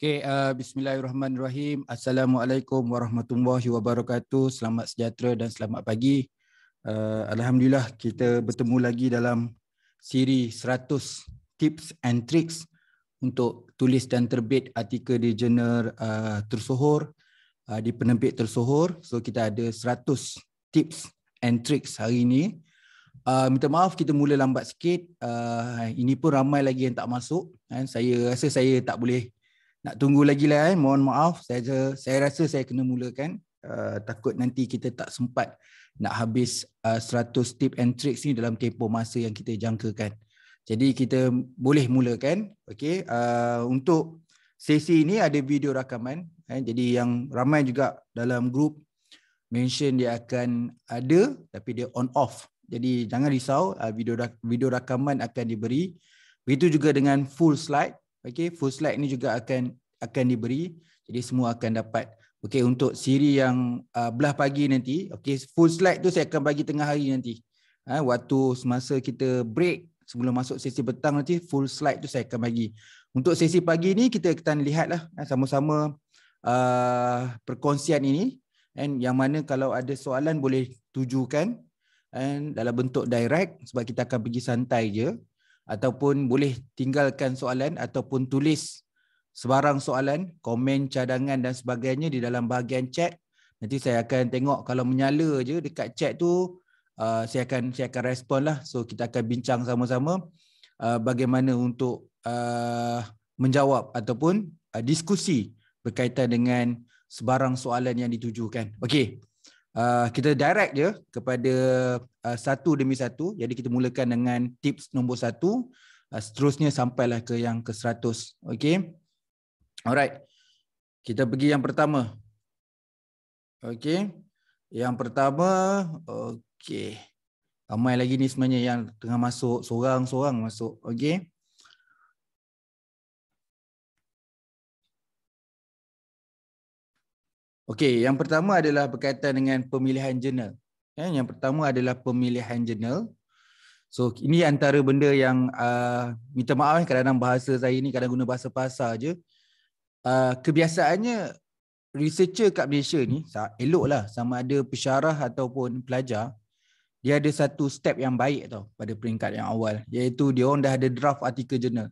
Okay, uh, bismillahirrahmanirrahim. Assalamualaikum warahmatullahi wabarakatuh. Selamat sejahtera dan selamat pagi. Uh, Alhamdulillah kita bertemu lagi dalam siri 100 tips and tricks untuk tulis dan terbit artikel di jurnal uh, tersohor, uh, di penerbit tersohor. So kita ada 100 tips and tricks hari ini. Uh, minta maaf kita mula lambat sikit. Uh, ini pun ramai lagi yang tak masuk. Uh, saya rasa saya tak boleh nak tunggu lagi lah eh. mohon maaf saya saya rasa saya kena mulakan uh, takut nanti kita tak sempat nak habis uh, 100 tip and tricks ni dalam tempoh masa yang kita jangkakan jadi kita boleh mulakan okay uh, untuk sesi ini ada video rakaman eh. jadi yang ramai juga dalam grup mention dia akan ada tapi dia on off jadi jangan risau uh, video video rakaman akan diberi begitu juga dengan full slide Okey, full slide ni juga akan akan diberi. Jadi semua akan dapat. Okey, untuk siri yang uh, belah pagi nanti, okey, full slide tu saya akan bagi tengah hari nanti. Ha, waktu semasa kita break sebelum masuk sesi petang nanti full slide tu saya akan bagi. Untuk sesi pagi ni kita akan lihatlah ha, sama-sama uh, perkongsian ini and yang mana kalau ada soalan boleh tujukan and dalam bentuk direct sebab kita akan pergi santai je ataupun boleh tinggalkan soalan ataupun tulis sebarang soalan, komen cadangan dan sebagainya di dalam bahagian chat. Nanti saya akan tengok kalau menyala je dekat chat tu uh, saya akan saya akan respon lah. So kita akan bincang sama-sama uh, bagaimana untuk uh, menjawab ataupun uh, diskusi berkaitan dengan sebarang soalan yang ditujukan. Okey. Ah, kita direct je kepada uh, satu demi satu. Jadi kita mulakan dengan tips nombor satu. Uh, seterusnya sampailah ke yang ke seratus. Okay. Alright. Kita pergi yang pertama. Okay. Yang pertama. Okay. Ramai lagi ni sebenarnya yang tengah masuk. Seorang-seorang masuk. Okay. Okey, yang pertama adalah berkaitan dengan pemilihan jurnal. Eh, yang pertama adalah pemilihan jurnal. So ini antara benda yang uh, minta maaf eh, kadang-kadang bahasa saya ni kadang guna bahasa pasar je. Uh, kebiasaannya researcher kat Malaysia ni eloklah sama ada pesyarah ataupun pelajar dia ada satu step yang baik tau pada peringkat yang awal iaitu dia orang dah ada draft artikel jurnal.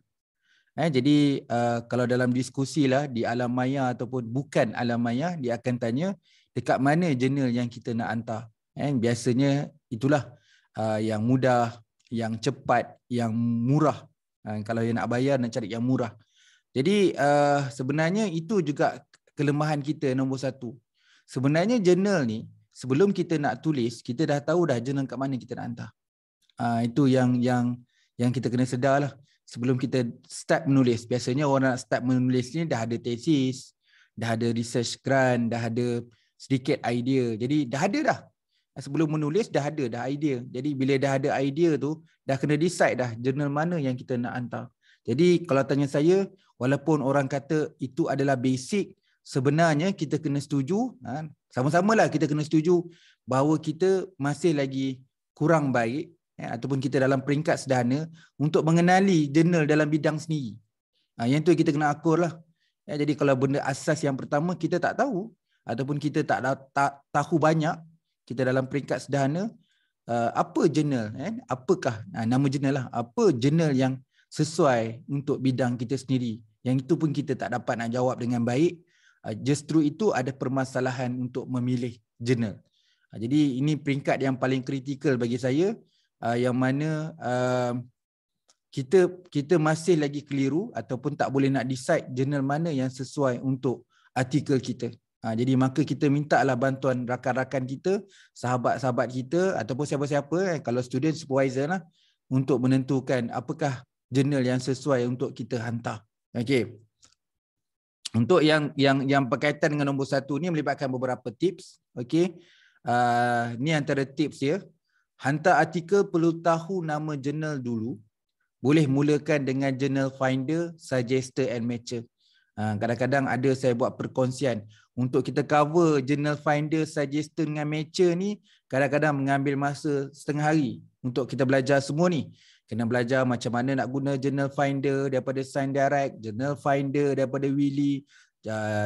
Eh, jadi uh, kalau dalam diskusi lah di alam maya ataupun bukan alam maya, dia akan tanya dekat mana jurnal yang kita nak hantar. Eh, biasanya itulah uh, yang mudah, yang cepat, yang murah. Uh, kalau yang nak bayar, nak cari yang murah. Jadi uh, sebenarnya itu juga kelemahan kita nombor satu. Sebenarnya jurnal ni sebelum kita nak tulis, kita dah tahu dah jurnal kat mana kita nak hantar. Uh, itu yang yang yang kita kena sedar lah sebelum kita start menulis biasanya orang nak step menulis ni dah ada tesis dah ada research grant dah ada sedikit idea jadi dah ada dah sebelum menulis dah ada dah idea jadi bila dah ada idea tu dah kena decide dah jurnal mana yang kita nak hantar jadi kalau tanya saya walaupun orang kata itu adalah basic sebenarnya kita kena setuju ha, sama-samalah kita kena setuju bahawa kita masih lagi kurang baik ya, ataupun kita dalam peringkat sederhana untuk mengenali jurnal dalam bidang sendiri. Ha, yang tu kita kena akur lah. Ya, jadi kalau benda asas yang pertama kita tak tahu ataupun kita tak, tak tahu banyak kita dalam peringkat sederhana uh, apa jurnal, eh, apakah uh, nama jurnal lah, apa jurnal yang sesuai untuk bidang kita sendiri. Yang itu pun kita tak dapat nak jawab dengan baik. Uh, justru itu ada permasalahan untuk memilih jurnal. Ha, jadi ini peringkat yang paling kritikal bagi saya uh, yang mana uh, kita kita masih lagi keliru ataupun tak boleh nak decide jurnal mana yang sesuai untuk artikel kita. Ha, jadi maka kita minta lah bantuan rakan-rakan kita, sahabat-sahabat kita ataupun siapa-siapa eh, kalau student supervisor lah untuk menentukan apakah jurnal yang sesuai untuk kita hantar. Okey. Untuk yang yang yang berkaitan dengan nombor satu ni melibatkan beberapa tips. Okey. Uh, ni antara tips ya. Hantar artikel perlu tahu nama jurnal dulu. Boleh mulakan dengan jurnal finder, suggester and matcher. Ha, kadang-kadang ada saya buat perkongsian untuk kita cover jurnal finder, suggester dengan matcher ni kadang-kadang mengambil masa setengah hari untuk kita belajar semua ni. Kena belajar macam mana nak guna jurnal finder daripada sign direct, jurnal finder daripada Willy,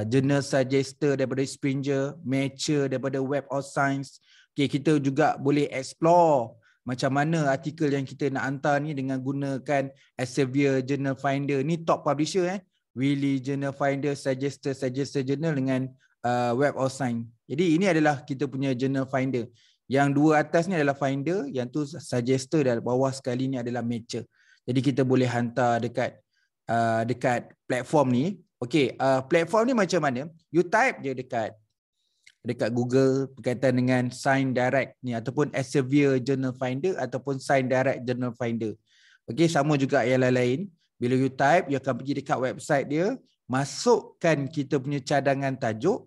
jurnal suggester daripada Springer, matcher daripada web of science, Okay, kita juga boleh explore macam mana artikel yang kita nak hantar ni dengan gunakan Elsevier Journal Finder. Ni top publisher eh. Willy Journal Finder, Suggester, Suggester Journal dengan uh, Web of Science. Jadi ini adalah kita punya Journal Finder. Yang dua atas ni adalah Finder, yang tu Suggester dan bawah sekali ni adalah Mature. Jadi kita boleh hantar dekat uh, dekat platform ni. Okay, uh, platform ni macam mana? You type je dekat dekat Google berkaitan dengan Sign Direct ni ataupun Elsevier Journal Finder ataupun Sign Direct Journal Finder. Okey sama juga yang lain-lain. Bila you type, you akan pergi dekat website dia, masukkan kita punya cadangan tajuk,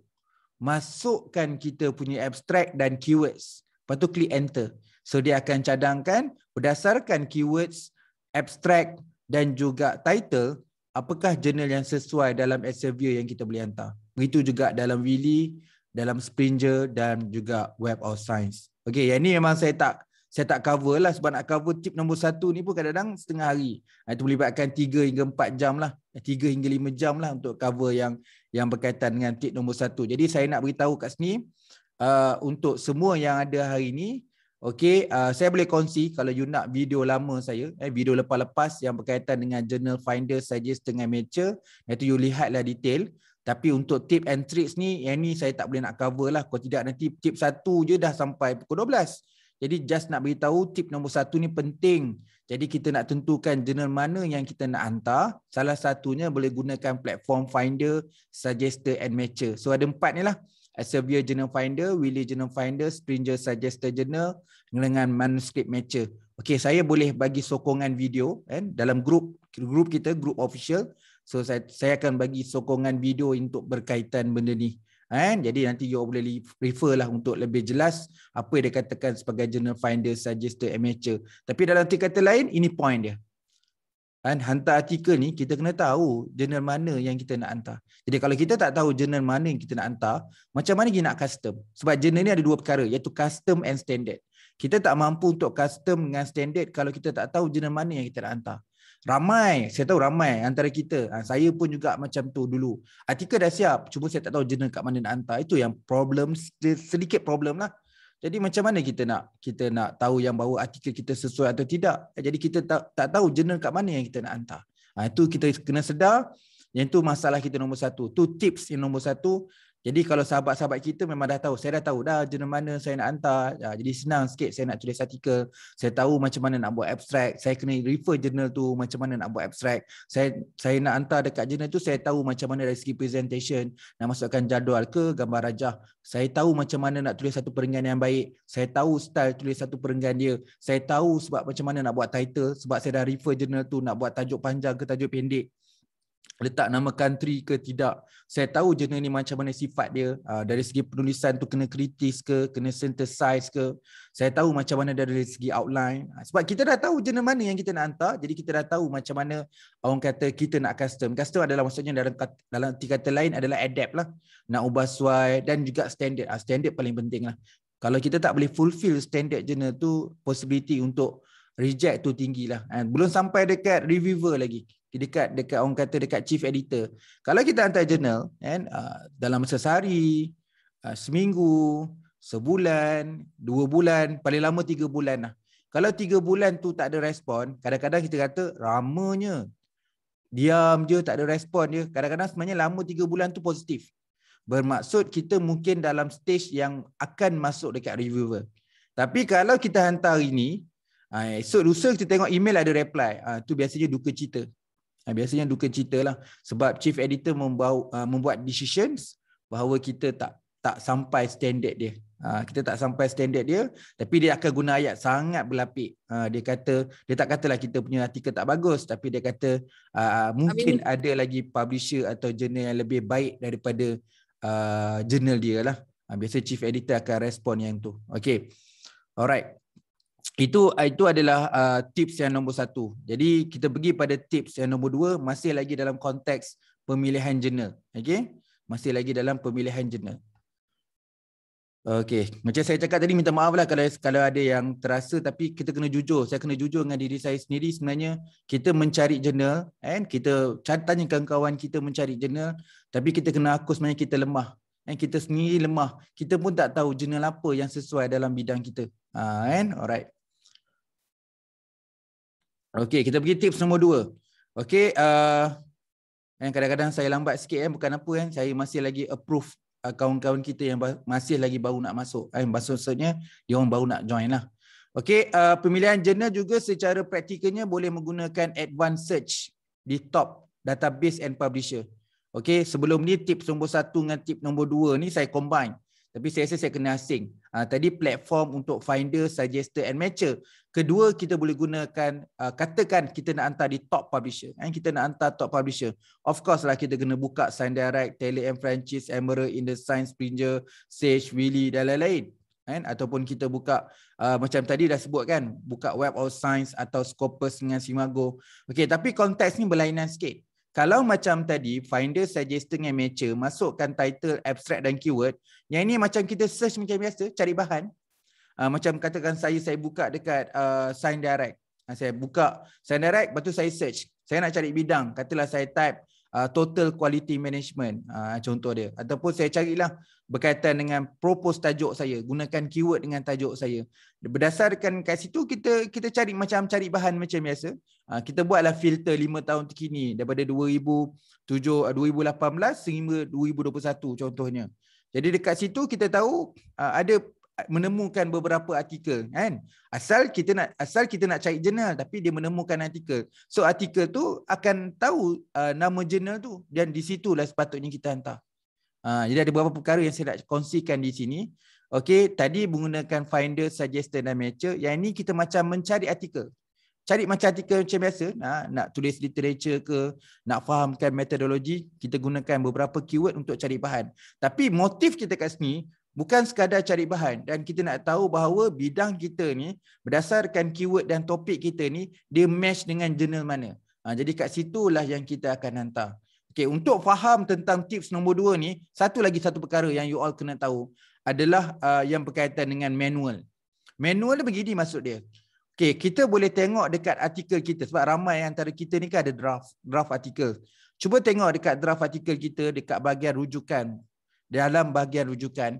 masukkan kita punya abstract dan keywords. Lepas tu klik enter. So dia akan cadangkan berdasarkan keywords, abstract dan juga title apakah jurnal yang sesuai dalam Elsevier yang kita boleh hantar. Begitu juga dalam Wiley, dalam Springer dan juga Web of Science. Okey, yang ni memang saya tak saya tak cover lah sebab nak cover tip nombor satu ni pun kadang-kadang setengah hari. Ha, itu melibatkan tiga hingga empat jam lah. Eh, tiga hingga lima jam lah untuk cover yang yang berkaitan dengan tip nombor satu. Jadi saya nak beritahu kat sini uh, untuk semua yang ada hari ni. Okay, uh, saya boleh kongsi kalau you nak video lama saya, eh, video lepas-lepas yang berkaitan dengan Journal Finder, saja setengah Mature. Itu you lihatlah detail. Tapi untuk tip and tricks ni, yang ni saya tak boleh nak cover lah. Kalau tidak nanti tip satu je dah sampai pukul 12. Jadi just nak beritahu tip nombor satu ni penting. Jadi kita nak tentukan jurnal mana yang kita nak hantar. Salah satunya boleh gunakan platform finder, suggester and matcher. So ada empat ni lah. Elsevier Journal Finder, Willy Journal Finder, Springer Suggester Journal dengan Manuscript Matcher. Okay, saya boleh bagi sokongan video eh, dalam grup grup kita, grup official. So saya, saya akan bagi sokongan video untuk berkaitan benda ni. And, jadi nanti you boleh refer lah untuk lebih jelas apa yang dia katakan sebagai journal finder, suggester, amateur. Tapi dalam arti kata lain, ini point dia. And, hantar artikel ni, kita kena tahu jurnal mana yang kita nak hantar. Jadi kalau kita tak tahu jurnal mana yang kita nak hantar, macam mana kita nak custom? Sebab jurnal ni ada dua perkara, iaitu custom and standard. Kita tak mampu untuk custom dengan standard kalau kita tak tahu jurnal mana yang kita nak hantar. Ramai, saya tahu ramai antara kita. Ah, saya pun juga macam tu dulu. Artikel dah siap, cuma saya tak tahu jurnal kat mana nak hantar. Itu yang problem, sedikit problem lah. Jadi macam mana kita nak kita nak tahu yang bawa artikel kita sesuai atau tidak? Eh, jadi kita tak tak tahu jurnal kat mana yang kita nak hantar. Ha, itu kita kena sedar. Yang tu masalah kita nombor satu. Tu tips yang nombor satu. Jadi kalau sahabat-sahabat kita memang dah tahu, saya dah tahu dah jurnal mana saya nak hantar. Ya, jadi senang sikit saya nak tulis artikel. Saya tahu macam mana nak buat abstract, Saya kena refer jurnal tu macam mana nak buat abstract. Saya saya nak hantar dekat jurnal tu, saya tahu macam mana dari segi presentation. Nak masukkan jadual ke gambar rajah. Saya tahu macam mana nak tulis satu perenggan yang baik. Saya tahu style tulis satu perenggan dia. Saya tahu sebab macam mana nak buat title. Sebab saya dah refer jurnal tu nak buat tajuk panjang ke tajuk pendek letak nama country ke tidak saya tahu jurnal ni macam mana sifat dia ah, dari segi penulisan tu kena kritis ke kena synthesize ke saya tahu macam mana dari segi outline ah, sebab kita dah tahu jurnal mana yang kita nak hantar jadi kita dah tahu macam mana orang kata kita nak custom custom adalah maksudnya dalam dalam tiga kata lain adalah adapt lah nak ubah sesuai dan juga standard ah, standard paling penting lah kalau kita tak boleh fulfill standard jurnal tu possibility untuk reject tu tinggilah. Belum sampai dekat reviewer lagi dekat dekat orang kata dekat chief editor. Kalau kita hantar jurnal kan uh, dalam masa sehari, uh, seminggu, sebulan, dua bulan, paling lama tiga bulan lah. Kalau tiga bulan tu tak ada respon, kadang-kadang kita kata ramanya. Diam je, tak ada respon je. Kadang-kadang sebenarnya lama tiga bulan tu positif. Bermaksud kita mungkin dalam stage yang akan masuk dekat reviewer. Tapi kalau kita hantar ini, ni, ah, esok lusa kita tengok email ada reply. Itu biasanya duka cita biasanya duka cita lah sebab chief editor membawa, uh, membuat decisions bahawa kita tak tak sampai standard dia. Ha, kita tak sampai standard dia tapi dia akan guna ayat sangat berlapik. Ha, dia kata dia tak katalah kita punya artikel tak bagus tapi dia kata uh, mungkin Amin. ada lagi publisher atau jurnal yang lebih baik daripada uh, jurnal dia lah. Ha, biasa chief editor akan respon yang tu. Okay. Alright itu itu adalah uh, tips yang nombor satu. Jadi kita pergi pada tips yang nombor dua masih lagi dalam konteks pemilihan jurnal. okay? Masih lagi dalam pemilihan jurnal. Okay. macam saya cakap tadi minta maaf lah kalau kalau ada yang terasa tapi kita kena jujur. Saya kena jujur dengan diri saya sendiri sebenarnya kita mencari jurnal and kita tanya kawan-kawan kita mencari jurnal tapi kita kena aku sebenarnya kita lemah. And kita sendiri lemah. Kita pun tak tahu jurnal apa yang sesuai dalam bidang kita. Ah, uh, and alright. Okey, kita pergi tips nombor dua. Okey, uh, kadang-kadang saya lambat sikit kan, eh, bukan apa kan. Eh, saya masih lagi approve kawan-kawan kita yang masih lagi baru nak masuk. Eh, maksudnya, dia orang baru nak join lah. Okey, uh, pemilihan jurnal juga secara praktikalnya boleh menggunakan advanced search di top database and publisher. Okey, sebelum ni tips nombor satu dengan tips nombor dua ni saya combine. Tapi saya rasa saya kena asing. Ah, tadi platform untuk finder, suggester and matcher. Kedua kita boleh gunakan uh, katakan kita nak hantar di top publisher. Kan kita nak hantar top publisher. Of course lah kita kena buka Sign Direct, Taylor and Francis, Emerald in the Science Springer, Sage, Willy dan lain-lain. Kan ataupun kita buka uh, macam tadi dah sebut kan, buka Web of Science atau Scopus dengan Simago. Okay, tapi konteks ni berlainan sikit. Kalau macam tadi, finder, suggester dengan matcher, masukkan title, abstract dan keyword. Yang ini macam kita search macam biasa, cari bahan. Uh, macam katakan saya, saya buka dekat uh, sign direct. Uh, saya buka sign direct, lepas tu saya search. Saya nak cari bidang. Katalah saya type Uh, total quality management uh, contoh dia ataupun saya carilah berkaitan dengan propose tajuk saya gunakan keyword dengan tajuk saya berdasarkan kat situ kita kita cari macam cari bahan macam biasa uh, kita buatlah filter 5 tahun terkini daripada 2007 2018 sehingga 2021 contohnya jadi dekat situ kita tahu ada menemukan beberapa artikel kan asal kita nak asal kita nak cari jurnal tapi dia menemukan artikel so artikel tu akan tahu uh, nama jurnal tu dan di situlah sepatutnya kita hantar uh, jadi ada beberapa perkara yang saya nak kongsikan di sini okey tadi menggunakan finder suggester dan matcher yang ini kita macam mencari artikel cari macam artikel macam biasa nak ha, nak tulis literature ke nak fahamkan metodologi kita gunakan beberapa keyword untuk cari bahan tapi motif kita kat sini bukan sekadar cari bahan dan kita nak tahu bahawa bidang kita ni berdasarkan keyword dan topik kita ni dia match dengan jurnal mana. Ha, jadi kat situlah yang kita akan hantar. Okay, untuk faham tentang tips nombor dua ni, satu lagi satu perkara yang you all kena tahu adalah uh, yang berkaitan dengan manual. Manual dia begini maksud dia. Okay, kita boleh tengok dekat artikel kita sebab ramai antara kita ni kan ada draft draft artikel. Cuba tengok dekat draft artikel kita dekat bahagian rujukan. Dalam bahagian rujukan,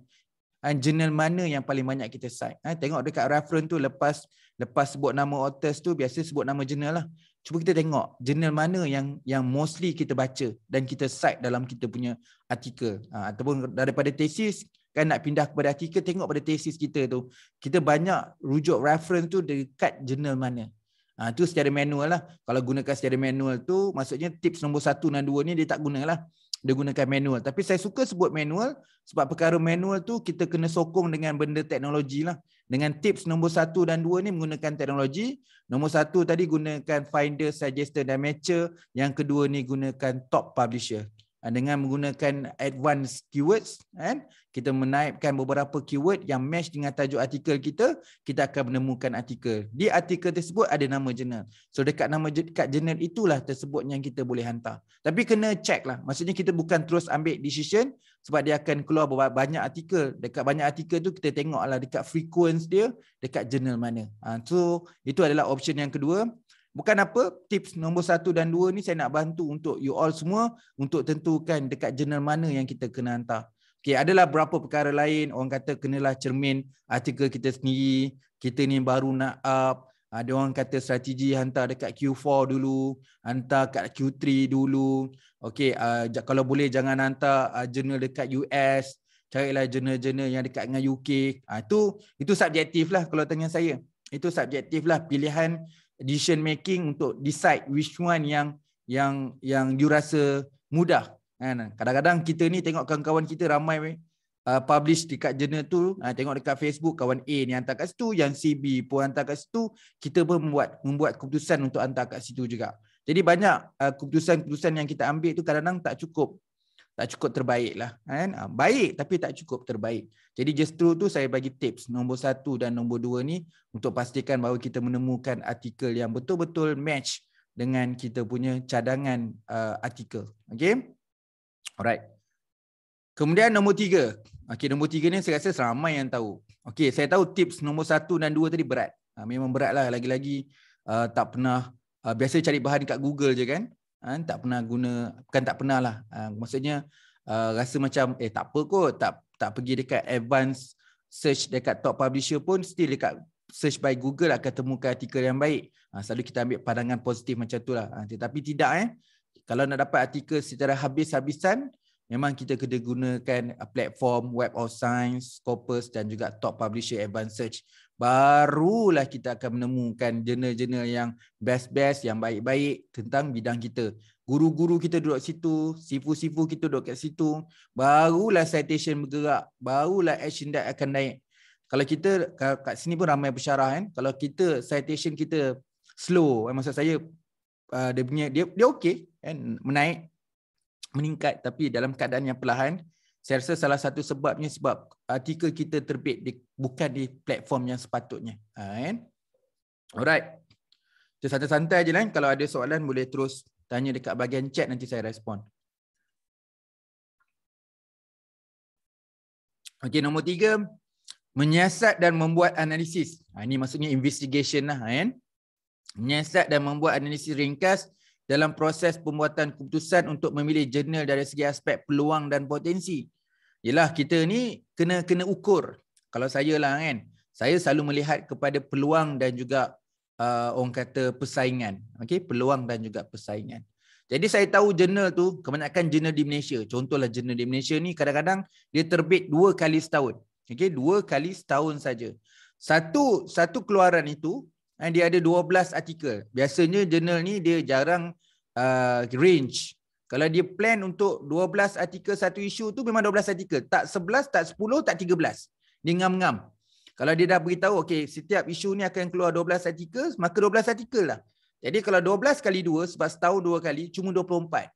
and ah, journal mana yang paling banyak kita cite. Ha, tengok dekat reference tu lepas lepas sebut nama authors tu biasa sebut nama jurnal lah. Cuba kita tengok jurnal mana yang yang mostly kita baca dan kita cite dalam kita punya artikel. Ha, ataupun daripada tesis. kan nak pindah kepada artikel tengok pada tesis kita tu. Kita banyak rujuk reference tu dekat jurnal mana. Ha, tu secara manual lah. Kalau gunakan secara manual tu maksudnya tips nombor satu dan dua ni dia tak guna lah dia gunakan manual. Tapi saya suka sebut manual sebab perkara manual tu kita kena sokong dengan benda teknologi lah. Dengan tips nombor satu dan dua ni menggunakan teknologi. Nombor satu tadi gunakan finder, suggester dan matcher. Yang kedua ni gunakan top publisher. Ah, dengan menggunakan advanced keywords kan kita menaipkan beberapa keyword yang match dengan tajuk artikel kita kita akan menemukan artikel di artikel tersebut ada nama jurnal so dekat nama dekat jurnal itulah tersebut yang kita boleh hantar tapi kena check lah maksudnya kita bukan terus ambil decision sebab dia akan keluar banyak artikel dekat banyak artikel tu kita tengoklah dekat frequency dia dekat jurnal mana ah, so itu adalah option yang kedua Bukan apa, tips nombor satu dan dua ni saya nak bantu untuk you all semua untuk tentukan dekat jurnal mana yang kita kena hantar. Okay, adalah berapa perkara lain, orang kata kenalah cermin artikel kita sendiri, kita ni baru nak up, ada orang kata strategi hantar dekat Q4 dulu, hantar dekat Q3 dulu. Okay, uh, kalau boleh jangan hantar uh, jurnal dekat US, carilah jurnal-jurnal yang dekat dengan UK. Uh, ah, itu, itu subjektif lah kalau tanya saya. Itu subjektif lah pilihan decision making untuk decide which one yang yang yang you rasa mudah kan kadang-kadang kita ni tengok kawan-kawan kita ramai uh, publish dekat jurnal tu uh, tengok dekat Facebook kawan A ni hantar kat situ yang CB pun hantar kat situ kita pun membuat membuat keputusan untuk hantar kat situ juga jadi banyak uh, keputusan-keputusan yang kita ambil tu kadang-kadang tak cukup tak cukup terbaik lah. Kan? Ah, baik tapi tak cukup terbaik. Jadi justru tu saya bagi tips nombor satu dan nombor dua ni untuk pastikan bahawa kita menemukan artikel yang betul-betul match dengan kita punya cadangan uh, artikel. Okay? Alright. Kemudian nombor tiga. Okay, nombor tiga ni saya rasa ramai yang tahu. Okay, saya tahu tips nombor satu dan dua tadi berat. Ah, memang berat lah lagi-lagi uh, tak pernah uh, biasa cari bahan kat Google je kan ha, tak pernah guna bukan tak pernah lah ha, maksudnya uh, rasa macam eh tak apa kot tak tak pergi dekat advanced search dekat top publisher pun still dekat search by google akan temukan artikel yang baik ha, selalu kita ambil pandangan positif macam tu lah ha, tetapi tidak eh kalau nak dapat artikel secara habis-habisan memang kita kena gunakan platform web of science scopus dan juga top publisher advanced search barulah kita akan menemukan jurnal-jurnal yang best-best, yang baik-baik tentang bidang kita. Guru-guru kita duduk situ, sifu-sifu kita duduk kat situ, barulah citation bergerak, barulah action that akan naik. Kalau kita, kat sini pun ramai pesyarah kan, kalau kita, citation kita slow, eh, maksud saya, uh, dia punya, dia, dia okey, kan? menaik, meningkat, tapi dalam keadaan yang perlahan, saya rasa salah satu sebabnya sebab artikel kita terbit di, bukan di platform yang sepatutnya. Ha, kan? Alright. Kita santai-santai je kan. Kalau ada soalan boleh terus tanya dekat bahagian chat nanti saya respon. Okey, nombor tiga. Menyiasat dan membuat analisis. Ha, ini maksudnya investigation lah. Ha, kan? Menyiasat dan membuat analisis ringkas dalam proses pembuatan keputusan untuk memilih jurnal dari segi aspek peluang dan potensi ialah kita ni kena kena ukur. Kalau saya lah kan, saya selalu melihat kepada peluang dan juga uh, orang kata persaingan. Okey, peluang dan juga persaingan. Jadi saya tahu jurnal tu kebanyakan jurnal di Malaysia. Contohlah jurnal di Malaysia ni kadang-kadang dia terbit dua kali setahun. Okey, dua kali setahun saja. Satu satu keluaran itu eh, dia ada 12 artikel. Biasanya jurnal ni dia jarang uh, range. Kalau dia plan untuk 12 artikel satu isu tu memang 12 artikel. Tak 11, tak 10, tak 13. Dia ngam-ngam. Kalau dia dah beritahu, okay, setiap isu ni akan keluar 12 artikel, maka 12 artikel lah. Jadi kalau 12 kali 2, sebab setahun 2 kali, cuma 24.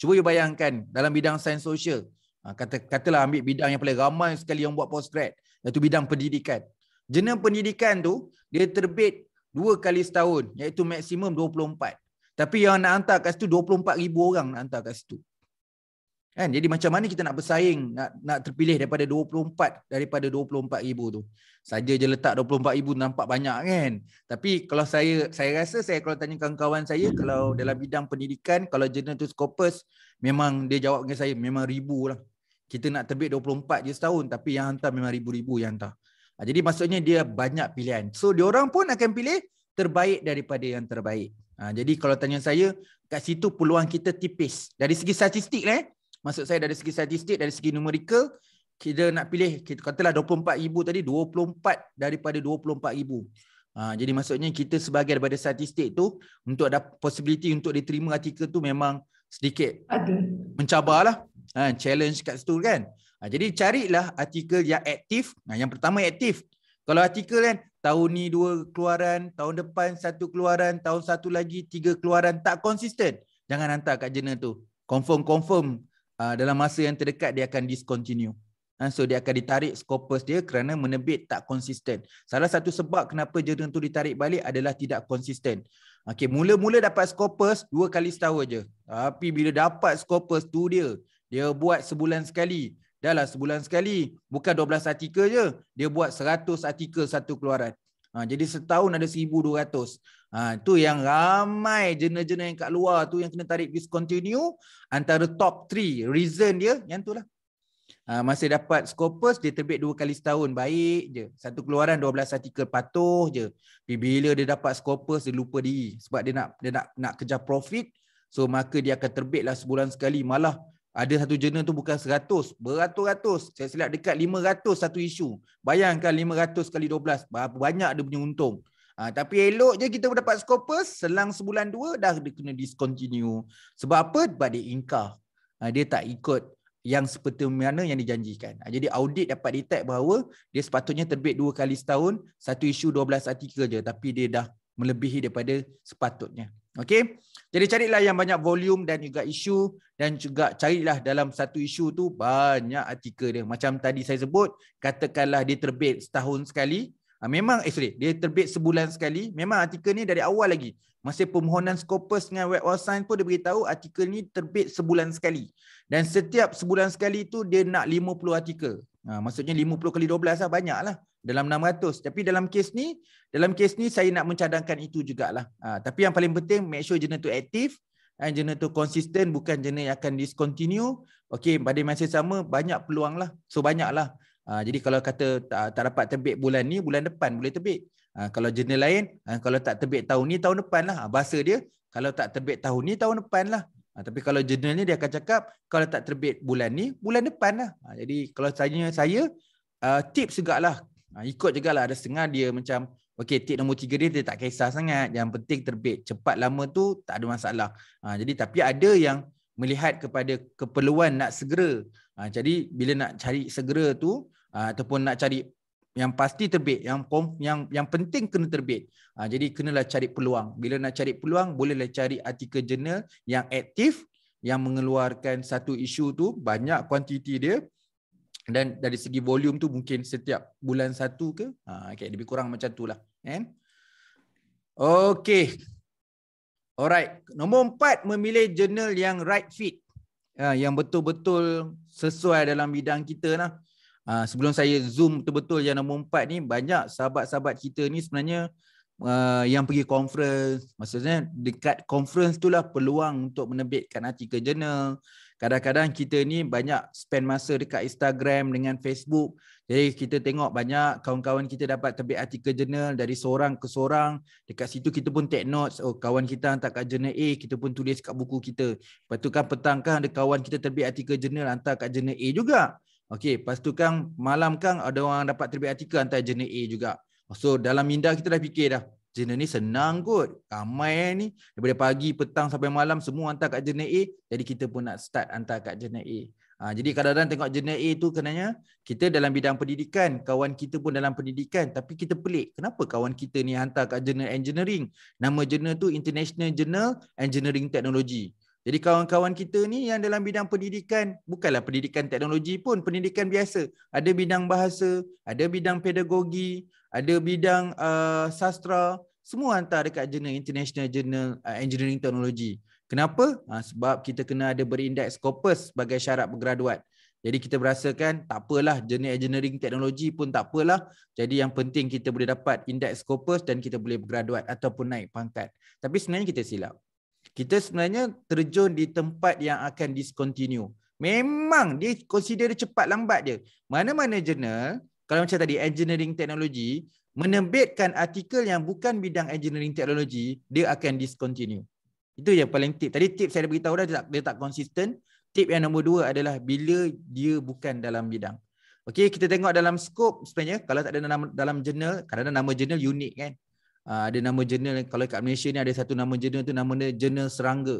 Cuba you bayangkan dalam bidang sains sosial. Ha, kata Katalah ambil bidang yang paling ramai sekali yang buat postgrad. Iaitu bidang pendidikan. Jenama pendidikan tu, dia terbit 2 kali setahun. Iaitu maksimum 24. Tapi yang nak hantar kat situ ribu orang nak hantar kat situ. Kan? Jadi macam mana kita nak bersaing, nak nak terpilih daripada 24 daripada 24 ribu tu. Saja je letak 24 ribu nampak banyak kan. Tapi kalau saya saya rasa saya kalau tanya kawan-kawan saya kalau dalam bidang pendidikan, kalau jurnal tu scopus, memang dia jawab dengan saya memang ribu lah. Kita nak terbit 24 je setahun tapi yang hantar memang ribu-ribu yang hantar. Ha, jadi maksudnya dia banyak pilihan. So diorang pun akan pilih terbaik daripada yang terbaik. Ha, jadi kalau tanya saya, kat situ peluang kita tipis. Dari segi statistik, lah, eh? maksud saya dari segi statistik, dari segi numerikal kita nak pilih, kita katalah 24,000 tadi, 24 daripada 24,000. Ha, jadi maksudnya kita sebagai daripada statistik tu, untuk ada possibility untuk diterima artikel tu memang sedikit Ada. mencabarlah. Ha, challenge kat situ kan. Ha, jadi carilah artikel yang aktif. Ha, yang pertama aktif. Kalau artikel kan, tahun ni dua keluaran, tahun depan satu keluaran, tahun satu lagi tiga keluaran tak konsisten. Jangan hantar kat jurnal tu. Confirm confirm uh, dalam masa yang terdekat dia akan discontinue. Ha, so dia akan ditarik scopus dia kerana menebit tak konsisten. Salah satu sebab kenapa jurnal tu ditarik balik adalah tidak konsisten. Okey, mula-mula dapat scopus dua kali setahun je. Tapi bila dapat scopus tu dia dia buat sebulan sekali. Dahlah sebulan sekali. Bukan 12 artikel je. Dia buat 100 artikel satu keluaran. Ha, jadi setahun ada 1,200. Ha, tu yang ramai jurnal-jurnal yang kat luar tu yang kena tarik discontinue. Antara top 3 reason dia, yang tu lah. Ha, masih dapat skopus dia terbit dua kali setahun. Baik je. Satu keluaran 12 artikel patuh je. Tapi bila dia dapat skopus dia lupa diri. Sebab dia nak dia nak, nak kejar profit. So maka dia akan terbitlah sebulan sekali. Malah ada satu jurnal tu bukan 100, beratus-ratus. Saya silap dekat 500 satu isu. Bayangkan 500 kali 12, berapa banyak dia punya untung. Ha, tapi elok je kita dapat skopus selang sebulan dua dah dia kena discontinue. Sebab apa? Sebab dia ingkar. Ha, dia tak ikut yang seperti mana yang dijanjikan. Ha, jadi audit dapat detect bahawa dia sepatutnya terbit dua kali setahun, satu isu 12 artikel je. Tapi dia dah melebihi daripada sepatutnya. Okay. Jadi carilah yang banyak volume dan juga isu dan juga carilah dalam satu isu tu banyak artikel dia. Macam tadi saya sebut, katakanlah dia terbit setahun sekali. Ah, memang, eh sorry, dia terbit sebulan sekali. Memang artikel ni dari awal lagi. Masa permohonan Scopus dengan Web of Science pun dia beritahu artikel ni terbit sebulan sekali. Dan setiap sebulan sekali tu dia nak 50 artikel. Ha, maksudnya 50 kali 12 lah banyak lah dalam 600 tapi dalam kes ni dalam kes ni saya nak mencadangkan itu jugalah ha, tapi yang paling penting make sure jenis tu aktif dan jenis tu konsisten bukan jenis yang akan discontinue okey pada masa sama banyak peluang lah so banyaklah ha, jadi kalau kata tak, tak dapat terbit bulan ni bulan depan boleh terbit ha, kalau jenis lain ha, kalau tak terbit tahun ni tahun depan lah ha, bahasa dia kalau tak terbit tahun ni tahun depan lah ha, tapi kalau jurnal ni dia akan cakap kalau tak terbit bulan ni bulan depan lah ha, jadi kalau tanya saya Uh, tips juga lah Ha, ikut juga lah ada setengah dia macam okay tik nombor tiga dia dia tak kisah sangat yang penting terbit cepat lama tu tak ada masalah. Ha, jadi tapi ada yang melihat kepada keperluan nak segera. Ha, jadi bila nak cari segera tu ha, ataupun nak cari yang pasti terbit yang yang yang penting kena terbit. Ha, jadi kenalah cari peluang. Bila nak cari peluang bolehlah cari artikel jurnal yang aktif yang mengeluarkan satu isu tu banyak kuantiti dia dan dari segi volume tu mungkin setiap bulan satu ke ha okay, lebih kurang macam tu lah. And okay, alright nombor empat, memilih jurnal yang right fit ha, yang betul-betul sesuai dalam bidang kita lah ha, sebelum saya zoom betul-betul yang nombor empat ni banyak sahabat-sahabat kita ni sebenarnya uh, yang pergi conference maksudnya dekat conference tu lah peluang untuk menerbitkan artikel jurnal kadang-kadang kita ni banyak spend masa dekat Instagram dengan Facebook. Jadi kita tengok banyak kawan-kawan kita dapat terbit artikel jurnal dari seorang ke seorang. Dekat situ kita pun take notes. Oh kawan kita hantar kat jurnal A, kita pun tulis kat buku kita. Lepas tu kan petang kan ada kawan kita terbit artikel jurnal hantar kat jurnal A juga. Okay, lepas tu kan malam kan ada orang dapat terbit artikel hantar jurnal A juga. So dalam minda kita dah fikir dah, jurnal ni senang kot. Ramai eh ni. Daripada pagi, petang sampai malam semua hantar kat jurnal A. Jadi kita pun nak start hantar kat jurnal A. Ha, jadi kadang-kadang tengok jurnal A tu kenanya kita dalam bidang pendidikan. Kawan kita pun dalam pendidikan. Tapi kita pelik. Kenapa kawan kita ni hantar kat jurnal engineering? Nama jurnal tu International Journal Engineering Technology. Jadi kawan-kawan kita ni yang dalam bidang pendidikan, bukanlah pendidikan teknologi pun, pendidikan biasa. Ada bidang bahasa, ada bidang pedagogi, ada bidang uh, sastra semua hantar dekat jurnal international journal uh, engineering technology kenapa uh, sebab kita kena ada berindeks scopus sebagai syarat bergraduat jadi kita berasakan tak apalah jurnal engineering technology pun tak apalah jadi yang penting kita boleh dapat indeks scopus dan kita boleh bergraduat ataupun naik pangkat tapi sebenarnya kita silap kita sebenarnya terjun di tempat yang akan discontinue Memang dia consider dia cepat lambat dia. Mana-mana jurnal kalau macam tadi engineering teknologi, menerbitkan artikel yang bukan bidang engineering teknologi, dia akan discontinue itu yang paling tip tadi tip saya dah beritahu dah dia tak, dia tak konsisten tip yang nombor dua adalah bila dia bukan dalam bidang Okey, kita tengok dalam scope sebenarnya kalau tak ada nama, dalam journal kerana nama journal unik kan uh, ada nama journal kalau kat Malaysia ni ada satu nama journal tu nama dia journal serangga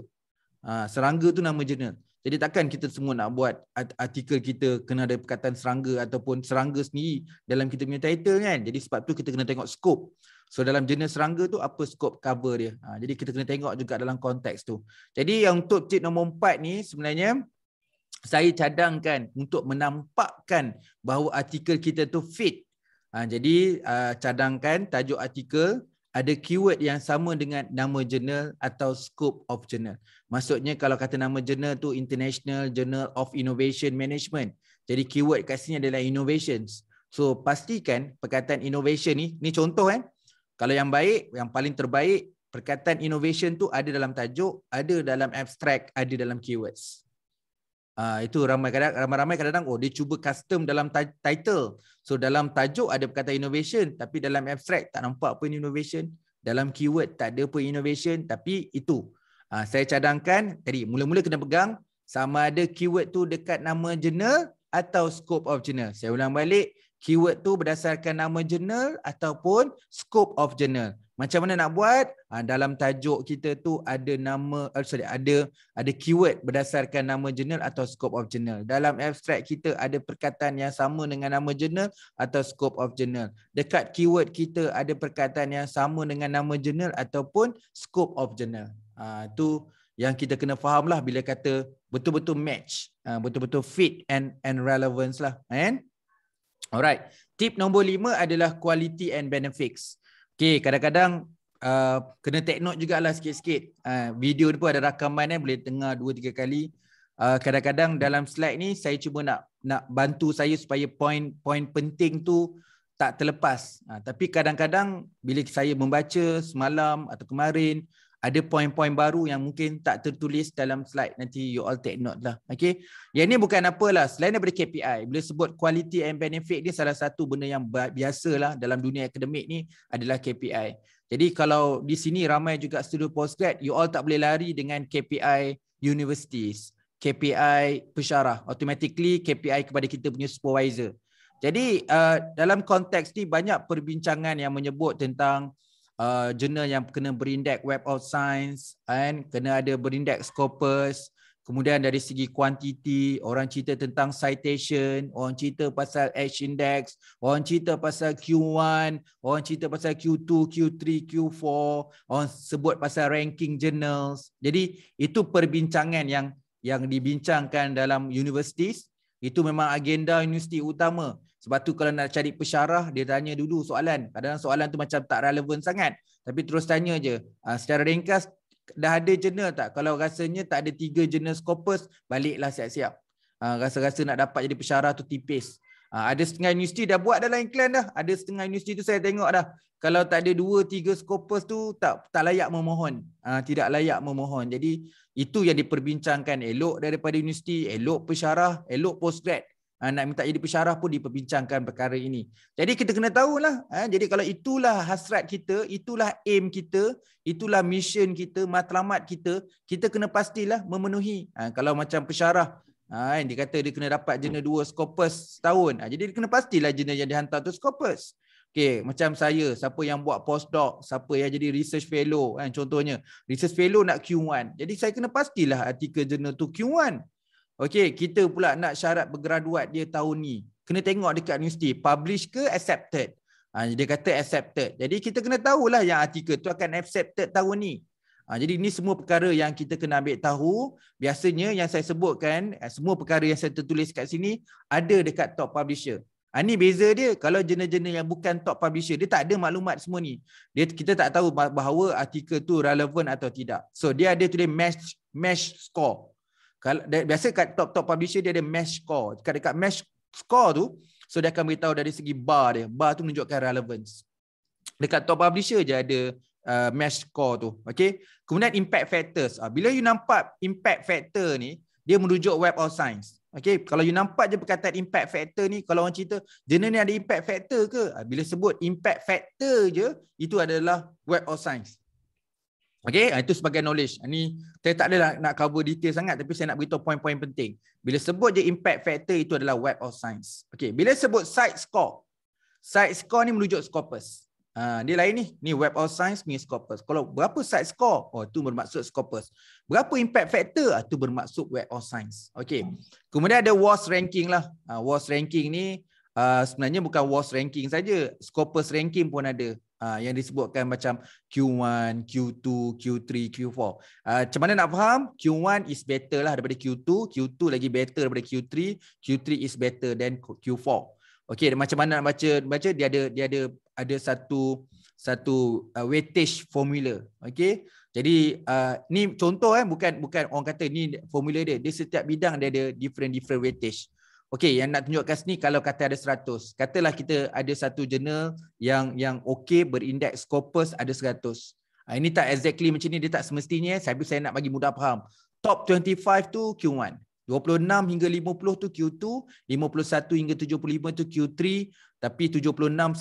uh, serangga tu nama journal jadi takkan kita semua nak buat artikel kita kena ada perkataan serangga ataupun serangga sendiri dalam kita punya title kan. Jadi sebab tu kita kena tengok scope. So dalam jenis serangga tu apa scope cover dia. Ha, jadi kita kena tengok juga dalam konteks tu. Jadi yang untuk tip nombor empat ni sebenarnya saya cadangkan untuk menampakkan bahawa artikel kita tu fit. Ha, jadi uh, cadangkan tajuk artikel ada keyword yang sama dengan nama jurnal atau scope of journal. Maksudnya kalau kata nama jurnal tu International Journal of Innovation Management. Jadi keyword kat sini adalah innovations. So pastikan perkataan innovation ni, ni contoh kan. Kalau yang baik, yang paling terbaik, perkataan innovation tu ada dalam tajuk, ada dalam abstract, ada dalam keywords. Uh, itu ramai kadang ramai-ramai kadang oh dia cuba custom dalam title. So dalam tajuk ada perkataan innovation tapi dalam abstract tak nampak pun innovation. Dalam keyword tak ada pun innovation tapi itu. Uh, saya cadangkan tadi mula-mula kena pegang sama ada keyword tu dekat nama jurnal atau scope of jurnal. Saya ulang balik keyword tu berdasarkan nama jurnal ataupun scope of jurnal. Macam mana nak buat? Ha, dalam tajuk kita tu ada nama uh, sorry ada ada keyword berdasarkan nama jurnal atau scope of journal. Dalam abstract kita ada perkataan yang sama dengan nama jurnal atau scope of journal. Dekat keyword kita ada perkataan yang sama dengan nama jurnal ataupun scope of journal. Ha, ah, yang kita kena faham lah bila kata betul-betul match, ah, betul-betul fit and and relevance lah. And? Alright. Tip nombor lima adalah quality and benefits. Okay, kadang-kadang uh, kena take note jugalah sikit-sikit. Uh, video ni pun ada rakaman eh, boleh dengar 2-3 kali. Uh, kadang-kadang uh, dalam slide ni saya cuba nak nak bantu saya supaya poin-poin penting tu tak terlepas. Uh, tapi kadang-kadang bila saya membaca semalam atau kemarin, ada poin-poin baru yang mungkin tak tertulis dalam slide nanti you all take note lah okey yang ni bukan apalah selain daripada KPI boleh sebut quality and benefit ni salah satu benda yang biasalah dalam dunia akademik ni adalah KPI jadi kalau di sini ramai juga student postgrad you all tak boleh lari dengan KPI universities KPI pesyarah automatically KPI kepada kita punya supervisor jadi uh, dalam konteks ni banyak perbincangan yang menyebut tentang uh, jurnal yang kena berindeks Web of Science and kena ada berindeks Scopus. Kemudian dari segi kuantiti, orang cerita tentang citation, orang cerita pasal H index, orang cerita pasal Q1, orang cerita pasal Q2, Q3, Q4, orang sebut pasal ranking journals. Jadi itu perbincangan yang yang dibincangkan dalam universities Itu memang agenda universiti utama. Sebab tu kalau nak cari pesyarah, dia tanya dulu soalan. Kadang-kadang soalan tu macam tak relevan sangat. Tapi terus tanya je. Ha, secara ringkas, dah ada jurnal tak? Kalau rasanya tak ada tiga jurnal scopus, baliklah siap-siap. Ha, rasa-rasa nak dapat jadi pesyarah tu tipis. Ha, ada setengah universiti dah buat dalam iklan dah. Ada setengah universiti tu saya tengok dah. Kalau tak ada dua, tiga skopus tu, tak tak layak memohon. Ha, tidak layak memohon. Jadi itu yang diperbincangkan. Elok daripada universiti, elok pesyarah, elok postgrad. Ah, nak minta jadi pesyarah pun diperbincangkan perkara ini. Jadi kita kena tahu tahulah. Eh, jadi kalau itulah hasrat kita, itulah aim kita, itulah mission kita, matlamat kita, kita kena pastilah memenuhi. Ah, kalau macam pesyarah, ah, kan, dia kata dia kena dapat jenis dua skopus setahun. Jadi dia kena pastilah jenis yang dihantar tu skopus. Okay, macam saya, siapa yang buat postdoc, siapa yang jadi research fellow, kan, contohnya. Research fellow nak Q1. Jadi saya kena pastilah artikel jurnal tu Q1. Okay, kita pula nak syarat bergraduat dia tahun ni. Kena tengok dekat universiti, publish ke accepted. Ha, dia kata accepted. Jadi kita kena tahulah yang artikel tu akan accepted tahun ni. Ha, jadi ini semua perkara yang kita kena ambil tahu. Biasanya yang saya sebutkan, eh, semua perkara yang saya tertulis kat sini ada dekat top publisher. Ha, ini beza dia kalau jurnal-jurnal yang bukan top publisher, dia tak ada maklumat semua ni. Dia, kita tak tahu bahawa artikel tu relevant atau tidak. So dia ada tulis match, match score. Kalau biasa kat top-top publisher dia ada mesh score. Dekat dekat mesh score tu, so dia akan beritahu dari segi bar dia. Bar tu menunjukkan relevance. Dekat top publisher je ada uh, mesh score tu. Okey. Kemudian impact factors. Uh, bila you nampak impact factor ni, dia merujuk web of science. Okey. Kalau you nampak je perkataan impact factor ni, kalau orang cerita, jenis ni ada impact factor ke? Uh, bila sebut impact factor je, itu adalah web of science. Okay, ah, itu sebagai knowledge. Ini ah, saya tak adalah nak cover detail sangat tapi saya nak beritahu poin-poin penting. Bila sebut je impact factor itu adalah web of science. Okay, bila sebut site score. Site score ni merujuk Scopus. Uh, dia lain ni. Ni web of science ni Scopus. Kalau berapa site score? Oh, tu bermaksud Scopus. Berapa impact factor? Uh, tu bermaksud web of science. Okay. Kemudian ada worst ranking lah. Uh, worst ranking ni uh, sebenarnya bukan worst ranking saja. Scopus ranking pun ada. Ah, yang disebutkan macam Q1, Q2, Q3, Q4. Uh, macam mana nak faham? Q1 is better lah daripada Q2, Q2 lagi better daripada Q3, Q3 is better than Q4. Okey, macam mana nak baca? Baca dia ada dia ada ada satu satu uh, weightage formula. Okay, Jadi uh, ni contoh eh bukan bukan orang kata ni formula dia. Dia setiap bidang dia ada different different weightage. Okey, yang nak tunjukkan sini kalau kata ada 100. Katalah kita ada satu jurnal yang yang okey berindeks Scopus ada 100. Ha, ah, ini tak exactly macam ni, dia tak semestinya. Saya saya nak bagi mudah faham. Top 25 tu Q1. 26 hingga 50 tu Q2, 51 hingga 75 tu Q3, tapi 76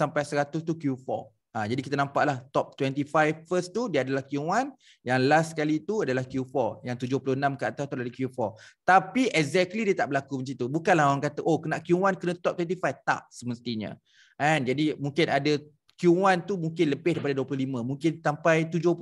sampai 100 tu Q4. Ha, jadi kita nampaklah top 25 first tu dia adalah Q1, yang last kali tu adalah Q4, yang 76 ke atas tu adalah Q4. Tapi exactly dia tak berlaku macam tu. Bukanlah orang kata oh kena Q1 kena top 25 tak semestinya. And Jadi mungkin ada Q1 tu mungkin lebih daripada 25, mungkin sampai 70.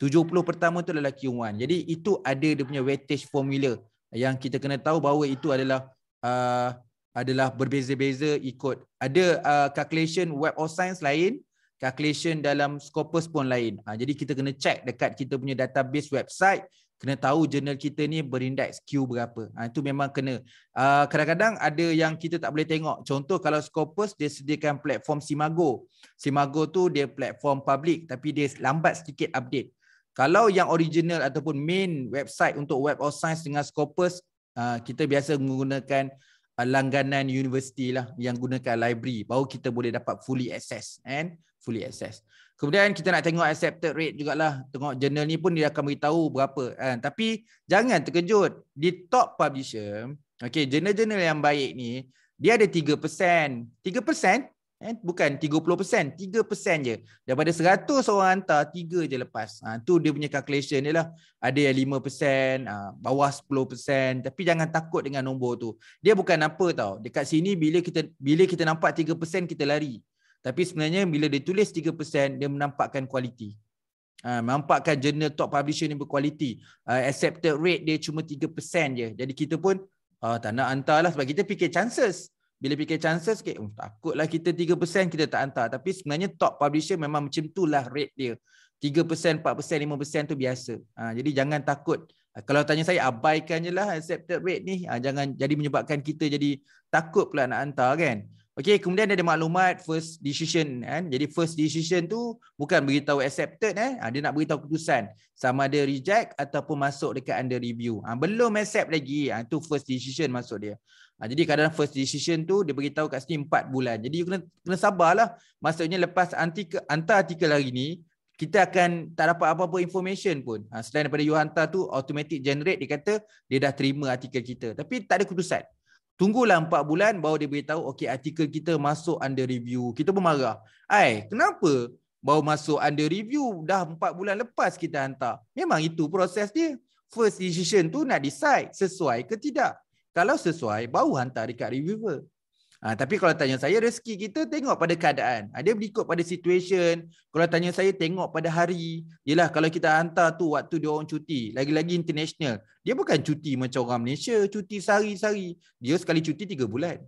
70 pertama tu adalah Q1. Jadi itu ada dia punya weightage formula yang kita kena tahu bahawa itu adalah uh, adalah berbeza-beza ikut ada uh, calculation web of science lain calculation dalam scopus pun lain. Ha, jadi kita kena check dekat kita punya database website, kena tahu journal kita ni berindeks Q berapa. Ha, itu memang kena. Ah, kadang-kadang uh, ada yang kita tak boleh tengok. Contoh kalau scopus dia sediakan platform Simago. Simago tu dia platform public tapi dia lambat sedikit update. Kalau yang original ataupun main website untuk Web of Science dengan Scopus, ah, kita biasa menggunakan ah, langganan universiti lah yang gunakan library. Baru kita boleh dapat fully access. And fully assessed. Kemudian kita nak tengok accepted rate jugalah. Tengok journal ni pun dia akan beritahu berapa. Eh, tapi jangan terkejut. Di top publisher, okay, journal-journal yang baik ni, dia ada 3%. 3%? Eh, bukan 30%. 3% je. Daripada 100 orang hantar, 3 je lepas. Ha, tu dia punya calculation dia lah. Ada yang 5%, ha, bawah 10%. Tapi jangan takut dengan nombor tu. Dia bukan apa tau. Dekat sini bila kita bila kita nampak 3% kita lari. Tapi sebenarnya bila dia tulis 3%, dia menampakkan kualiti. Ha, menampakkan jurnal top publisher ni berkualiti. Uh, accepted rate dia cuma 3% je. Jadi kita pun uh, tak nak hantar lah sebab kita fikir chances. Bila fikir chances, okay, uh, oh, takutlah kita 3% kita tak hantar. Tapi sebenarnya top publisher memang macam tu lah rate dia. 3%, 4%, 5% tu biasa. Ha, jadi jangan takut. Kalau tanya saya, abaikan je lah accepted rate ni. Ha, jangan jadi menyebabkan kita jadi takut pula nak hantar kan. Okay, kemudian ada maklumat first decision. Kan? Jadi first decision tu bukan beritahu accepted. Eh? Ha, dia nak beritahu keputusan. Sama ada reject ataupun masuk dekat under review. Ha, belum accept lagi. Itu ha, first decision masuk dia. Ha, jadi kadang-kadang first decision tu dia beritahu kat sini 4 bulan. Jadi you kena, kena sabarlah. Maksudnya lepas antikel, hantar artikel hari ni, kita akan tak dapat apa-apa information pun. Ha, selain daripada you hantar tu automatic generate, dia kata dia dah terima artikel kita. Tapi tak ada keputusan. Tunggulah 4 bulan baru dia beritahu okey artikel kita masuk under review. Kita pun marah. Ai, kenapa baru masuk under review dah 4 bulan lepas kita hantar? Memang itu proses dia. First decision tu nak decide sesuai ke tidak. Kalau sesuai baru hantar dekat reviewer. Ha, tapi kalau tanya saya rezeki kita tengok pada keadaan. Ada ha, berikut pada situasi. Kalau tanya saya tengok pada hari. Yalah kalau kita hantar tu waktu dia orang cuti, lagi-lagi international. Dia bukan cuti macam orang Malaysia, cuti sehari-hari. Dia sekali cuti tiga bulan.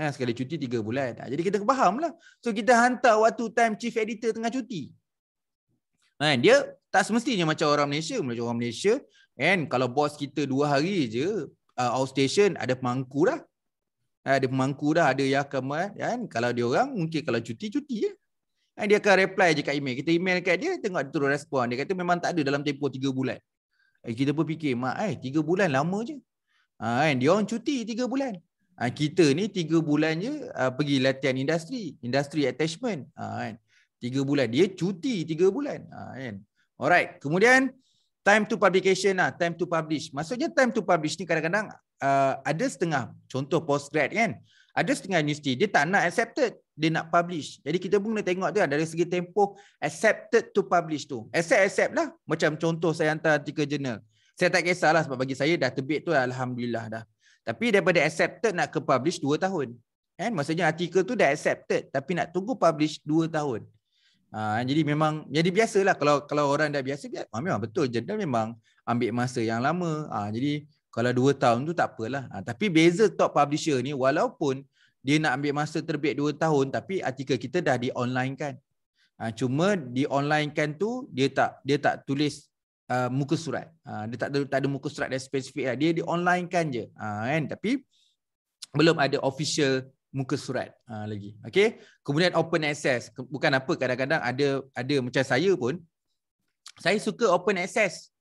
Ha, sekali cuti tiga bulan. Ha, jadi kita lah. So kita hantar waktu time chief editor tengah cuti. Ha, dia tak semestinya macam orang Malaysia, macam orang Malaysia. And kalau bos kita dua hari je, uh, outstation ada pemangku lah ada eh, pemangku dah ada ya kamu eh. kan kalau dia orang mungkin kalau cuti cuti ya. Kan? dia akan reply je kat email. Kita email kat dia tengok dia terus respon. Dia kata memang tak ada dalam tempoh 3 bulan. kita pun fikir mak eh 3 bulan lama je. Ha, kan? dia orang cuti 3 bulan. Ha, kita ni 3 bulan je uh, pergi latihan industri, industri attachment. Ha, kan? 3 bulan dia cuti 3 bulan. Ha, kan? Alright, kemudian time to publication lah, time to publish. Maksudnya time to publish ni kadang-kadang uh, ada setengah contoh postgrad kan ada setengah universiti dia tak nak accepted dia nak publish jadi kita pun kena tengok tu lah, dari segi tempoh accepted to publish tu accept accept lah macam contoh saya hantar artikel jurnal saya tak kisahlah sebab bagi saya dah terbit tu alhamdulillah dah tapi daripada accepted nak ke publish 2 tahun kan maksudnya artikel tu dah accepted tapi nak tunggu publish 2 tahun Ha, jadi memang jadi biasalah kalau kalau orang dah biasa dia ha, memang betul jurnal memang ambil masa yang lama ha, jadi kalau dua tahun tu tak apalah. Ha, tapi beza top publisher ni walaupun dia nak ambil masa terbit dua tahun tapi artikel kita dah di online kan. Ha, cuma di online kan tu dia tak dia tak tulis uh, muka surat. Ha, dia tak ada, tak ada muka surat dan spesifik. Lah. Dia di online kan je. Ha, kan? Tapi belum ada official muka surat ha, lagi. Okay? Kemudian open access. Bukan apa kadang-kadang ada ada macam saya pun. Saya suka open access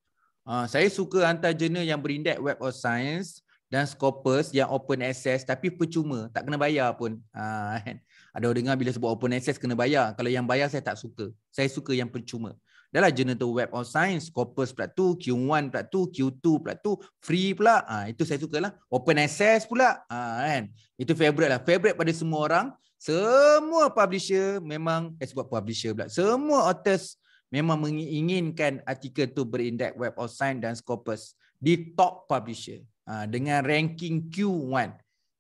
Ha, saya suka hantar jurnal yang berindek Web of Science dan Scopus yang open access tapi percuma, tak kena bayar pun. Uh, ada orang dengar bila sebut open access kena bayar. Kalau yang bayar saya tak suka. Saya suka yang percuma. Dahlah jurnal tu Web of Science, Scopus pula tu, Q1 pula tu, Q2 pula tu, free pula. Ha, itu saya suka lah. Open access pula. Ha, kan? Itu favorite lah. Favorite pada semua orang. Semua publisher memang, eh sebab publisher pula. Semua authors memang menginginkan artikel tu berindex Web of Science dan Scopus di top publisher ha, dengan ranking Q1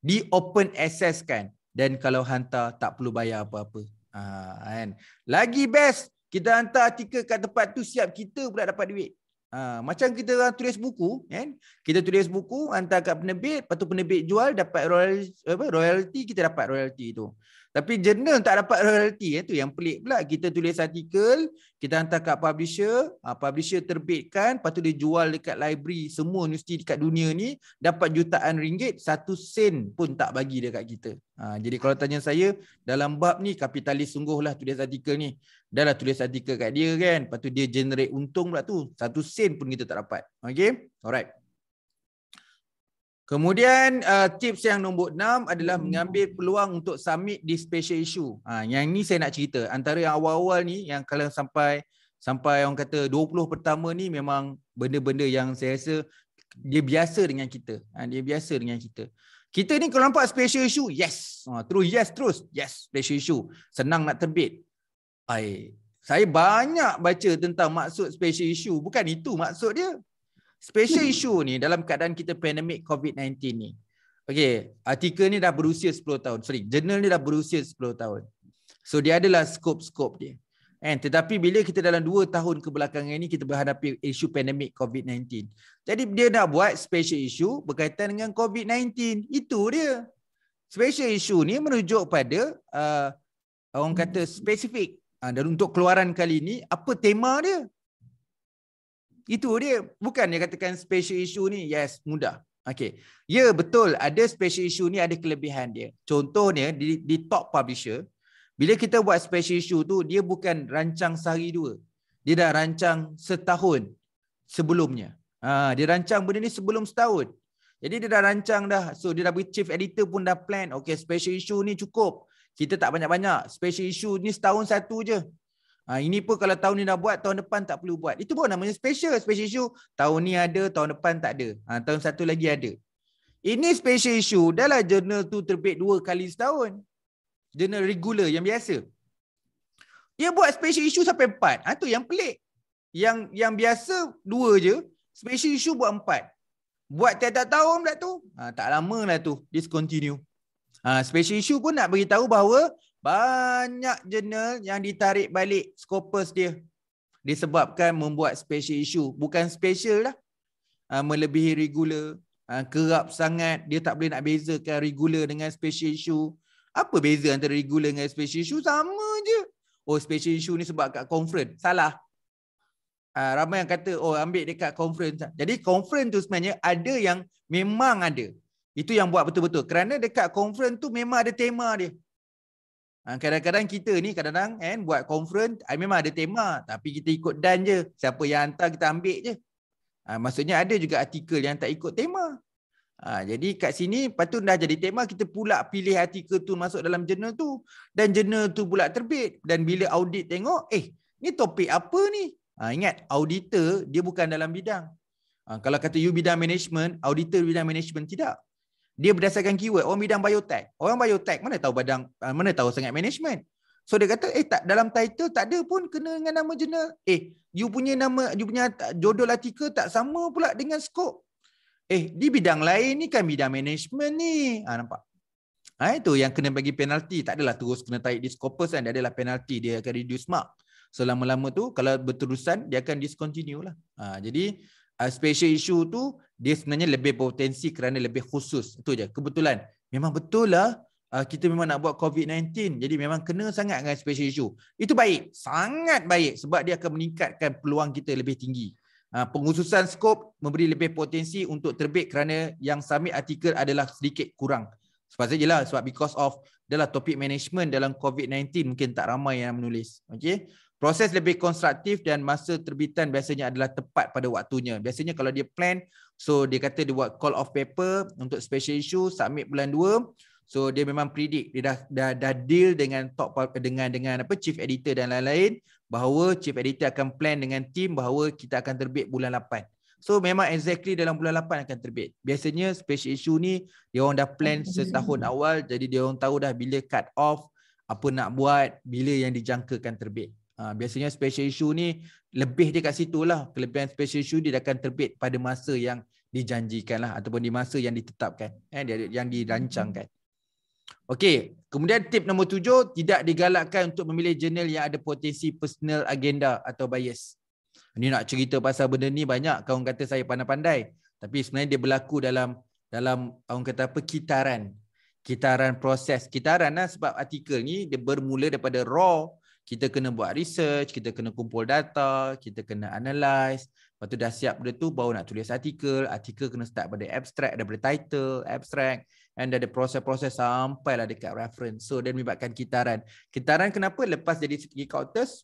di open access kan dan kalau hantar tak perlu bayar apa-apa ha, kan lagi best kita hantar artikel kat tempat tu siap kita pula dapat duit Ha, macam kita tulis buku kan kita tulis buku hantar kat penerbit lepas tu penerbit jual dapat royalty apa royalty kita dapat royalty tu tapi jurnal tak dapat royalty itu yang pelik pula. Kita tulis artikel, kita hantar kat publisher, ah, publisher terbitkan, lepas tu dia jual dekat library semua universiti dekat dunia ni, dapat jutaan ringgit, satu sen pun tak bagi dekat kita. Ah, jadi kalau tanya saya, dalam bab ni kapitalis sungguh lah tulis artikel ni. Dah lah tulis artikel kat dia kan, lepas tu dia generate untung pula tu, satu sen pun kita tak dapat. Okay, alright. Kemudian uh, tips yang nombor enam adalah mengambil peluang untuk submit di special issue. Uh, yang ni saya nak cerita. Antara yang awal-awal ni yang kalau sampai sampai orang kata 20 pertama ni memang benda-benda yang saya rasa dia biasa dengan kita. Uh, dia biasa dengan kita. Kita ni kalau nampak special issue, yes. Uh, terus yes terus. Yes, special issue. Senang nak terbit. Ai, saya banyak baca tentang maksud special issue. Bukan itu maksud dia special hmm. issue ni dalam keadaan kita pandemik COVID-19 ni. Okey, artikel ni dah berusia 10 tahun. Sorry, jurnal ni dah berusia 10 tahun. So dia adalah scope-scope dia. And, tetapi bila kita dalam 2 tahun kebelakangan ini kita berhadapi isu pandemik COVID-19. Jadi dia nak buat special issue berkaitan dengan COVID-19. Itu dia. Special issue ni merujuk pada uh, orang kata spesifik. Uh, ah, dan untuk keluaran kali ini, apa tema dia? itu dia bukan dia katakan special issue ni yes mudah okay ya yeah, betul ada special issue ni ada kelebihan dia contohnya di, di top publisher bila kita buat special issue tu dia bukan rancang sehari dua dia dah rancang setahun sebelumnya ha dia rancang benda ni sebelum setahun jadi dia dah rancang dah so dia dah bagi chief editor pun dah plan okay special issue ni cukup kita tak banyak-banyak special issue ni setahun satu je Ha, ini pun kalau tahun ni dah buat tahun depan tak perlu buat itu pun namanya special special issue tahun ni ada tahun depan tak ada ha, tahun satu lagi ada ini special issue dahlah jurnal tu terbit dua kali setahun jurnal regular yang biasa dia buat special issue sampai empat ha, tu yang pelik yang yang biasa dua je special issue buat empat buat tiap-tiap tahun pula tu ha, tak lama lah tu discontinue ha, special issue pun nak beritahu bahawa banyak jurnal yang ditarik balik scopus dia disebabkan membuat special issue bukan special lah uh, melebihi regular uh, kerap sangat dia tak boleh nak bezakan regular dengan special issue apa beza antara regular dengan special issue sama je oh special issue ni sebab kat conference salah uh, ramai yang kata oh ambil dekat conference jadi conference tu sebenarnya ada yang memang ada itu yang buat betul-betul kerana dekat conference tu memang ada tema dia Ha, kadang-kadang kita ni kadang-kadang kan, buat conference I memang ada tema tapi kita ikut dan je. Siapa yang hantar kita ambil je. Ha, maksudnya ada juga artikel yang tak ikut tema. Ha, jadi kat sini lepas tu dah jadi tema kita pula pilih artikel tu masuk dalam jurnal tu. Dan jurnal tu pula terbit. Dan bila audit tengok eh ni topik apa ni? Ha, ingat auditor dia bukan dalam bidang. Ha, kalau kata you bidang management, auditor bidang management tidak dia berdasarkan keyword orang bidang biotech. Orang biotech mana tahu badang ah, mana tahu sangat management. So dia kata eh tak dalam title tak ada pun kena dengan nama jurnal. Eh you punya nama you punya judul artikel tak sama pula dengan skop. Eh di bidang lain ni kan bidang management ni. Ha nampak. Ha itu yang kena bagi penalti Tak adalah terus kena taik di scopus kan dia adalah penalti dia akan reduce mark. Selama-lama tu kalau berterusan dia akan discontinue lah. Ha, jadi uh, special issue tu dia sebenarnya lebih potensi kerana lebih khusus tu je kebetulan memang betul lah uh, kita memang nak buat COVID-19 jadi memang kena sangat dengan special issue itu baik sangat baik sebab dia akan meningkatkan peluang kita lebih tinggi uh, pengususan skop memberi lebih potensi untuk terbit kerana yang submit artikel adalah sedikit kurang sebab saja lah sebab because of adalah topik management dalam COVID-19 mungkin tak ramai yang menulis Okay. Proses lebih konstruktif dan masa terbitan biasanya adalah tepat pada waktunya. Biasanya kalau dia plan, so dia kata dia buat call of paper untuk special issue, submit bulan 2. So dia memang predict dia dah, dah dah deal dengan top dengan dengan apa chief editor dan lain-lain bahawa chief editor akan plan dengan team bahawa kita akan terbit bulan 8. So memang exactly dalam bulan 8 akan terbit. Biasanya special issue ni dia orang dah plan hmm. setahun awal jadi dia orang tahu dah bila cut off, apa nak buat, bila yang dijangkakan terbit. Ha, biasanya special issue ni lebih dia kat situ lah. Kelebihan special issue dia akan terbit pada masa yang dijanjikan lah ataupun di masa yang ditetapkan eh, yang dirancangkan. Okey, kemudian tip nombor tujuh, tidak digalakkan untuk memilih jurnal yang ada potensi personal agenda atau bias. Ini nak cerita pasal benda ni banyak Kau kata saya pandai-pandai. Tapi sebenarnya dia berlaku dalam dalam kawan kata apa, kitaran. Kitaran proses. Kitaran lah sebab artikel ni dia bermula daripada raw kita kena buat research, kita kena kumpul data, kita kena analyse. Lepas tu dah siap benda tu baru nak tulis artikel. Artikel kena start pada abstract, daripada title, abstract. And ada proses-proses sampai lah dekat reference. So, dia melibatkan kitaran. Kitaran kenapa? Lepas jadi strategic authors,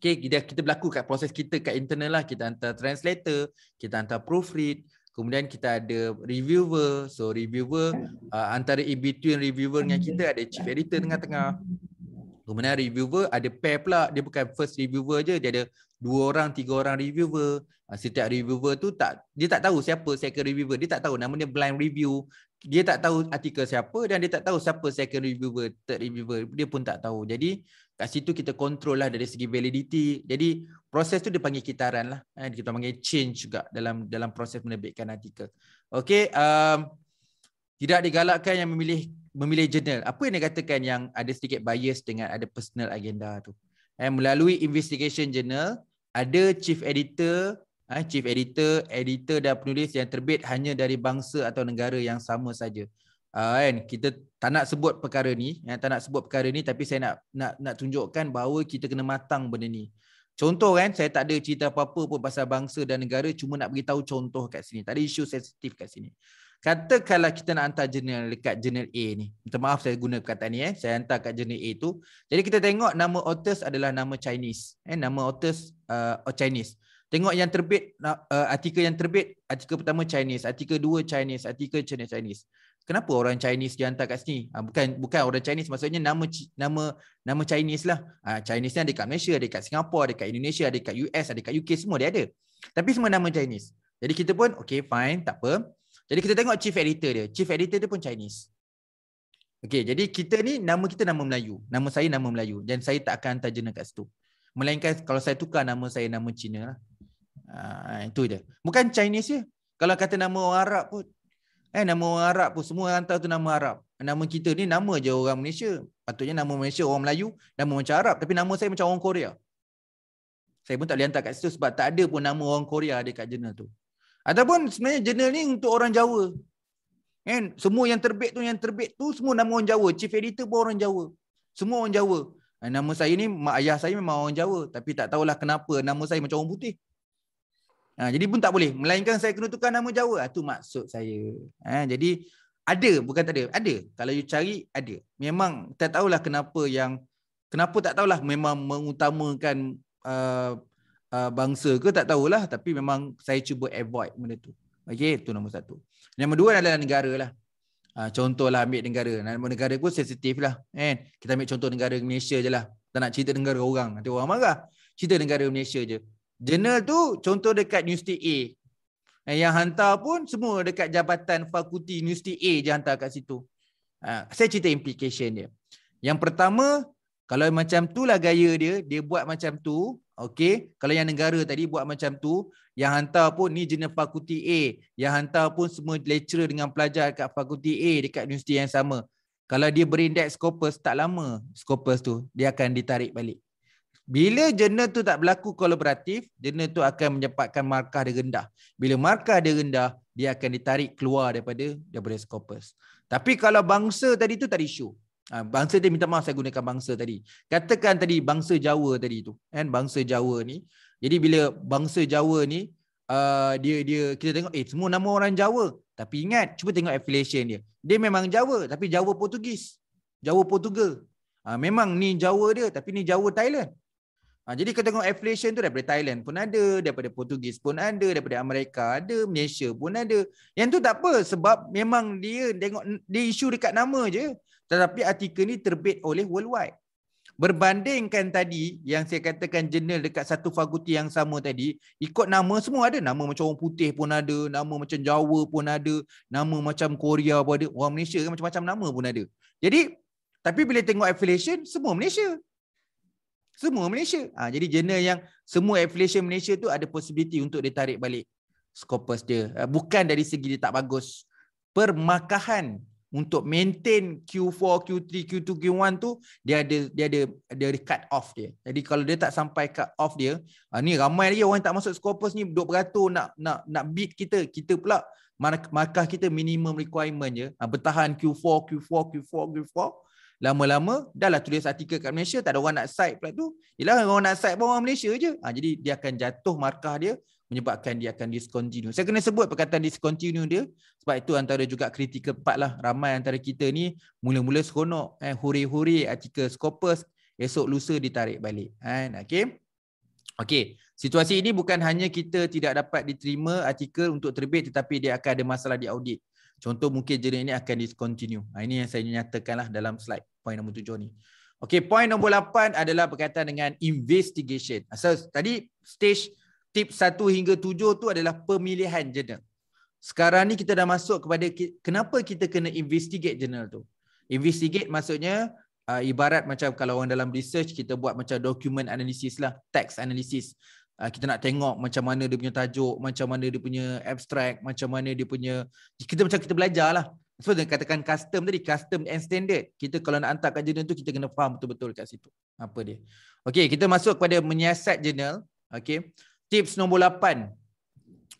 okay, kita, kita berlaku kat proses kita kat internal lah. Kita hantar translator, kita hantar proofread. Kemudian kita ada reviewer. So, reviewer hmm. uh, antara in between reviewer dengan kita ada chief editor tengah-tengah kemudian reviewer ada pair pula dia bukan first reviewer je dia ada dua orang tiga orang reviewer ah, setiap reviewer tu tak dia tak tahu siapa second reviewer dia tak tahu namanya blind review dia tak tahu artikel siapa dan dia tak tahu siapa second reviewer third reviewer dia pun tak tahu jadi kat situ kita kontrol lah dari segi validity jadi proses tu dia panggil kitaran lah eh, kita panggil change juga dalam dalam proses menerbitkan artikel Okay, um, tidak digalakkan yang memilih memilih jurnal apa yang dia katakan yang ada sedikit bias dengan ada personal agenda tu eh melalui investigation jurnal, ada chief editor eh chief editor editor dan penulis yang terbit hanya dari bangsa atau negara yang sama saja uh, kan kita tak nak sebut perkara ni ya, tak nak sebut perkara ni tapi saya nak nak nak tunjukkan bahawa kita kena matang benda ni contoh kan saya tak ada cerita apa-apa pun pasal bangsa dan negara cuma nak beritahu contoh kat sini tak ada isu sensitif kat sini Kata kalau kita nak hantar jurnal dekat jurnal A ni. Minta maaf saya guna perkataan ni eh. Saya hantar kat jurnal A tu. Jadi kita tengok nama authors adalah nama Chinese. Eh, nama authors uh, oh, Chinese. Tengok yang terbit, uh, artikel yang terbit. Artikel pertama Chinese. Artikel dua Chinese. Artikel Chinese Chinese. Kenapa orang Chinese dia hantar kat sini? Uh, bukan bukan orang Chinese. Maksudnya nama nama nama Chinese lah. Uh, Chinese ni ada dekat Malaysia, ada kat Singapura, ada kat Indonesia, ada kat US, ada kat UK. Semua dia ada. Tapi semua nama Chinese. Jadi kita pun okay fine tak apa. Jadi kita tengok chief editor dia. Chief editor dia pun Chinese. Okay, jadi kita ni nama kita nama Melayu. Nama saya nama Melayu dan saya tak akan hantar jenama kat situ. Melainkan kalau saya tukar nama saya nama Cina lah. Uh, itu je. Bukan Chinese je. Kalau kata nama orang Arab pun eh nama orang Arab pun semua hantar tu nama Arab. Nama kita ni nama je orang Malaysia. Patutnya nama Malaysia orang Melayu, nama macam Arab tapi nama saya macam orang Korea. Saya pun tak boleh hantar kat situ sebab tak ada pun nama orang Korea dekat jenama tu. Adapun sebenarnya jurnal ni untuk orang Jawa. Kan? Semua yang terbit tu, yang terbit tu semua nama orang Jawa. Chief editor pun orang Jawa. Semua orang Jawa. Eh, nama saya ni, mak ayah saya memang orang Jawa. Tapi tak tahulah kenapa nama saya macam orang putih. Ha, jadi pun tak boleh. Melainkan saya kena tukar nama Jawa. Itu ah, ha, maksud saya. Ha, jadi ada, bukan tak ada. Ada. Kalau you cari, ada. Memang tak tahulah kenapa yang... Kenapa tak tahulah memang mengutamakan... Uh, Uh, bangsa ke tak tahulah tapi memang saya cuba avoid benda tu. Okey, tu nombor satu. Yang kedua adalah negara lah. Uh, contohlah ambil negara. Nombor negara pun sensitif lah. Eh, kita ambil contoh negara Malaysia je lah. Tak nak cerita negara orang. Nanti orang marah. Cerita negara Malaysia je. Jurnal tu contoh dekat Universiti A. Eh, yang hantar pun semua dekat jabatan fakulti Universiti A je hantar kat situ. Uh, saya cerita implication dia. Yang pertama, kalau macam tu lah gaya dia, dia buat macam tu, Okey, kalau yang negara tadi buat macam tu, yang hantar pun ni jenis fakulti A, yang hantar pun semua lecturer dengan pelajar dekat fakulti A dekat universiti yang sama. Kalau dia berindeks Scopus tak lama, Scopus tu dia akan ditarik balik. Bila jurnal tu tak berlaku kolaboratif, jurnal tu akan menyempatkan markah dia rendah. Bila markah dia rendah, dia akan ditarik keluar daripada daripada Scopus. Tapi kalau bangsa tadi tu tak isu. Ha, bangsa dia minta maaf saya gunakan bangsa tadi. Katakan tadi bangsa Jawa tadi tu, kan bangsa Jawa ni. Jadi bila bangsa Jawa ni uh, dia dia kita tengok eh semua nama orang Jawa. Tapi ingat cuba tengok affiliation dia. Dia memang Jawa tapi Jawa Portugis. Jawa Portugal. Uh, memang ni Jawa dia tapi ni Jawa Thailand. Uh, jadi kita tengok affiliation tu daripada Thailand pun ada, daripada Portugis pun ada, daripada Amerika ada, Malaysia pun ada. Yang tu tak apa sebab memang dia tengok dia isu dekat nama je tetapi artikel ni terbit oleh worldwide. Berbandingkan tadi yang saya katakan jurnal dekat satu fakulti yang sama tadi, ikut nama semua ada. Nama macam orang putih pun ada, nama macam Jawa pun ada, nama macam Korea pun ada, orang Malaysia kan macam-macam nama pun ada. Jadi, tapi bila tengok affiliation, semua Malaysia. Semua Malaysia. Ha, jadi jurnal yang semua affiliation Malaysia tu ada possibility untuk ditarik balik. skopus dia. Ha, bukan dari segi dia tak bagus. Permakahan untuk maintain Q4, Q3, Q2, Q1 tu dia ada dia ada dia ada cut off dia. Jadi kalau dia tak sampai cut off dia, ha, ni ramai lagi orang tak masuk scopus ni duk beratur nak nak nak beat kita. Kita pula markah kita minimum requirement je. Ha, bertahan Q4, Q4, Q4, Q4. Lama-lama dah lah tulis artikel kat Malaysia tak ada orang nak side pula tu. Yalah orang nak side pun orang Malaysia je. Ha, jadi dia akan jatuh markah dia menyebabkan dia akan discontinue. Saya kena sebut perkataan discontinue dia sebab itu antara juga critical part lah. Ramai antara kita ni mula-mula seronok eh huri-huri artikel Scopus esok lusa ditarik balik. Kan? Okey. Okey. Situasi ini bukan hanya kita tidak dapat diterima artikel untuk terbit tetapi dia akan ada masalah di audit. Contoh mungkin jenis ini akan discontinue. Ha, ini yang saya nyatakan lah dalam slide poin nombor tujuh ni. Okey, poin nombor lapan adalah berkaitan dengan investigation. Asal so, tadi stage tip 1 hingga 7 tu adalah pemilihan jurnal. Sekarang ni kita dah masuk kepada kenapa kita kena investigate jurnal tu. Investigate maksudnya uh, ibarat macam kalau orang dalam research kita buat macam document analysis lah, text analysis. Uh, kita nak tengok macam mana dia punya tajuk, macam mana dia punya abstract, macam mana dia punya kita macam kita belajar lah. So dia katakan custom tadi, custom and standard. Kita kalau nak hantar kat jurnal tu kita kena faham betul-betul kat situ. Apa dia. Okay, kita masuk kepada menyiasat jurnal. Okay. Tips nombor 8.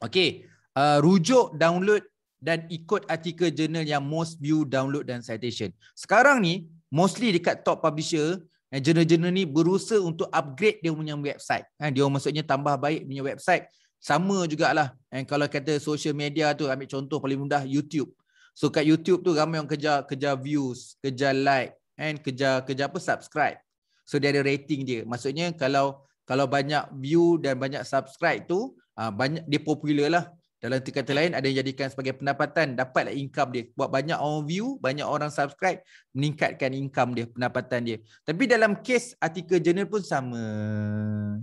Okay. Uh, rujuk download dan ikut artikel jurnal yang most view, download dan citation. Sekarang ni, mostly dekat top publisher, eh, jurnal-jurnal ni berusaha untuk upgrade dia punya website. Eh, dia maksudnya tambah baik punya website. Sama jugalah. Eh, kalau kata social media tu, ambil contoh paling mudah, YouTube. So kat YouTube tu ramai orang kejar kejar views, kejar like and kejar kejar apa subscribe. So dia ada rating dia. Maksudnya kalau kalau banyak view dan banyak subscribe tu uh, banyak dia popular lah dalam kata lain ada yang jadikan sebagai pendapatan dapatlah income dia buat banyak orang view banyak orang subscribe meningkatkan income dia pendapatan dia tapi dalam kes artikel jurnal pun sama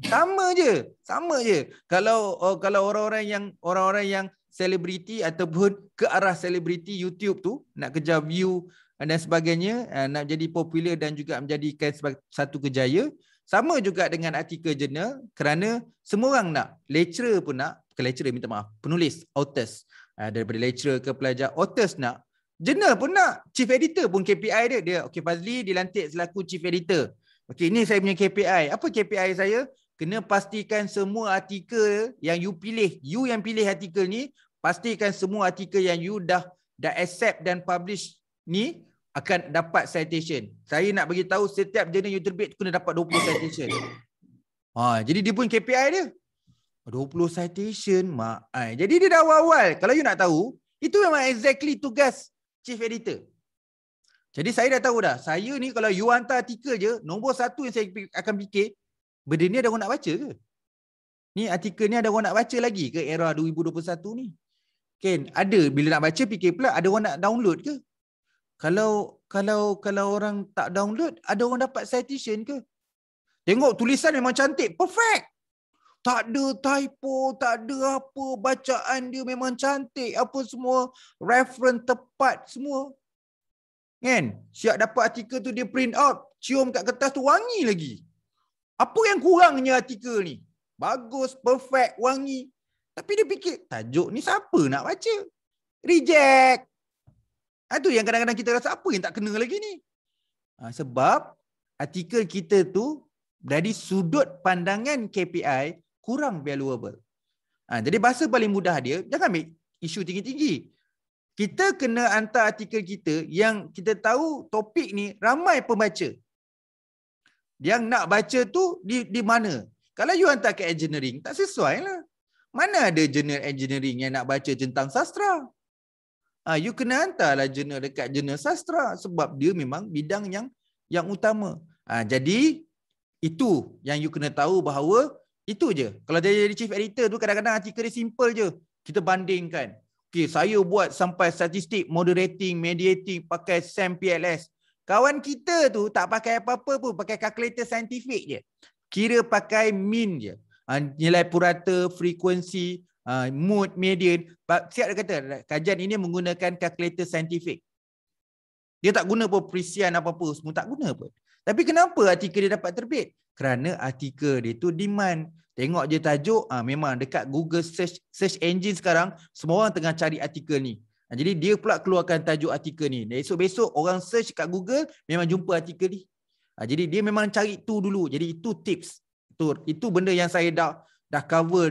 sama je sama je kalau uh, kalau orang-orang yang orang-orang yang selebriti ataupun ke arah selebriti YouTube tu nak kejar view dan sebagainya ah, nak jadi popular dan juga menjadikan sebagai satu kejayaan sama juga dengan artikel jurnal kerana semua orang nak, lecturer pun nak, ke lecturer minta maaf, penulis, authors, uh, daripada lecturer ke pelajar, authors nak, jurnal pun nak, chief editor pun KPI dia, dia okay, Fazli dilantik selaku chief editor. Okay, ini saya punya KPI. Apa KPI saya? Kena pastikan semua artikel yang you pilih, you yang pilih artikel ni, pastikan semua artikel yang you dah dah accept dan publish ni akan dapat citation. Saya nak bagi tahu setiap jurnal you terbit kena dapat 20 citation. Ha, jadi dia pun KPI dia. 20 citation mak. Ai. Jadi dia dah awal-awal. Kalau you nak tahu, itu memang exactly tugas chief editor. Jadi saya dah tahu dah. Saya ni kalau you hantar artikel je, nombor satu yang saya akan fikir, benda ni ada orang nak baca ke? Ni artikel ni ada orang nak baca lagi ke era 2021 ni? Kan? Ada. Bila nak baca, fikir pula ada orang nak download ke? Kalau kalau kalau orang tak download, ada orang dapat citation ke? Tengok tulisan memang cantik, perfect. Tak ada typo, tak ada apa, bacaan dia memang cantik, apa semua, reference tepat semua. Kan? Siap dapat artikel tu dia print out, cium kat kertas tu wangi lagi. Apa yang kurangnya artikel ni? Bagus, perfect, wangi. Tapi dia fikir, tajuk ni siapa nak baca? Reject. Itu ah, yang kadang-kadang kita rasa apa yang tak kena lagi ni. Ha, sebab artikel kita tu dari sudut pandangan KPI kurang valuable. Ha, jadi bahasa paling mudah dia, jangan ambil isu tinggi-tinggi. Kita kena hantar artikel kita yang kita tahu topik ni ramai pembaca. Yang nak baca tu di, di mana? Kalau you hantar ke engineering, tak sesuai lah. Mana ada general engineering yang nak baca tentang sastra? Ah, you kena hantarlah jurnal dekat jurnal sastra sebab dia memang bidang yang yang utama. Ah, jadi itu yang you kena tahu bahawa itu je. Kalau dia jadi chief editor tu kadang-kadang artikel dia simple je. Kita bandingkan. Okay, saya buat sampai statistik moderating, mediating pakai SAM PLS. Kawan kita tu tak pakai apa-apa pun. Pakai kalkulator saintifik je. Kira pakai mean je. Ha, nilai purata, frekuensi, Ah, mood, median. Siap dia kata, kajian ini menggunakan kalkulator saintifik. Dia tak guna pun perisian apa-apa, semua tak guna pun. Tapi kenapa artikel dia dapat terbit? Kerana artikel dia tu demand. Tengok je tajuk, ha, memang dekat Google search search engine sekarang, semua orang tengah cari artikel ni. Ha, jadi dia pula keluarkan tajuk artikel ni. Esok-besok orang search kat Google, memang jumpa artikel ni. Ha, jadi dia memang cari tu dulu. Jadi itu tips. tu. itu benda yang saya dah dah cover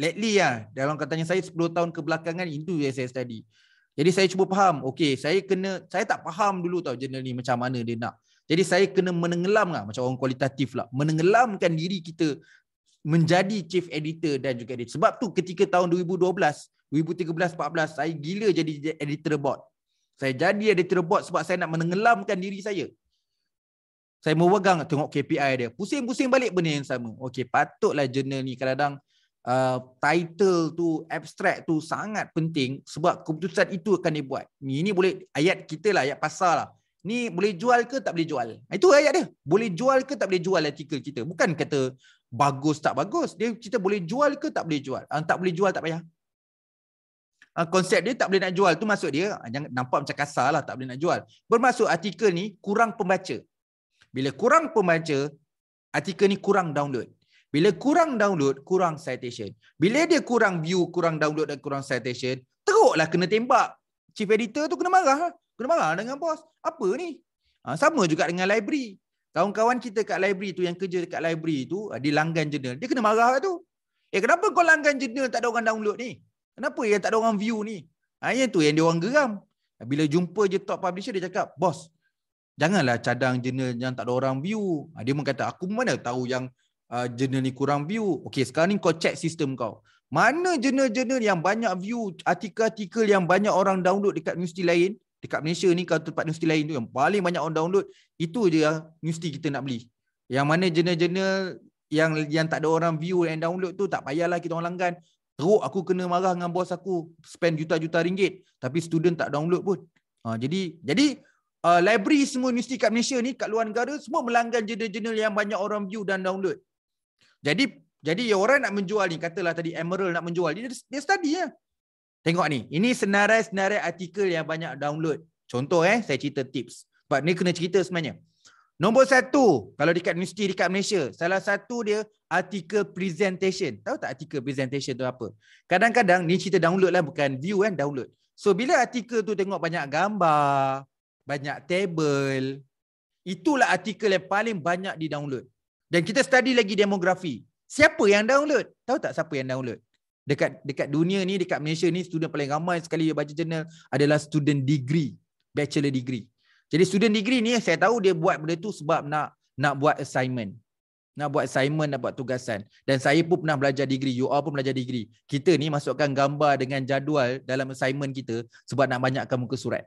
lately lah dalam katanya saya 10 tahun kebelakangan itu yang saya study jadi saya cuba faham okay saya kena saya tak faham dulu tau jurnal ni macam mana dia nak jadi saya kena menenggelam lah macam orang kualitatif lah menenggelamkan diri kita menjadi chief editor dan juga editor sebab tu ketika tahun 2012 2013 14 saya gila jadi editor bot saya jadi editor bot sebab saya nak menenggelamkan diri saya saya memegang tengok KPI dia. Pusing-pusing balik benda yang sama. Okey, patutlah jurnal ni kadang-kadang Uh, title tu abstrak tu sangat penting sebab keputusan itu akan dibuat. Ni ni boleh ayat kita lah ayat pasal lah. Ni boleh jual ke tak boleh jual? Ha, itu ayat dia. Boleh jual ke tak boleh jual artikel kita. Bukan kata bagus tak bagus. Dia cerita boleh jual ke tak boleh jual. Ha, tak boleh jual tak payah. Ha, konsep dia tak boleh nak jual tu maksud dia jangan nampak macam kasar lah tak boleh nak jual. Bermaksud artikel ni kurang pembaca. Bila kurang pembaca, artikel ni kurang download. Bila kurang download, kurang citation. Bila dia kurang view, kurang download dan kurang citation, teruklah kena tembak. Chief editor tu kena marah. Lah. Kena marah dengan bos. Apa ni? Ha, sama juga dengan library. Kawan-kawan kita kat library tu, yang kerja kat library tu, ha, dia langgan jurnal. Dia kena marah lah tu. Eh, kenapa kau langgan jurnal tak ada orang download ni? Kenapa yang tak ada orang view ni? Ha, yang tu yang dia orang geram. Ha, bila jumpa je top publisher, dia cakap, bos, janganlah cadang jurnal yang tak ada orang view. Ha, dia pun kata, aku mana tahu yang uh, jurnal ni kurang view. Okay, sekarang ni kau check sistem kau. Mana jurnal-jurnal yang banyak view, artikel-artikel yang banyak orang download dekat universiti lain, dekat Malaysia ni kalau tempat universiti lain tu yang paling banyak orang download, itu je lah universiti kita nak beli. Yang mana jurnal-jurnal yang yang tak ada orang view dan download tu tak payahlah kita orang langgan. Teruk aku kena marah dengan bos aku spend juta-juta ringgit tapi student tak download pun. Ha, jadi jadi uh, library semua universiti kat Malaysia ni kat luar negara semua melanggan jurnal-jurnal yang banyak orang view dan download. Jadi jadi orang nak menjual ni, katalah tadi Emerald nak menjual, dia, dia study ya. Tengok ni, ini senarai-senarai artikel yang banyak download. Contoh eh, saya cerita tips. Sebab ni kena cerita sebenarnya. Nombor satu, kalau dekat universiti dekat Malaysia, salah satu dia artikel presentation. Tahu tak artikel presentation tu apa? Kadang-kadang ni cerita download lah, bukan view kan, download. So bila artikel tu tengok banyak gambar, banyak table, itulah artikel yang paling banyak di download. Dan kita study lagi demografi. Siapa yang download? Tahu tak siapa yang download? Dekat dekat dunia ni, dekat Malaysia ni, student paling ramai sekali yang baca jurnal adalah student degree. Bachelor degree. Jadi student degree ni, saya tahu dia buat benda tu sebab nak nak buat assignment. Nak buat assignment, nak buat tugasan. Dan saya pun pernah belajar degree. You all pun belajar degree. Kita ni masukkan gambar dengan jadual dalam assignment kita sebab nak banyakkan muka surat.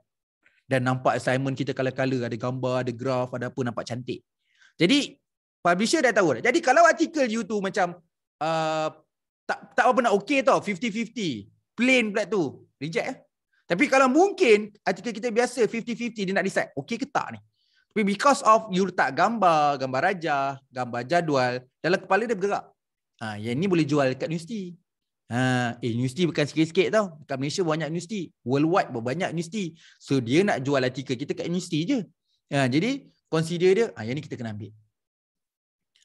Dan nampak assignment kita kala-kala. Ada gambar, ada graf, ada apa nampak cantik. Jadi publisher dah tahu Jadi kalau artikel you tu macam uh, tak tak apa nak okay tau 50-50 plain pula tu reject eh. Tapi kalau mungkin artikel kita biasa 50-50 dia nak decide okay ke tak ni. Tapi because of you letak gambar, gambar raja, gambar jadual, dalam kepala dia bergerak. Ha, yang ni boleh jual dekat universiti. Ha, eh, universiti bukan sikit-sikit tau. Dekat Malaysia banyak universiti. Worldwide pun banyak universiti. So, dia nak jual artikel kita kat universiti je. Ha, jadi, consider dia, ha, yang ni kita kena ambil.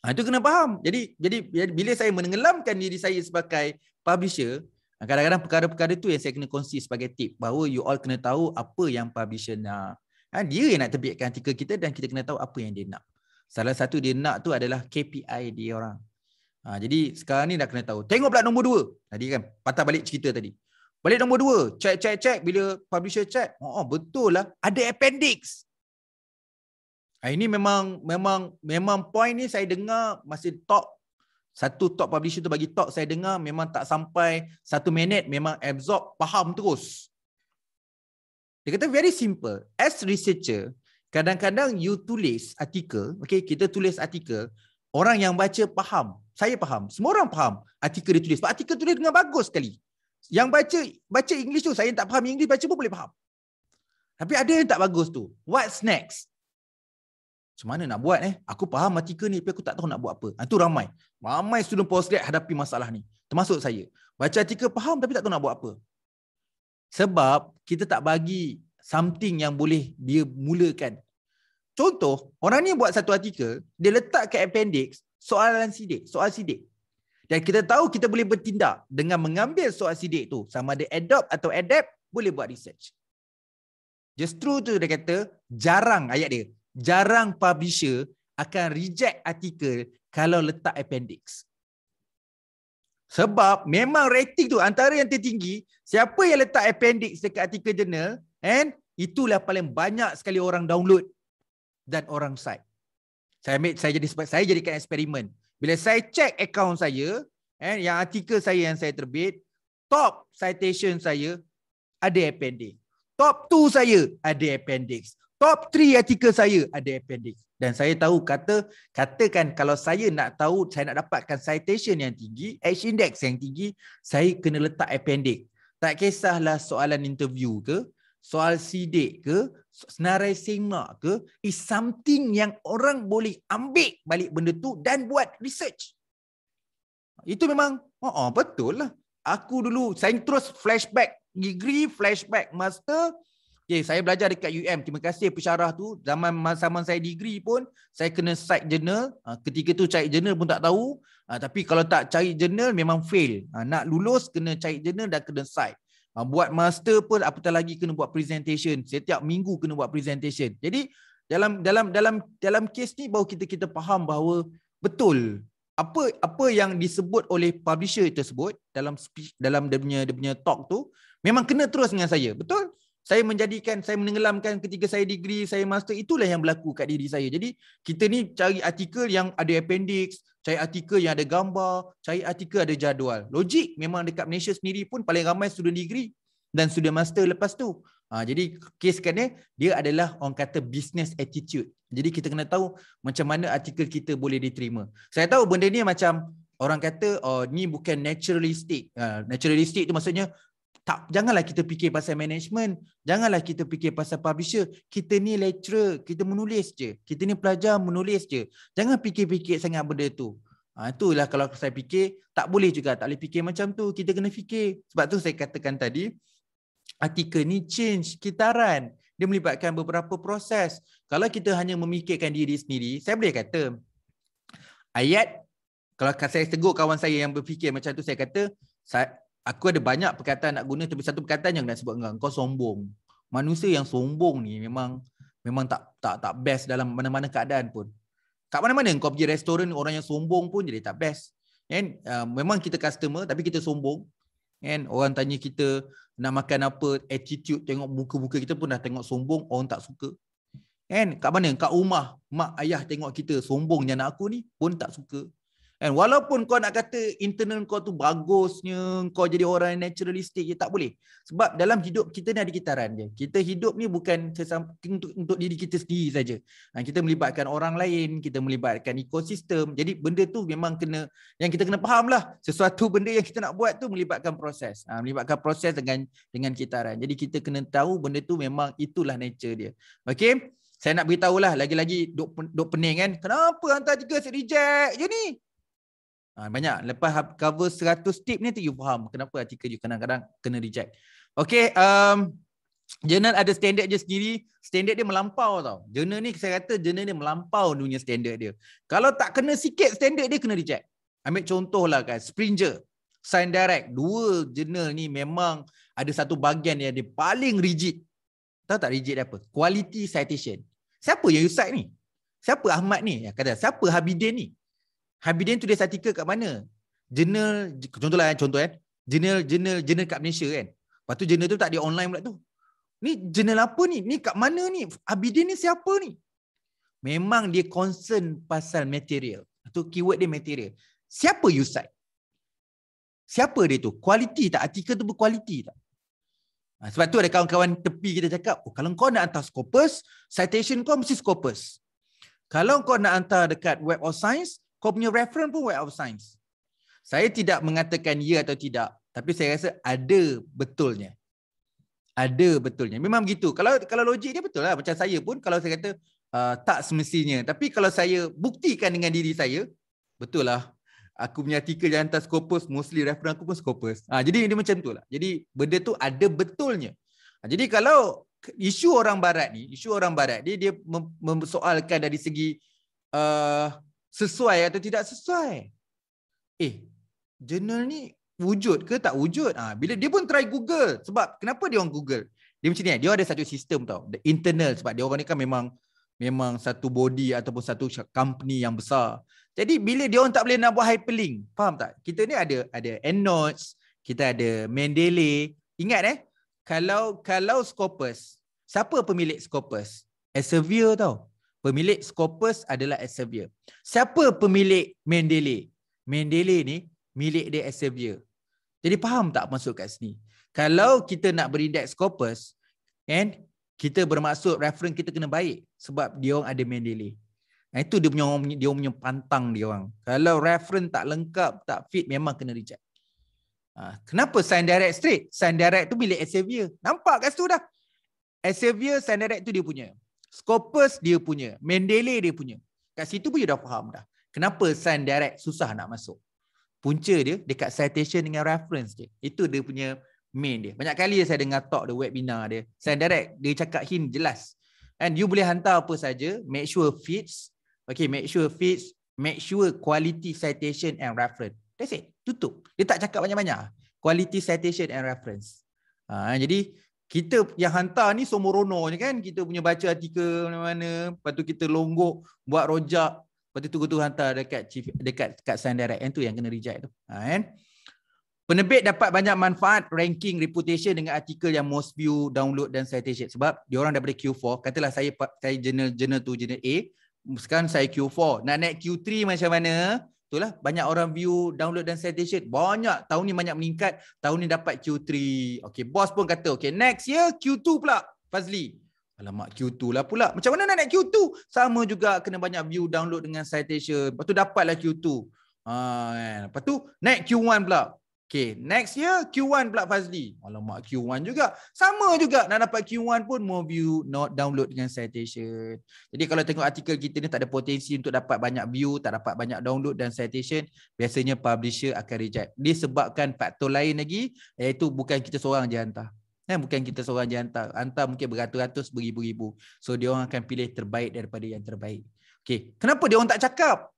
Ha, itu kena faham. Jadi jadi bila saya menenggelamkan diri saya sebagai publisher, ha, kadang-kadang perkara-perkara itu yang saya kena kongsi sebagai tip. Bahawa you all kena tahu apa yang publisher nak. Ha, dia yang nak terbitkan artikel kita dan kita kena tahu apa yang dia nak. Salah satu dia nak tu adalah KPI dia orang. Ha, jadi sekarang ni dah kena tahu. Tengok pula nombor dua. Tadi kan patah balik cerita tadi. Balik nombor dua. Check, check, check. Bila publisher check. Oh, oh betul lah. Ada appendix. Ah ini memang memang memang point ni saya dengar masih top satu top publisher tu bagi top saya dengar memang tak sampai satu minit memang absorb faham terus. Dia kata very simple. As researcher, kadang-kadang you tulis artikel, okay, kita tulis artikel, orang yang baca faham. Saya faham. Semua orang faham artikel dia tulis. Sebab artikel tulis dengan bagus sekali. Yang baca baca English tu, saya yang tak faham English, baca pun boleh faham. Tapi ada yang tak bagus tu. What's next? Macam mana nak buat eh? Aku faham matika ni tapi aku tak tahu nak buat apa. Itu ah, ramai. Ramai student postgrad hadapi masalah ni. Termasuk saya. Baca matika faham tapi tak tahu nak buat apa. Sebab kita tak bagi something yang boleh dia mulakan. Contoh, orang ni buat satu artikel, dia letak ke appendix soalan sidik, soal sidik. Dan kita tahu kita boleh bertindak dengan mengambil soal sidik tu. Sama ada adopt atau adapt, boleh buat research. Just true tu dia kata, jarang ayat dia jarang publisher akan reject artikel kalau letak appendix. Sebab memang rating tu antara yang tertinggi, siapa yang letak appendix dekat artikel jurnal, and itulah paling banyak sekali orang download dan orang cite. Saya ambil, saya jadi saya jadikan eksperimen. Bila saya check account saya, and yang artikel saya yang saya terbit, top citation saya ada appendix. Top 2 saya ada appendix top 3 artikel saya ada appendix. Dan saya tahu kata katakan kalau saya nak tahu saya nak dapatkan citation yang tinggi, H index yang tinggi, saya kena letak appendix. Tak kisahlah soalan interview ke, soal sidik ke, senarai semak ke, is something yang orang boleh ambil balik benda tu dan buat research. Itu memang oh, oh betul lah. Aku dulu saya terus flashback degree, flashback master, Okay, saya belajar dekat UM. Terima kasih pesarah tu. Zaman zaman saya degree pun, saya kena cite journal. Ah, ketika tu cite journal pun tak tahu. Ah, tapi kalau tak cari journal, memang fail. Ah, nak lulus, kena cari journal dan kena cite. Buat master pun, apatah lagi kena buat presentation. Setiap minggu kena buat presentation. Jadi, dalam dalam dalam dalam kes ni, baru kita kita faham bahawa betul apa apa yang disebut oleh publisher tersebut dalam speech, dalam dia punya dia punya talk tu memang kena terus dengan saya betul saya menjadikan saya menenggelamkan ketika saya degree saya master itulah yang berlaku kat diri saya jadi kita ni cari artikel yang ada appendix cari artikel yang ada gambar cari artikel ada jadual logik memang dekat Malaysia sendiri pun paling ramai student degree dan student master lepas tu ha, jadi kes kan dia adalah orang kata business attitude jadi kita kena tahu macam mana artikel kita boleh diterima saya tahu benda ni macam orang kata oh, ni bukan naturalistic uh, naturalistic tu maksudnya tak janganlah kita fikir pasal management, janganlah kita fikir pasal publisher. Kita ni lecturer, kita menulis je. Kita ni pelajar menulis je. Jangan fikir-fikir sangat benda tu. Ha, itulah kalau saya fikir, tak boleh juga tak boleh fikir macam tu. Kita kena fikir. Sebab tu saya katakan tadi, artikel ni change kitaran. Dia melibatkan beberapa proses. Kalau kita hanya memikirkan diri sendiri, saya boleh kata, ayat, kalau saya tegur kawan saya yang berfikir macam tu, saya kata, saya, aku ada banyak perkataan nak guna tapi satu perkataan yang nak sebut dengan kau sombong. Manusia yang sombong ni memang memang tak tak tak best dalam mana-mana keadaan pun. Kat mana-mana kau pergi restoran orang yang sombong pun jadi tak best. Kan uh, memang kita customer tapi kita sombong. Kan orang tanya kita nak makan apa, attitude tengok muka-muka kita pun dah tengok sombong, orang tak suka. Kan kat mana? Kat rumah mak ayah tengok kita sombongnya anak aku ni pun tak suka. Kan? Walaupun kau nak kata internal kau tu bagusnya, kau jadi orang yang naturalistik je, tak boleh. Sebab dalam hidup kita ni ada kitaran je. Kita hidup ni bukan sesam, untuk, untuk diri kita sendiri saja. Ha, kita melibatkan orang lain, kita melibatkan ekosistem. Jadi benda tu memang kena, yang kita kena faham lah. Sesuatu benda yang kita nak buat tu melibatkan proses. Ha, melibatkan proses dengan dengan kitaran. Jadi kita kena tahu benda tu memang itulah nature dia. Okay? Saya nak beritahu lah lagi-lagi duk, duk pening kan. Kenapa hantar tiga set reject je ni? Ha, banyak. Lepas cover 100 tip ni, you faham kenapa artikel you kadang-kadang kena reject. Okay, um, journal ada standard je sendiri. Standard dia melampau tau. Journal ni, saya kata journal ni melampau dunia standard dia. Kalau tak kena sikit, standard dia kena reject. Ambil contoh lah kan, Springer, Sign Direct. Dua journal ni memang ada satu bahagian yang dia paling rigid. Tahu tak rigid apa? Quality citation. Siapa yang you cite ni? Siapa Ahmad ni? Kata, siapa Habidin ni? Habidin tu dia artikel kat mana? Jurnal contohlah eh, contoh eh. Jurnal jurnal jurnal kat Malaysia kan. Lepas tu jurnal tu tak dia online pula tu. Ni jurnal apa ni? Ni kat mana ni? Abidin ni siapa ni? Memang dia concern pasal material. Atau keyword dia material. Siapa you cite? Siapa dia tu? Kualiti tak? Artikel tu berkualiti tak? Ha, sebab tu ada kawan-kawan tepi kita cakap, oh, kalau kau nak hantar Scopus, citation kau mesti Scopus. Kalau kau nak hantar dekat Web of Science, kau punya reference pun web of science. Saya tidak mengatakan ya atau tidak, tapi saya rasa ada betulnya. Ada betulnya. Memang begitu. Kalau kalau logik dia betul lah. Macam saya pun kalau saya kata uh, tak semestinya. Tapi kalau saya buktikan dengan diri saya, betul lah. Aku punya artikel yang hantar Scopus, mostly reference aku pun skopus. Ha, ah, jadi dia macam tu lah. Jadi benda tu ada betulnya. Ha, jadi kalau isu orang barat ni, isu orang barat ni, dia mempersoalkan dari segi uh, sesuai atau tidak sesuai. Eh, journal ni wujud ke tak wujud? ha, bila dia pun try Google sebab kenapa dia orang Google? Dia macam ni, eh, dia ada satu sistem tau, the internal sebab dia orang ni kan memang memang satu body ataupun satu company yang besar. Jadi bila dia orang tak boleh nak buat hyperlink, faham tak? Kita ni ada ada EndNotes, kita ada Mendeley. Ingat eh, kalau kalau Scopus, siapa pemilik Scopus? Elsevier tau. Pemilik Scopus adalah Elsevier. Siapa pemilik Mendeley? Mendeley ni milik dia Elsevier. Jadi faham tak masuk kat sini? Kalau kita nak berindeks Scopus, and kita bermaksud reference kita kena baik sebab dia orang ada Mendeley. Nah, itu dia punya dia punya pantang dia orang. Kalau reference tak lengkap, tak fit memang kena reject. Ha, kenapa sign direct straight? Sign direct tu milik Elsevier. Nampak kat situ dah. Elsevier sign direct tu dia punya. Scopus dia punya, Mendeley dia punya. Kat situ pun you dah faham dah. Kenapa sign direct susah nak masuk. Punca dia dekat citation dengan reference dia. Itu dia punya main dia. Banyak kali saya dengar talk dia webinar dia. Sign direct dia cakap hint jelas. And you boleh hantar apa saja, make sure fits. Okay, make sure fits, make sure quality citation and reference. That's it. Tutup. Dia tak cakap banyak-banyak. Quality citation and reference. Ha, jadi kita yang hantar ni somorono je kan kita punya baca artikel mana-mana lepas tu kita longgok buat rojak lepas tu tunggu-tunggu hantar dekat chief, dekat kat sign direct and tu yang kena reject tu ha, kan Penerbit dapat banyak manfaat ranking reputation dengan artikel yang most view, download dan citation sebab diorang daripada Q4 katalah saya saya journal journal tu journal A sekarang saya Q4 nak naik Q3 macam mana Itulah banyak orang view download dan citation. Banyak tahun ni banyak meningkat. Tahun ni dapat Q3. Okay, bos pun kata okay, next year Q2 pula Fazli. Alamak Q2 lah pula. Macam mana nak naik Q2? Sama juga kena banyak view download dengan citation. Lepas tu dapatlah Q2. Ha, ah, kan. Lepas tu naik Q1 pula. Okay, next year Q1 pula Fazli. Alamak Q1 juga. Sama juga nak dapat Q1 pun more view not download dengan citation. Jadi kalau tengok artikel kita ni tak ada potensi untuk dapat banyak view, tak dapat banyak download dan citation, biasanya publisher akan reject. Disebabkan faktor lain lagi iaitu bukan kita seorang je hantar. Eh, bukan kita seorang je hantar. Hantar mungkin beratus-ratus, beribu-ribu. So, dia orang akan pilih terbaik daripada yang terbaik. Okay. Kenapa dia orang tak cakap?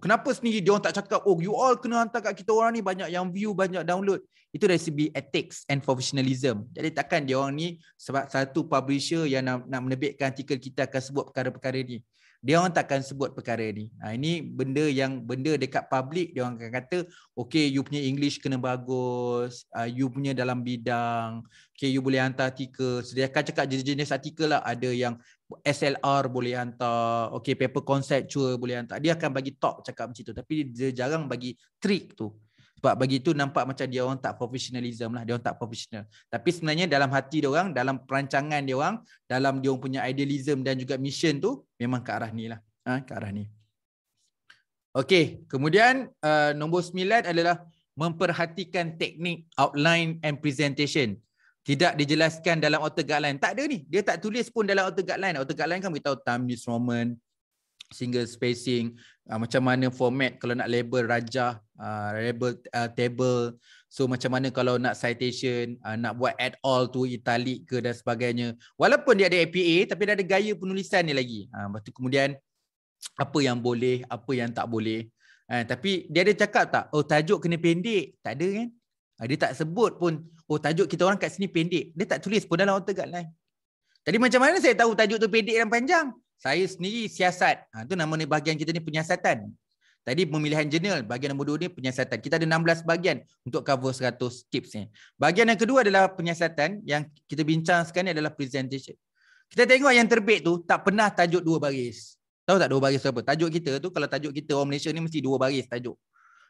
Kenapa sendiri dia orang tak cakap, oh you all kena hantar kat kita orang ni banyak yang view, banyak download. Itu dari segi ethics and professionalism. Jadi takkan dia orang ni sebab satu publisher yang nak, nak menerbitkan artikel kita akan sebut perkara-perkara ni. Dia orang takkan sebut perkara ni. Ha, ini benda yang benda dekat public dia orang akan kata, okay you punya English kena bagus, uh, you punya dalam bidang, okay you boleh hantar artikel. So akan cakap jenis-jenis artikel lah. Ada yang SLR boleh hantar, okay, paper concept cua boleh hantar. Dia akan bagi talk cakap macam tu. Tapi dia jarang bagi trick tu. Sebab bagi tu nampak macam dia orang tak professionalism lah. Dia orang tak professional. Tapi sebenarnya dalam hati dia orang, dalam perancangan dia orang, dalam dia orang punya idealism dan juga mission tu, memang ke arah ni lah. Ha, ke arah ni. Okay, kemudian uh, nombor 9 adalah memperhatikan teknik outline and presentation tidak dijelaskan dalam auto guideline. Tak ada ni. Dia tak tulis pun dalam auto guideline. Auto guideline kan beritahu time, use moment, single spacing, uh, macam mana format kalau nak label raja, uh, label uh, table. So macam mana kalau nak citation, uh, nak buat add all tu italic ke dan sebagainya. Walaupun dia ada APA tapi dia ada gaya penulisan ni lagi. Uh, lepas tu kemudian apa yang boleh, apa yang tak boleh. Uh, tapi dia ada cakap tak, oh tajuk kena pendek. Tak ada kan? Ah, dia tak sebut pun oh tajuk kita orang kat sini pendek. Dia tak tulis pun dalam auto guideline. Jadi macam mana saya tahu tajuk tu pendek dan panjang? Saya sendiri siasat. Ha, tu nama ni bahagian kita ni penyiasatan. Tadi pemilihan jurnal bahagian nombor dua ni penyiasatan. Kita ada 16 bahagian untuk cover 100 tips ni. Bahagian yang kedua adalah penyiasatan yang kita bincang sekarang ni adalah presentation. Kita tengok yang terbit tu tak pernah tajuk dua baris. Tahu tak dua baris apa? Tajuk kita tu kalau tajuk kita orang Malaysia ni mesti dua baris tajuk.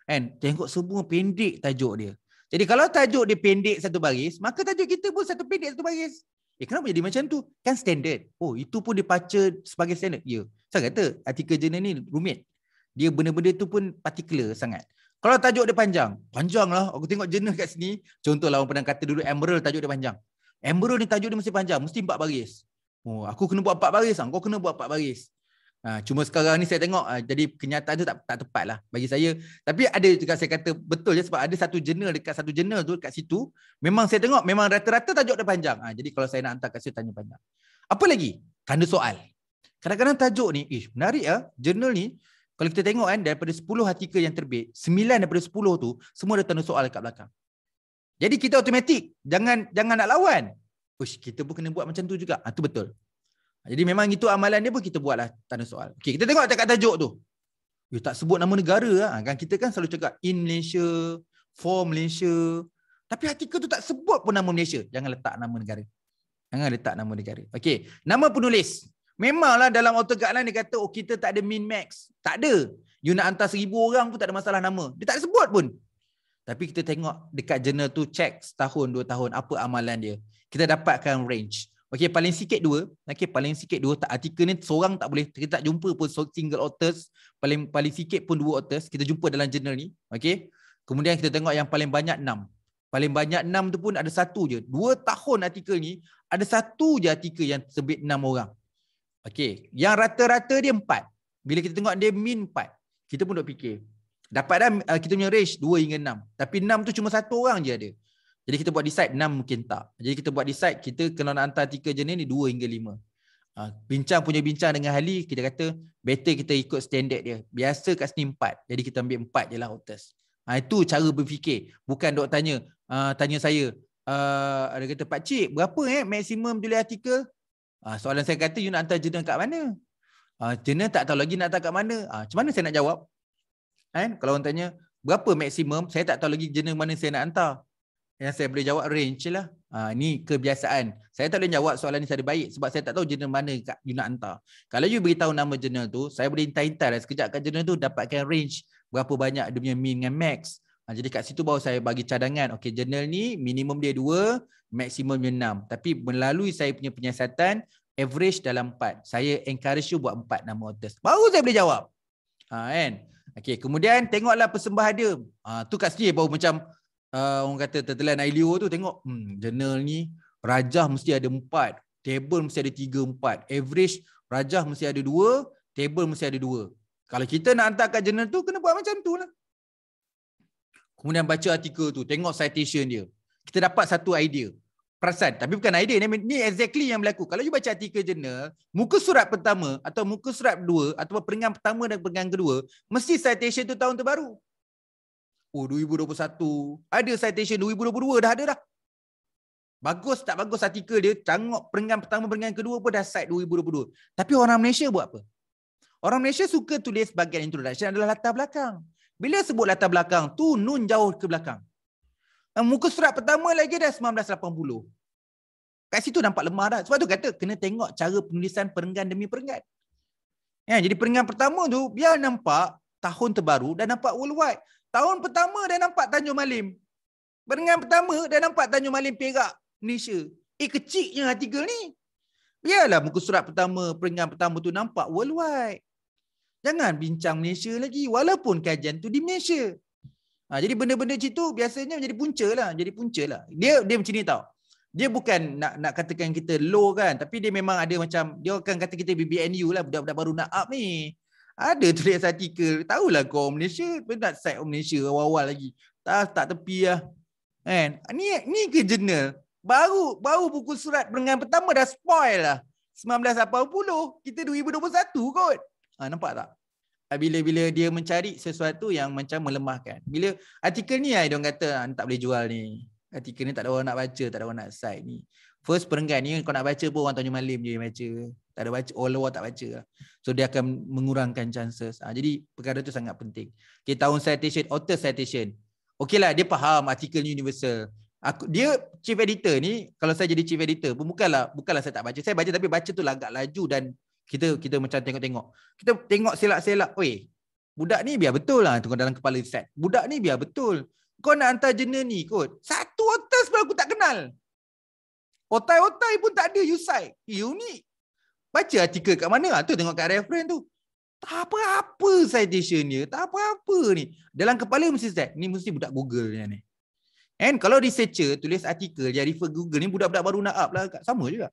Kan? Tengok semua pendek tajuk dia. Jadi kalau tajuk dia pendek satu baris, maka tajuk kita pun satu pendek satu baris. Eh kenapa jadi macam tu? Kan standard. Oh itu pun dipaca sebagai standard. Ya. Saya kata artikel jurnal ni rumit. Dia benda-benda tu pun particular sangat. Kalau tajuk dia panjang, panjang lah. Aku tengok jurnal kat sini. Contohlah orang pernah kata dulu emerald tajuk dia panjang. Emerald ni tajuk dia mesti panjang. Mesti empat baris. Oh, aku kena buat empat baris. Ah, kau kena buat empat baris. Ah, cuma sekarang ni saya tengok ah, jadi kenyataan tu tak tak lah bagi saya. Tapi ada juga saya kata betul je sebab ada satu jurnal dekat satu jurnal tu dekat situ memang saya tengok memang rata-rata tajuk dia panjang. Ah, jadi kalau saya nak hantar kat situ tanya panjang. Apa lagi? Tanda soal. Kadang-kadang tajuk ni, ish menarik ah, jurnal ni kalau kita tengok kan daripada 10 hati ke yang terbit, 9 daripada 10 tu semua ada tanda soal dekat belakang. Jadi kita otomatik jangan jangan nak lawan. Ush, kita pun kena buat macam tu juga. Ah ha, betul. Jadi memang itu amalan dia pun kita buatlah tanda soal. Okey, kita tengok cakap tajuk tu. Dia tak sebut nama negara lah. Kan kita kan selalu cakap in Malaysia, for Malaysia. Tapi artikel tu tak sebut pun nama Malaysia. Jangan letak nama negara. Jangan letak nama negara. Okey, nama penulis. Memanglah dalam auto line dia kata oh kita tak ada min max. Tak ada. You nak hantar seribu orang pun tak ada masalah nama. Dia tak sebut pun. Tapi kita tengok dekat jurnal tu check setahun, dua tahun apa amalan dia. Kita dapatkan range. Okey paling sikit dua, okey paling sikit dua tak artikel ni seorang tak boleh kita tak jumpa pun single authors, paling paling sikit pun dua authors kita jumpa dalam journal ni, okey. Kemudian kita tengok yang paling banyak enam. Paling banyak enam tu pun ada satu je. Dua tahun artikel ni ada satu je artikel yang terbit enam orang. Okey, yang rata-rata dia empat. Bila kita tengok dia min empat, kita pun dok fikir. Dapat dah eh, kita punya range dua hingga enam. Tapi enam tu cuma satu orang je ada. Jadi kita buat decide enam mungkin tak. Jadi kita buat decide kita kena nak hantar tiga jenis ni 2 hingga lima Ha, bincang punya bincang dengan Hali kita kata better kita ikut standard dia. Biasa kat sini 4. Jadi kita ambil empat je lah hotels. Ha, itu cara berfikir. Bukan dok tanya uh, tanya saya uh, ada kata pak cik berapa eh maksimum jual artikel? Ha, soalan saya kata you nak hantar jenis kat mana? Ha, jenis tak tahu lagi nak hantar kat mana. Ha, macam mana saya nak jawab? Ha, kalau orang tanya Berapa maksimum? Saya tak tahu lagi jenis mana saya nak hantar yang saya boleh jawab range lah. Ha, ni kebiasaan. Saya tak boleh jawab soalan ni secara baik sebab saya tak tahu jurnal mana kat you nak hantar. Kalau you beritahu nama jurnal tu, saya boleh hantar-hantar lah sekejap kat jurnal tu dapatkan range berapa banyak dia punya min dengan max. Ha, jadi kat situ baru saya bagi cadangan. Okay, jurnal ni minimum dia 2, maksimum dia 6. Tapi melalui saya punya penyiasatan, average dalam 4. Saya encourage you buat 4 nama authors. Baru saya boleh jawab. Ha, kan? Okay, kemudian tengoklah persembahan dia. Ha, tu kat sini baru macam uh, orang kata tertelan Ailio tu tengok hmm, journal ni rajah mesti ada empat table mesti ada tiga empat average rajah mesti ada dua table mesti ada dua kalau kita nak hantar kat journal tu kena buat macam tu lah kemudian baca artikel tu tengok citation dia kita dapat satu idea perasan tapi bukan idea ni, ni exactly yang berlaku kalau you baca artikel jurnal muka surat pertama atau muka surat dua atau peringan pertama dan peringan kedua mesti citation tu tahun terbaru Oh 2021 Ada citation 2022 dah ada dah Bagus tak bagus artikel dia Tengok perenggan pertama perenggan kedua pun dah cite 2022 Tapi orang Malaysia buat apa? Orang Malaysia suka tulis bagian introduction adalah latar belakang Bila sebut latar belakang tu nun jauh ke belakang Muka surat pertama lagi dah 1980 Kat situ nampak lemah dah Sebab tu kata kena tengok cara penulisan perenggan demi perenggan ya, Jadi perenggan pertama tu biar nampak tahun terbaru dan nampak worldwide Tahun pertama dah nampak Tanjung Malim. Berengan pertama dah nampak Tanjung Malim Perak, Malaysia. Eh kecilnya artikel ni. Biarlah muka surat pertama, peringan pertama tu nampak worldwide. Jangan bincang Malaysia lagi walaupun kajian tu di Malaysia. Ha, jadi benda-benda macam tu biasanya menjadi punca lah. Jadi punca lah. Dia, dia macam ni tau. Dia bukan nak nak katakan kita low kan. Tapi dia memang ada macam, dia akan kata kita BBNU lah budak-budak baru nak up ni. Ada tulis artikel. Tahulah kau orang Malaysia. Kau nak site orang Malaysia awal-awal lagi. Tak, tak tepi lah. Kan? Ni, ni ke jurnal? Baru baru buku surat perenggan pertama dah spoil lah. 1980. Kita 2021 kot. Ha, nampak tak? Ha, bila-bila dia mencari sesuatu yang macam melemahkan. Bila artikel ni lah dia orang kata ah, tak boleh jual ni. Artikel ni tak ada orang nak baca. Tak ada orang nak site ni. First perenggan ni kau nak baca pun orang Tanjung Malim je yang baca. Tak ada baca, all over tak baca. Lah. So dia akan mengurangkan chances. Ha, jadi perkara tu sangat penting. Okay, tahun citation, author citation. Okay lah, dia faham artikel universal. Aku, dia chief editor ni, kalau saya jadi chief editor pun bukanlah, bukanlah saya tak baca. Saya baca tapi baca tu lah agak laju dan kita kita macam tengok-tengok. Kita tengok selak-selak. Oi, budak ni biar betul lah. Tengok dalam kepala set. Budak ni biar betul. Kau nak hantar jurnal ni kot. Satu author sebab aku tak kenal. Otai-otai pun tak ada Yusai. Eh, ni Baca artikel kat mana ah, Tu tengok kat reference tu. Tak apa-apa citation dia. Tak apa-apa ni. Dalam kepala mesti set. Ni mesti budak Google ni. And kalau researcher tulis artikel. Dia refer Google ni budak-budak baru nak up lah. Kat. Sama juga.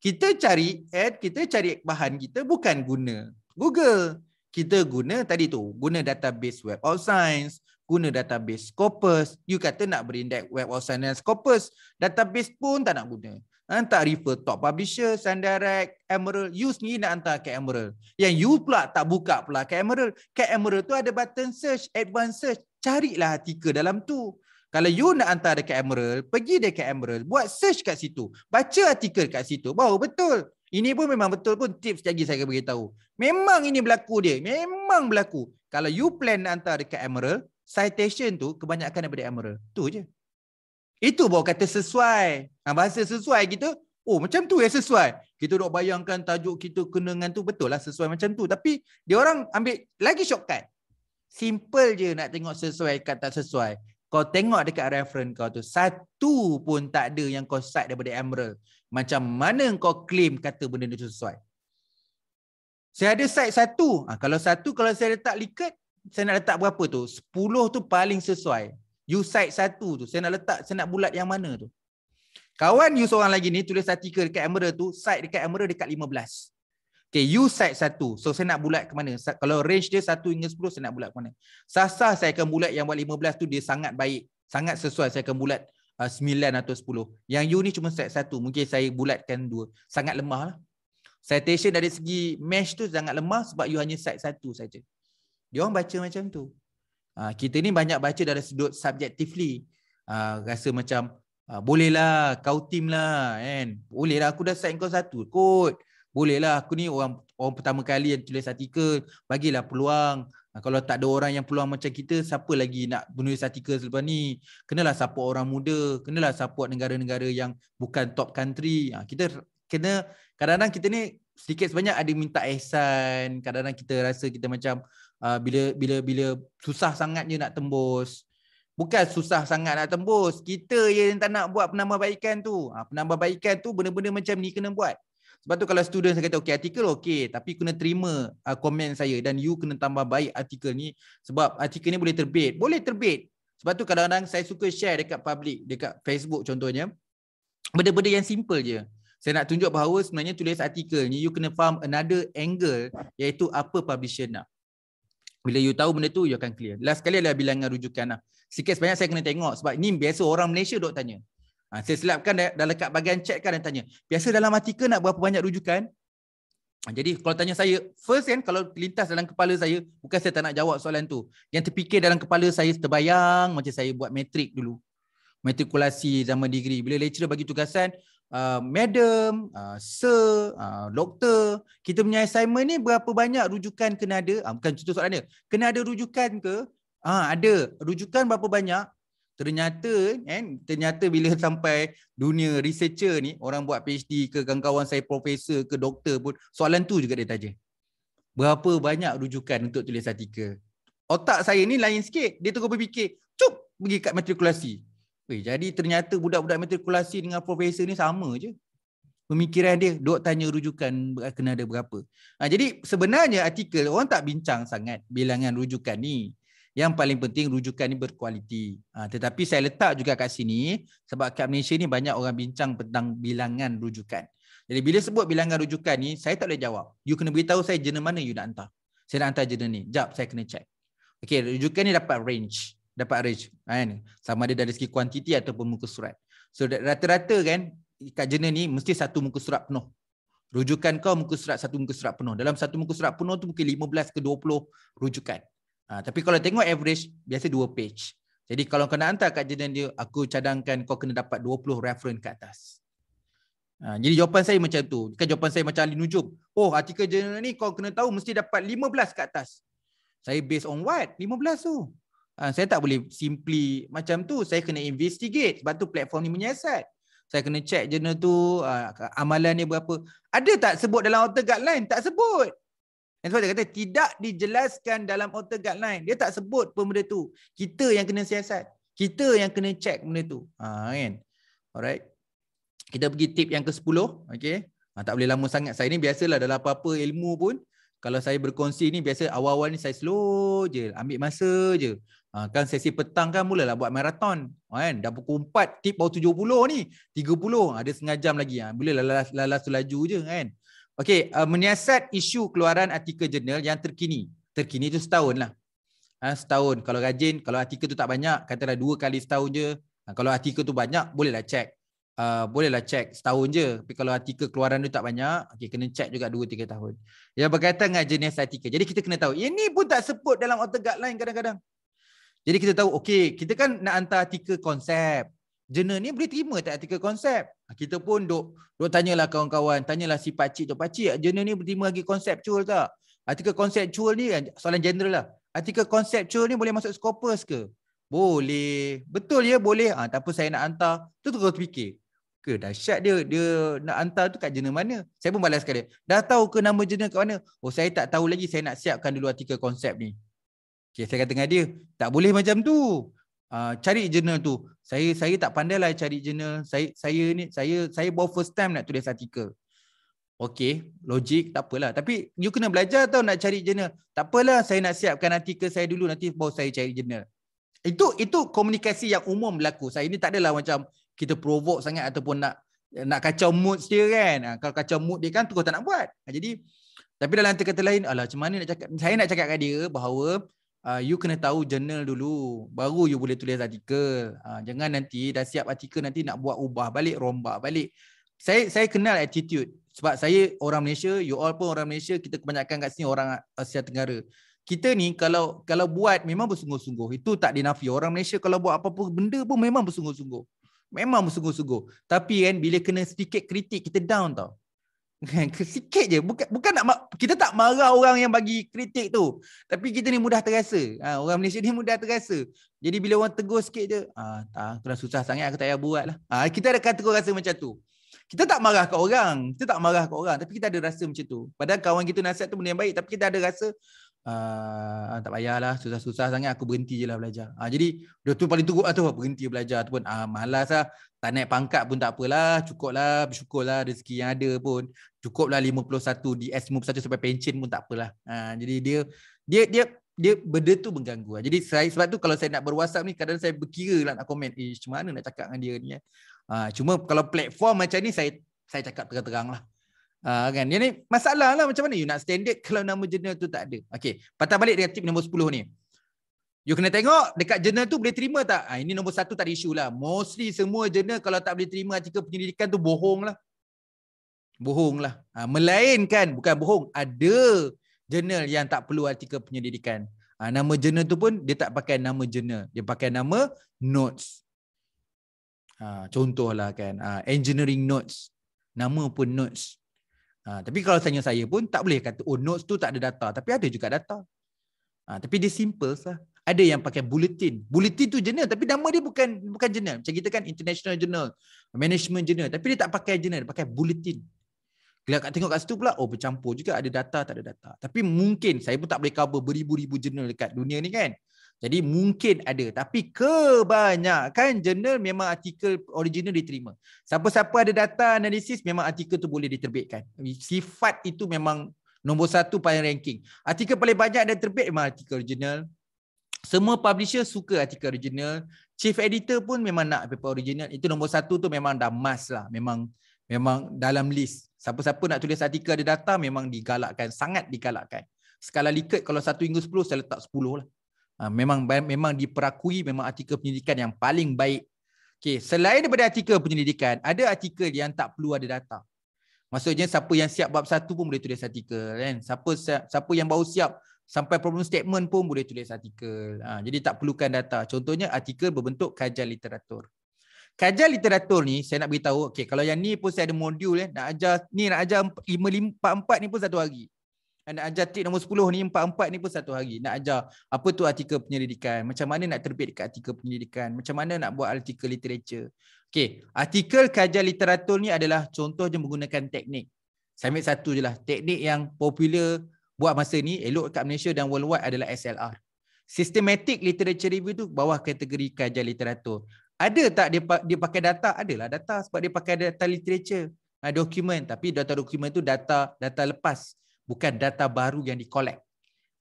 Kita cari ad. Kita cari bahan kita. Bukan guna Google. Kita guna tadi tu. Guna database web of science guna database Scopus. You kata nak berindex Web of Science Scopus, database pun tak nak guna. Ha, tak refer top publisher, Sandirect, Emerald. You sendiri nak hantar ke Emerald. Yang you pula tak buka pula ke Emerald. Ke Emerald tu ada button search, advanced search. Carilah artikel dalam tu. Kalau you nak hantar dekat Emerald, pergi dekat Emerald. Buat search kat situ. Baca artikel kat situ. Bahawa oh, betul. Ini pun memang betul pun tips lagi saya akan beritahu. Memang ini berlaku dia. Memang berlaku. Kalau you plan nak hantar dekat Emerald, citation tu kebanyakan daripada emerald. Tu je. Itu bawa kata sesuai. Ha, bahasa sesuai kita, oh macam tu ya sesuai. Kita nak bayangkan tajuk kita kena dengan tu, betul lah sesuai macam tu. Tapi dia orang ambil lagi shortcut. Simple je nak tengok sesuai kata tak sesuai. Kau tengok dekat reference kau tu, satu pun tak ada yang kau cite daripada emerald. Macam mana kau claim kata benda tu sesuai. Saya ada cite satu. Ha, kalau satu, kalau saya letak liquid, saya nak letak berapa tu? 10 tu paling sesuai. You side satu tu. Saya nak letak, saya nak bulat yang mana tu? Kawan you seorang lagi ni tulis artikel dekat emerald tu, side dekat emerald dekat 15. Okay, you side satu. So saya nak bulat ke mana? Kalau range dia satu hingga 10, saya nak bulat ke mana? Sasah saya akan bulat yang buat 15 tu dia sangat baik. Sangat sesuai saya akan bulat uh, 9 atau 10. Yang you ni cuma side satu. Mungkin saya bulatkan dua. Sangat lemah lah. Citation dari segi mesh tu sangat lemah sebab you hanya side satu saja. Dia orang baca macam tu. Uh, kita ni banyak baca dari sudut subjectively. Uh, rasa macam uh, bolehlah kau team lah kan. Bolehlah aku dah sign kau satu kot. Bolehlah aku ni orang orang pertama kali yang tulis artikel. Bagilah peluang. Uh, kalau tak ada orang yang peluang macam kita, siapa lagi nak menulis artikel selepas ni? Kenalah support orang muda. Kenalah support negara-negara yang bukan top country. Uh, kita kena kadang-kadang kita ni sedikit sebanyak ada minta ihsan. Kadang-kadang kita rasa kita macam uh, bila bila bila susah sangat je nak tembus bukan susah sangat nak tembus kita yang tak nak buat penambahbaikan tu ha, ah, penambahbaikan tu benda-benda macam ni kena buat sebab tu kalau student saya kata okey artikel okey tapi kena terima uh, komen saya dan you kena tambah baik artikel ni sebab artikel ni boleh terbit boleh terbit sebab tu kadang-kadang saya suka share dekat public dekat Facebook contohnya benda-benda yang simple je saya nak tunjuk bahawa sebenarnya tulis artikel ni you kena faham another angle iaitu apa publisher nak bila you tahu benda tu, you akan clear. Last kali adalah bilangan rujukan. Lah. Sikit sebanyak saya kena tengok. Sebab ni biasa orang Malaysia duk tanya. Ha, saya silapkan dalam dekat bagian chat kan dia tanya. Biasa dalam artikel nak berapa banyak rujukan? Ha, jadi kalau tanya saya, first kan kalau lintas dalam kepala saya, bukan saya tak nak jawab soalan tu. Yang terfikir dalam kepala saya terbayang macam saya buat matrik dulu. Matrikulasi zaman degree. Bila lecturer bagi tugasan, Uh, madam, uh, sir, uh, doktor, kita punya assignment ni berapa banyak rujukan kena ada? Uh, bukan contoh soalan dia. Kena ada rujukan ke? Ah uh, ada. Rujukan berapa banyak? Ternyata eh ternyata bila sampai dunia researcher ni, orang buat PhD ke kawan-kawan saya profesor ke doktor pun soalan tu juga dia tanya. Berapa banyak rujukan untuk tulis artikel? Otak saya ni lain sikit. Dia terus berfikir, cuk, pergi kat matrikulasi. Weh, jadi ternyata budak-budak matrikulasi dengan profesor ni sama je. Pemikiran dia, duk tanya rujukan kena ada berapa. Ha, jadi sebenarnya artikel orang tak bincang sangat bilangan rujukan ni. Yang paling penting rujukan ni berkualiti. Ha, tetapi saya letak juga kat sini sebab kat Malaysia ni banyak orang bincang tentang bilangan rujukan. Jadi bila sebut bilangan rujukan ni, saya tak boleh jawab. You kena beritahu saya jenis mana you nak hantar. Saya nak hantar jenis ni. Jap, saya kena check. Okay, rujukan ni dapat range dapat reach ha, kan sama ada dari segi kuantiti ataupun muka surat so rata-rata kan kat jurnal ni mesti satu muka surat penuh rujukan kau muka surat satu muka surat penuh dalam satu muka surat penuh tu mungkin 15 ke 20 rujukan ha, tapi kalau tengok average biasa dua page jadi kalau kau nak hantar kat jurnal dia aku cadangkan kau kena dapat 20 reference ke atas ha, jadi jawapan saya macam tu kan jawapan saya macam Ali Nujum oh artikel jurnal ni kau kena tahu mesti dapat 15 ke atas saya based on what 15 tu Ha, saya tak boleh simply macam tu saya kena investigate sebab tu platform ni menyiasat saya kena check jurnal tu uh, amalan dia berapa ada tak sebut dalam auto guideline tak sebut And sebab dia kata tidak dijelaskan dalam auto guideline dia tak sebut pun benda tu kita yang kena siasat kita yang kena check benda tu ha, kan alright kita pergi tip yang ke-10 Okay. ha, tak boleh lama sangat saya ni biasalah dalam apa-apa ilmu pun kalau saya berkongsi ni biasa awal-awal ni saya slow je ambil masa je Ha, kan sesi petang kan mulalah buat maraton. Ah, kan? Dah pukul 4, tip baru 70 ni. 30, ada ah, setengah jam lagi. Ha. Bolehlah lalas, lalas tu laju je kan. Okay, uh, menyiasat isu keluaran artikel jurnal yang terkini. Terkini tu setahun lah. Ha, setahun. Kalau rajin, kalau artikel tu tak banyak, katalah dua kali setahun je. Ha, kalau artikel tu banyak, bolehlah cek. Uh, bolehlah cek setahun je tapi kalau artikel keluaran tu tak banyak okay, kena cek juga 2-3 tahun yang berkaitan dengan jenis artikel jadi kita kena tahu ini pun tak sebut dalam author guideline kadang-kadang jadi kita tahu, okay, kita kan nak hantar artikel konsep. Jurnal ni boleh terima tak artikel konsep? Ha, kita pun duk, duk tanyalah kawan-kawan, tanyalah si pakcik tu, pakcik, jurnal ni boleh terima lagi conceptual tak? Artikel conceptual ni kan, soalan general lah. Artikel conceptual ni boleh masuk scopus ke? Boleh. Betul ya, boleh. Ah, ha, tak saya nak hantar. Tu terus terfikir. Ke dahsyat dia, dia nak hantar tu kat jurnal mana? Saya pun balas sekali. Dah tahu ke nama jurnal kat mana? Oh, saya tak tahu lagi saya nak siapkan dulu artikel konsep ni. Okay, saya kata dengan dia, tak boleh macam tu. Uh, cari jurnal tu. Saya saya tak pandai lah cari jurnal. Saya saya ni saya saya baru first time nak tulis artikel. Okey, logik tak apalah. Tapi you kena belajar tau nak cari jurnal. Tak apalah, saya nak siapkan artikel saya dulu nanti baru saya cari jurnal. Itu itu komunikasi yang umum berlaku. Saya ni tak adalah macam kita provoke sangat ataupun nak nak kacau mood dia kan. Ha, kalau kacau mood dia kan terus tak nak buat. Ha, jadi tapi dalam kata lain, alah macam mana nak cakap? Saya nak cakap kat dia bahawa Ah, you kena tahu journal dulu baru you boleh tulis artikel uh, jangan nanti dah siap artikel nanti nak buat ubah balik rombak balik saya saya kenal attitude sebab saya orang Malaysia you all pun orang Malaysia kita kebanyakan kat sini orang Asia Tenggara kita ni kalau kalau buat memang bersungguh-sungguh itu tak dinafi orang Malaysia kalau buat apa-apa benda pun memang bersungguh-sungguh memang bersungguh-sungguh tapi kan bila kena sedikit kritik kita down tau Sikit je bukan, bukan nak Kita tak marah orang yang bagi kritik tu Tapi kita ni mudah terasa ha, Orang Malaysia ni mudah terasa Jadi bila orang tegur sikit je ah, tak, Aku dah susah sangat aku tak payah buat lah ha, Kita ada kata rasa macam tu Kita tak marah kat orang Kita tak marah kat orang Tapi kita ada rasa macam tu Padahal kawan kita nasihat tu benda yang baik Tapi kita ada rasa uh, tak payahlah susah-susah sangat aku berhenti je lah belajar. Uh, jadi dia tu paling teruk lah tu berhenti belajar tu pun uh, malas lah. Tak naik pangkat pun tak apalah. Cukup lah bersyukur lah rezeki yang ada pun. Cukup lah 51 DS 51 sampai pension pun tak apalah. Uh, jadi dia dia dia dia benda tu mengganggu lah. Jadi saya, sebab tu kalau saya nak berwhatsapp ni kadang saya berkira lah nak komen. Eh macam mana nak cakap dengan dia ni eh. Uh, cuma kalau platform macam ni saya saya cakap terang-terang lah. Uh, kan? Jadi masalah lah macam mana you nak standard kalau nama jurnal tu tak ada. Okay. Patah balik dengan tip nombor 10 ni. You kena tengok dekat jurnal tu boleh terima tak? Ha, ini nombor satu tak ada isu lah. Mostly semua jurnal kalau tak boleh terima artikel penyelidikan tu bohong lah. Bohong lah. Ha, melainkan, bukan bohong, ada jurnal yang tak perlu artikel penyelidikan. Ha, nama jurnal tu pun dia tak pakai nama jurnal. Dia pakai nama notes. Ha, contohlah kan. Ha, engineering notes. Nama pun notes. Ha, tapi kalau tanya saya pun tak boleh kata oh notes tu tak ada data. Tapi ada juga data. Ha, tapi dia simple lah. Ada yang pakai bulletin. Bulletin tu jurnal tapi nama dia bukan bukan jurnal. Macam kita kan international journal, management journal. Tapi dia tak pakai jurnal, dia pakai bulletin. Kalau kat tengok kat situ pula, oh bercampur juga ada data, tak ada data. Tapi mungkin saya pun tak boleh cover beribu-ribu jurnal dekat dunia ni kan. Jadi mungkin ada tapi kebanyakan jurnal memang artikel original diterima. Siapa-siapa ada data analisis memang artikel tu boleh diterbitkan. Sifat itu memang nombor satu paling ranking. Artikel paling banyak dan terbit memang artikel original. Semua publisher suka artikel original. Chief editor pun memang nak paper original. Itu nombor satu tu memang dah must lah. Memang memang dalam list. Siapa-siapa nak tulis artikel ada data memang digalakkan. Sangat digalakkan. Skala liquid kalau satu hingga sepuluh saya letak sepuluh lah. Ha, memang memang diperakui memang artikel penyelidikan yang paling baik. Okey, selain daripada artikel penyelidikan, ada artikel yang tak perlu ada data. Maksudnya siapa yang siap bab satu pun boleh tulis artikel kan. Siapa siapa yang baru siap sampai problem statement pun boleh tulis artikel. Ha, jadi tak perlukan data. Contohnya artikel berbentuk kajian literatur. Kajian literatur ni saya nak beritahu, okey kalau yang ni pun saya ada modul eh nak ajar ni nak ajar 5 4 4 ni pun satu hari. Nak ajar tip nombor 10 ni, empat-empat ni pun satu hari. Nak ajar apa tu artikel penyelidikan. Macam mana nak terbit dekat artikel penyelidikan. Macam mana nak buat artikel literature. Okay. Artikel kajian literatur ni adalah contoh je menggunakan teknik. Saya ambil satu je lah. Teknik yang popular buat masa ni, elok kat Malaysia dan worldwide adalah SLR. Systematic Literature Review tu bawah kategori kajian literatur. Ada tak dia, dia pakai data? Adalah data sebab dia pakai data literature. Ah, dokumen. Tapi data dokumen tu data data lepas bukan data baru yang dikolek.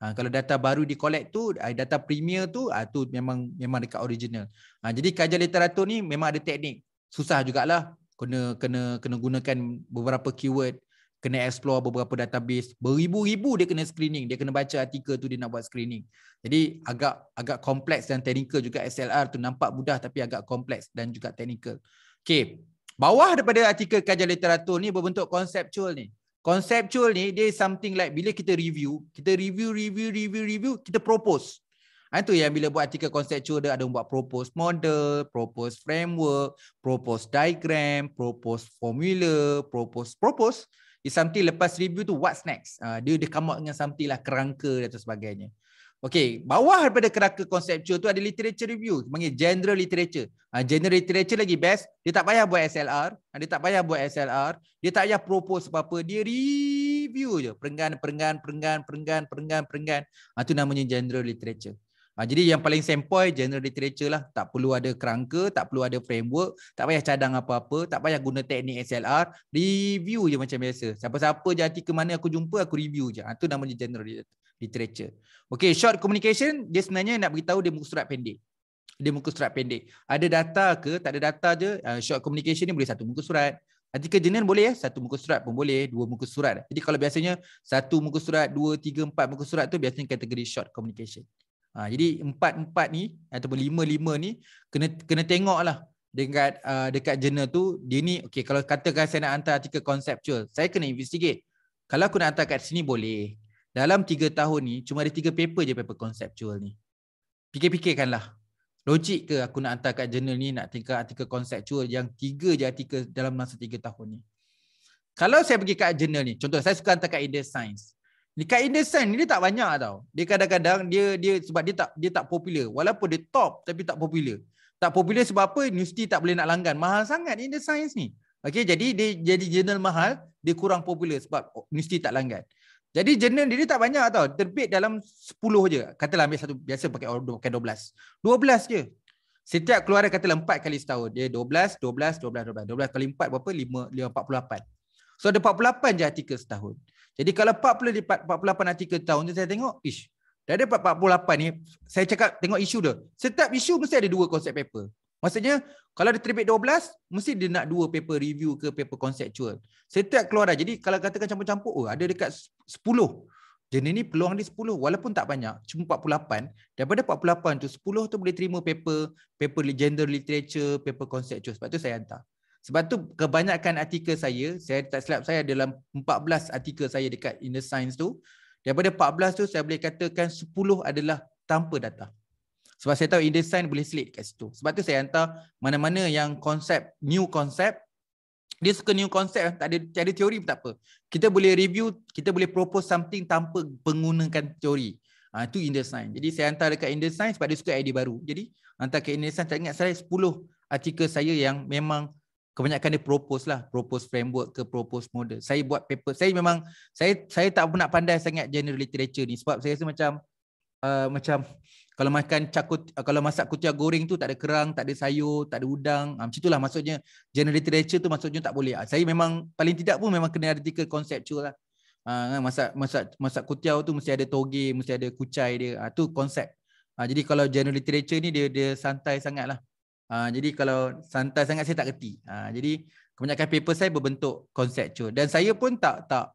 Ha, kalau data baru dikolek tu, eh, data premier tu, ha, tu memang memang dekat original. Ha, jadi kajian literatur ni memang ada teknik. Susah jugalah. Kena, kena, kena gunakan beberapa keyword. Kena explore beberapa database. Beribu-ribu dia kena screening. Dia kena baca artikel tu dia nak buat screening. Jadi agak agak kompleks dan teknikal juga SLR tu. Nampak mudah tapi agak kompleks dan juga teknikal. Okay. Bawah daripada artikel kajian literatur ni berbentuk konseptual ni. Conceptual ni dia something like bila kita review, kita review, review, review, review, kita propose. Ha, itu yang bila buat artikel conceptual dia ada buat propose model, propose framework, propose diagram, propose formula, propose, propose. It's something lepas review tu what's next? Uh, dia dia come out dengan something lah kerangka dan sebagainya. Okey, bawah daripada kerangka conceptual tu ada literature review, panggil general literature. Ha, general literature lagi best, dia tak payah buat SLR, ha, dia tak payah buat SLR, dia tak payah propose apa-apa, dia review je, perenggan-perenggan, perenggan-perenggan, perenggan-perenggan. Itu ha, tu namanya general literature. jadi yang paling sempoi general literature lah, tak perlu ada kerangka, tak perlu ada framework, tak payah cadang apa-apa, tak payah guna teknik SLR, review je macam biasa. Siapa-siapa je artikel mana aku jumpa aku review je. Ah tu namanya general literature literature. Okay, short communication dia sebenarnya nak beritahu dia muka surat pendek. Dia muka surat pendek. Ada data ke? Tak ada data je. Uh, short communication ni boleh satu muka surat. Artikel jenis boleh ya. Satu muka surat pun boleh. Dua muka surat. Jadi kalau biasanya satu muka surat, dua, tiga, empat muka surat tu biasanya kategori short communication. Ha, jadi empat-empat ni ataupun lima-lima ni kena kena tengok lah dekat, uh, dekat jurnal tu dia ni okay, kalau katakan saya nak hantar artikel conceptual saya kena investigate kalau aku nak hantar kat sini boleh dalam tiga tahun ni cuma ada tiga paper je paper conceptual ni fikir lah. logik ke aku nak hantar kat journal ni nak tinggal artikel conceptual yang tiga je artikel dalam masa tiga tahun ni kalau saya pergi kat jurnal ni contoh saya suka hantar kat in science ni kat in science ni dia tak banyak tau dia kadang-kadang dia dia sebab dia tak dia tak popular walaupun dia top tapi tak popular tak popular sebab apa universiti tak boleh nak langgan mahal sangat in science ni Okay, jadi dia jadi jurnal mahal, dia kurang popular sebab oh, universiti tak langgan. Jadi jurnal dia ni tak banyak tau. Terbit dalam 10 je. Katalah ambil satu biasa pakai order pakai 12. 12 je. Setiap keluaran katalah 4 kali setahun. Dia 12, 12, 12, 12. 12 kali 4 berapa? 5, 48. So ada 48 je artikel setahun. Jadi kalau 40, 48 artikel tahun tu saya tengok, ish. Dah ada 48 ni, saya cakap tengok isu dia. Setiap isu mesti ada dua konsep paper. Maksudnya, kalau dia terbit 12, mesti dia nak dua paper review ke paper conceptual. Setiap keluar Jadi kalau katakan campur-campur, oh, ada dekat 10 Jadi ni peluang dia 10 walaupun tak banyak cuma 48 daripada 48 tu 10 tu boleh terima paper paper gender literature paper conceptual sebab tu saya hantar sebab tu kebanyakan artikel saya saya tak silap saya dalam 14 artikel saya dekat in the science tu daripada 14 tu saya boleh katakan 10 adalah tanpa data sebab saya tahu in the science boleh selit kat situ sebab tu saya hantar mana-mana yang konsep new konsep dia suka new concept lah. tak ada cara teori pun tak apa kita boleh review kita boleh propose something tanpa menggunakan teori ha, ah, itu InDesign jadi saya hantar dekat InDesign sebab dia suka idea baru jadi hantar ke in InDesign tak ingat saya 10 artikel saya yang memang kebanyakan dia propose lah propose framework ke propose model saya buat paper saya memang saya saya tak pernah pandai sangat general literature ni sebab saya rasa macam uh, macam kalau makan cakut eh, kalau masak kutia goreng tu tak ada kerang, tak ada sayur, tak ada udang. Ha, macam itulah maksudnya generated literature tu maksudnya tak boleh. Ha, saya memang paling tidak pun memang kena ada konsep tu lah. Ha, masak masak masak kutia tu mesti ada toge, mesti ada kucai dia. Ha, tu konsep. Ha, jadi kalau general literature ni dia dia santai sangat lah. Ha, jadi kalau santai sangat saya tak kerti. Ha, jadi kebanyakan paper saya berbentuk konsep tu. Dan saya pun tak tak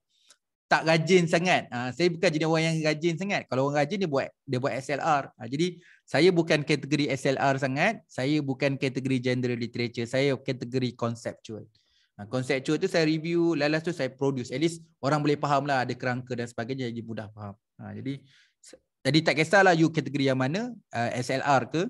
tak rajin sangat. Uh, saya bukan jenis orang yang rajin sangat. Kalau orang rajin dia buat dia buat SLR. Uh, ah, jadi saya bukan kategori SLR sangat. Saya bukan kategori general literature. Saya kategori conceptual. Ah, conceptual tu saya review, lalas tu saya produce. At least orang boleh faham lah ada kerangka dan sebagainya jadi mudah faham. Ha, jadi jadi tak kisahlah you kategori yang mana, uh, SLR ke,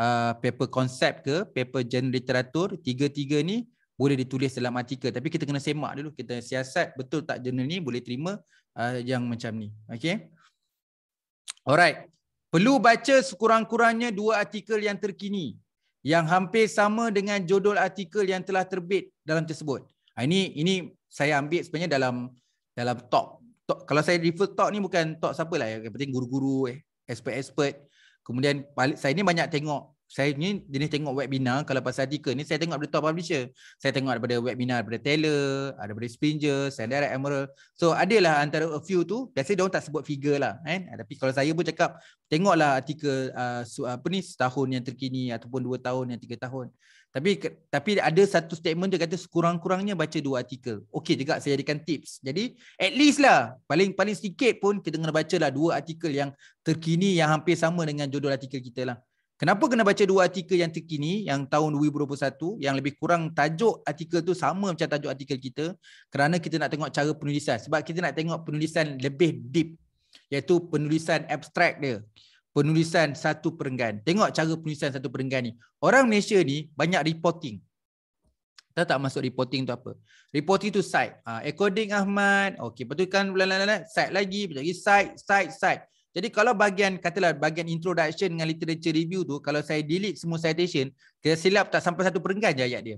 uh, paper concept ke, paper general literature, tiga-tiga ni boleh ditulis dalam artikel tapi kita kena semak dulu kita siasat betul tak jurnal ni boleh terima uh, yang macam ni okey alright perlu baca sekurang-kurangnya dua artikel yang terkini yang hampir sama dengan judul artikel yang telah terbit dalam tersebut ah, ini ini saya ambil sebenarnya dalam dalam talk, talk kalau saya refer talk ni bukan talk siapalah yang penting guru-guru eh expert-expert kemudian saya ni banyak tengok saya ni jenis tengok webinar kalau pasal artikel ni saya tengok daripada top publisher saya tengok daripada webinar daripada Taylor daripada Springer Sandara Emerald so adalah antara a few tu biasanya dia orang tak sebut figure lah kan eh? tapi kalau saya pun cakap tengoklah artikel uh, apa ni setahun yang terkini ataupun dua tahun yang tiga tahun tapi tapi ada satu statement dia kata sekurang-kurangnya baca dua artikel. Okey juga saya jadikan tips. Jadi at least lah paling paling sedikit pun kita kena bacalah dua artikel yang terkini yang hampir sama dengan judul artikel kita lah. Kenapa kena baca dua artikel yang terkini yang tahun 2021 yang lebih kurang tajuk artikel tu sama macam tajuk artikel kita kerana kita nak tengok cara penulisan sebab kita nak tengok penulisan lebih deep iaitu penulisan abstract dia penulisan satu perenggan tengok cara penulisan satu perenggan ni orang Malaysia ni banyak reporting kita tak masuk reporting tu apa reporting tu site ah, according Ahmad okey betul kan bla bla bla site lagi lagi site site site jadi kalau bahagian katalah bahagian introduction dengan literature review tu kalau saya delete semua citation, kita silap tak sampai satu perenggan je ayat dia.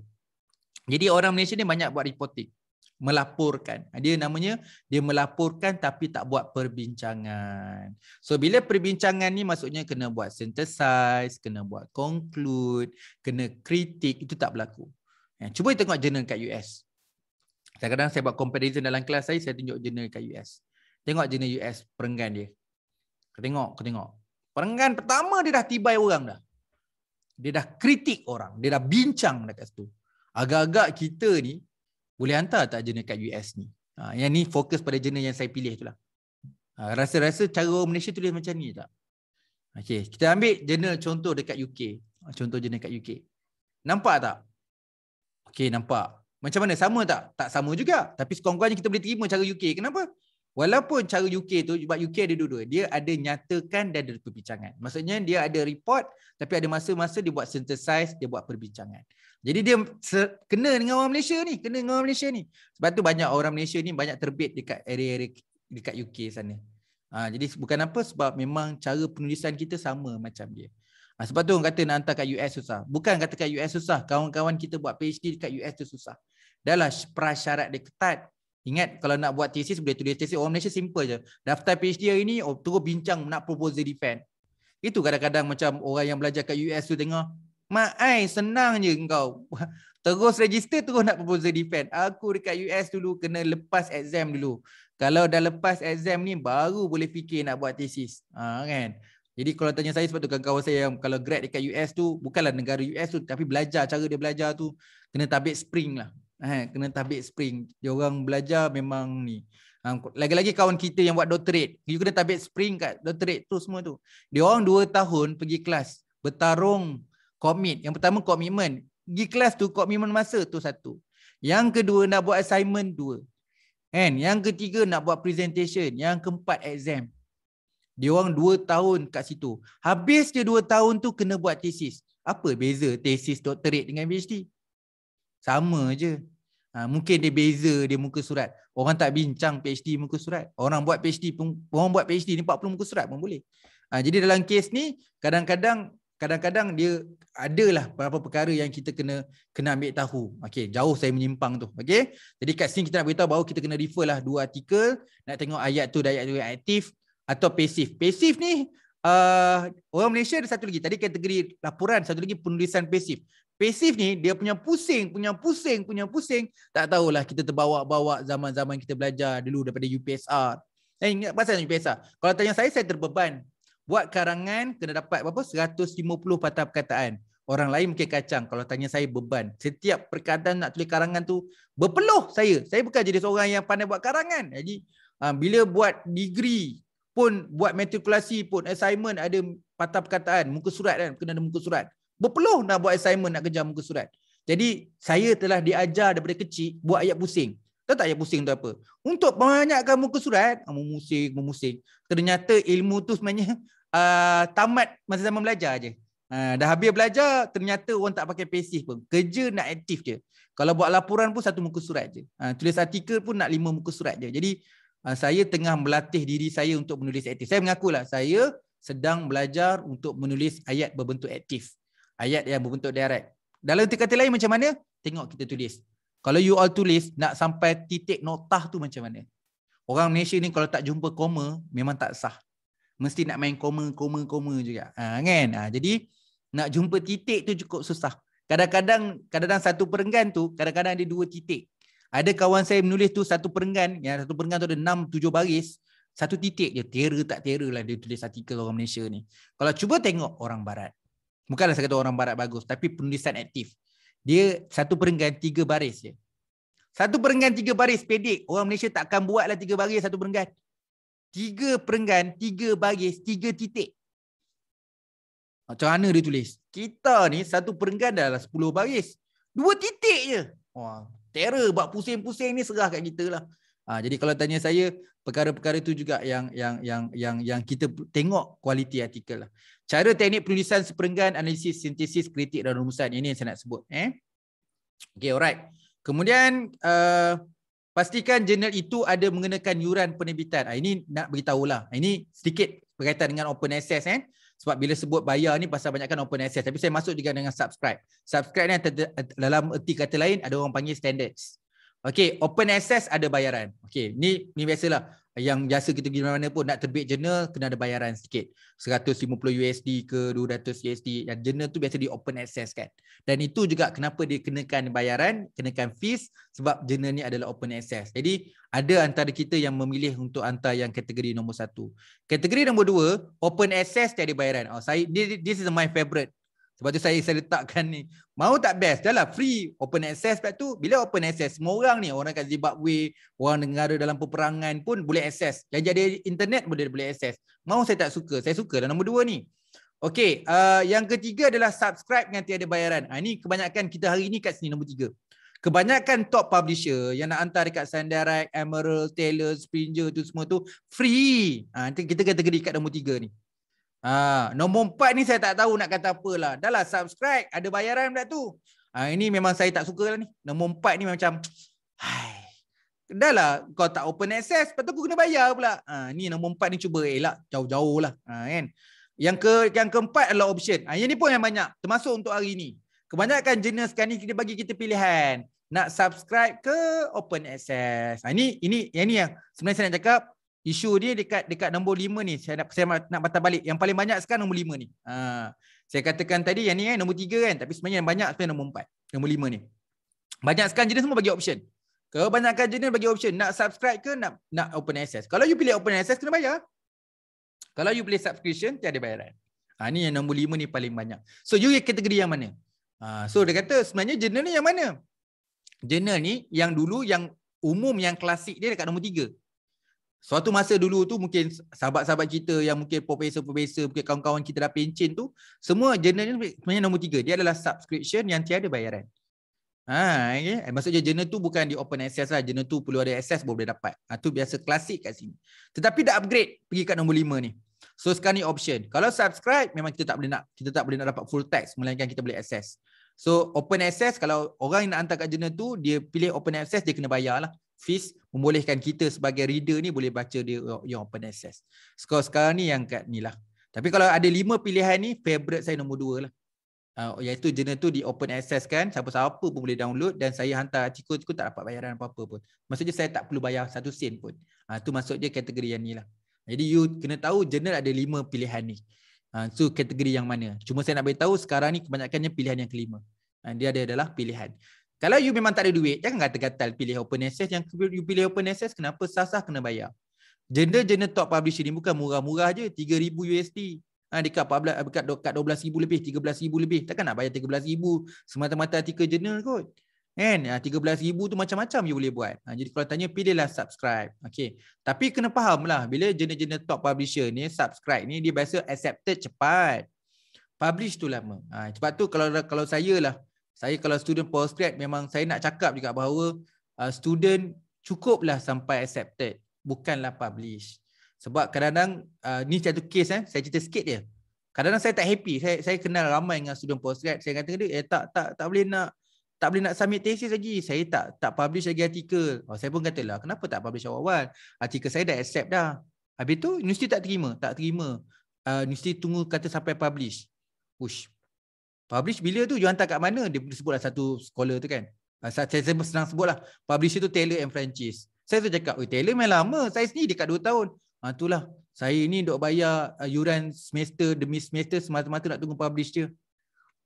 Jadi orang Malaysia ni banyak buat reporting, melaporkan. Ha, dia namanya dia melaporkan tapi tak buat perbincangan. So bila perbincangan ni maksudnya kena buat synthesize, kena buat conclude, kena kritik itu tak berlaku. Ha, cuba tengok jurnal kat US. Kadang-kadang saya buat comparison dalam kelas saya, saya tunjuk jurnal kat US. Tengok jenis US perenggan dia. Ketengok, ketengok. Perenggan pertama dia dah tibai orang dah. Dia dah kritik orang. Dia dah bincang dekat situ. Agak-agak kita ni boleh hantar tak jenis kat US ni. Ha, yang ni fokus pada jenis yang saya pilih tu lah. Ha, rasa-rasa cara orang Malaysia tulis macam ni tak? Okay. Kita ambil jenis contoh dekat UK. Ha, contoh jenis kat UK. Nampak tak? Okay, nampak. Macam mana? Sama tak? Tak sama juga. Tapi sekurang-kurangnya kita boleh terima cara UK. Kenapa? Walaupun cara UK tu, sebab UK ada dua-dua. Dia ada nyatakan dan ada perbincangan. Maksudnya dia ada report tapi ada masa-masa dia buat synthesize, dia buat perbincangan. Jadi dia kena dengan orang Malaysia ni, kena dengan orang Malaysia ni. Sebab tu banyak orang Malaysia ni banyak terbit dekat area-area dekat UK sana. Ha, jadi bukan apa sebab memang cara penulisan kita sama macam dia. Ha, sebab tu orang kata nak hantar kat US susah. Bukan kata kat US susah, kawan-kawan kita buat PhD dekat US tu susah. Dahlah prasyarat dia ketat, Ingat kalau nak buat thesis boleh tulis thesis orang Malaysia simple je. Daftar PhD hari ni oh, terus bincang nak proposal defend. Itu kadang-kadang macam orang yang belajar kat US tu tengok. Mak ai senang je kau. Terus register terus nak proposal defend. Aku dekat US dulu kena lepas exam dulu. Kalau dah lepas exam ni baru boleh fikir nak buat thesis. Ha, kan? Jadi kalau tanya saya sebab tu kawan-kawan saya yang kalau grad dekat US tu bukanlah negara US tu tapi belajar cara dia belajar tu kena tabik spring lah. Ha, kena tabik spring. Dia orang belajar memang ni. Ha, lagi-lagi kawan kita yang buat doctorate. You kena tabik spring kat doctorate tu semua tu. Dia orang dua tahun pergi kelas. Bertarung komit. Yang pertama komitmen. Pergi kelas tu komitmen masa tu satu. Yang kedua nak buat assignment dua. Kan? Yang ketiga nak buat presentation. Yang keempat exam. Dia orang dua tahun kat situ. Habis je dua tahun tu kena buat thesis. Apa beza thesis doctorate dengan PhD? Sama je. Ha, mungkin dia beza dia muka surat. Orang tak bincang PhD muka surat. Orang buat PhD pun, orang buat PhD ni 40 muka surat pun boleh. Ha, jadi dalam kes ni, kadang-kadang kadang-kadang dia adalah beberapa perkara yang kita kena kena ambil tahu. Okay, jauh saya menyimpang tu. Okay. Jadi kat sini kita nak beritahu bahawa kita kena refer lah dua artikel nak tengok ayat tu ayat tu aktif atau pasif. Pasif ni uh, orang Malaysia ada satu lagi. Tadi kategori laporan, satu lagi penulisan pasif pasif ni dia punya pusing punya pusing punya pusing tak tahulah kita terbawa-bawa zaman-zaman kita belajar dulu daripada UPSR eh ingat pasal UPSR kalau tanya saya saya terbeban buat karangan kena dapat berapa 150 patah perkataan orang lain mungkin kacang kalau tanya saya beban setiap perkataan nak tulis karangan tu berpeluh saya saya bukan jadi seorang yang pandai buat karangan jadi ah, bila buat degree pun buat matrikulasi pun assignment ada patah perkataan muka surat kan kena ada muka surat berpeluh nak buat assignment nak kejar muka surat. Jadi saya telah diajar daripada kecil buat ayat pusing. Tahu tak ayat pusing tu apa? Untuk membanyakkan muka surat, ah, memusing, memusing. Ternyata ilmu tu sebenarnya uh, tamat masa zaman belajar je. Uh, dah habis belajar, ternyata orang tak pakai pesih pun. Kerja nak aktif je. Kalau buat laporan pun satu muka surat je. Uh, tulis artikel pun nak lima muka surat je. Jadi uh, saya tengah melatih diri saya untuk menulis aktif. Saya mengakulah, saya sedang belajar untuk menulis ayat berbentuk aktif ayat yang berbentuk direct. Dalam kata lain macam mana? Tengok kita tulis. Kalau you all tulis nak sampai titik notah tu macam mana? Orang Malaysia ni kalau tak jumpa koma memang tak sah. Mesti nak main koma koma koma juga. Ha, kan? Ha, jadi nak jumpa titik tu cukup susah. Kadang-kadang kadang-kadang satu perenggan tu kadang-kadang ada dua titik. Ada kawan saya menulis tu satu perenggan, ya satu perenggan tu ada enam tujuh baris, satu titik je terer tak terer lah dia tulis artikel orang Malaysia ni. Kalau cuba tengok orang barat, Bukanlah saya kata orang barat bagus Tapi penulisan aktif Dia satu perenggan tiga baris je Satu perenggan tiga baris pendek Orang Malaysia takkan buatlah tiga baris satu perenggan Tiga perenggan tiga baris tiga titik Macam mana dia tulis Kita ni satu perenggan dah lah sepuluh baris Dua titik je Wah, Terror buat pusing-pusing ni serah kat kita lah ha, Jadi kalau tanya saya Perkara-perkara tu juga yang yang yang yang yang kita tengok kualiti artikel lah. Cara teknik penulisan seperenggan analisis sintesis kritik dan rumusan ini yang saya nak sebut eh. Okey, alright. Kemudian uh, pastikan jurnal itu ada mengenakan yuran penerbitan. Ah, ini nak beritahu lah. Ah, ini sedikit berkaitan dengan open access eh. Sebab bila sebut bayar ni pasal banyakkan open access tapi saya masuk juga dengan subscribe. Subscribe ni dalam erti kata lain ada orang panggil standards. Okay, open access ada bayaran. Okay, ni ni biasalah yang biasa kita pergi mana-mana pun nak terbit jurnal kena ada bayaran sikit 150 USD ke 200 USD yang jurnal tu biasa di open access kan dan itu juga kenapa dia kenakan bayaran kenakan fees sebab jurnal ni adalah open access jadi ada antara kita yang memilih untuk hantar yang kategori nombor satu kategori nombor dua open access tiada bayaran oh, saya, this, this is my favorite sebab tu saya saya letakkan ni. Mau tak best dah lah free open access dekat tu. Bila open access semua orang ni orang kat Zimbabwe, orang negara dalam peperangan pun boleh access. Yang jadi internet pun dia boleh access. Mau saya tak suka. Saya suka dah nombor dua ni. okay. uh, yang ketiga adalah subscribe dengan tiada bayaran. Ha, ini kebanyakan kita hari ni kat sini nombor tiga. Kebanyakan top publisher yang nak hantar dekat Sandirect, Emerald, Taylor, Springer tu semua tu free. Ha, kita kategori kat nombor tiga ni. Ha, nombor empat ni saya tak tahu nak kata apa lah. Dah subscribe. Ada bayaran pula tu. Ha, ini memang saya tak suka lah ni. Nombor empat ni macam. Hai. Dah lah, kau tak open access. Lepas tu aku kena bayar pula. Ha, ni nombor empat ni cuba elak. Jauh-jauh lah. Ha, kan? Yang ke yang keempat adalah option. Ha, yang ni pun yang banyak. Termasuk untuk hari ni. Kebanyakan jenis kan ni kita bagi kita pilihan. Nak subscribe ke open access. Ha, ini, ini, yang ni yang sebenarnya saya nak cakap isu dia dekat dekat nombor 5 ni saya nak saya nak patah balik yang paling banyak sekarang nombor 5 ni ha. saya katakan tadi yang ni kan nombor 3 kan tapi sebenarnya yang banyak sebenarnya nombor 4 nombor 5 ni banyak sekarang jenis semua bagi option kalau banyakkan jenis bagi option nak subscribe ke nak nak open access kalau you pilih open access kena bayar kalau you pilih subscription tiada bayaran ha ni yang nombor 5 ni paling banyak so you kategori yang mana ha. so dia kata sebenarnya jurnal ni yang mana jurnal ni yang dulu yang umum yang klasik dia dekat nombor 3 Suatu masa dulu tu mungkin sahabat-sahabat kita yang mungkin profesor-profesor, mungkin kawan-kawan kita dah pencin tu, semua jurnal ni sebenarnya nombor tiga. Dia adalah subscription yang tiada bayaran. Ha, okay. Eh, maksudnya jurnal tu bukan di open access lah. Jurnal tu perlu ada access baru boleh dapat. Ha, tu biasa klasik kat sini. Tetapi dah upgrade pergi kat nombor lima ni. So sekarang ni option. Kalau subscribe memang kita tak boleh nak kita tak boleh nak dapat full text melainkan kita boleh access. So open access kalau orang yang nak hantar kat jurnal tu dia pilih open access dia kena bayar lah fees membolehkan kita sebagai reader ni boleh baca dia your, open access. Skor sekarang ni yang kat ni lah. Tapi kalau ada lima pilihan ni, favorite saya nombor dua lah. Uh, iaitu jurnal tu di open access kan, siapa-siapa pun boleh download dan saya hantar artikel tu tak dapat bayaran apa-apa pun. Maksudnya saya tak perlu bayar satu sen pun. Uh, tu je kategori yang ni lah. Jadi you kena tahu jurnal ada lima pilihan ni. Uh, so kategori yang mana. Cuma saya nak beritahu sekarang ni kebanyakannya pilihan yang kelima. Uh, dia ada adalah pilihan. Kalau you memang tak ada duit, jangan kata-kata pilih open access. Yang you pilih open access, kenapa sah-sah kena bayar? Jurnal-jurnal top publisher ni bukan murah-murah je, 3,000 USD. Ha, dekat, public, dekat, dekat 12,000 lebih, 13,000 lebih. Takkan nak bayar 13,000 semata-mata artikel jurnal kot. Kan? Ha, 13,000 tu macam-macam you boleh buat. Ha, jadi kalau tanya, pilihlah subscribe. Okay. Tapi kena faham lah, bila jenis-jenis top publisher ni, subscribe ni, dia biasa accepted cepat. Publish tu lama. Ha, sebab tu kalau kalau saya lah, saya kalau student postgrad memang saya nak cakap juga bahawa uh, student cukuplah sampai accepted bukanlah publish sebab kadang-kadang uh, ni satu case eh saya cerita sikit dia kadang-kadang saya tak happy saya saya kenal ramai dengan student postgrad saya kata dia eh tak tak tak boleh nak tak boleh nak submit thesis lagi saya tak tak publish lagi artikel oh, saya pun katalah kenapa tak publish awal-awal artikel saya dah accept dah habis tu universiti tak terima tak terima uh, universiti tunggu kata sampai publish Push. Publish bila tu you hantar kat mana dia sebutlah satu scholar tu kan. Ah, saya, saya senang sebutlah. Publisher tu Taylor and Francis. Saya tu cakap, "Oi, Taylor main lama. Saya sini dekat 2 tahun." Ha ah, itulah. Saya ni dok bayar ah, yuran semester demi semester semata-mata nak tunggu publish publisher.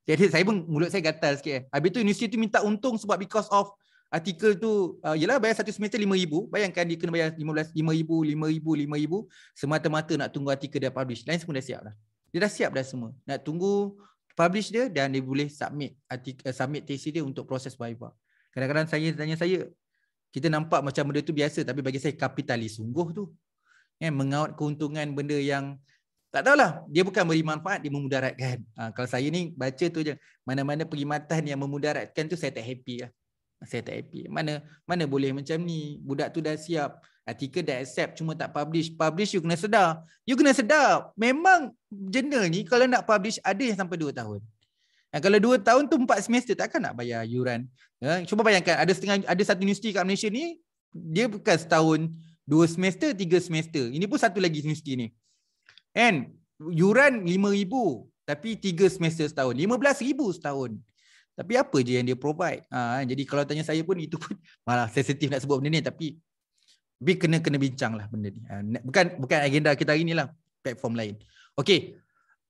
Jadi saya pun mulut saya gatal sikit. Eh. Habis tu universiti tu minta untung sebab because of artikel tu uh, yelah bayar satu semester 5000 bayangkan dia kena bayar 15 5000 5000 5000 semata-mata nak tunggu artikel dia publish lain semua dah siap lah dia dah siap dah semua nak tunggu publish dia dan dia boleh submit artik, uh, eh, submit thesis dia untuk proses viva. Kadang-kadang saya tanya saya kita nampak macam benda tu biasa tapi bagi saya kapitalis sungguh tu. Kan mengaut keuntungan benda yang tak tahulah dia bukan beri manfaat dia memudaratkan. Ha, kalau saya ni baca tu je mana-mana perkhidmatan yang memudaratkan tu saya tak happy lah. Saya tak happy. Mana mana boleh macam ni budak tu dah siap Artikel dah accept cuma tak publish. Publish you kena sedar. You kena sedar. Memang journal ni kalau nak publish ada yang sampai 2 tahun. Dan kalau 2 tahun tu 4 semester takkan nak bayar yuran. Ya, cuba bayangkan ada setengah ada satu universiti kat Malaysia ni dia bukan setahun 2 semester 3 semester. Ini pun satu lagi universiti ni. And yuran 5000 tapi 3 semester setahun 15000 setahun. Tapi apa je yang dia provide? Ha, jadi kalau tanya saya pun itu pun malah sensitif nak sebut benda ni tapi Bi kena kena bincang lah benda ni. Ah, bukan bukan agenda kita hari ni lah. Platform lain. Okay.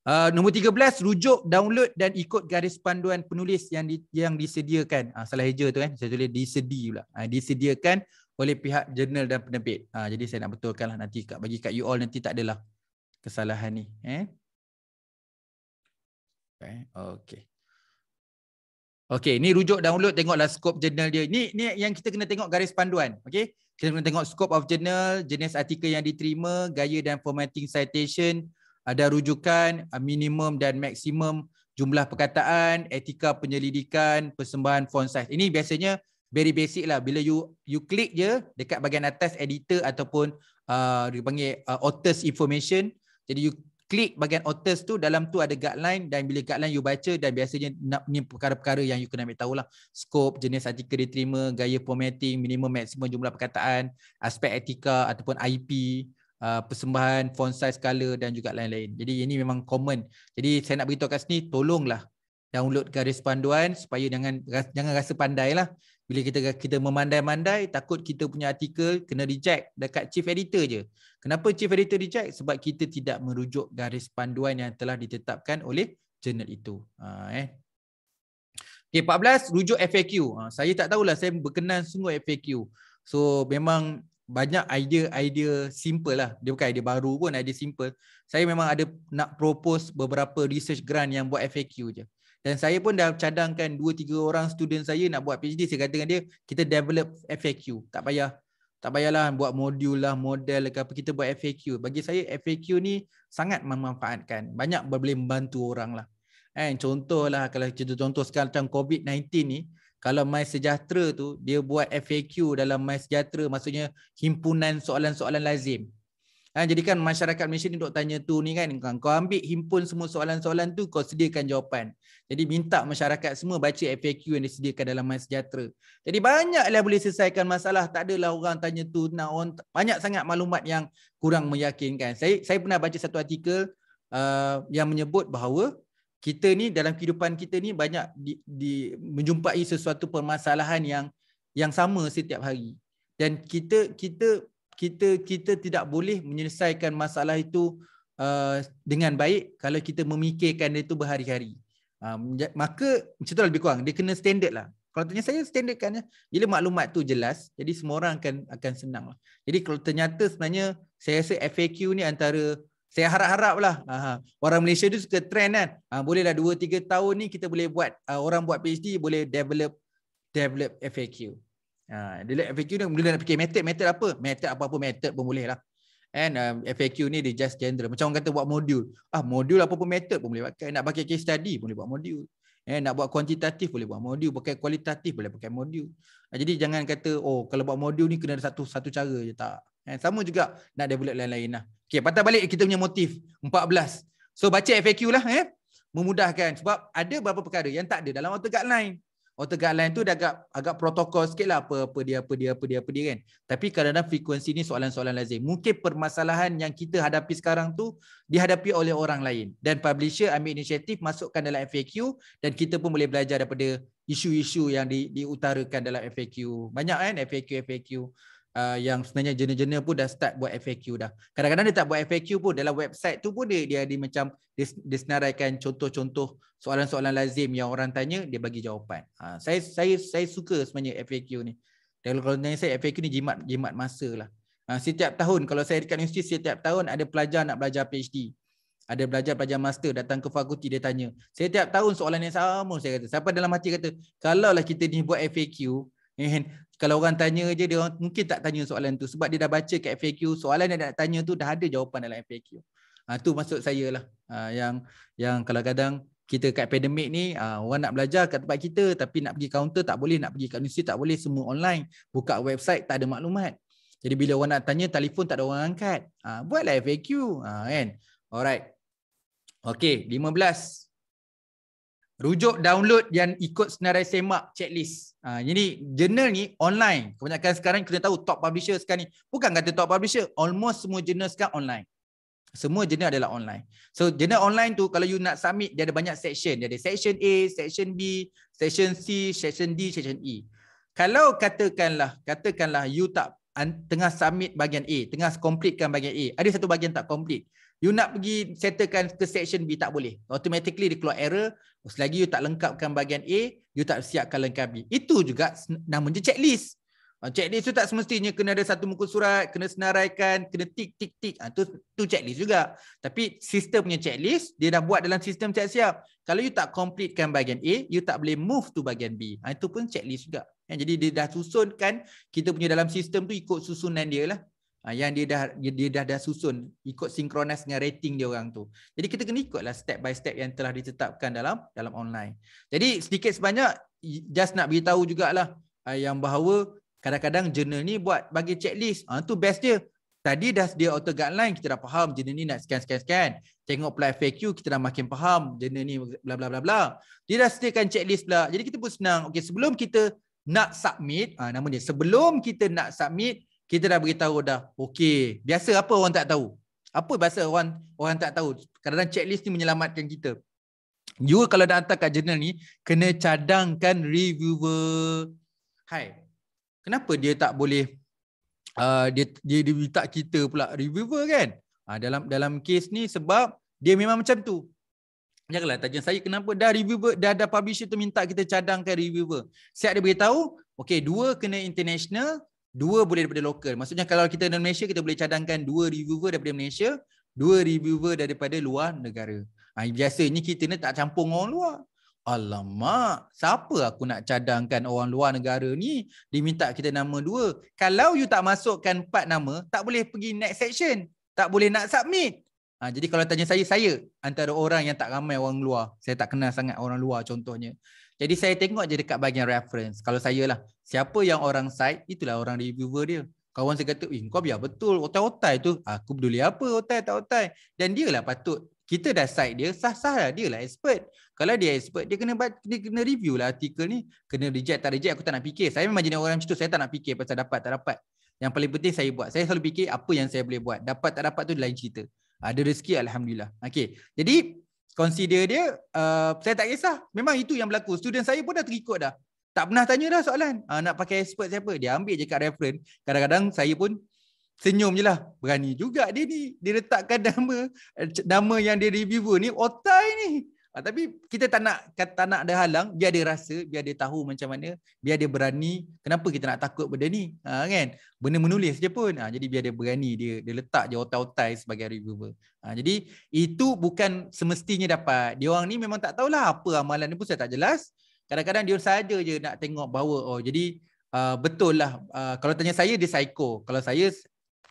Uh, ah, nombor 13, rujuk, download dan ikut garis panduan penulis yang di, yang disediakan. Uh, salah eja tu kan. Saya tulis disedi pula. Uh, disediakan oleh pihak jurnal dan penerbit. Uh, jadi saya nak betulkan lah nanti kat, bagi kat you all nanti tak adalah kesalahan ni. Eh? eh okay. okay. Okay, ni rujuk download tengoklah scope jurnal dia. Ni ni yang kita kena tengok garis panduan. Okay kita kena tengok scope of journal, jenis artikel yang diterima, gaya dan formatting citation, ada rujukan, uh, minimum dan maksimum jumlah perkataan, etika penyelidikan, persembahan font size. Ini biasanya very basic lah. Bila you you klik je dekat bahagian atas editor ataupun uh, dipanggil uh, author's information. Jadi you klik bahagian authors tu dalam tu ada guideline dan bila guideline you baca dan biasanya nak ni perkara-perkara yang you kena ambil tahulah scope jenis artikel diterima gaya formatting minimum maksimum jumlah perkataan aspek etika ataupun IP Uh, persembahan, font size, color dan juga lain-lain Jadi ini memang common Jadi saya nak beritahu kat sini Tolonglah download garis panduan Supaya jangan jangan rasa pandai lah bila kita kita memandai-mandai takut kita punya artikel kena reject dekat chief editor je. Kenapa chief editor reject? Sebab kita tidak merujuk garis panduan yang telah ditetapkan oleh jurnal itu. Ha, eh. Okay, 14 rujuk FAQ. Ha, saya tak tahulah saya berkenan sungguh FAQ. So memang banyak idea-idea simple lah. Dia bukan idea baru pun, idea simple. Saya memang ada nak propose beberapa research grant yang buat FAQ je. Dan saya pun dah cadangkan 2-3 orang student saya nak buat PhD. Saya kata dengan dia, kita develop FAQ. Tak payah. Tak payahlah buat modul lah, model ke apa. Kita buat FAQ. Bagi saya, FAQ ni sangat memanfaatkan. Banyak boleh membantu orang lah. And lah kalau contoh, contoh sekarang macam COVID-19 ni, kalau My Sejahtera tu, dia buat FAQ dalam My Sejahtera, maksudnya himpunan soalan-soalan lazim. Ha, jadi kan masyarakat Malaysia ni duk tanya tu ni kan kau, kau ambil himpun semua soalan-soalan tu kau sediakan jawapan. Jadi minta masyarakat semua baca FAQ yang disediakan dalam My Sejahtera. Jadi banyaklah boleh selesaikan masalah tak adalah orang tanya tu nak orang banyak sangat maklumat yang kurang meyakinkan. Saya saya pernah baca satu artikel uh, yang menyebut bahawa kita ni dalam kehidupan kita ni banyak di, di menjumpai sesuatu permasalahan yang yang sama setiap hari. Dan kita kita kita kita tidak boleh menyelesaikan masalah itu uh, dengan baik kalau kita memikirkan dia itu berhari-hari. Uh, maka macam tu lah lebih kurang. Dia kena standard lah. Kalau tanya saya standardkan ya. Bila maklumat tu jelas, jadi semua orang akan akan senang. Lah. Jadi kalau ternyata sebenarnya saya rasa FAQ ni antara saya harap-harap lah. Aha. Orang Malaysia tu suka trend kan. Ha, bolehlah 2-3 tahun ni kita boleh buat, uh, orang buat PhD boleh develop develop FAQ. Ha, dia like FAQ ni mula nak fikir method, method apa? Method apa-apa method pun boleh lah. And uh, um, FAQ ni dia just general. Macam orang kata buat modul. Ah modul apa pun method pun boleh pakai. Nak pakai case study boleh buat modul. Eh, nak buat kuantitatif boleh buat modul. Pakai kualitatif boleh pakai modul. Ha, ah, jadi jangan kata oh kalau buat modul ni kena ada satu satu cara je tak. Eh, sama juga nak develop lain-lain lah. Okay patah balik kita punya motif. 14. So baca FAQ lah eh. Memudahkan sebab ada beberapa perkara yang tak ada dalam auto guideline outer guideline tu dia agak agak protokol sikit lah apa, apa dia apa dia apa dia apa dia kan tapi kadang-kadang frekuensi ni soalan-soalan lazim mungkin permasalahan yang kita hadapi sekarang tu dihadapi oleh orang lain dan publisher ambil inisiatif masukkan dalam FAQ dan kita pun boleh belajar daripada isu-isu yang di, diutarakan dalam FAQ banyak kan FAQ FAQ uh, yang sebenarnya jurnal-jurnal pun dah start buat FAQ dah. Kadang-kadang dia tak buat FAQ pun dalam website tu pun dia dia, dia macam dia, dia senaraikan contoh-contoh soalan-soalan lazim yang orang tanya dia bagi jawapan. Uh, saya saya saya suka sebenarnya FAQ ni. Dan kalau tanya saya FAQ ni jimat jimat masa lah. Uh, setiap tahun kalau saya dekat universiti setiap tahun ada pelajar nak belajar PhD. Ada belajar pelajar master datang ke fakulti dia tanya. Setiap tahun soalan yang sama saya kata. Siapa dalam hati kata, kalaulah kita ni buat FAQ, And kalau orang tanya je dia orang mungkin tak tanya soalan tu sebab dia dah baca kat FAQ soalan yang dia nak tanya tu dah ada jawapan dalam FAQ. ha, ah, tu maksud saya lah. Ha, yang yang kalau kadang kita kat pandemik ni ha, orang nak belajar kat tempat kita tapi nak pergi kaunter tak boleh nak pergi kat universiti tak boleh semua online buka website tak ada maklumat. Jadi bila orang nak tanya telefon tak ada orang angkat. ha, buatlah FAQ. Ah ha, kan. Alright. Okey, rujuk download yang ikut senarai semak checklist. Ha, jadi jurnal ni online. Kebanyakan sekarang kita tahu top publisher sekarang ni. Bukan kata top publisher, almost semua jurnal sekarang online. Semua jurnal adalah online. So jurnal online tu kalau you nak submit dia ada banyak section. Dia ada section A, section B, section C, section D, section E. Kalau katakanlah, katakanlah you tak tengah submit bahagian A, tengah completekan bahagian A. Ada satu bahagian tak complete. You nak pergi settlekan ke section B tak boleh. Automatically dia keluar error. Selagi you tak lengkapkan bahagian A, you tak siapkan lengkap B. Itu juga namanya checklist. Ha, checklist tu tak semestinya kena ada satu muka surat, kena senaraikan, kena tik tik tik. Ha, tu tu checklist juga. Tapi sistem punya checklist, dia dah buat dalam sistem siap-siap. Kalau you tak completekan bahagian A, you tak boleh move tu bahagian B. Ha, itu pun checklist juga. Ha, jadi dia dah susunkan kita punya dalam sistem tu ikut susunan dia lah. Ah, yang dia dah dia dah dah susun ikut sinkronis dengan rating dia orang tu. Jadi kita kena ikutlah step by step yang telah ditetapkan dalam dalam online. Jadi sedikit sebanyak just nak beritahu jugalah ah, yang bahawa kadang-kadang journal ni buat bagi checklist. Ah tu best dia. Tadi dah dia auto guideline kita dah faham journal ni nak scan scan scan. Tengok pula FAQ kita dah makin faham journal ni bla bla bla bla. Dia dah sediakan checklist pula. Jadi kita pun senang. Okey sebelum kita nak submit, ah namanya sebelum kita nak submit kita dah beritahu dah okey biasa apa orang tak tahu apa biasa orang orang tak tahu kadang-kadang checklist ni menyelamatkan kita juga kalau dah hantar kat journal ni kena cadangkan reviewer hai kenapa dia tak boleh uh, dia, dia dia minta kita pula reviewer kan uh, dalam dalam kes ni sebab dia memang macam tu janganlah tanya saya kenapa dah reviewer dah ada publisher tu minta kita cadangkan reviewer siap dia beritahu Okey, dua kena international, dua boleh daripada lokal. Maksudnya kalau kita dalam Malaysia kita boleh cadangkan dua reviewer daripada Malaysia, dua reviewer daripada luar negara. Ha, biasanya kita ni tak campur orang luar. Alamak, siapa aku nak cadangkan orang luar negara ni diminta kita nama dua. Kalau you tak masukkan empat nama, tak boleh pergi next section. Tak boleh nak submit. Ha, jadi kalau tanya saya, saya antara orang yang tak ramai orang luar. Saya tak kenal sangat orang luar contohnya. Jadi saya tengok je dekat bahagian reference. Kalau saya lah, siapa yang orang site, itulah orang reviewer dia. Kawan saya kata, eh kau biar betul otai-otai tu. Ah, aku peduli apa otai tak otai. Dan dia lah patut. Kita dah site dia, sah-sah lah. Dia lah expert. Kalau dia expert, dia kena dia kena review lah artikel ni. Kena reject tak reject, aku tak nak fikir. Saya memang jenis orang macam tu, saya tak nak fikir pasal dapat tak dapat. Yang paling penting saya buat. Saya selalu fikir apa yang saya boleh buat. Dapat tak dapat tu lain cerita. Ada rezeki Alhamdulillah. Okay. Jadi consider dia uh, saya tak kisah memang itu yang berlaku student saya pun dah terikut dah tak pernah tanya dah soalan uh, nak pakai expert siapa dia ambil je kat reference kadang-kadang saya pun senyum je lah berani juga dia ni dia letakkan nama eh, nama yang dia review ni otai ni Uh, tapi kita tak nak kata nak ada halang, biar dia rasa, biar dia tahu macam mana, biar dia berani. Kenapa kita nak takut benda ni? Ha, kan? Benda menulis je pun. Uh, jadi biar dia berani, dia dia letak je otai-otai sebagai reviewer. Ha, jadi itu bukan semestinya dapat. Dia orang ni memang tak tahulah apa amalan ni pun saya tak jelas. Kadang-kadang dia saja je nak tengok bahawa oh jadi uh, betul lah. Uh, kalau tanya saya, dia psycho. Kalau saya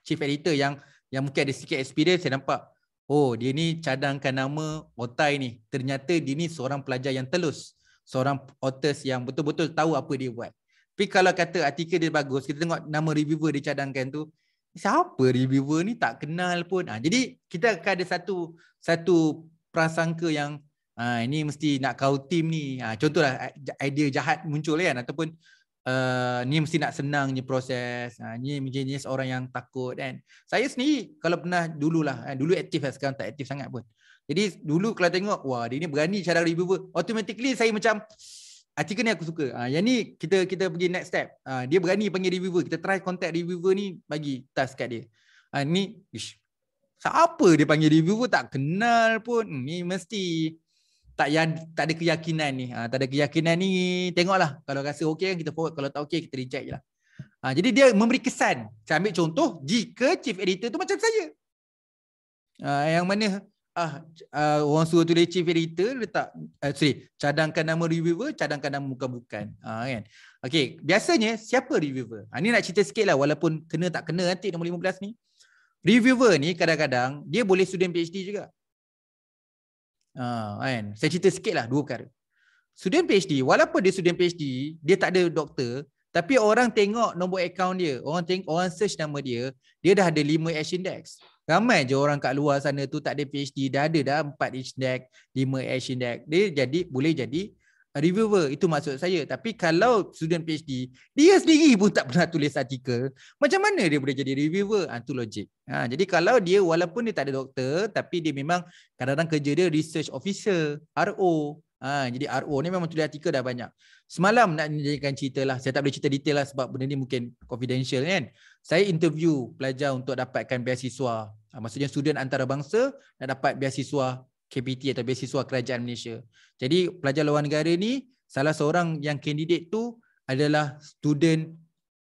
chief editor yang yang mungkin ada sikit experience, saya nampak oh dia ni cadangkan nama otai ni ternyata dia ni seorang pelajar yang telus seorang otters yang betul-betul tahu apa dia buat tapi kalau kata artikel dia bagus kita tengok nama reviewer dia cadangkan tu siapa reviewer ni tak kenal pun ha, jadi kita akan ada satu satu prasangka yang ha, ini mesti nak kau tim ni ha, contohlah idea jahat muncul kan ataupun uh, ni mesti nak senang senangnya proses uh, ni mungkin orang yang takut kan saya sendiri kalau pernah dululah uh, dulu aktif lah sekarang tak aktif sangat pun jadi dulu kalau tengok wah dia ni berani cara review automatically saya macam artikel ah, ni aku suka uh, yang ni kita kita pergi next step uh, dia berani panggil reviewer kita try contact reviewer ni bagi task kat dia uh, ni ish, siapa dia panggil reviewer tak kenal pun hmm, ni mesti tak ya tak ada keyakinan ni. Ha, tak ada keyakinan ni tengoklah kalau rasa okey kan, kita forward kalau tak okey kita reject jelah. Ha, ah, jadi dia memberi kesan. Saya ambil contoh jika chief editor tu macam saya. Ha, yang mana ah uh, orang suruh tulis chief editor letak uh, sorry cadangkan nama reviewer cadangkan nama bukan bukan ha, kan okey biasanya siapa reviewer ha, ni nak cerita sikit lah walaupun kena tak kena nanti nombor 15 ni reviewer ni kadang-kadang dia boleh student PhD juga Uh, kan? Saya cerita sikit lah dua perkara. Student PhD, walaupun dia student PhD, dia tak ada doktor, tapi orang tengok nombor akaun dia, orang tengok, orang search nama dia, dia dah ada 5 H index. Ramai je orang kat luar sana tu tak ada PhD, dah ada dah 4 H index, 5 H index. Dia jadi boleh jadi reviewer itu maksud saya tapi kalau student PhD dia sendiri pun tak pernah tulis artikel macam mana dia boleh jadi reviewer ha, ah, itu logik ha, jadi kalau dia walaupun dia tak ada doktor tapi dia memang kadang-kadang kerja dia research officer RO ha, jadi RO ni memang tulis artikel dah banyak semalam nak menjadikan cerita lah saya tak boleh cerita detail lah sebab benda ni mungkin confidential kan saya interview pelajar untuk dapatkan beasiswa ha, maksudnya student antarabangsa nak dapat beasiswa KPT atau beasiswa kerajaan Malaysia. Jadi pelajar luar negara ni salah seorang yang kandidat tu adalah student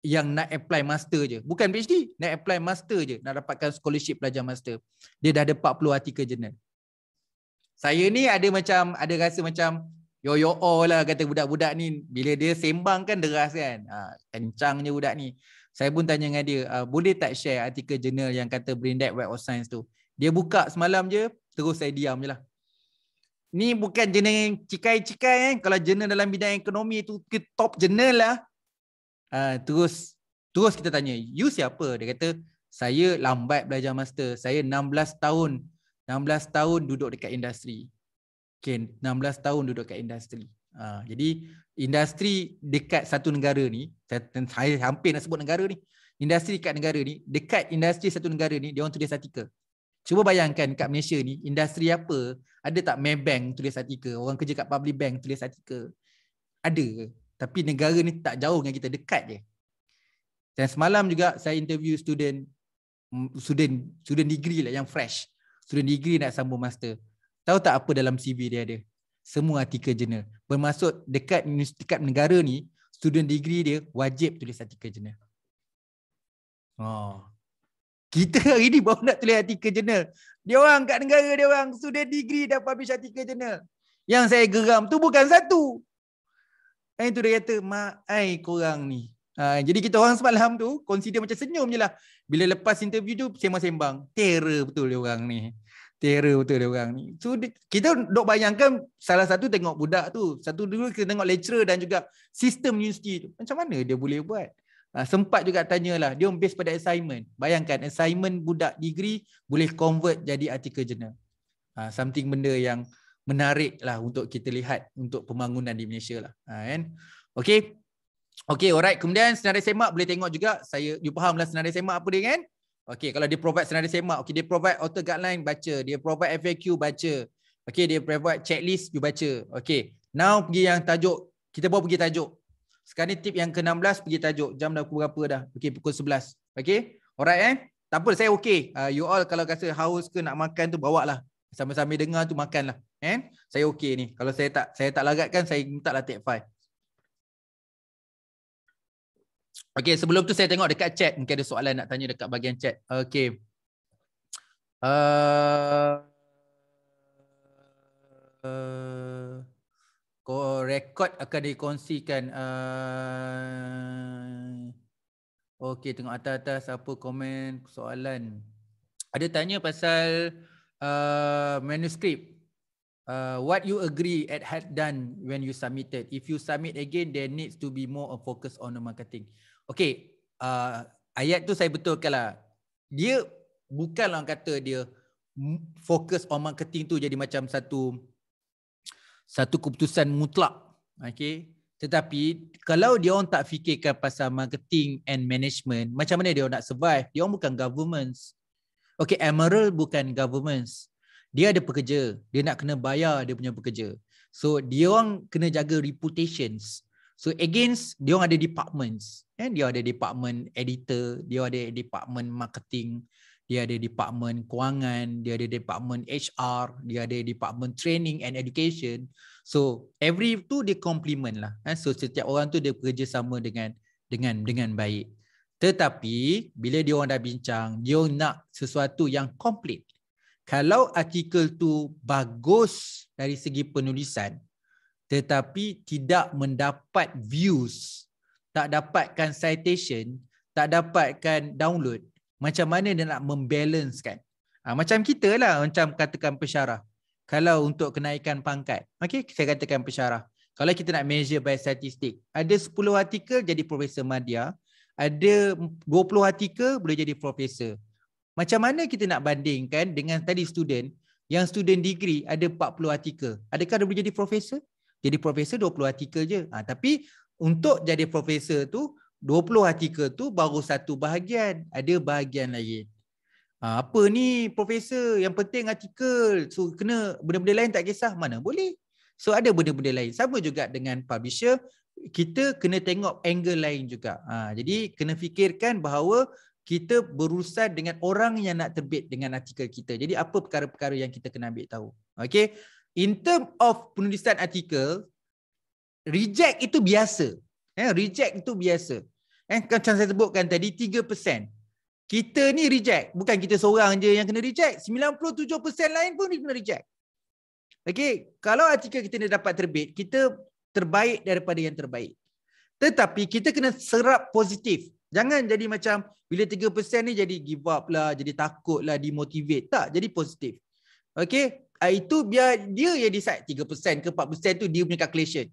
yang nak apply master je. Bukan PhD, nak apply master je. Nak dapatkan scholarship pelajar master. Dia dah ada 40 artikel jurnal. Saya ni ada macam, ada rasa macam yo-yo lah kata budak-budak ni. Bila dia sembang kan deras kan. Ha, kencang budak ni. Saya pun tanya dengan dia, ah, boleh tak share artikel jurnal yang kata Brain Web of Science tu? Dia buka semalam je, terus saya diam je lah. Ni bukan jenis cikai-cikai eh. Kalau jenis dalam bidang ekonomi tu ke top jenis lah. Uh, terus terus kita tanya, you siapa? Dia kata, saya lambat belajar master. Saya 16 tahun. 16 tahun duduk dekat industri. Okay, 16 tahun duduk dekat industri. Uh, jadi industri dekat satu negara ni, saya, saya hampir nak sebut negara ni. Industri dekat negara ni, dekat industri satu negara ni, dia orang tulis artikel. Cuba bayangkan kat Malaysia ni industri apa? Ada tak Maybank tulis artikel? Orang kerja kat public bank tulis artikel? Ada. Tapi negara ni tak jauh dengan kita, dekat je. Dan semalam juga saya interview student student student degree lah yang fresh. Student degree nak sambung master. Tahu tak apa dalam CV dia ada? Semua artikel jurnal. Bermaksud dekat dekat negara ni student degree dia wajib tulis artikel jurnal. Oh. Kita hari ni baru nak tulis artikel jurnal. Dia orang kat negara dia orang sudah degree dah publish artikel jurnal. Yang saya geram tu bukan satu. Ain tu dia kata, mak ai korang ni. Ha, jadi kita orang semalam tu consider macam senyum je lah. Bila lepas interview tu sembang-sembang. Terror betul dia orang ni. Terror betul dia orang ni. So, kita dok bayangkan salah satu tengok budak tu. Satu dulu kita tengok lecturer dan juga sistem universiti tu. Macam mana dia boleh buat? Ha, sempat juga tanyalah dia based pada assignment bayangkan assignment budak degree boleh convert jadi artikel jurnal ha, something benda yang menarik lah untuk kita lihat untuk pembangunan di Malaysia lah ha, kan okay okey alright kemudian senarai semak boleh tengok juga saya you fahamlah senarai semak apa dia kan Okay, kalau dia provide senarai semak okay dia provide author guideline baca dia provide FAQ baca okay dia provide checklist you baca Okay, now pergi yang tajuk kita bawa pergi tajuk sekarang ni tip yang ke-16 pergi tajuk. Jam dah pukul berapa dah? Okey, pukul 11. Okey? Alright eh? Tak apa, saya okey. Uh, you all kalau rasa haus ke nak makan tu, bawa lah. Sambil-sambil dengar tu, makan lah. Eh? Saya okey ni. Kalau saya tak saya tak kan saya minta lah take five. Okey, sebelum tu saya tengok dekat chat. Mungkin ada soalan nak tanya dekat bahagian chat. Okey. Uh... Uh... Kau rekod akan dikongsikan uh, Okey tengok atas-atas apa komen soalan ada tanya pasal uh, manuskrip uh, what you agree at had done when you submitted if you submit again there needs to be more a focus on the marketing Okay, uh, ayat tu saya betulkanlah dia bukan orang kata dia fokus on marketing tu jadi macam satu satu keputusan mutlak. Okay. Tetapi kalau dia orang tak fikirkan pasal marketing and management, macam mana dia orang nak survive? Dia orang bukan governments. Okay, Emerald bukan governments. Dia ada pekerja. Dia nak kena bayar dia punya pekerja. So, dia orang kena jaga reputations. So, against, dia orang ada departments. Eh? Dia ada department editor. Dia ada department marketing dia ada department kewangan, dia ada department HR, dia ada department training and education. So every tu dia compliment lah. Eh. So setiap orang tu dia bekerja sama dengan dengan dengan baik. Tetapi bila dia orang dah bincang, dia nak sesuatu yang complete. Kalau artikel tu bagus dari segi penulisan tetapi tidak mendapat views, tak dapatkan citation, tak dapatkan download, macam mana dia nak membalancekan. Ha, ah, macam kita lah, macam katakan pesyarah. Kalau untuk kenaikan pangkat, okay, saya katakan pesyarah. Kalau kita nak measure by statistik, ada 10 artikel jadi Profesor Madia, ada 20 artikel boleh jadi Profesor. Macam mana kita nak bandingkan dengan tadi student, yang student degree ada 40 artikel. Adakah dia boleh jadi Profesor? Jadi Profesor 20 artikel je. Ha, tapi untuk jadi Profesor tu, 20 artikel tu baru satu bahagian, ada bahagian lain. Ha, apa ni profesor, yang penting artikel, so kena benda-benda lain tak kisah, mana boleh. So ada benda-benda lain, sama juga dengan publisher, kita kena tengok angle lain juga. Ha, jadi kena fikirkan bahawa kita berurusan dengan orang yang nak terbit dengan artikel kita. Jadi apa perkara-perkara yang kita kena ambil tahu. Okay, in term of penulisan artikel, reject itu biasa. Eh, reject itu biasa. Eh, macam saya sebutkan tadi 3%. Kita ni reject. Bukan kita seorang je yang kena reject. 97% lain pun kena reject. Okay. Kalau artikel kita ni dapat terbit, kita terbaik daripada yang terbaik. Tetapi kita kena serap positif. Jangan jadi macam bila 3% ni jadi give up lah, jadi takut lah, demotivate. Tak, jadi positif. Okay. Ah, itu biar dia yang decide 3% ke 4% tu dia punya calculation.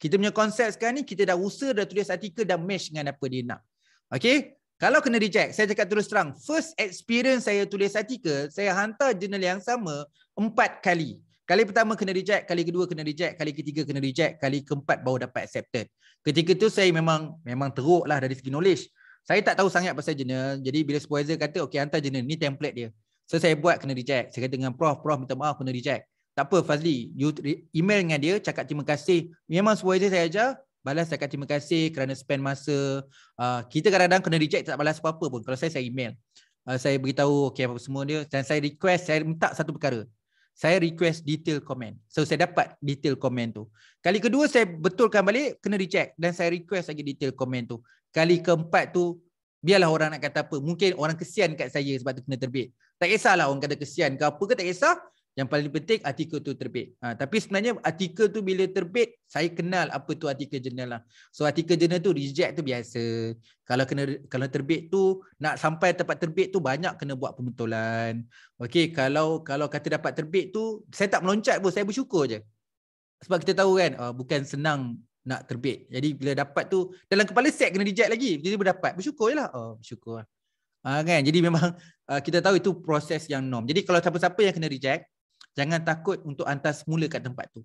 Kita punya konsep sekarang ni kita dah usaha dah tulis artikel dah match dengan apa dia nak. Okey? Kalau kena reject, saya cakap terus terang, first experience saya tulis artikel, saya hantar jurnal yang sama empat kali. Kali pertama kena reject, kali kedua kena reject, kali ketiga kena reject, kali keempat baru dapat accepted. Ketika tu saya memang memang teruk lah dari segi knowledge. Saya tak tahu sangat pasal jurnal, jadi bila supervisor kata, okay hantar jurnal, ni template dia. So saya buat kena reject. Saya kata dengan prof, prof minta maaf kena reject tak apa Fazli, you email dengan dia cakap terima kasih. Memang supervisor saya ajar, balas cakap terima kasih kerana spend masa. Uh, kita kadang-kadang kena reject tak balas apa-apa pun. Kalau saya, saya email. Uh, saya beritahu okay, apa semua dia. Dan saya request, saya minta satu perkara. Saya request detail comment. So saya dapat detail comment tu. Kali kedua saya betulkan balik, kena reject. Dan saya request lagi detail comment tu. Kali keempat tu, biarlah orang nak kata apa. Mungkin orang kesian kat saya sebab tu kena terbit. Tak kisahlah orang kata kesian ke apa ke tak kisah. Yang paling penting artikel tu terbit. Ha, tapi sebenarnya artikel tu bila terbit, saya kenal apa tu artikel jurnal lah. So artikel jurnal tu reject tu biasa. Kalau kena kalau terbit tu nak sampai tempat terbit tu banyak kena buat pembetulan. Okey, kalau kalau kata dapat terbit tu saya tak meloncat pun saya bersyukur je. Sebab kita tahu kan uh, bukan senang nak terbit. Jadi bila dapat tu dalam kepala set kena reject lagi. Jadi berdapat bersyukur je lah. Oh, bersyukur lah. Ha, kan? Jadi memang uh, kita tahu itu proses yang norm. Jadi kalau siapa-siapa yang kena reject, jangan takut untuk hantar semula kat tempat tu.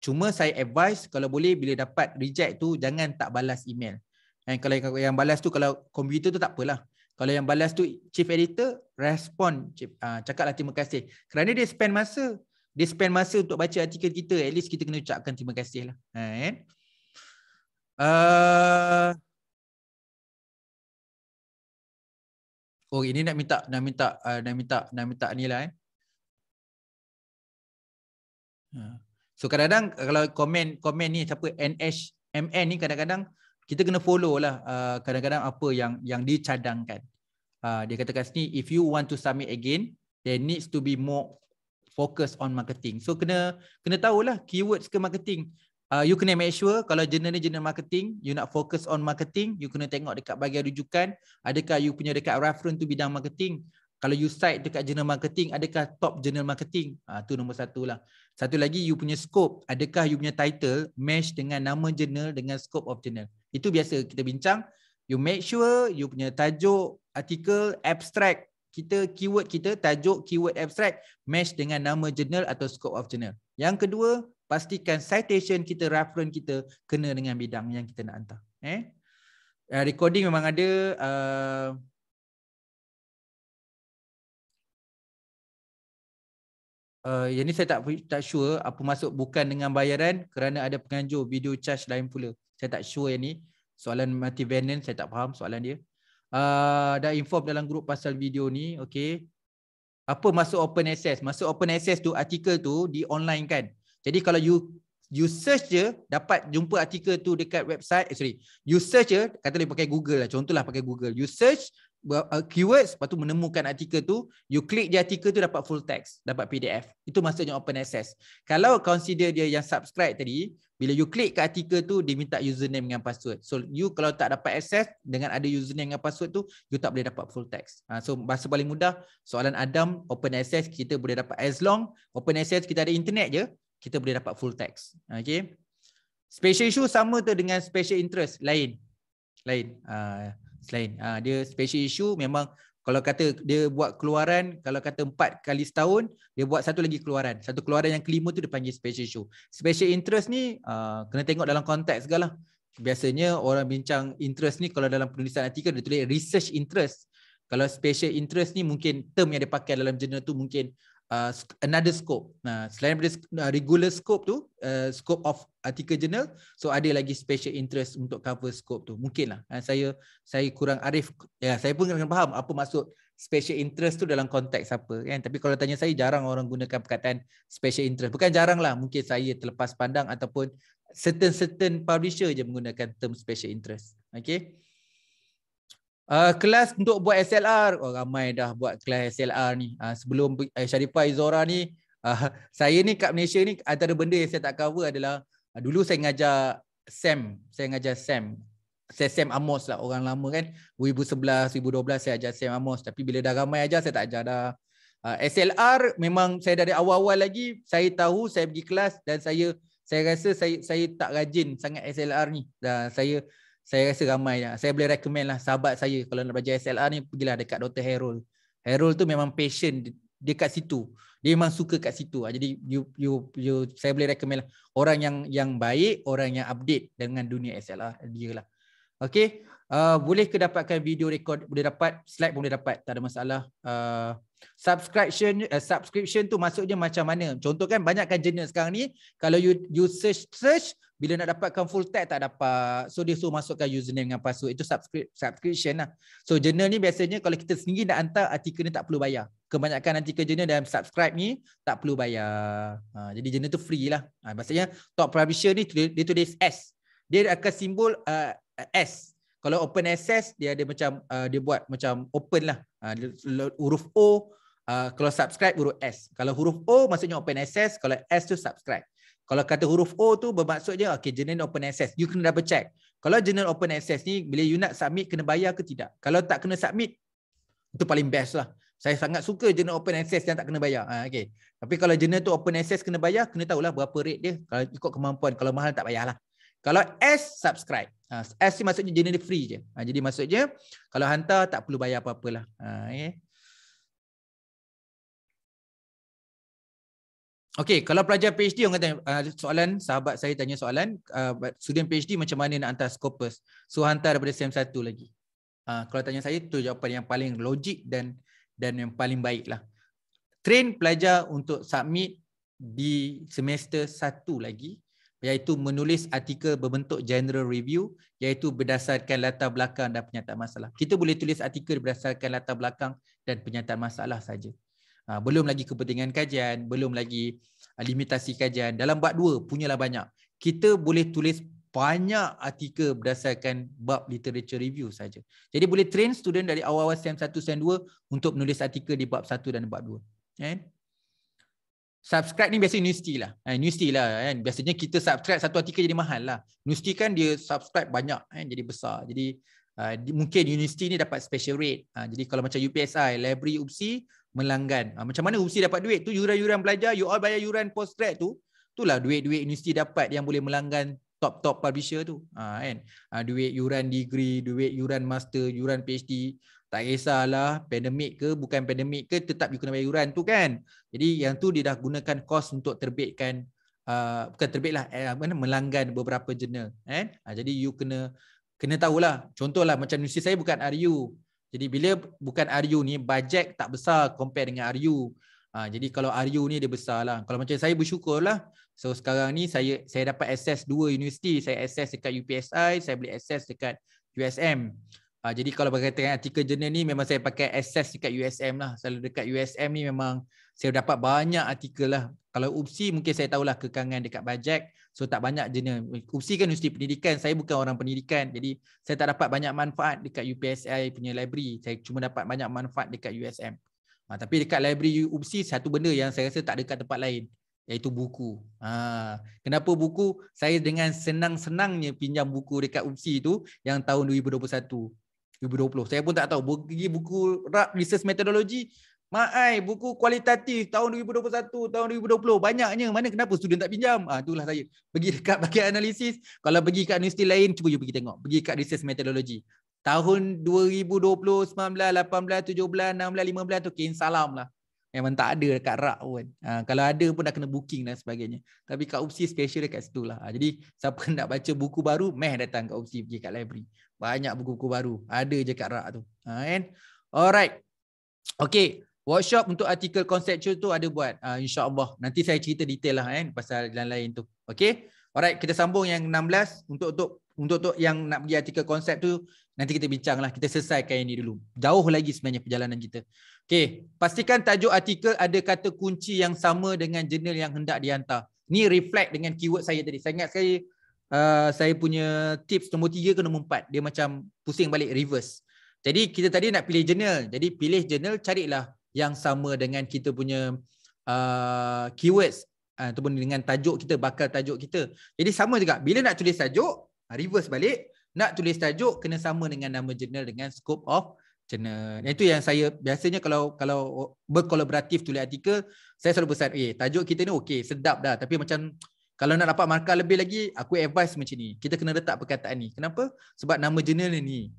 Cuma saya advise kalau boleh bila dapat reject tu jangan tak balas email. Dan kalau yang balas tu kalau komputer tu tak apalah. Kalau yang balas tu chief editor respon ah, cakaplah terima kasih. Kerana dia spend masa, dia spend masa untuk baca artikel kita, at least kita kena ucapkan terima kasihlah. Ha kan? Uh, Oh ini nak minta nak minta uh, nak minta nak minta nilai. eh. Ha. So kadang-kadang eh, kalau komen komen ni siapa NHMN ni kadang-kadang kita kena follow lah uh, kadang-kadang uh, apa yang yang dicadangkan. Uh, dia katakan sini if you want to submit again there needs to be more focus on marketing. So kena kena tahulah keywords ke marketing. Uh, you kena make sure kalau jurnal ni jurnal marketing, you nak focus on marketing, you kena tengok dekat bahagian rujukan, adakah you punya dekat reference tu bidang marketing, kalau you site dekat journal marketing, adakah top journal marketing? Ha, tu nombor satu lah. Satu lagi, you punya scope. Adakah you punya title match dengan nama journal dengan scope of journal? Itu biasa kita bincang. You make sure you punya tajuk, artikel, abstract. Kita, keyword kita, tajuk, keyword, abstract match dengan nama journal atau scope of journal. Yang kedua, pastikan citation kita, reference kita kena dengan bidang yang kita nak hantar. Eh? Uh, recording memang ada... Uh, Uh, yang ni saya tak tak sure apa masuk bukan dengan bayaran kerana ada penganjur video charge lain pula. Saya tak sure yang ni. Soalan mati venue saya tak faham soalan dia. Ah uh, dah inform dalam grup pasal video ni, okey. Apa masuk open access? Masuk open access tu artikel tu di online kan. Jadi kalau you you search je dapat jumpa artikel tu dekat website eh, sorry you search je kata dia pakai Google lah contohlah pakai Google you search uh, keywords lepas tu menemukan artikel tu you click je artikel tu dapat full text dapat PDF itu maksudnya open access kalau consider dia yang subscribe tadi bila you click kat artikel tu dia minta username dengan password so you kalau tak dapat access dengan ada username dengan password tu you tak boleh dapat full text ha, so bahasa paling mudah soalan Adam open access kita boleh dapat as long open access kita ada internet je kita boleh dapat full text. Okay. Special issue sama tu dengan special interest lain. Lain. Uh, ah, lain. Uh, ah, dia special issue memang kalau kata dia buat keluaran, kalau kata empat kali setahun, dia buat satu lagi keluaran. Satu keluaran yang kelima tu dia panggil special issue. Special interest ni uh, kena tengok dalam konteks segala. Biasanya orang bincang interest ni kalau dalam penulisan artikel dia tulis research interest. Kalau special interest ni mungkin term yang dia pakai dalam jurnal tu mungkin uh, another scope. Nah, uh, selain dari regular scope tu, uh, scope of article journal, so ada lagi special interest untuk cover scope tu. Mungkinlah uh, ah, saya saya kurang arif. Ya, saya pun kurang faham apa maksud special interest tu dalam konteks apa kan tapi kalau tanya saya jarang orang gunakan perkataan special interest bukan jarang lah mungkin saya terlepas pandang ataupun certain certain publisher je menggunakan term special interest Okay uh, kelas untuk buat SLR. Oh, ramai dah buat kelas SLR ni. Uh, sebelum uh, eh, Sharifah Izora ni, uh, saya ni kat Malaysia ni antara benda yang saya tak cover adalah uh, dulu saya mengajar SEM. Saya mengajar SEM. Saya SEM Amos lah orang lama kan. 2011, 2012 saya ajar SEM Amos. Tapi bila dah ramai ajar saya tak ajar dah. Uh, SLR memang saya dari awal-awal lagi saya tahu saya pergi kelas dan saya saya rasa saya saya tak rajin sangat SLR ni. Dan saya saya rasa ramai lah. Saya boleh recommend lah sahabat saya kalau nak belajar SLR ni pergilah dekat Dr. Harold. Harold tu memang patient, dia kat situ. Dia memang suka kat situ. Ah, jadi you, you, you, saya boleh recommend lah. Orang yang yang baik, orang yang update dengan dunia SLR dia lah. Okay. Uh, boleh ke dapatkan video record boleh dapat slide boleh dapat tak ada masalah uh, subscription uh, subscription tu maksudnya macam mana contoh kan banyak kan jenis sekarang ni kalau you you search search bila nak dapatkan full tag tak dapat so dia suruh masukkan username dengan password itu subscri- subscription lah so journal ni biasanya kalau kita sendiri nak hantar artikel ni tak perlu bayar kebanyakan artikel jenis dalam subscribe ni tak perlu bayar ha, jadi jenis tu free lah ha, maksudnya top publisher ni dia tulis S dia akan simbol uh, S kalau open access dia ada macam uh, dia buat macam open lah uh, huruf O uh, kalau subscribe huruf S kalau huruf O maksudnya open access kalau S tu subscribe kalau kata huruf O tu bermaksudnya okay jenis open access you kena double check kalau jenis open access ni bila you nak submit kena bayar ke tidak kalau tak kena submit itu paling best lah saya sangat suka jenis open access yang tak kena bayar ha, okay. tapi kalau jenis tu open access kena bayar kena tahulah berapa rate dia kalau ikut kemampuan kalau mahal tak bayar lah. Kalau S, subscribe. Ha, S ni maksudnya jenis free je. Ha, jadi maksudnya, kalau hantar tak perlu bayar apa-apalah. Ha, okay. Okay, kalau pelajar PhD, orang kata, ha, soalan sahabat saya tanya soalan, uh, student PhD macam mana nak hantar Scopus? So, hantar daripada SEM 1 lagi. Ha, kalau tanya saya, tu jawapan yang paling logik dan dan yang paling baik lah. Train pelajar untuk submit di semester 1 lagi iaitu menulis artikel berbentuk general review iaitu berdasarkan latar belakang dan penyataan masalah. Kita boleh tulis artikel berdasarkan latar belakang dan penyataan masalah saja. Ah, belum lagi kepentingan kajian, belum lagi ah, limitasi kajian. Dalam bab dua, punyalah banyak. Kita boleh tulis banyak artikel berdasarkan bab literature review saja. Jadi boleh train student dari awal-awal SEM 1, SEM 2 untuk menulis artikel di bab 1 dan bab 2. Okay? Subscribe ni biasa universiti lah. Eh, universiti lah kan. Biasanya kita subscribe satu artikel jadi mahal lah. Universiti kan dia subscribe banyak kan jadi besar. Jadi uh, di, mungkin universiti ni dapat special rate. Uh, jadi kalau macam UPSI, library UPSI melanggan. Uh, macam mana UPSI dapat duit tu yuran-yuran pelajar, you all bayar yuran postgrad tu. Itulah duit-duit universiti dapat yang boleh melanggan top-top publisher tu. Uh, kan? Uh, duit yuran degree, duit yuran master, yuran PhD tak kisahlah pandemik ke bukan pandemik ke tetap you kena bayar yuran tu kan jadi yang tu dia dah gunakan kos untuk terbitkan uh, bukan terbitlah eh, mana melanggan beberapa jurnal eh? uh, jadi you kena kena tahulah contohlah macam universiti saya bukan RU jadi bila bukan RU ni bajet tak besar compare dengan RU uh, ah, jadi kalau RU ni dia besarlah kalau macam saya bersyukurlah so sekarang ni saya saya dapat access dua universiti saya access dekat UPSI saya boleh access dekat USM Uh, jadi kalau berkaitan artikel jurnal ni memang saya pakai access dekat USM lah. Selalu dekat USM ni memang saya dapat banyak artikel lah. Kalau UPSI mungkin saya tahulah kekangan dekat bajet. So tak banyak jenis. UPSI kan universiti pendidikan. Saya bukan orang pendidikan. Jadi saya tak dapat banyak manfaat dekat UPSI punya library. Saya cuma dapat banyak manfaat dekat USM. Uh, ah, tapi dekat library UPSI satu benda yang saya rasa tak dekat tempat lain. Iaitu buku. Ha. Kenapa buku? Saya dengan senang-senangnya pinjam buku dekat UPSI tu yang tahun 2021. 2020. Saya pun tak tahu. Pergi buku RAP Research Methodology. Maai, buku kualitatif tahun 2021, tahun 2020. Banyaknya. Mana kenapa student tak pinjam? Ah, itulah saya. Pergi dekat bagian analisis. Kalau pergi kat universiti lain, cuba pergi tengok. Pergi kat Research Methodology. Tahun 2020, 19, 18, 17, 16, 15 tu kain salam lah. Memang tak ada dekat rak pun. Ha, kalau ada pun dah kena booking dan sebagainya. Tapi kat UPSI special dekat situ lah. Ha, jadi siapa nak baca buku baru, meh datang kat UPSI pergi kat library. Banyak buku-buku baru. Ada je kat rak tu. Ha, and, alright. Okay. Workshop untuk artikel conceptual tu ada buat. Ha, InsyaAllah. Nanti saya cerita detail lah kan pasal dan lain tu. Okay. Alright. Kita sambung yang 16. Untuk untuk untuk, untuk yang nak pergi artikel konsep tu, nanti kita bincang lah. Kita selesaikan ini dulu. Jauh lagi sebenarnya perjalanan kita. Okey, pastikan tajuk artikel ada kata kunci yang sama dengan jurnal yang hendak dihantar. Ni reflect dengan keyword saya tadi. Saya ingat sekali uh, saya punya tips nombor 3 ke nombor 4. Dia macam pusing balik reverse. Jadi kita tadi nak pilih jurnal. Jadi pilih jurnal carilah yang sama dengan kita punya uh, keywords uh, ataupun dengan tajuk kita, bakal tajuk kita. Jadi sama juga. Bila nak tulis tajuk, uh, reverse balik. Nak tulis tajuk kena sama dengan nama jurnal dengan scope of kena itu yang saya biasanya kalau kalau berkolaboratif tulis artikel saya selalu pesan eh tajuk kita ni okey sedap dah tapi macam kalau nak dapat markah lebih lagi aku advice macam ni kita kena letak perkataan ni kenapa sebab nama jurnal ni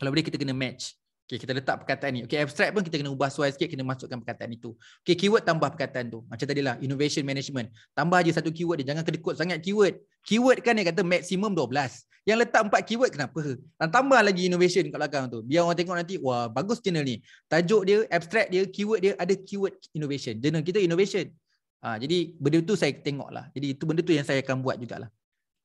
kalau boleh kita kena match Okay, kita letak perkataan ni. Okay, abstract pun kita kena ubah suai sikit, kena masukkan perkataan itu. Okay, keyword tambah perkataan tu. Macam tadilah, innovation management. Tambah je satu keyword dia. Jangan kedekut sangat keyword. Keyword kan dia kata maksimum 12. Yang letak empat keyword, kenapa? Dan tambah lagi innovation kat belakang tu. Biar orang tengok nanti, wah bagus channel ni. Tajuk dia, abstract dia, keyword dia ada keyword innovation. Journal kita innovation. Ha, jadi benda tu saya tengok lah. Jadi itu benda tu yang saya akan buat jugalah.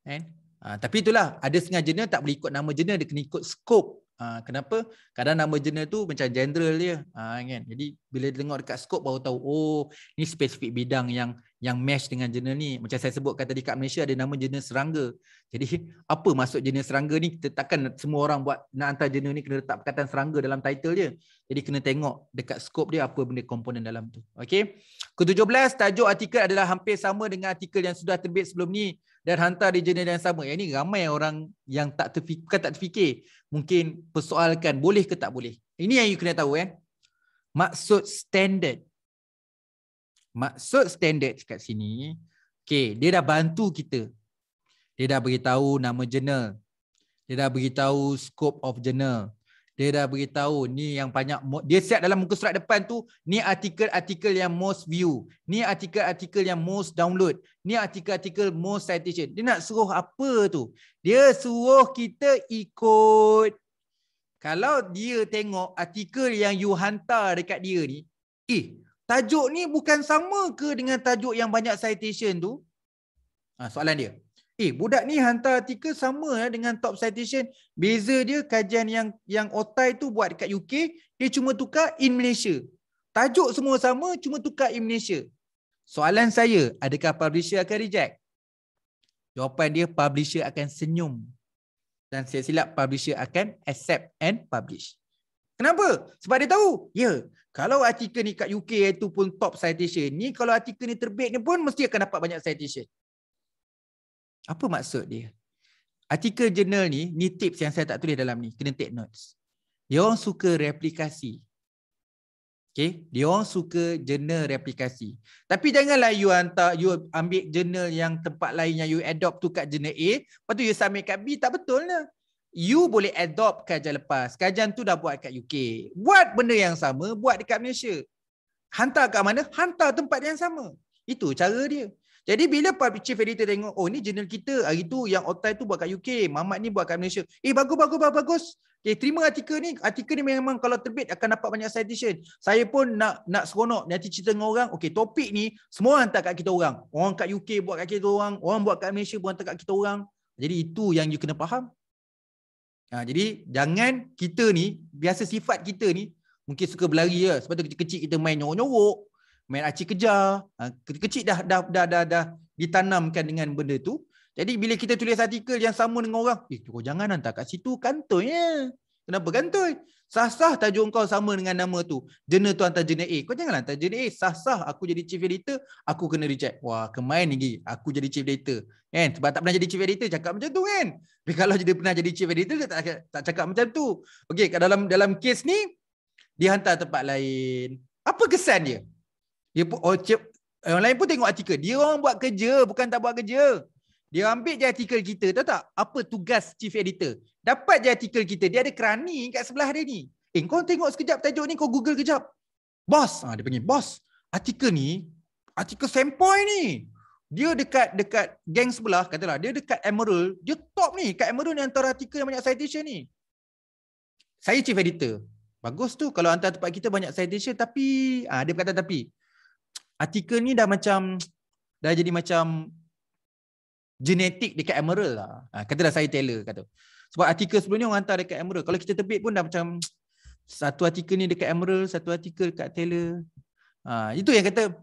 And, ha, tapi itulah, ada setengah journal tak boleh ikut nama journal, dia kena ikut scope Ah, kenapa? Kadang nama jurnal tu macam general dia. Ah, ha, kan? Jadi bila tengok dekat scope baru tahu, oh ni spesifik bidang yang yang match dengan jurnal ni. Macam saya sebutkan tadi kat Malaysia ada nama jurnal serangga. Jadi apa maksud jurnal serangga ni? Kita takkan semua orang buat nak hantar jurnal ni kena letak perkataan serangga dalam title dia. Jadi kena tengok dekat scope dia apa benda komponen dalam tu. Okay. Ke-17 tajuk artikel adalah hampir sama dengan artikel yang sudah terbit sebelum ni dan hantar di jurnal yang sama. Yang ni ramai orang yang tak terfikir, tak terfikir. Mungkin persoalkan boleh ke tak boleh. Ini yang you kena tahu kan. Maksud standard. Maksud standard kat sini. Okay, dia dah bantu kita. Dia dah beritahu nama jurnal. Dia dah beritahu scope of jurnal dia dah beritahu ni yang banyak dia siap dalam muka surat depan tu ni artikel-artikel yang most view ni artikel-artikel yang most download ni artikel-artikel most citation dia nak suruh apa tu dia suruh kita ikut kalau dia tengok artikel yang you hantar dekat dia ni eh tajuk ni bukan sama ke dengan tajuk yang banyak citation tu ha, soalan dia Eh budak ni hantar artikel sama eh, dengan top citation. Beza dia kajian yang yang otai tu buat dekat UK, dia cuma tukar in Malaysia. Tajuk semua sama, cuma tukar in Malaysia. Soalan saya, adakah publisher akan reject? Jawapan dia, publisher akan senyum. Dan saya silap publisher akan accept and publish. Kenapa? Sebab dia tahu, ya, yeah, kalau artikel ni kat UK itu eh, pun top citation ni, kalau artikel ni terbit ni pun mesti akan dapat banyak citation. Apa maksud dia? Artikel jurnal ni, ni tips yang saya tak tulis dalam ni. Kena take notes. Dia orang suka replikasi. Okay? Dia orang suka jurnal replikasi. Tapi janganlah you hantar, you ambil jurnal yang tempat lain yang you adopt tu kat jurnal A. Lepas tu you submit kat B. Tak betul lah. You boleh adopt kajian lepas. Kajian tu dah buat kat UK. Buat benda yang sama, buat dekat Malaysia. Hantar kat mana? Hantar tempat yang sama. Itu cara dia. Jadi bila chief editor tengok oh ni jurnal kita hari tu yang Otai tu buat kat UK, Mamat ni buat kat Malaysia. Eh bagus bagus bagus bagus. Okay, eh, terima artikel ni. Artikel ni memang kalau terbit akan dapat banyak citation. Saya pun nak nak seronok nanti cerita dengan orang. Okey, topik ni semua orang hantar kat kita orang. Orang kat UK buat kat kita orang, orang buat kat Malaysia pun hantar kat kita orang. Jadi itu yang you kena faham. Ha, jadi jangan kita ni biasa sifat kita ni mungkin suka berlari je sebab tu kecil-kecil kita main nyorok-nyorok main aci kejar ha, kecil-kecil dah, dah dah dah dah ditanamkan dengan benda tu jadi bila kita tulis artikel yang sama dengan orang eh kau jangan hantar kat situ kantoi ya kenapa kantoi sah-sah tajuk kau sama dengan nama tu jenis tu hantar jenis A kau jangan hantar jenis A sah-sah aku jadi chief editor aku kena reject wah kemain lagi aku jadi chief editor kan sebab tak pernah jadi chief editor cakap macam tu kan tapi kalau dia pernah jadi chief editor dia tak, tak cakap macam tu okey dalam dalam kes ni dihantar tempat lain apa kesan dia dia pun oh, orang lain pun tengok artikel. Dia orang buat kerja bukan tak buat kerja. Dia ambil je artikel kita tahu tak? Apa tugas chief editor? Dapat je artikel kita. Dia ada kerani kat sebelah dia ni. Eh kau tengok sekejap tajuk ni kau Google kejap. Bos, ah ha, dia panggil bos. Artikel ni artikel sempoi ni. Dia dekat dekat geng sebelah katalah dia dekat Emerald, dia top ni kat Emerald ni antara artikel yang banyak citation ni. Saya chief editor. Bagus tu kalau hantar tempat kita banyak citation tapi ah ha, dia berkata tapi artikel ni dah macam dah jadi macam genetik dekat Emerald lah. Ha, katalah saya Taylor kata. Sebab artikel sebelum ni orang hantar dekat Emerald. Kalau kita terbit pun dah macam satu artikel ni dekat Emerald, satu artikel dekat Taylor. Ha, itu yang kata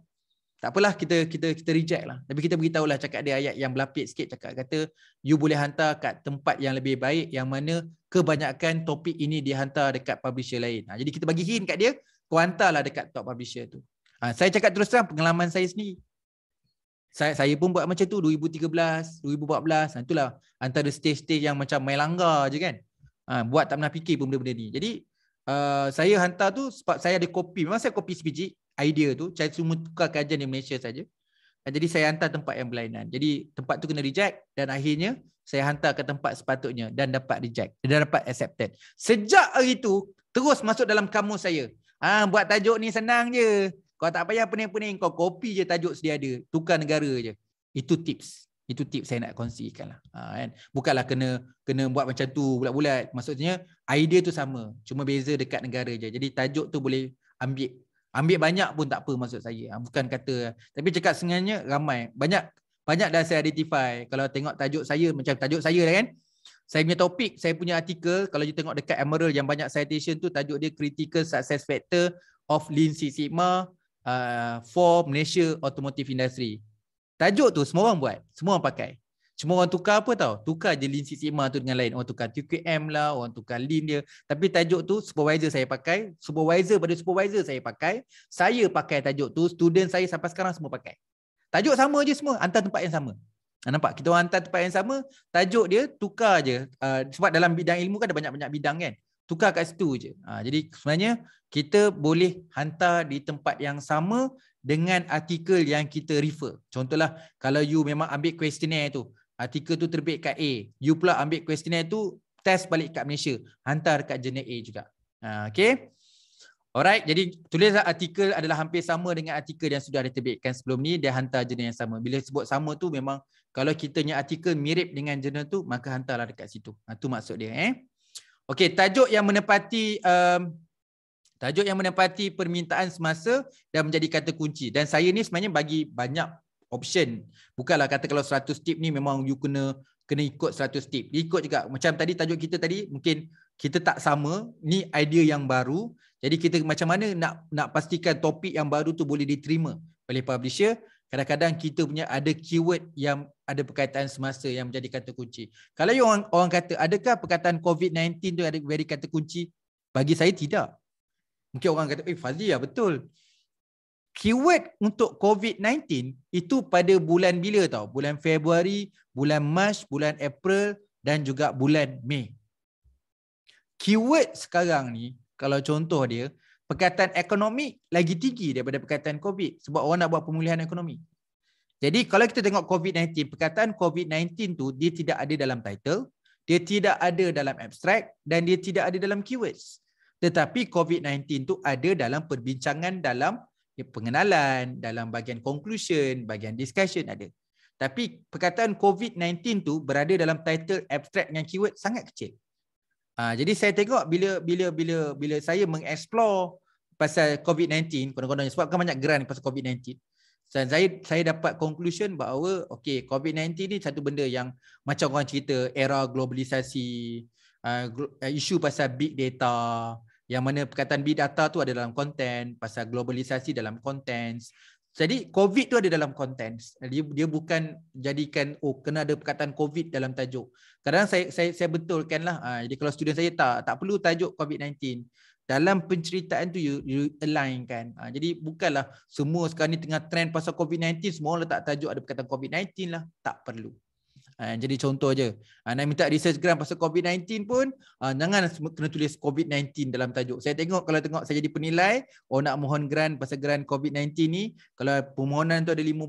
tak apalah kita kita kita reject lah. Tapi kita beritahu lah cakap dia ayat yang berlapik sikit cakap kata you boleh hantar kat tempat yang lebih baik yang mana kebanyakan topik ini dihantar dekat publisher lain. Ha, jadi kita bagi hint kat dia kau hantarlah dekat top publisher tu. Ha, saya cakap terus terang pengalaman saya sendiri. Saya, saya pun buat macam tu 2013, 2014. Ha, itulah antara stage-stage yang macam main langgar je kan. Ha, buat tak pernah fikir pun benda-benda ni. Jadi uh, saya hantar tu sebab saya ada kopi. Memang saya kopi sebiji idea tu. Saya semua tukar kajian di Malaysia saja. Ha, jadi saya hantar tempat yang berlainan. Jadi tempat tu kena reject dan akhirnya saya hantar ke tempat sepatutnya dan dapat reject. dan dapat accepted. Sejak hari tu terus masuk dalam kamus saya. Ah ha, buat tajuk ni senang je. Kau tak payah pening-pening kau copy je tajuk sedia ada, tukar negara je. Itu tips. Itu tips saya nak kongsikan lah. Ha, kan? Bukanlah kena kena buat macam tu bulat-bulat. Maksudnya idea tu sama. Cuma beza dekat negara je. Jadi tajuk tu boleh ambil. Ambil banyak pun tak apa maksud saya. Ha, bukan kata. Tapi cakap sengaja ramai. Banyak banyak dah saya identify. Kalau tengok tajuk saya macam tajuk saya lah kan. Saya punya topik, saya punya artikel. Kalau you tengok dekat Emerald yang banyak citation tu. Tajuk dia critical success factor of Lean Six Sigma uh, for Malaysia automotive industry. Tajuk tu semua orang buat, semua orang pakai. Cuma orang tukar apa tau? Tukar je lean Six Sigma tu dengan lain. Orang tukar QQM lah, orang tukar lean dia. Tapi tajuk tu supervisor saya pakai, supervisor pada supervisor saya pakai, saya pakai tajuk tu, student saya sampai sekarang semua pakai. Tajuk sama je semua, hantar tempat yang sama. Ah, nampak? Kita orang hantar tempat yang sama, tajuk dia tukar je. Uh, sebab dalam bidang ilmu kan ada banyak-banyak bidang kan tukar kat situ je. Ha, jadi sebenarnya kita boleh hantar di tempat yang sama dengan artikel yang kita refer. Contohlah kalau you memang ambil questionnaire tu, artikel tu terbit kat A, you pula ambil questionnaire tu test balik kat Malaysia, hantar kat jenis A juga. Ha, okay. Alright, jadi tulislah artikel adalah hampir sama dengan artikel yang sudah diterbitkan sebelum ni dia hantar jenis yang sama. Bila sebut sama tu memang kalau kitanya artikel mirip dengan jenis tu maka hantarlah dekat situ. Ha, maksud dia eh. Okey, tajuk yang menepati um, tajuk yang menepati permintaan semasa dan menjadi kata kunci. Dan saya ni sebenarnya bagi banyak option. Bukanlah kata kalau 100 tip ni memang you kena kena ikut 100 tip. Ikut juga. Macam tadi tajuk kita tadi mungkin kita tak sama. Ni idea yang baru. Jadi kita macam mana nak nak pastikan topik yang baru tu boleh diterima oleh publisher kadang-kadang kita punya ada keyword yang ada perkaitan semasa yang menjadi kata kunci. Kalau you orang orang kata adakah perkataan COVID-19 tu ada very kata kunci? Bagi saya tidak. Mungkin orang kata, "Eh Fazli ya betul." Keyword untuk COVID-19 itu pada bulan bila tau? Bulan Februari, bulan Mac, bulan April dan juga bulan Mei. Keyword sekarang ni kalau contoh dia Pekatan ekonomi lagi tinggi daripada pekatan COVID sebab orang nak buat pemulihan ekonomi. Jadi kalau kita tengok COVID-19, pekatan COVID-19 tu dia tidak ada dalam title, dia tidak ada dalam abstrak dan dia tidak ada dalam keywords. Tetapi COVID-19 tu ada dalam perbincangan dalam pengenalan, dalam bahagian conclusion, bahagian discussion ada. Tapi perkataan COVID-19 tu berada dalam title abstract, dengan keyword sangat kecil. Ha, jadi saya tengok bila bila bila bila saya mengeksplor pasal COVID-19, konon-kononnya sebab kan banyak grant pasal COVID-19. Dan saya saya dapat conclusion bahawa okey COVID-19 ni satu benda yang macam orang cerita era globalisasi uh, isu pasal big data yang mana perkataan big data tu ada dalam konten pasal globalisasi dalam konten jadi COVID tu ada dalam konten. Dia, dia bukan jadikan oh kena ada perkataan COVID dalam tajuk. Kadang saya saya saya betulkan lah. Ha, jadi kalau student saya tak tak perlu tajuk COVID-19. Dalam penceritaan tu you, you align kan. Ha, jadi bukanlah semua sekarang ni tengah trend pasal COVID-19 semua orang letak tajuk ada perkataan COVID-19 lah. Tak perlu. Ha, jadi contoh je. Ha, nak minta research grant pasal COVID-19 pun ha, jangan kena tulis COVID-19 dalam tajuk. Saya tengok kalau tengok saya jadi penilai orang oh, nak mohon grant pasal grant COVID-19 ni kalau permohonan tu ada 50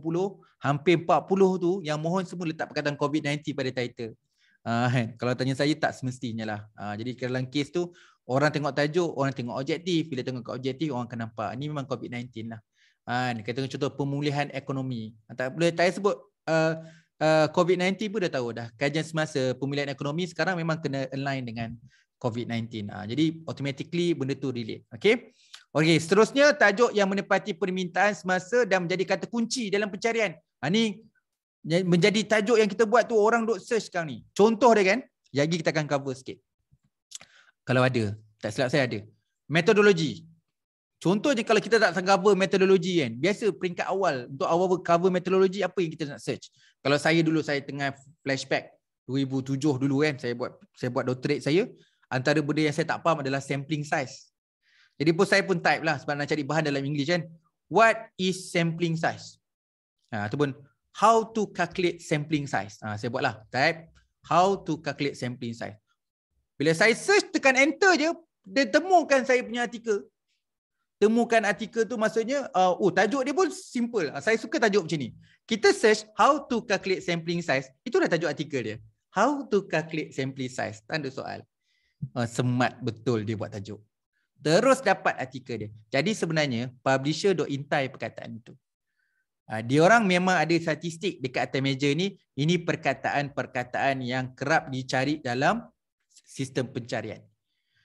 hampir 40 tu yang mohon semua letak perkataan COVID-19 pada title. Ha, kan? kalau tanya saya tak semestinya lah. Ha, jadi dalam kes tu orang tengok tajuk, orang tengok objektif. Bila tengok ke objektif orang akan nampak. Ini memang COVID-19 lah. Ha, kita tengok contoh pemulihan ekonomi. Ha, tak boleh, tak sebut uh, Eh, COVID-19 pun dah tahu dah kajian semasa pemulihan ekonomi sekarang memang kena align dengan COVID-19. Uh, ah, jadi automatically benda tu relate. Okey. Okey, seterusnya tajuk yang menepati permintaan semasa dan menjadi kata kunci dalam pencarian. Ha ni menjadi tajuk yang kita buat tu orang duk search sekarang ni. Contoh dia kan, lagi kita akan cover sikit. Kalau ada, tak silap saya ada. Metodologi. Contoh Contohnya kalau kita tak cover metodologi kan, biasa peringkat awal untuk awal cover metodologi apa yang kita nak search. Kalau saya dulu saya tengah flashback 2007 dulu kan, saya buat saya buat doctorate saya, antara benda yang saya tak faham adalah sampling size. Jadi pun saya pun type lah sebab nak cari bahan dalam English kan. What is sampling size? Ha, ataupun how to calculate sampling size. Ha, saya buatlah type how to calculate sampling size. Bila saya search tekan enter je, dia temukan saya punya artikel temukan artikel tu maksudnya uh, oh tajuk dia pun simple ah, saya suka tajuk macam ni kita search how to calculate sampling size itulah tajuk artikel dia how to calculate sampling size tanda soal uh, ah, smart betul dia buat tajuk terus dapat artikel dia jadi sebenarnya publisher dok intai perkataan itu uh, ah, dia orang memang ada statistik dekat atas meja ni ini perkataan-perkataan yang kerap dicari dalam sistem pencarian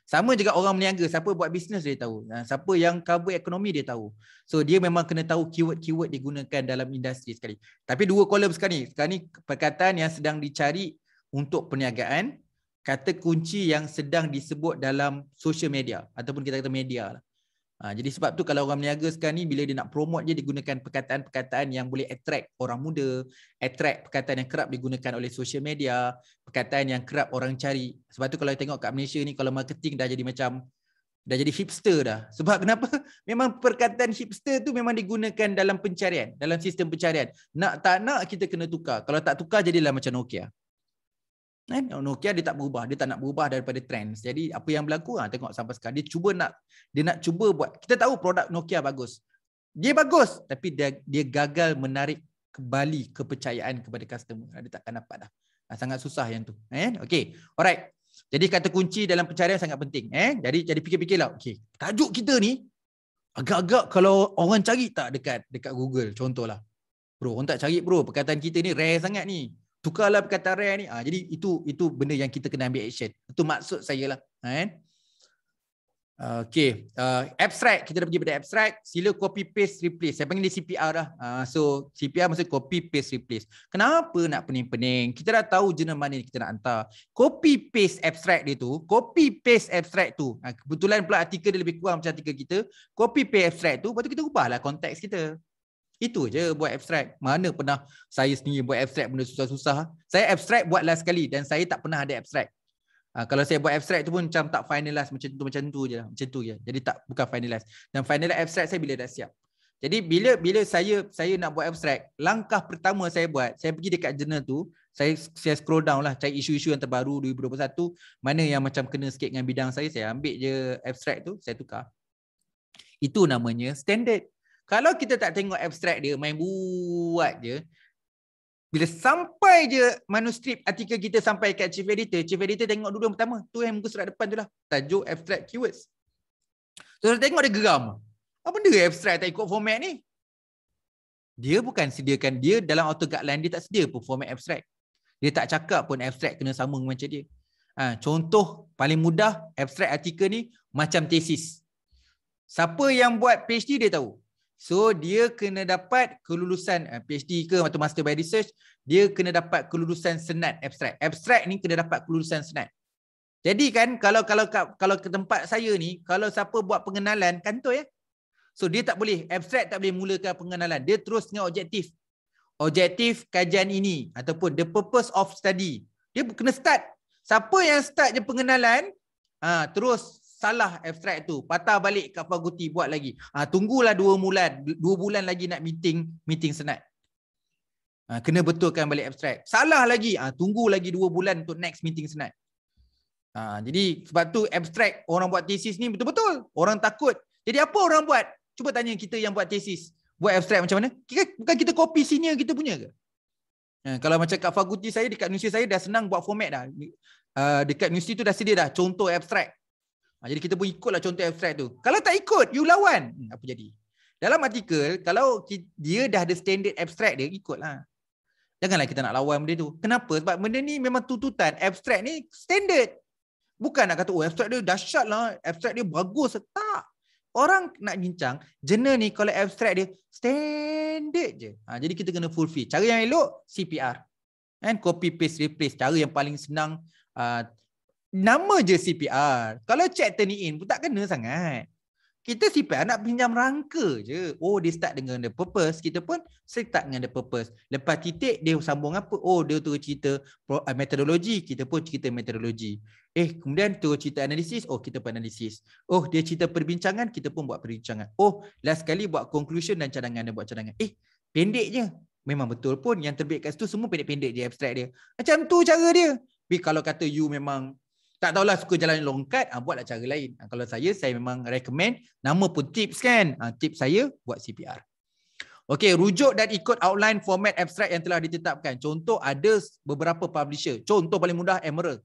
sama juga orang meniaga, siapa buat bisnes dia tahu. Ha, siapa yang cover ekonomi dia tahu. So dia memang kena tahu keyword-keyword digunakan dalam industri sekali. Tapi dua kolom sekarang ni. Sekarang ni perkataan yang sedang dicari untuk perniagaan, kata kunci yang sedang disebut dalam social media ataupun kita kata media lah. Ha, jadi sebab tu kalau orang meniaga sekarang ni bila dia nak promote je dia gunakan perkataan-perkataan yang boleh attract orang muda, attract perkataan yang kerap digunakan oleh social media, perkataan yang kerap orang cari. Sebab tu kalau tengok kat Malaysia ni kalau marketing dah jadi macam dah jadi hipster dah. Sebab kenapa? Memang perkataan hipster tu memang digunakan dalam pencarian, dalam sistem pencarian. Nak tak nak kita kena tukar. Kalau tak tukar jadilah macam Nokia. Eh, Nokia dia tak berubah, dia tak nak berubah daripada trend. Jadi apa yang berlaku ah tengok sampai sekarang dia cuba nak dia nak cuba buat. Kita tahu produk Nokia bagus. Dia bagus tapi dia dia gagal menarik kembali kepercayaan kepada customer. Dia takkan dapat dah. Ha, sangat susah yang tu. Eh, okey. Alright. Jadi kata kunci dalam pencarian sangat penting. Eh, jadi jadi fikir-fikirlah. Okey. Tajuk kita ni agak-agak kalau orang cari tak dekat dekat Google contohlah. Bro, orang tak cari bro. Perkataan kita ni rare sangat ni tukarlah perkataan rare ni. Ha, jadi itu itu benda yang kita kena ambil action. Itu maksud saya lah. Ha, kan? Ah, okay. Uh, abstract. Kita dah pergi pada abstract. Sila copy paste replace. Saya panggil dia CPR dah. Uh, so CPR maksud copy paste replace. Kenapa nak pening-pening? Kita dah tahu jenis mana kita nak hantar. Copy paste abstract dia tu. Copy paste abstract tu. Uh, kebetulan pula artikel dia lebih kurang macam artikel kita. Copy paste abstract tu. Lepas tu kita ubahlah konteks kita. Itu je buat abstract. Mana pernah saya sendiri buat abstract benda susah-susah. Saya abstract buat last sekali dan saya tak pernah ada abstract. Ha, kalau saya buat abstract tu pun macam tak finalize macam tu macam tu je lah. Macam tu je. Jadi tak bukan finalize. Dan finalize abstract saya bila dah siap. Jadi bila bila saya saya nak buat abstract, langkah pertama saya buat, saya pergi dekat jurnal tu, saya saya scroll down lah cari isu-isu yang terbaru 2021, mana yang macam kena sikit dengan bidang saya, saya ambil je abstract tu, saya tukar. Itu namanya standard. Kalau kita tak tengok abstrak dia, main buat je. Bila sampai je manuskrip artikel kita sampai kat chief editor, chief editor tengok dulu yang pertama. Tu yang muka surat depan tu lah. Tajuk abstrak keywords. So, tengok dia geram. Apa benda abstrak tak ikut format ni? Dia bukan sediakan dia dalam auto guideline dia tak sedia pun format abstrak. Dia tak cakap pun abstrak kena sama macam dia. Ha, contoh paling mudah abstrak artikel ni macam tesis. Siapa yang buat PhD dia tahu. So dia kena dapat kelulusan eh, PhD ke atau Master by Research Dia kena dapat kelulusan senat abstract Abstract ni kena dapat kelulusan senat Jadi kan kalau kalau kalau ke tempat saya ni Kalau siapa buat pengenalan kantor ya So dia tak boleh abstract tak boleh mulakan pengenalan Dia terus dengan objektif Objektif kajian ini Ataupun the purpose of study Dia kena start Siapa yang start je pengenalan ha, Terus salah abstract tu patah balik kat faguti buat lagi ha, tunggulah dua bulan dua bulan lagi nak meeting meeting senat ha, kena betulkan balik abstract salah lagi ha, tunggu lagi dua bulan untuk next meeting senat ha, jadi sebab tu abstract orang buat thesis ni betul-betul orang takut jadi apa orang buat cuba tanya kita yang buat thesis buat abstract macam mana bukan kita copy senior kita punya ke ha, kalau macam kat faguti saya dekat universiti saya dah senang buat format dah Uh, dekat universiti tu dah sedia dah contoh abstract Ha, jadi kita pun ikutlah contoh abstract tu. Kalau tak ikut, you lawan. Hmm, apa jadi? Dalam artikel, kalau dia dah ada standard abstract dia, ikutlah. Janganlah kita nak lawan benda tu. Kenapa? Sebab benda ni memang tututan. Abstract ni standard. Bukan nak kata, oh abstract dia dahsyat lah. Abstract dia bagus. Tak. Orang nak bincang, jurnal ni kalau abstract dia, standard je. Ha, jadi kita kena full fee. Cara yang elok, CPR. And copy, paste, replace. Cara yang paling senang, uh, nama je CPR. Kalau check turn in pun tak kena sangat. Kita CPR nak pinjam rangka je. Oh, dia start dengan the purpose. Kita pun start dengan the purpose. Lepas titik, dia sambung apa? Oh, dia terus cerita eh, metodologi. Kita pun cerita metodologi. Eh, kemudian terus cerita analisis. Oh, kita pun analisis. Oh, dia cerita perbincangan. Kita pun buat perbincangan. Oh, last sekali buat conclusion dan cadangan. Dia buat cadangan. Eh, pendeknya. Memang betul pun. Yang terbit kat situ semua pendek-pendek je abstract dia. Macam tu cara dia. Tapi kalau kata you memang tak tahulah suka jalan longkat, ha, buatlah cara lain. Ha, kalau saya, saya memang recommend. Nama pun tips kan? Ha, ah, tips saya, buat CPR. Okay, rujuk dan ikut outline format abstract yang telah ditetapkan. Contoh, ada beberapa publisher. Contoh paling mudah, Emerald.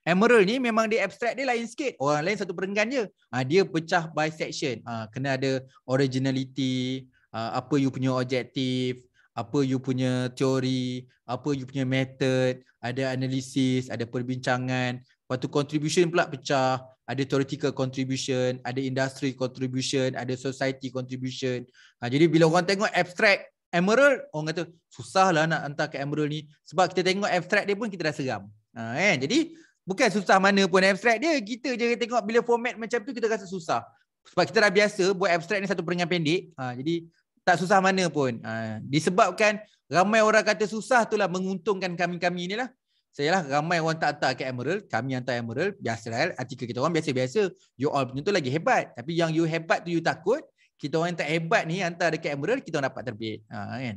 Emerald ni memang dia abstract dia lain sikit. Orang lain satu perenggan je. Ha, dia pecah by section. Ha, kena ada originality, ha, apa you punya objektif, apa you punya teori, apa you punya method, ada analisis, ada perbincangan, Lepas tu contribution pula pecah ada theoretical contribution, ada industry contribution, ada society contribution. Ha, jadi bila orang tengok abstract emerald, orang kata susahlah nak hantar ke emerald ni. Sebab kita tengok abstract dia pun kita dah seram. Ha, kan? Jadi bukan susah mana pun abstract dia. Kita je tengok bila format macam tu kita rasa susah. Sebab kita dah biasa buat abstract ni satu peringan pendek. Ha, jadi tak susah mana pun. Ha, disebabkan ramai orang kata susah tu lah menguntungkan kami-kami ni lah. Saya lah ramai orang tak hantar ke Emerald, kami yang hantar Emerald, biasa lah, eh. artikel kita orang biasa-biasa. You all punya tu lagi hebat. Tapi yang you hebat tu you takut, kita orang yang tak hebat ni hantar dekat Emerald, kita orang dapat terbit. Ha, kan?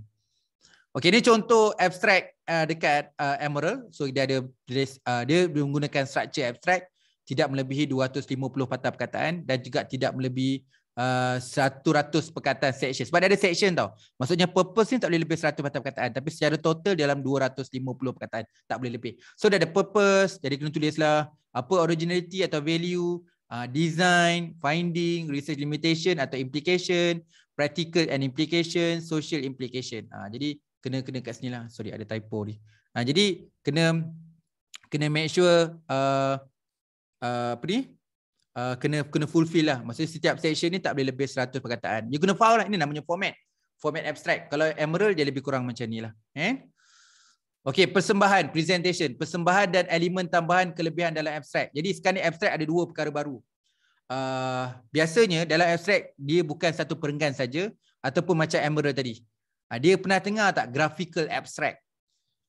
Okay, ni contoh abstract uh, dekat uh, Emerald. So dia ada uh, dia menggunakan structure abstract, tidak melebihi 250 patah perkataan dan juga tidak melebihi uh, 100 perkataan section sebab dia ada section tau maksudnya purpose ni tak boleh lebih 100 patah perkataan tapi secara total dalam 250 perkataan tak boleh lebih so dia ada purpose jadi kena tulislah apa originality atau value uh, design finding research limitation atau implication practical and implication social implication uh, jadi kena kena kat sini lah sorry ada typo ni uh, jadi kena kena make sure uh, uh, apa ni uh, kena kena fulfill lah. Maksudnya setiap section ni tak boleh lebih 100 perkataan. You kena file lah. Ini namanya format. Format abstract. Kalau emerald dia lebih kurang macam ni lah. Eh? Okay, persembahan, presentation. Persembahan dan elemen tambahan kelebihan dalam abstract. Jadi sekarang ni abstract ada dua perkara baru. Uh, biasanya dalam abstract dia bukan satu perenggan saja ataupun macam emerald tadi. Uh, dia pernah tengah tak graphical abstract?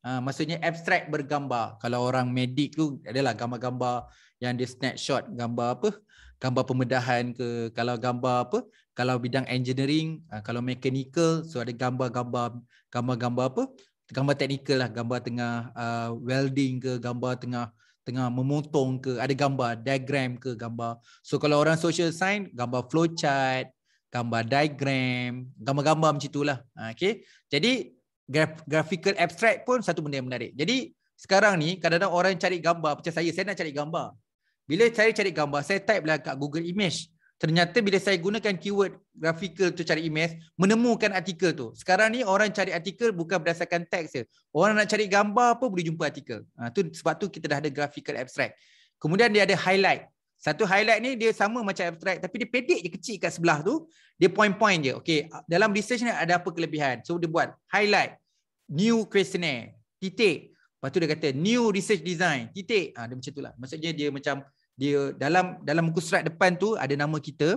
Ha, maksudnya abstrak bergambar. Kalau orang medik tu adalah gambar-gambar yang dia snapshot gambar apa? Gambar pembedahan ke kalau gambar apa? Kalau bidang engineering, ha, kalau mechanical so ada gambar-gambar gambar-gambar apa? Gambar teknikal lah, gambar tengah uh, welding ke, gambar tengah tengah memotong ke, ada gambar diagram ke, gambar. So kalau orang social science, gambar flowchart, gambar diagram, gambar-gambar macam itulah. Ha, okay. Jadi graf, graphical abstract pun satu benda yang menarik. Jadi sekarang ni kadang-kadang orang cari gambar macam saya, saya nak cari gambar. Bila cari-cari gambar, saya type lah kat Google Image. Ternyata bila saya gunakan keyword graphical tu cari image, menemukan artikel tu. Sekarang ni orang cari artikel bukan berdasarkan teks je. Orang nak cari gambar apa boleh jumpa artikel. Ha, tu, sebab tu kita dah ada graphical abstract. Kemudian dia ada highlight. Satu highlight ni dia sama macam abstract tapi dia pedik je kecil kat sebelah tu. Dia point-point je. Okay. Dalam research ni ada apa kelebihan. So dia buat highlight. New questionnaire. Titik. Lepas tu dia kata new research design. Titik. Ha, dia macam tu lah. Maksudnya dia macam dia dalam dalam muka surat depan tu ada nama kita.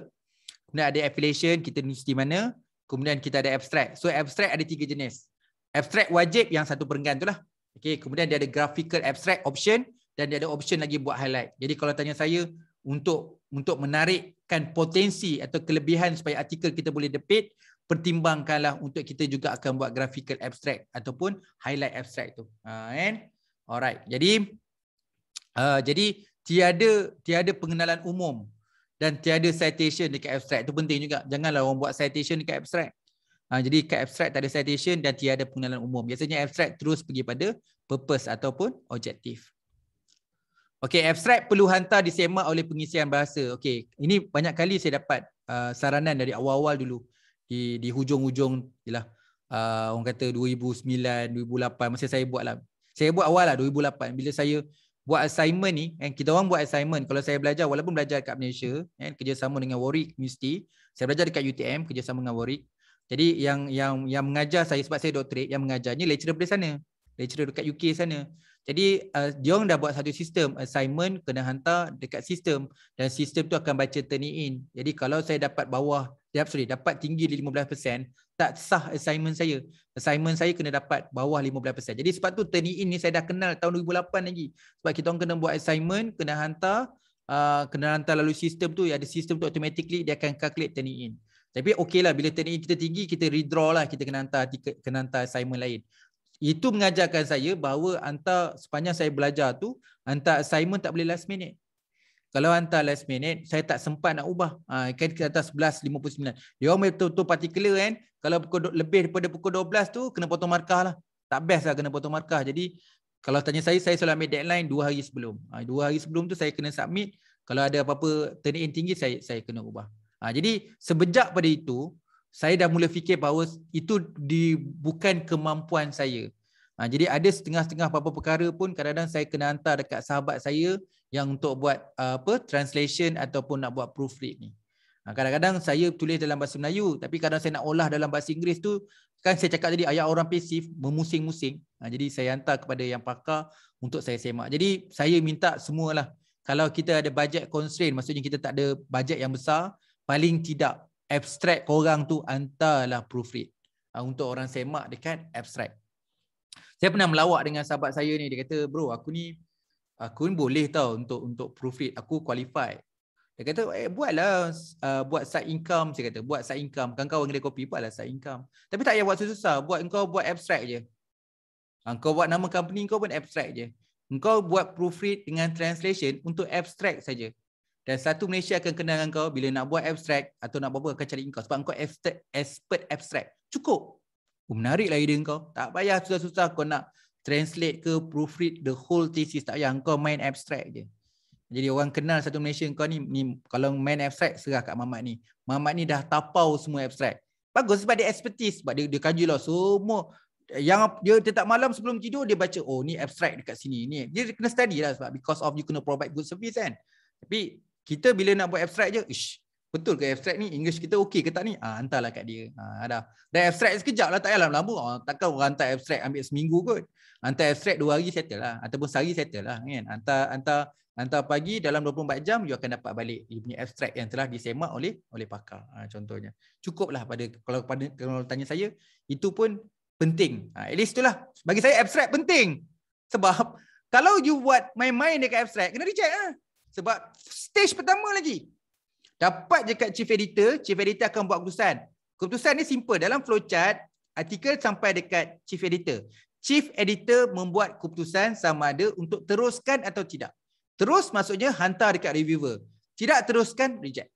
Kemudian ada affiliation. Kita nulis di mana. Kemudian kita ada abstract. So abstract ada tiga jenis. Abstract wajib yang satu perenggan tu lah. Okay. Kemudian dia ada graphical abstract option. Dan dia ada option lagi buat highlight. Jadi kalau tanya saya, untuk untuk menarikkan potensi atau kelebihan supaya artikel kita boleh depit pertimbangkanlah untuk kita juga akan buat graphical abstract ataupun highlight abstract tu ha, kan alright jadi uh, jadi tiada tiada pengenalan umum dan tiada citation dekat abstract tu penting juga janganlah orang buat citation dekat abstract uh, jadi kat abstract tak ada citation dan tiada pengenalan umum biasanya abstract terus pergi pada purpose ataupun objective Okay, abstrak perlu hantar disemak oleh pengisian bahasa. Okay, ini banyak kali saya dapat uh, saranan dari awal-awal dulu. Di, di hujung-hujung, ialah, uh, orang kata 2009, 2008, masa saya buat lah. Saya buat awal lah 2008. Bila saya buat assignment ni, eh, kita orang buat assignment. Kalau saya belajar, walaupun belajar kat Malaysia, eh, kerjasama dengan Warwick Mesti, saya belajar dekat UTM, kerjasama dengan Warwick. Jadi yang yang yang mengajar saya, sebab saya doktorate, yang mengajar ni lecturer dari sana. Lecturer dekat UK sana. Jadi uh, dia orang dah buat satu sistem assignment kena hantar dekat sistem dan sistem tu akan baca turning in. Jadi kalau saya dapat bawah dapat eh, sorry dapat tinggi 15% tak sah assignment saya. Assignment saya kena dapat bawah 15%. Jadi sebab tu turning in ni saya dah kenal tahun 2008 lagi. Sebab kita orang kena buat assignment kena hantar Uh, kena hantar lalu sistem tu ada sistem tu automatically dia akan calculate turning in tapi okey lah, bila turning in kita tinggi kita redraw lah kita kena hantar kena hantar assignment lain itu mengajarkan saya bahawa hantar sepanjang saya belajar tu hantar assignment tak boleh last minute. Kalau hantar last minute, saya tak sempat nak ubah. Ah ha, kan kita hantar 11.59. Dia orang betul-betul particular kan. Kalau pukul lebih daripada pukul 12 tu kena potong markah lah. Tak best lah kena potong markah. Jadi kalau tanya saya, saya selalu ambil deadline dua hari sebelum. Ah ha, 2 hari sebelum tu saya kena submit. Kalau ada apa-apa turn in tinggi saya saya kena ubah. Ha, jadi sebejak pada itu, saya dah mula fikir bahawa itu di bukan kemampuan saya. Ha, jadi ada setengah-setengah apa-apa perkara pun kadang-kadang saya kena hantar dekat sahabat saya yang untuk buat uh, apa translation ataupun nak buat proofread ni. Ha, kadang-kadang ha, saya tulis dalam bahasa Melayu tapi kadang saya nak olah dalam bahasa Inggeris tu kan saya cakap tadi ayat orang pasif memusing-musing. Ha, jadi saya hantar kepada yang pakar untuk saya semak. Jadi saya minta semualah kalau kita ada budget constraint maksudnya kita tak ada budget yang besar paling tidak abstract korang tu hantarlah proofread uh, untuk orang semak dekat abstract saya pernah melawak dengan sahabat saya ni dia kata bro aku ni aku ni boleh tau untuk untuk proofread aku qualify dia kata eh buatlah uh, buat side income saya kata buat side income kan kau kena copy buatlah side income tapi tak payah buat susah-susah buat engkau buat abstract je ah, Kau buat nama company kau pun abstract je Kau buat proofread dengan translation untuk abstract saja dan satu Malaysia akan kenal dengan kau bila nak buat abstract atau nak apa-apa akan cari kau sebab kau expert abstract Cukup. Oh, menarik lah idea kau. Tak payah susah-susah kau nak translate ke proofread the whole thesis. Tak payah kau main abstract je. Jadi orang kenal satu Malaysia kau ni, ni kalau main abstract serah kat mamat ni. Mamat ni dah tapau semua abstract. Bagus sebab dia expertise. Sebab dia, dia kaji lah semua. Yang dia tetap malam sebelum tidur dia baca oh ni abstract dekat sini. Ni. Dia kena study lah sebab because of you kena provide good service kan. Tapi kita bila nak buat abstract je, ish, betul ke abstract ni English kita okey ke tak ni? Ah, hantarlah kat dia. Ah, dah. Dan abstract sekejap lah, tak payah lama-lama. Ah, takkan orang hantar abstract ambil seminggu kot. Hantar abstract dua hari settle lah. Ataupun sehari settle lah. Kan? Hantar, hantar, hantar pagi dalam 24 jam, you akan dapat balik you punya abstract yang telah disemak oleh oleh pakar. Ah, contohnya. Cukuplah pada, kalau pada kalau tanya saya, itu pun penting. Ah, at least itulah. Bagi saya abstract penting. Sebab kalau you buat main-main dekat abstract, kena reject lah. Ha? Sebab stage pertama lagi. Dapat je kat chief editor, chief editor akan buat keputusan. Keputusan ni simple. Dalam flowchart, artikel sampai dekat chief editor. Chief editor membuat keputusan sama ada untuk teruskan atau tidak. Terus maksudnya hantar dekat reviewer. Tidak teruskan, reject.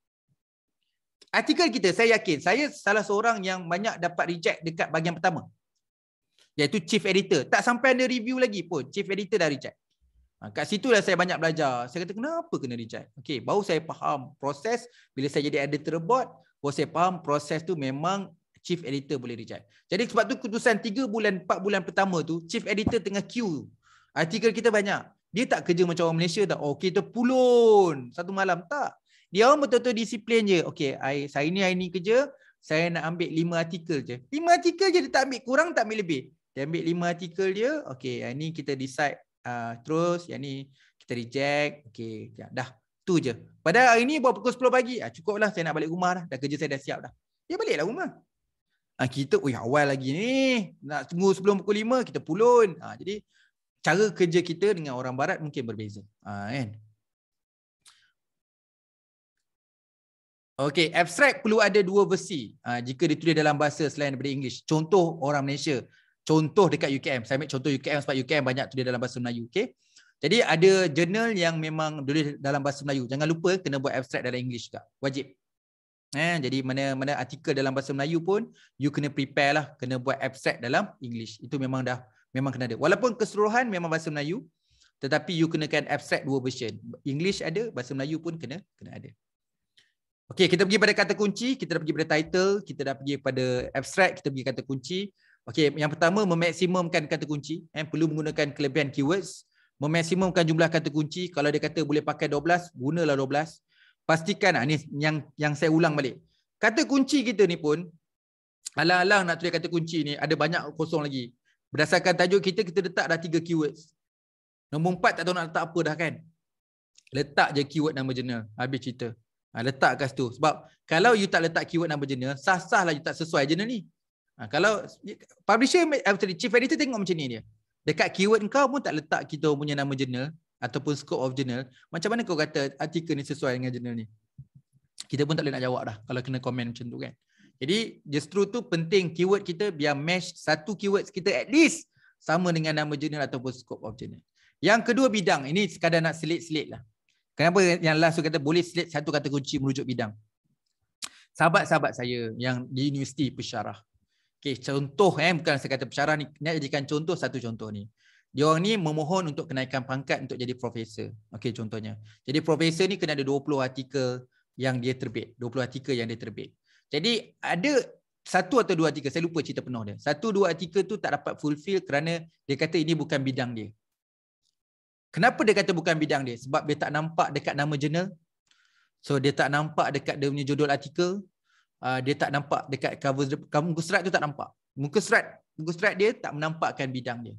Artikel kita, saya yakin, saya salah seorang yang banyak dapat reject dekat bahagian pertama. Iaitu chief editor. Tak sampai ada review lagi pun, chief editor dah reject. Ha, kat lah saya banyak belajar. Saya kata kenapa kena reject? Okey, baru saya faham proses bila saya jadi editor bot, baru saya faham proses tu memang chief editor boleh reject. Jadi sebab tu keputusan 3 bulan 4 bulan pertama tu chief editor tengah queue. Artikel kita banyak. Dia tak kerja macam orang Malaysia tak. Okey, oh, tu pulun satu malam tak. Dia orang betul-betul disiplin je. Okey, saya ni hari ni kerja, saya nak ambil 5 artikel je. 5 artikel je dia tak ambil kurang tak ambil lebih. Dia ambil 5 artikel dia. Okey, ini kita decide uh, terus yang ni kita reject okey ya, dah tu je padahal hari ni buat pukul 10 pagi ah cukuplah saya nak balik rumah dah dah kerja saya dah siap dah dia ya, baliklah rumah ah kita oi awal lagi ni nak tunggu sebelum pukul 5 kita pulun ah jadi cara kerja kita dengan orang barat mungkin berbeza ah kan Okey, abstract perlu ada dua versi. Uh, jika ditulis dalam bahasa selain daripada English. Contoh orang Malaysia contoh dekat UKM. Saya ambil contoh UKM sebab UKM banyak tulis dalam bahasa Melayu. Okay. Jadi ada journal yang memang tulis dalam bahasa Melayu. Jangan lupa kena buat abstract dalam English juga. Wajib. Eh, jadi mana mana artikel dalam bahasa Melayu pun you kena prepare lah. Kena buat abstract dalam English. Itu memang dah memang kena ada. Walaupun keseluruhan memang bahasa Melayu tetapi you kena kan abstract dua version. English ada, bahasa Melayu pun kena kena ada. Okay, kita pergi pada kata kunci, kita dah pergi pada title, kita dah pergi pada abstract, kita pergi kata kunci. Okey, yang pertama memaksimumkan kata kunci, eh perlu menggunakan kelebihan keywords, memaksimumkan jumlah kata kunci. Kalau dia kata boleh pakai 12, gunalah 12. Pastikan ah ni yang yang saya ulang balik. Kata kunci kita ni pun alang-alang nak tulis kata kunci ni ada banyak kosong lagi. Berdasarkan tajuk kita kita letak dah tiga keywords. Nombor 4 tak tahu nak letak apa dah kan. Letak je keyword nama jurnal, habis cerita. Ha, letak kat situ sebab kalau you tak letak keyword nama jurnal, sah-sahlah you tak sesuai jurnal ni. Ha, kalau publisher actually eh, chief editor tengok macam ni dia. Dekat keyword kau pun tak letak kita punya nama jurnal ataupun scope of journal, macam mana kau kata artikel ni sesuai dengan jurnal ni? Kita pun tak boleh nak jawab dah kalau kena komen macam tu kan. Jadi justru tu penting keyword kita biar match satu keyword kita at least sama dengan nama jurnal ataupun scope of journal. Yang kedua bidang, ini sekadar nak selit-selit lah. Kenapa yang last tu kata boleh selit satu kata kunci merujuk bidang? Sahabat-sahabat saya yang di universiti pesyarah. Okey, contoh eh bukan saya kata pensyarah ni, nak jadikan contoh satu contoh ni. Dia orang ni memohon untuk kenaikan pangkat untuk jadi profesor. Okey, contohnya. Jadi profesor ni kena ada 20 artikel yang dia terbit, 20 artikel yang dia terbit. Jadi ada satu atau dua artikel, saya lupa cerita penuh dia. Satu dua artikel tu tak dapat fulfill kerana dia kata ini bukan bidang dia. Kenapa dia kata bukan bidang dia? Sebab dia tak nampak dekat nama jurnal. So dia tak nampak dekat dia punya judul artikel, Ah, dia tak nampak dekat cover muka surat tu tak nampak muka surat muka surat dia tak menampakkan bidang dia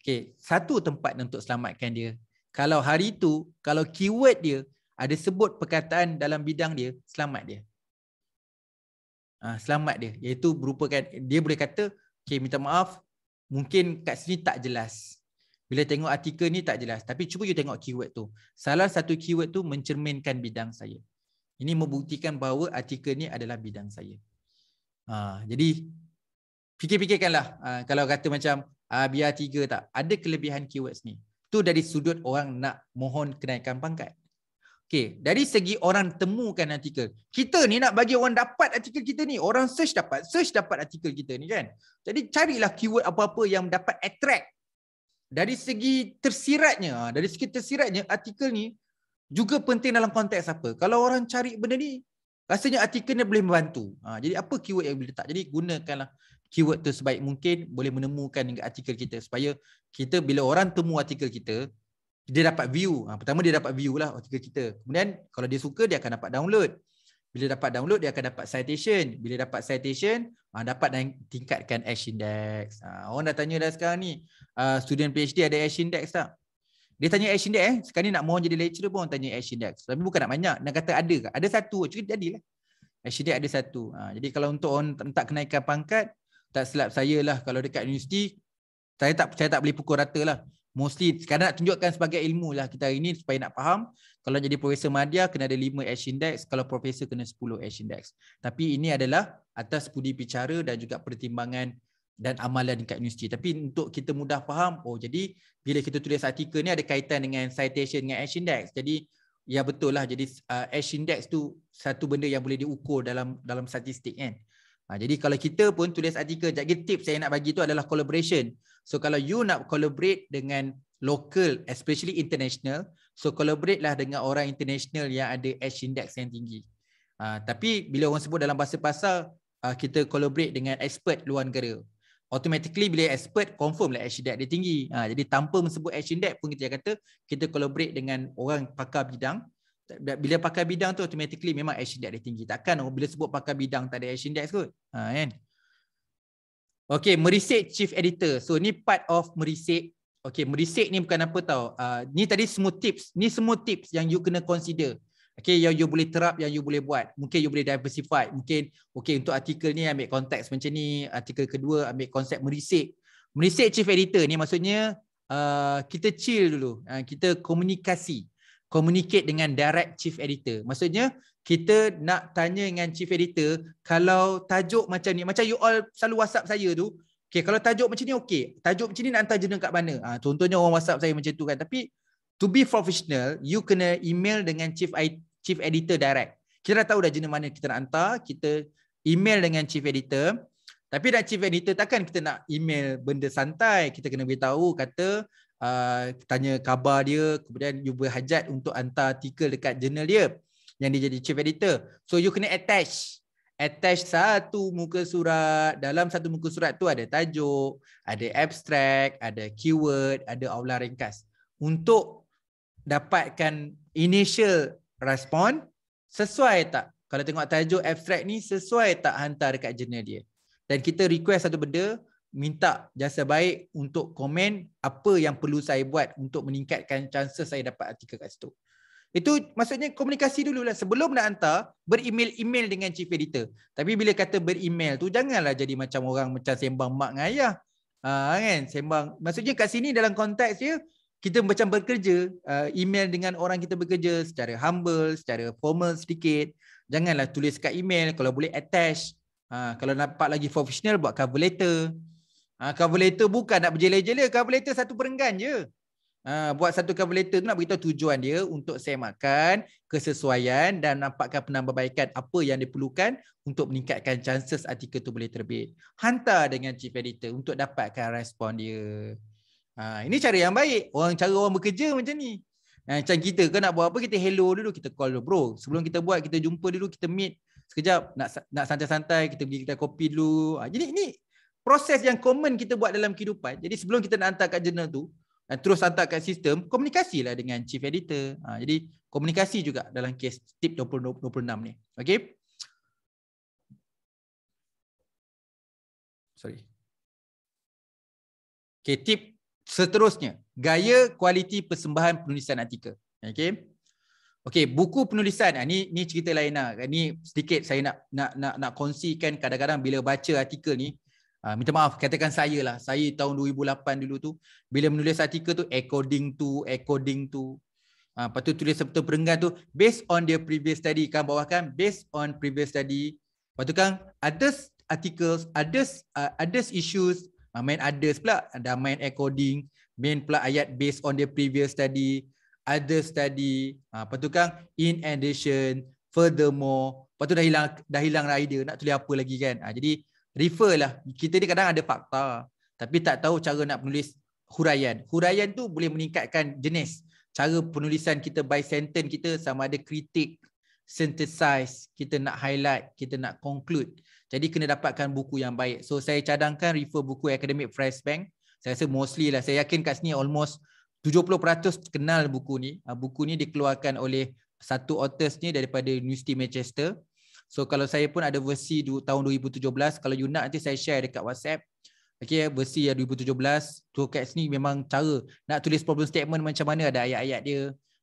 okey satu tempat untuk selamatkan dia kalau hari tu kalau keyword dia ada sebut perkataan dalam bidang dia selamat dia ah selamat dia iaitu berupakan dia boleh kata okey minta maaf mungkin kat sini tak jelas bila tengok artikel ni tak jelas tapi cuba you tengok keyword tu salah satu keyword tu mencerminkan bidang saya ini membuktikan bahawa artikel ni adalah bidang saya. Ha, jadi fikir-fikirkanlah ha, kalau kata macam ah biar tiga tak ada kelebihan keywords ni. Tu dari sudut orang nak mohon kenaikan pangkat. Okay, dari segi orang temukan artikel. Kita ni nak bagi orang dapat artikel kita ni, orang search dapat, search dapat artikel kita ni kan. Jadi carilah keyword apa-apa yang dapat attract. Dari segi tersiratnya, ha, dari segi tersiratnya artikel ni juga penting dalam konteks apa? Kalau orang cari benda ni, rasanya artikel ni boleh membantu. Ha, jadi apa keyword yang boleh letak? Jadi gunakanlah keyword tu sebaik mungkin boleh menemukan dengan artikel kita supaya kita bila orang temu artikel kita, dia dapat view. Ha, pertama dia dapat view lah artikel kita. Kemudian kalau dia suka, dia akan dapat download. Bila dapat download, dia akan dapat citation. Bila dapat citation, ha, dapat tingkatkan ash index. Ha, orang dah tanya dah sekarang ni, uh, student PhD ada ash index tak? Dia tanya action dia eh. Sekarang ni nak mohon jadi lecturer pun tanya action dia. Tapi bukan nak banyak. Nak kata ada. Ada satu. Cukup jadilah. Action dia ada satu. Ha, jadi kalau untuk orang tak kenaikan pangkat, tak silap saya lah kalau dekat universiti, saya tak saya tak boleh pukul rata lah. Mostly sekarang nak tunjukkan sebagai ilmu lah kita hari ni supaya nak faham. Kalau jadi Profesor Madia kena ada 5 H index. Kalau Profesor kena 10 H index. Tapi ini adalah atas pudi bicara dan juga pertimbangan dan amalan dekat universiti. Tapi untuk kita mudah faham, oh jadi bila kita tulis artikel ni ada kaitan dengan citation dengan H index. Jadi ya betul lah jadi uh, H index tu satu benda yang boleh diukur dalam dalam statistik kan. Ha, jadi kalau kita pun tulis artikel, jadi tips saya nak bagi tu adalah collaboration. So kalau you nak collaborate dengan local especially international, so collaborate lah dengan orang international yang ada H index yang tinggi. Ha, tapi bila orang sebut dalam bahasa pasar, ha, kita collaborate dengan expert luar negara automatically bila expert confirm lah action depth dia tinggi. Ha, jadi tanpa menyebut action depth pun kita kata kita collaborate dengan orang pakar bidang. Bila pakar bidang tu automatically memang action depth dia tinggi. Takkan orang bila sebut pakar bidang tak ada action depth kot. Ha, kan? Okay, meriset chief editor. So ni part of meriset. Okay, meriset ni bukan apa tau. Uh, ni tadi semua tips. Ni semua tips yang you kena consider. Okay, yang you boleh terap, yang you boleh buat. Mungkin you boleh diversify. Mungkin okay, untuk artikel ni ambil konteks macam ni. Artikel kedua ambil konsep merisik. Merisik chief editor ni maksudnya uh, kita chill dulu. Uh, kita komunikasi. Communicate dengan direct chief editor. Maksudnya kita nak tanya dengan chief editor kalau tajuk macam ni. Macam you all selalu whatsapp saya tu. Okay, kalau tajuk macam ni okey, Tajuk macam ni nak hantar jenis kat mana. Uh, contohnya orang whatsapp saya macam tu kan. Tapi to be professional you kena email dengan chief chief editor direct kita dah tahu dah jenis mana kita nak hantar kita email dengan chief editor tapi dah chief editor takkan kita nak email benda santai kita kena beritahu kata uh, tanya khabar dia kemudian you berhajat untuk hantar artikel dekat jurnal dia yang dia jadi chief editor so you kena attach attach satu muka surat dalam satu muka surat tu ada tajuk ada abstract ada keyword ada aula ringkas untuk dapatkan initial respond sesuai tak? Kalau tengok tajuk abstrak ni sesuai tak hantar dekat journal dia? Dan kita request satu benda, minta jasa baik untuk komen apa yang perlu saya buat untuk meningkatkan chances saya dapat artikel kat situ. Itu maksudnya komunikasi dululah sebelum nak hantar beremail-email dengan chief editor. Tapi bila kata beremail tu janganlah jadi macam orang macam sembang mak dengan ayah. Ha, kan sembang maksudnya kat sini dalam konteks dia kita macam bekerja uh, email dengan orang kita bekerja secara humble, secara formal sedikit. Janganlah tulis kat email kalau boleh attach. Uh, kalau nampak lagi professional buat cover letter. Uh, cover letter bukan nak berjela-jela, cover letter satu perenggan je. Uh, buat satu cover letter tu nak beritahu tujuan dia untuk semakan kesesuaian dan nampakkan penambahbaikan apa yang diperlukan untuk meningkatkan chances artikel tu boleh terbit. Hantar dengan chief editor untuk dapatkan respon dia. Ha, ini cara yang baik. Orang cara orang bekerja macam ni. Ha, macam kita kena buat apa kita hello dulu kita call dulu bro. Sebelum kita buat kita jumpa dulu kita meet sekejap nak nak santai-santai kita pergi kita kopi dulu. Ha, jadi ini proses yang common kita buat dalam kehidupan. Jadi sebelum kita nak hantar kat jurnal tu dan terus hantar kat sistem komunikasilah dengan chief editor. Ha, jadi komunikasi juga dalam kes tip 2026 ni. Okey. Sorry. Okay, tip 2026 seterusnya gaya kualiti persembahan penulisan artikel okey okey buku penulisan ah, ni ni cerita lain lah ni sedikit saya nak nak nak nak kongsikan kadang-kadang bila baca artikel ni ah, minta maaf katakan saya lah saya tahun 2008 dulu tu bila menulis artikel tu according to according to Ha, lepas tu tulis serta perenggan tu based on their previous study kan bawahkan based on previous study lepas tu kan others articles others uh, others issues main others pula ada main according main pula ayat based on the previous study other study ha, lepas tu kan in addition furthermore lepas tu dah hilang dah hilang idea nak tulis apa lagi kan ha, jadi refer lah kita ni kadang ada fakta tapi tak tahu cara nak menulis huraian huraian tu boleh meningkatkan jenis cara penulisan kita by sentence kita sama ada kritik synthesize kita nak highlight kita nak conclude jadi kena dapatkan buku yang baik. So saya cadangkan refer buku Academic Fresh Bank. Saya rasa mostly lah. Saya yakin kat sini almost 70% kenal buku ni. Ah, buku ni dikeluarkan oleh satu authors ni daripada University Manchester. So kalau saya pun ada versi du- tahun 2017. Kalau you nak nanti saya share dekat WhatsApp. Okay, versi yang 2017. Tu kat sini memang cara nak tulis problem statement macam mana ada ayat-ayat dia.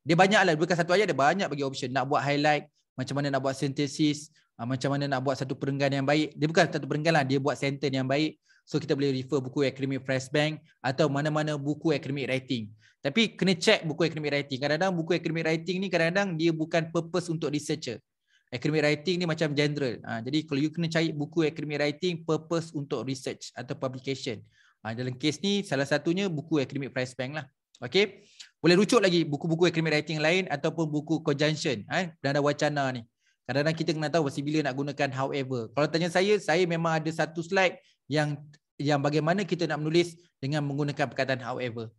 Dia banyak lah. Bukan satu ayat, dia banyak bagi option. Nak buat highlight. Macam mana nak buat synthesis uh, macam mana nak buat satu perenggan yang baik. Dia bukan satu perenggan lah, dia buat sentence yang baik. So kita boleh refer buku Academic Press Bank atau mana-mana buku Academic Writing. Tapi kena check buku Academic Writing. Kadang-kadang buku Academic Writing ni kadang-kadang dia bukan purpose untuk researcher. Academic Writing ni macam general. Uh, jadi kalau you kena cari buku Academic Writing purpose untuk research atau publication. Uh, dalam kes ni salah satunya buku Academic Press Bank lah. Okay. Boleh rujuk lagi buku-buku academic writing lain ataupun buku conjunction eh, dan ada wacana ni. Kadang-kadang kita kena tahu mesti bila nak gunakan however. Kalau tanya saya, saya memang ada satu slide yang yang bagaimana kita nak menulis dengan menggunakan perkataan however.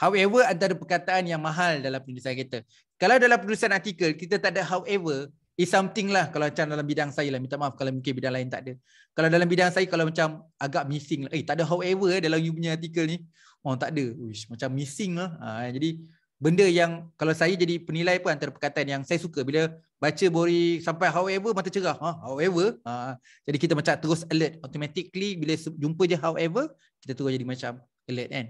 However antara perkataan yang mahal dalam penulisan kita. Kalau dalam penulisan artikel, kita tak ada however, is something lah kalau macam dalam bidang saya lah. Minta maaf kalau mungkin bidang lain tak ada. Kalau dalam bidang saya, kalau macam agak missing lah. Eh, tak ada however eh dalam you punya artikel ni. Oh, tak ada. Uish, macam missing lah. Ha, jadi, benda yang kalau saya jadi penilai pun antara perkataan yang saya suka bila baca bori sampai however mata cerah ha, however ha, jadi kita macam terus alert automatically bila jumpa je however kita terus jadi macam alert kan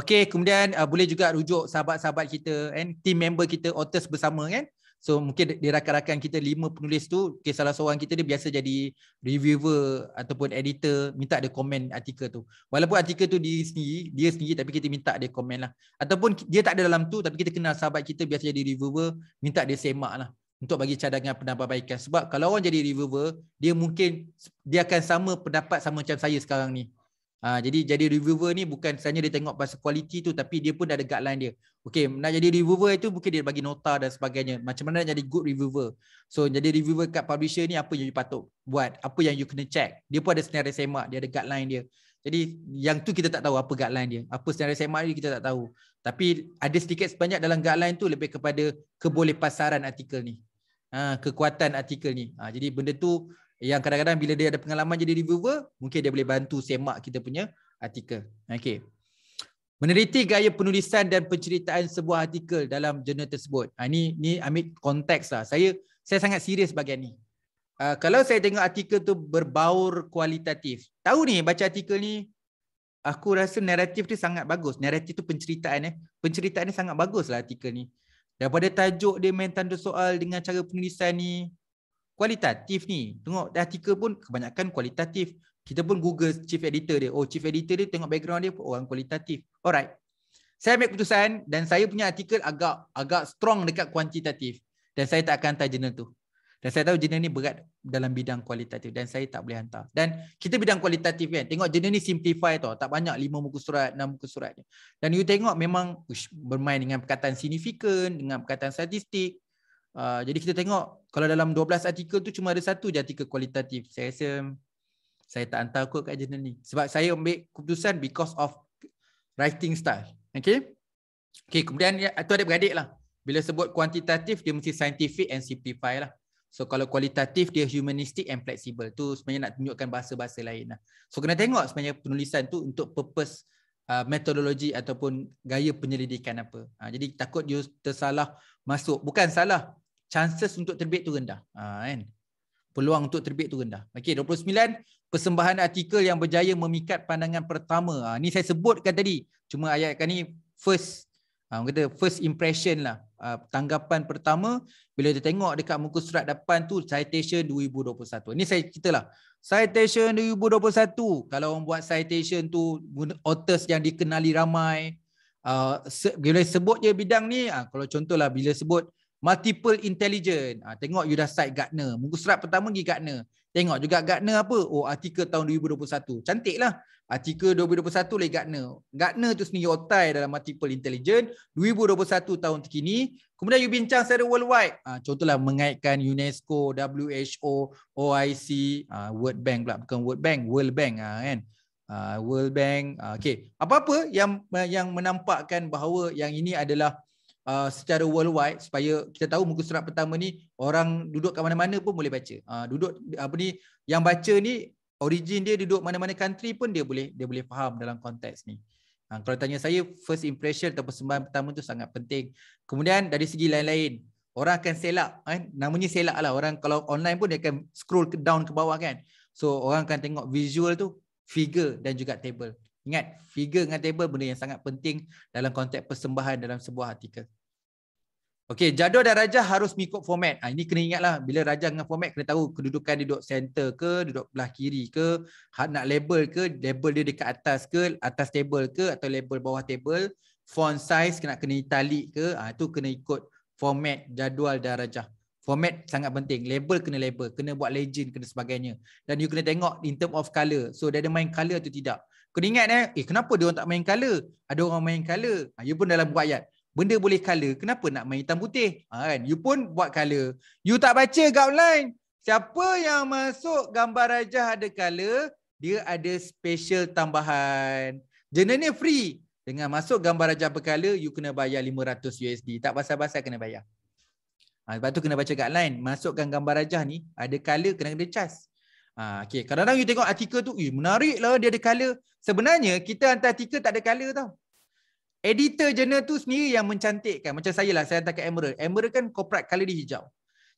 okey kemudian uh, boleh juga rujuk sahabat-sahabat kita and team member kita otters bersama kan So mungkin di rakan-rakan kita lima penulis tu, okay, salah seorang kita dia biasa jadi reviewer ataupun editor, minta dia komen artikel tu. Walaupun artikel tu dia sendiri, dia sendiri tapi kita minta dia komen lah. Ataupun dia tak ada dalam tu tapi kita kenal sahabat kita biasa jadi reviewer, minta dia semak lah untuk bagi cadangan pendapat Sebab kalau orang jadi reviewer, dia mungkin dia akan sama pendapat sama macam saya sekarang ni. Ha, jadi jadi reviewer ni bukan sahaja dia tengok pasal quality tu tapi dia pun dah ada guideline dia. Okay, nak jadi reviewer itu mungkin dia bagi nota dan sebagainya. Macam mana nak jadi good reviewer? So jadi reviewer kat publisher ni apa yang you patut buat? Apa yang you kena check? Dia pun ada senarai semak, dia ada guideline dia. Jadi yang tu kita tak tahu apa guideline dia. Apa senarai semak ni kita tak tahu. Tapi ada sedikit sebanyak dalam guideline tu lebih kepada keboleh pasaran artikel ni. Ha, kekuatan artikel ni. Ha, jadi benda tu yang kadang-kadang bila dia ada pengalaman jadi reviewer, mungkin dia boleh bantu semak kita punya artikel. Okey. Meneliti gaya penulisan dan penceritaan sebuah artikel dalam jurnal tersebut. Ha, ni ni ambil konteks lah. Saya saya sangat serius bagi ni. Uh, kalau saya tengok artikel tu berbaur kualitatif. Tahu ni baca artikel ni aku rasa naratif dia sangat bagus. Naratif tu penceritaan eh. Penceritaan ni sangat bagus lah artikel ni. Daripada tajuk dia main tanda soal dengan cara penulisan ni kualitatif ni. Tengok artikel pun kebanyakan kualitatif. Kita pun Google chief editor dia. Oh, chief editor dia tengok background dia orang kualitatif. Alright. Saya ambil keputusan dan saya punya artikel agak agak strong dekat kuantitatif dan saya tak akan hantar jurnal tu. Dan saya tahu jurnal ni berat dalam bidang kualitatif dan saya tak boleh hantar. Dan kita bidang kualitatif kan, tengok jurnal ni simplify tau, tak banyak lima muka surat, 6 muka surat. Dan you tengok memang ush, bermain dengan perkataan signifikan, dengan perkataan statistik. Uh, jadi kita tengok kalau dalam 12 artikel tu cuma ada satu je artikel kualitatif. Saya rasa saya tak hantar kot kat jurnal ni. Sebab saya ambil keputusan because of writing style. Okay. Okay, kemudian itu ya, ada beradik lah. Bila sebut kuantitatif, dia mesti scientific and simplify lah. So kalau kualitatif, dia humanistic and flexible. Tu sebenarnya nak tunjukkan bahasa-bahasa lain lah. So kena tengok sebenarnya penulisan tu untuk purpose ah, metodologi ataupun gaya penyelidikan apa. Ah, jadi takut dia tersalah masuk. Bukan salah chances untuk terbit tu rendah. Ha, kan? Peluang untuk terbit tu rendah. Okey, 29. Persembahan artikel yang berjaya memikat pandangan pertama. Ha, ni saya sebutkan tadi. Cuma ayat kan ni first ha, kata first impression lah. Ha, tanggapan pertama. Bila kita tengok dekat muka surat depan tu. Citation 2021. Ni saya lah, Citation 2021. Kalau orang buat citation tu. Authors yang dikenali ramai. Uh, se bila sebut je bidang ni. Ha, kalau contohlah bila sebut multiple intelligent. Ha, tengok you dah cite Gartner. Muka surat pertama pergi Gartner. Tengok juga Gartner apa? Oh, artikel tahun 2021. cantik Cantiklah. Artikel 2021 oleh Gartner. Gartner tu sendiri otai dalam multiple intelligent. 2021 tahun terkini. Kemudian you bincang secara worldwide. Ha, contohlah mengaitkan UNESCO, WHO, OIC, ha, ah, World Bank pula. Bukan World Bank, World Bank. Ha, kan? World Bank. okay. Apa-apa yang yang menampakkan bahawa yang ini adalah uh, secara worldwide supaya kita tahu muka surat pertama ni orang duduk kat mana-mana pun boleh baca. Uh, duduk apa ni yang baca ni origin dia duduk mana-mana country pun dia boleh dia boleh faham dalam konteks ni. Uh, kalau tanya saya first impression atau persembahan pertama tu sangat penting. Kemudian dari segi lain-lain orang akan selak eh? namanya selak lah orang kalau online pun dia akan scroll down ke bawah kan so orang akan tengok visual tu figure dan juga table Ingat, figure dengan table benda yang sangat penting dalam konteks persembahan dalam sebuah artikel. Okey, jadual dan rajah harus mengikut format. Ha, ini kena ingatlah, bila rajah dengan format, kena tahu kedudukan dia duduk center ke, duduk belah kiri ke, ha, nak label ke, label dia dekat atas ke, atas table ke, atau label bawah table, font size kena kena italik ke, ha, itu ha, kena ikut format jadual dan rajah. Format sangat penting. Label kena label. Kena buat legend, kena sebagainya. Dan you kena tengok in term of color. So, dia ada main color atau tidak. Kena ingat eh, eh kenapa dia orang tak main color? Ada orang main color. Ha, you pun dalam buat ayat. Benda boleh color, kenapa nak main hitam putih? Ha, kan? You pun buat color. You tak baca guideline. Siapa yang masuk gambar rajah ada color, dia ada special tambahan. Jurnal ni free. Dengan masuk gambar rajah berkala, you kena bayar 500 USD. Tak basah-basah kena bayar. Ha, lepas tu kena baca guideline. Masukkan gambar rajah ni, ada color kena kena cas. Ha, okay. Kadang-kadang you tengok artikel tu, menariklah dia ada color. Sebenarnya kita hantar tiket tak ada color tau. Editor jurnal tu sendiri yang mencantikkan. Macam saya lah saya hantar ke Emerald. Emerald kan corporate color di hijau.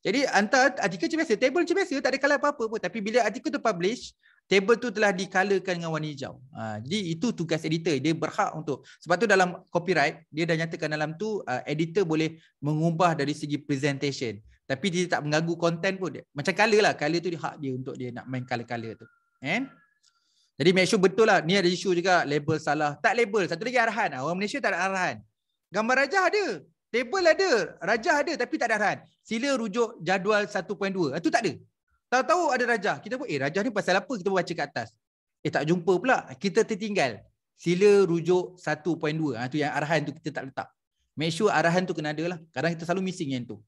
Jadi hantar artikel macam biasa, table macam biasa, tak ada color apa-apa pun. Tapi bila artikel tu publish, table tu telah dikalakan dengan warna hijau. Ha, jadi itu tugas editor. Dia berhak untuk. Sebab tu dalam copyright, dia dah nyatakan dalam tu, uh, editor boleh mengubah dari segi presentation. Tapi dia tak mengganggu konten pun. dia. Macam color lah. Color tu dia hak dia untuk dia nak main color-color tu. And? Jadi make sure betul lah. Ni ada isu juga. Label salah. Tak label. Satu lagi arahan. Lah. Orang Malaysia tak ada arahan. Gambar rajah ada. Table ada. Rajah ada tapi tak ada arahan. Sila rujuk jadual 1.2. Itu ah, tak ada. Tahu-tahu ada rajah. Kita pun eh rajah ni pasal apa kita baca kat atas. Eh tak jumpa pula. Kita tertinggal. Sila rujuk 1.2. Ha, ah, tu yang arahan tu kita tak letak. Make sure arahan tu kena ada lah. Kadang kita selalu missing yang tu.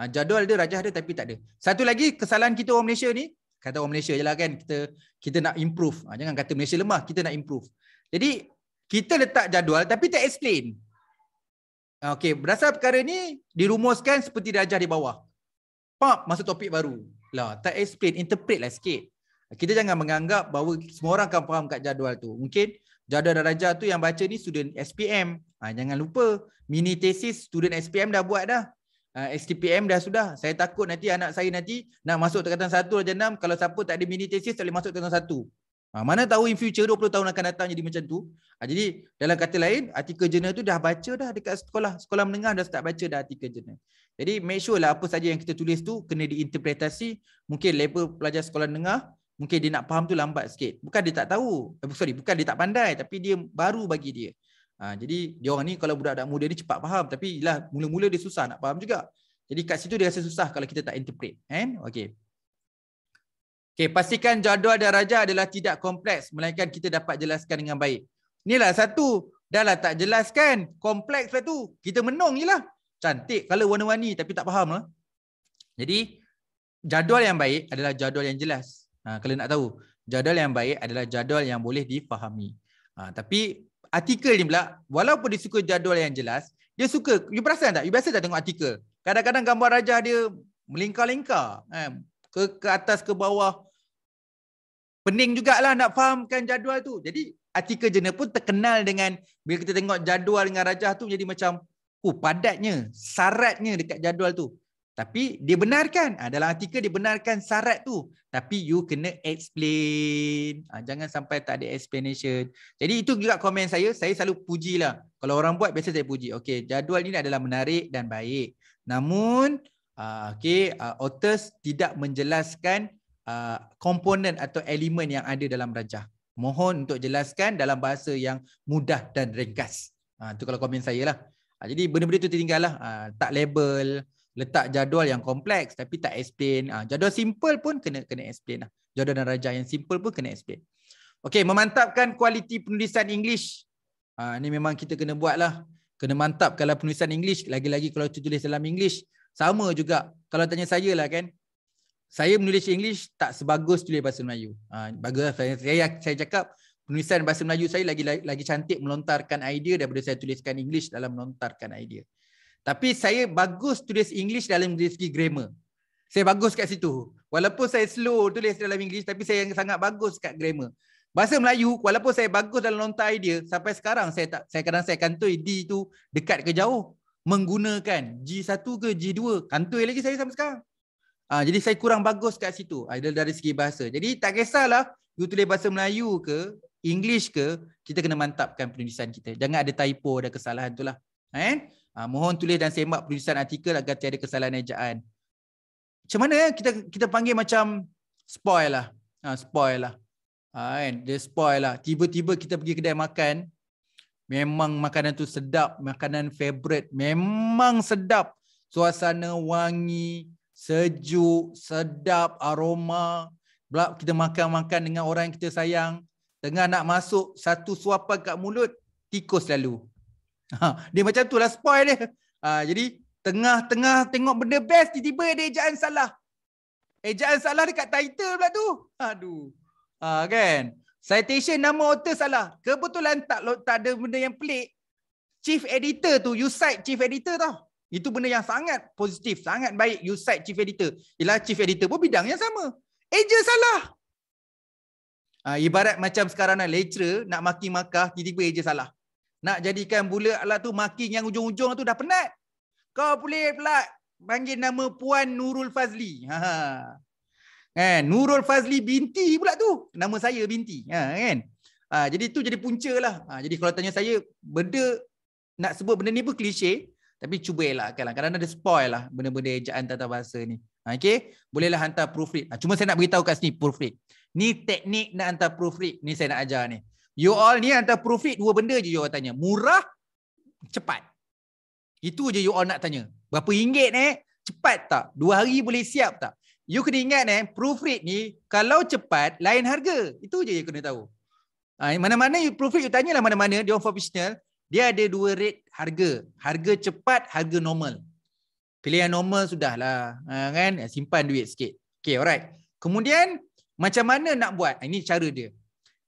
Ha, jadual ada, rajah ada tapi tak ada. Satu lagi kesalahan kita orang Malaysia ni kata orang Malaysia je lah kan kita kita nak improve ha, jangan kata Malaysia lemah kita nak improve jadi kita letak jadual tapi tak explain ha, Okey, berdasar perkara ni dirumuskan seperti darjah di bawah. Pop, masuk topik baru. Lah, tak explain, interpret lah sikit. Kita jangan menganggap bahawa semua orang akan faham kat jadual tu. Mungkin jadual darjah tu yang baca ni student SPM. Ha, jangan lupa, mini thesis student SPM dah buat dah. Ah, STPM dah sudah. Saya takut nanti anak saya nanti nak masuk tekatan satu darjah enam. kalau siapa tak ada mini thesis tak boleh masuk tekatan satu. Ah, mana tahu in future 20 tahun akan datang jadi macam tu. Ah, jadi dalam kata lain artikel jurnal tu dah baca dah dekat sekolah. Sekolah menengah dah start baca dah artikel jurnal. Jadi make sure lah apa saja yang kita tulis tu kena diinterpretasi. Mungkin level pelajar sekolah menengah mungkin dia nak faham tu lambat sikit. Bukan dia tak tahu. Eh, sorry, bukan dia tak pandai tapi dia baru bagi dia. Ha, jadi dia orang ni kalau budak budak muda ni cepat faham tapi ialah mula-mula dia susah nak faham juga. Jadi kat situ dia rasa susah kalau kita tak interpret, kan? Okey. Okey, pastikan jadual dan raja adalah tidak kompleks melainkan kita dapat jelaskan dengan baik. Inilah satu, dah lah tak jelaskan, kompleks lah tu. Kita menung jelah. Cantik kalau warna-warni tapi tak faham lah. Jadi jadual yang baik adalah jadual yang jelas. Ha, kalau nak tahu, jadual yang baik adalah jadual yang boleh difahami. Ha, tapi artikel ni pula walaupun dia suka jadual yang jelas dia suka you perasan tak you biasa tak tengok artikel kadang-kadang gambar rajah dia melingkar-lingkar eh, ke ke atas ke bawah pening jugalah nak fahamkan jadual tu jadi artikel jurnal pun terkenal dengan bila kita tengok jadual dengan rajah tu jadi macam oh padatnya saratnya dekat jadual tu tapi dia benarkan. Ha, ah, dalam artikel dia benarkan syarat tu. Tapi you kena explain. Ha, jangan sampai tak ada explanation. Jadi itu juga komen saya. Saya selalu puji lah. Kalau orang buat biasa saya puji. Okay jadual ini adalah menarik dan baik. Namun uh, ah, okay, uh, authors tidak menjelaskan komponen atau elemen yang ada dalam rajah. Mohon untuk jelaskan dalam bahasa yang mudah dan ringkas. Itu uh, kalau komen saya lah. Uh, jadi benda-benda tu tertinggal lah. Uh, Tak label letak jadual yang kompleks tapi tak explain. Ha, jadual simple pun kena kena explain. Lah. Jadual dan rajah yang simple pun kena explain. Okay, memantapkan kualiti penulisan English. Ha, ah, ini memang kita kena buat lah. Kena mantap kalau penulisan English. Lagi-lagi kalau tulis dalam English. Sama juga kalau tanya saya lah kan. Saya menulis English tak sebagus tulis bahasa Melayu. Ha, bagus lah. Saya, saya cakap penulisan bahasa Melayu saya lagi, lagi, lagi cantik melontarkan idea daripada saya tuliskan English dalam melontarkan idea. Tapi saya bagus tulis English dalam segi grammar. Saya bagus kat situ. Walaupun saya slow tulis dalam English tapi saya yang sangat bagus kat grammar. Bahasa Melayu walaupun saya bagus dalam nota idea sampai sekarang saya tak saya kadang saya kantoi D tu dekat ke jauh menggunakan G1 ke G2 kantoi lagi saya sampai sekarang. Ha, jadi saya kurang bagus kat situ ha, dari segi bahasa. Jadi tak kisahlah you tulis bahasa Melayu ke English ke kita kena mantapkan penulisan kita. Jangan ada typo ada kesalahan itulah. Eh? Ha, mohon tulis dan semak penulisan artikel agar tiada kesalahan ejaan. Macam mana eh? kita kita panggil macam spoil lah. Ha, spoil lah. Ha, kan? Dia spoil lah. Tiba-tiba kita pergi kedai makan. Memang makanan tu sedap. Makanan favorite. Memang sedap. Suasana wangi. Sejuk. Sedap. Aroma. Belak kita makan-makan dengan orang yang kita sayang. Tengah nak masuk satu suapan kat mulut. Tikus lalu. Ha, dia macam tu lah spoil dia. Ha, jadi tengah-tengah tengok benda best tiba-tiba ada ejaan salah. Ejaan salah dekat title pula tu. Aduh. Ha, kan? Citation nama author salah. Kebetulan tak tak ada benda yang pelik. Chief editor tu, you cite chief editor tau. Itu benda yang sangat positif, sangat baik you cite chief editor. Ialah chief editor pun bidang yang sama. Eja salah. Ha, ibarat macam sekarang ni lah, lecturer nak maki makah, tiba-tiba eja salah. Nak jadikan bulat alat tu makin yang ujung-ujung tu dah penat. Kau boleh pula panggil nama Puan Nurul Fazli. Ha -ha. Kan? Nurul Fazli binti pula tu. Nama saya binti. Ha, kan? ha, jadi tu jadi punca lah. Ha, jadi kalau tanya saya, benda nak sebut benda ni pun klise. Tapi cuba lah. Kadang-kadang ada spoil lah benda-benda ejaan tata bahasa ni. Ha, okay? Bolehlah hantar proofread. Ha, cuma saya nak beritahu kat sini proofread. Ni teknik nak hantar proofread. Ni saya nak ajar ni. You all ni hantar profit dua benda je you all tanya. Murah, cepat. Itu je you all nak tanya. Berapa ringgit ni? Cepat tak? Dua hari boleh siap tak? You kena ingat eh, profit ni kalau cepat, lain harga. Itu je you kena tahu. Ha, mana-mana ha, you proofread, you tanyalah mana-mana, dia orang professional, dia ada dua rate harga. Harga cepat, harga normal. Pilih yang normal sudahlah. Ha, kan? Ha, simpan duit sikit. Okay, alright. Kemudian, macam mana nak buat? Ha, ini cara dia.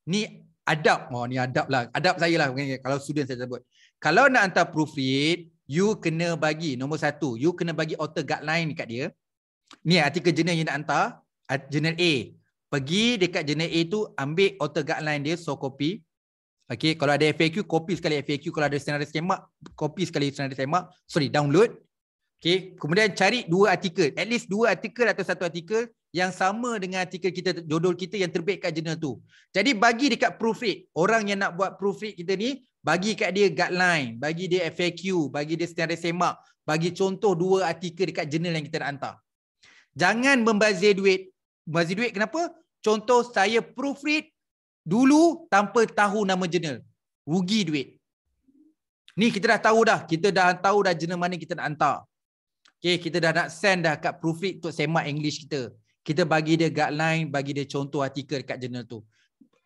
Ni adab. Oh ni adab lah. Adab saya lah kalau student saya sebut. Kalau nak hantar proofread, you kena bagi nombor satu. You kena bagi author guideline dekat dia. Ni artikel jurnal yang nak hantar. Jurnal A. Pergi dekat jurnal A tu ambil author guideline dia so copy. Okay kalau ada FAQ copy sekali FAQ. Kalau ada senarai skema copy sekali senarai skema. Sorry download. Okay kemudian cari dua artikel. At least dua artikel atau satu artikel yang sama dengan artikel kita jodoh kita yang terbit kat jurnal tu. Jadi bagi dekat proofread, orang yang nak buat proofread kita ni, bagi kat dia guideline, bagi dia FAQ, bagi dia standard semak, bagi contoh dua artikel dekat jurnal yang kita nak hantar. Jangan membazir duit. Membazir duit kenapa? Contoh saya proofread dulu tanpa tahu nama jurnal. Rugi duit. Ni kita dah tahu dah. Kita dah tahu dah jurnal mana kita nak hantar. Okay, kita dah nak send dah kat proofread untuk semak English kita kita bagi dia guideline, bagi dia contoh artikel dekat jurnal tu.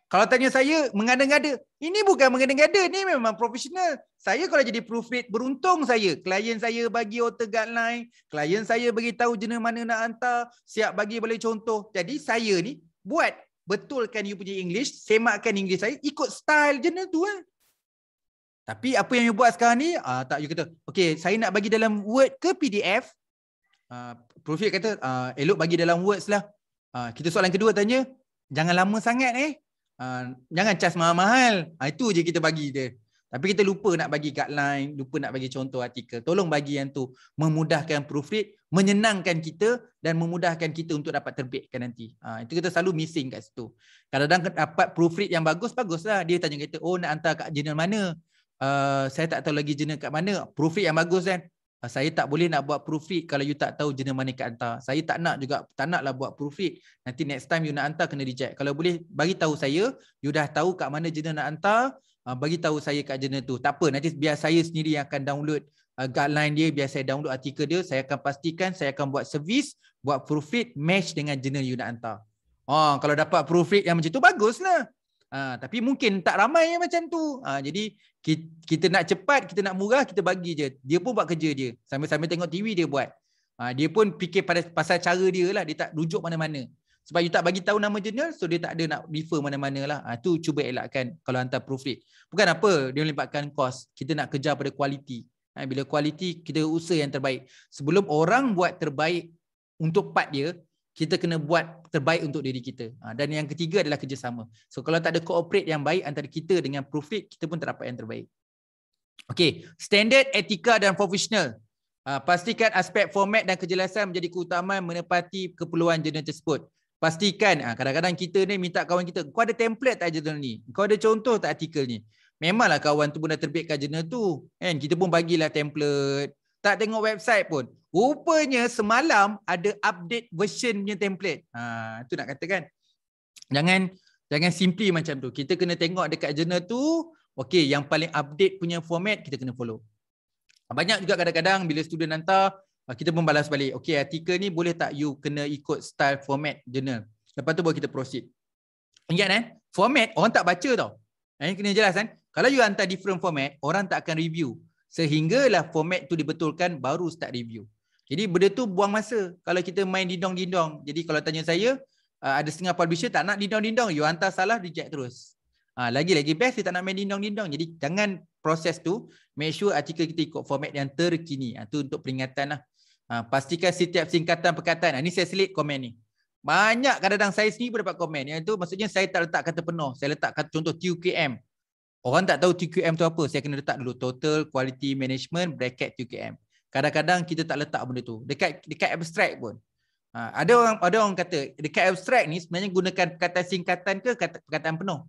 Kalau tanya saya, mengada-ngada. Ini bukan mengada-ngada. Ini memang profesional. Saya kalau jadi proofread, beruntung saya. Klien saya bagi author guideline. Klien saya bagi tahu jurnal mana nak hantar. Siap bagi boleh contoh. Jadi saya ni buat. Betulkan you punya English. Semakkan English saya. Ikut style jurnal tu lah. Tapi apa yang you buat sekarang ni, uh, tak you kata, okay, saya nak bagi dalam Word ke PDF. Uh, ah, Profit kata uh, elok bagi dalam words lah. Uh, kita soalan kedua tanya, jangan lama sangat eh. Uh, jangan charge mahal-mahal. Uh, itu je kita bagi dia. Tapi kita lupa nak bagi guideline, lupa nak bagi contoh artikel. Tolong bagi yang tu memudahkan proofread, menyenangkan kita dan memudahkan kita untuk dapat terbitkan nanti. Ha, itu kita selalu missing kat situ. Kadang-kadang dapat proofread yang bagus, baguslah. Dia tanya kita, oh nak hantar kat jurnal mana? Uh, saya tak tahu lagi jurnal kat mana. Proofread yang bagus kan? Ah, saya tak boleh nak buat proofread kalau you tak tahu jenis mana kat hantar. Saya tak nak juga, tak naklah buat proofread. Nanti next time you nak hantar kena reject. Kalau boleh bagi tahu saya, you dah tahu kat mana jenis nak hantar, ah, bagi tahu saya kat jenis tu. Tak apa, nanti biar saya sendiri yang akan download ah, guideline dia, biar saya download artikel dia, saya akan pastikan saya akan buat service, buat proofread match dengan jenis you nak hantar. Oh, kalau dapat proofread yang macam tu baguslah. Ha, tapi mungkin tak ramai yang macam tu. Ha, jadi kita, kita nak cepat, kita nak murah, kita bagi je. Dia pun buat kerja dia. Sambil-sambil tengok TV dia buat. Ha, dia pun fikir pada pasal cara dia lah. Dia tak rujuk mana-mana. Sebab you tak bagi tahu nama jurnal, so dia tak ada nak refer mana-mana lah. Ha, tu cuba elakkan kalau hantar profit. Bukan apa, dia melibatkan kos. Kita nak kejar pada kualiti. Ha, bila kualiti, kita usaha yang terbaik. Sebelum orang buat terbaik untuk part dia, kita kena buat terbaik untuk diri kita. Ha, dan yang ketiga adalah kerjasama. So kalau tak ada cooperate yang baik antara kita dengan profit, kita pun tak dapat yang terbaik. Okay, standard, etika dan profesional. Ha, pastikan aspek format dan kejelasan menjadi keutamaan menepati keperluan jurnal tersebut. Pastikan, ha, kadang-kadang kita ni minta kawan kita, kau ada template tak jurnal ni? Kau ada contoh tak artikel ni? Memanglah kawan tu pun dah terbitkan jurnal tu. Kan? Kita pun bagilah template. Tak tengok website pun. Rupanya semalam ada update version punya template. Ha, itu nak katakan. Jangan jangan simply macam tu. Kita kena tengok dekat journal tu. Okay yang paling update punya format kita kena follow. Banyak juga kadang-kadang bila student hantar. Ah, kita pun balas balik. Okay artikel ni boleh tak you kena ikut style format journal. Lepas tu boleh kita proceed. Ingat eh. Format orang tak baca tau. Ini eh, kena jelas kan. Kalau you hantar different format. Orang tak akan review. Sehinggalah format tu dibetulkan baru start review. Jadi benda tu buang masa kalau kita main dindong-dindong. Jadi kalau tanya saya, uh, ada setengah publisher tak nak dindong-dindong, you hantar salah, reject terus. Lagi-lagi uh, best, dia tak nak main dindong-dindong. Jadi jangan proses tu, make sure artikel kita ikut format yang terkini. Itu uh, untuk peringatan lah. Pastikan setiap singkatan perkataan. Ini saya selit komen ni. Banyak kadang-kadang saya sendiri pun dapat komen. Yang itu maksudnya saya tak letak kata penuh. Saya letak kata, contoh TQM. Orang tak tahu TQM tu apa. Saya kena letak dulu total quality management bracket TQM kadang-kadang kita tak letak benda tu dekat dekat abstract pun ha, ada orang ada orang kata dekat abstract ni sebenarnya gunakan perkataan singkatan ke kata, perkataan penuh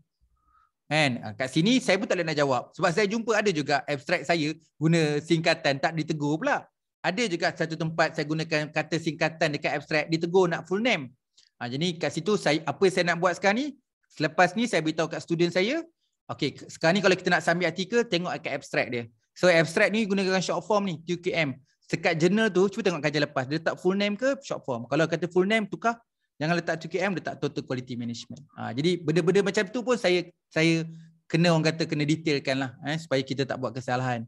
kan ha, kat sini saya pun tak boleh nak jawab sebab saya jumpa ada juga abstract saya guna singkatan tak ditegur pula ada juga satu tempat saya gunakan kata singkatan dekat abstract ditegur nak full name ha, jadi kat situ saya apa saya nak buat sekarang ni selepas ni saya beritahu kat student saya Okay, sekarang ni kalau kita nak sambil artikel, tengok akan abstract dia. So abstract ni gunakan short form ni QKM. Sekat journal tu cuba tengok kajian lepas dia letak full name ke short form. Kalau kata full name tukar jangan letak QKM letak total quality management. Ha, jadi benda-benda macam tu pun saya saya kena orang kata kena detailkan lah eh, supaya kita tak buat kesalahan.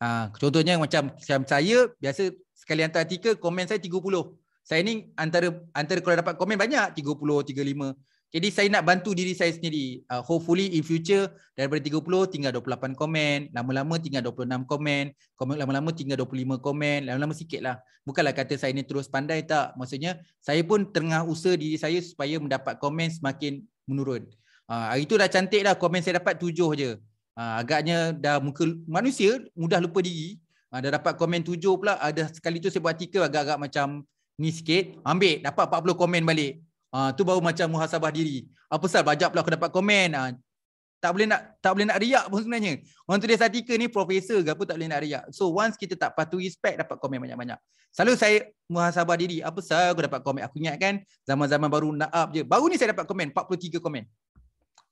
Ha, contohnya macam, macam saya biasa sekali hantar artikel komen saya 30. Saya ni antara antara kalau dapat komen banyak 30 35 jadi saya nak bantu diri saya sendiri. Uh, hopefully in future daripada 30 tinggal 28 komen, lama-lama tinggal 26 komen, komen lama-lama tinggal 25 komen, lama-lama lah. Bukanlah kata saya ni terus pandai tak. Maksudnya saya pun tengah usaha diri saya supaya mendapat komen semakin menurun. Uh, hari tu dah cantik dah komen saya dapat tujuh je. Uh, agaknya dah muka manusia mudah lupa diri. Uh, dah dapat komen tujuh pula. Ada uh, sekali tu saya buat artikel agak-agak macam ni sikit. Ambil dapat 40 komen balik. Ha, tu baru macam muhasabah diri. Apa sal bajak pula aku dapat komen. Ha, tak boleh nak tak boleh nak riak pun sebenarnya. Orang tulis artikel ni profesor ke apa tak boleh nak riak. So once kita tak patuh respect dapat komen banyak-banyak. Selalu saya muhasabah diri. Apa sal aku dapat komen. Aku ingat kan zaman-zaman baru nak up je. Baru ni saya dapat komen. 43 komen.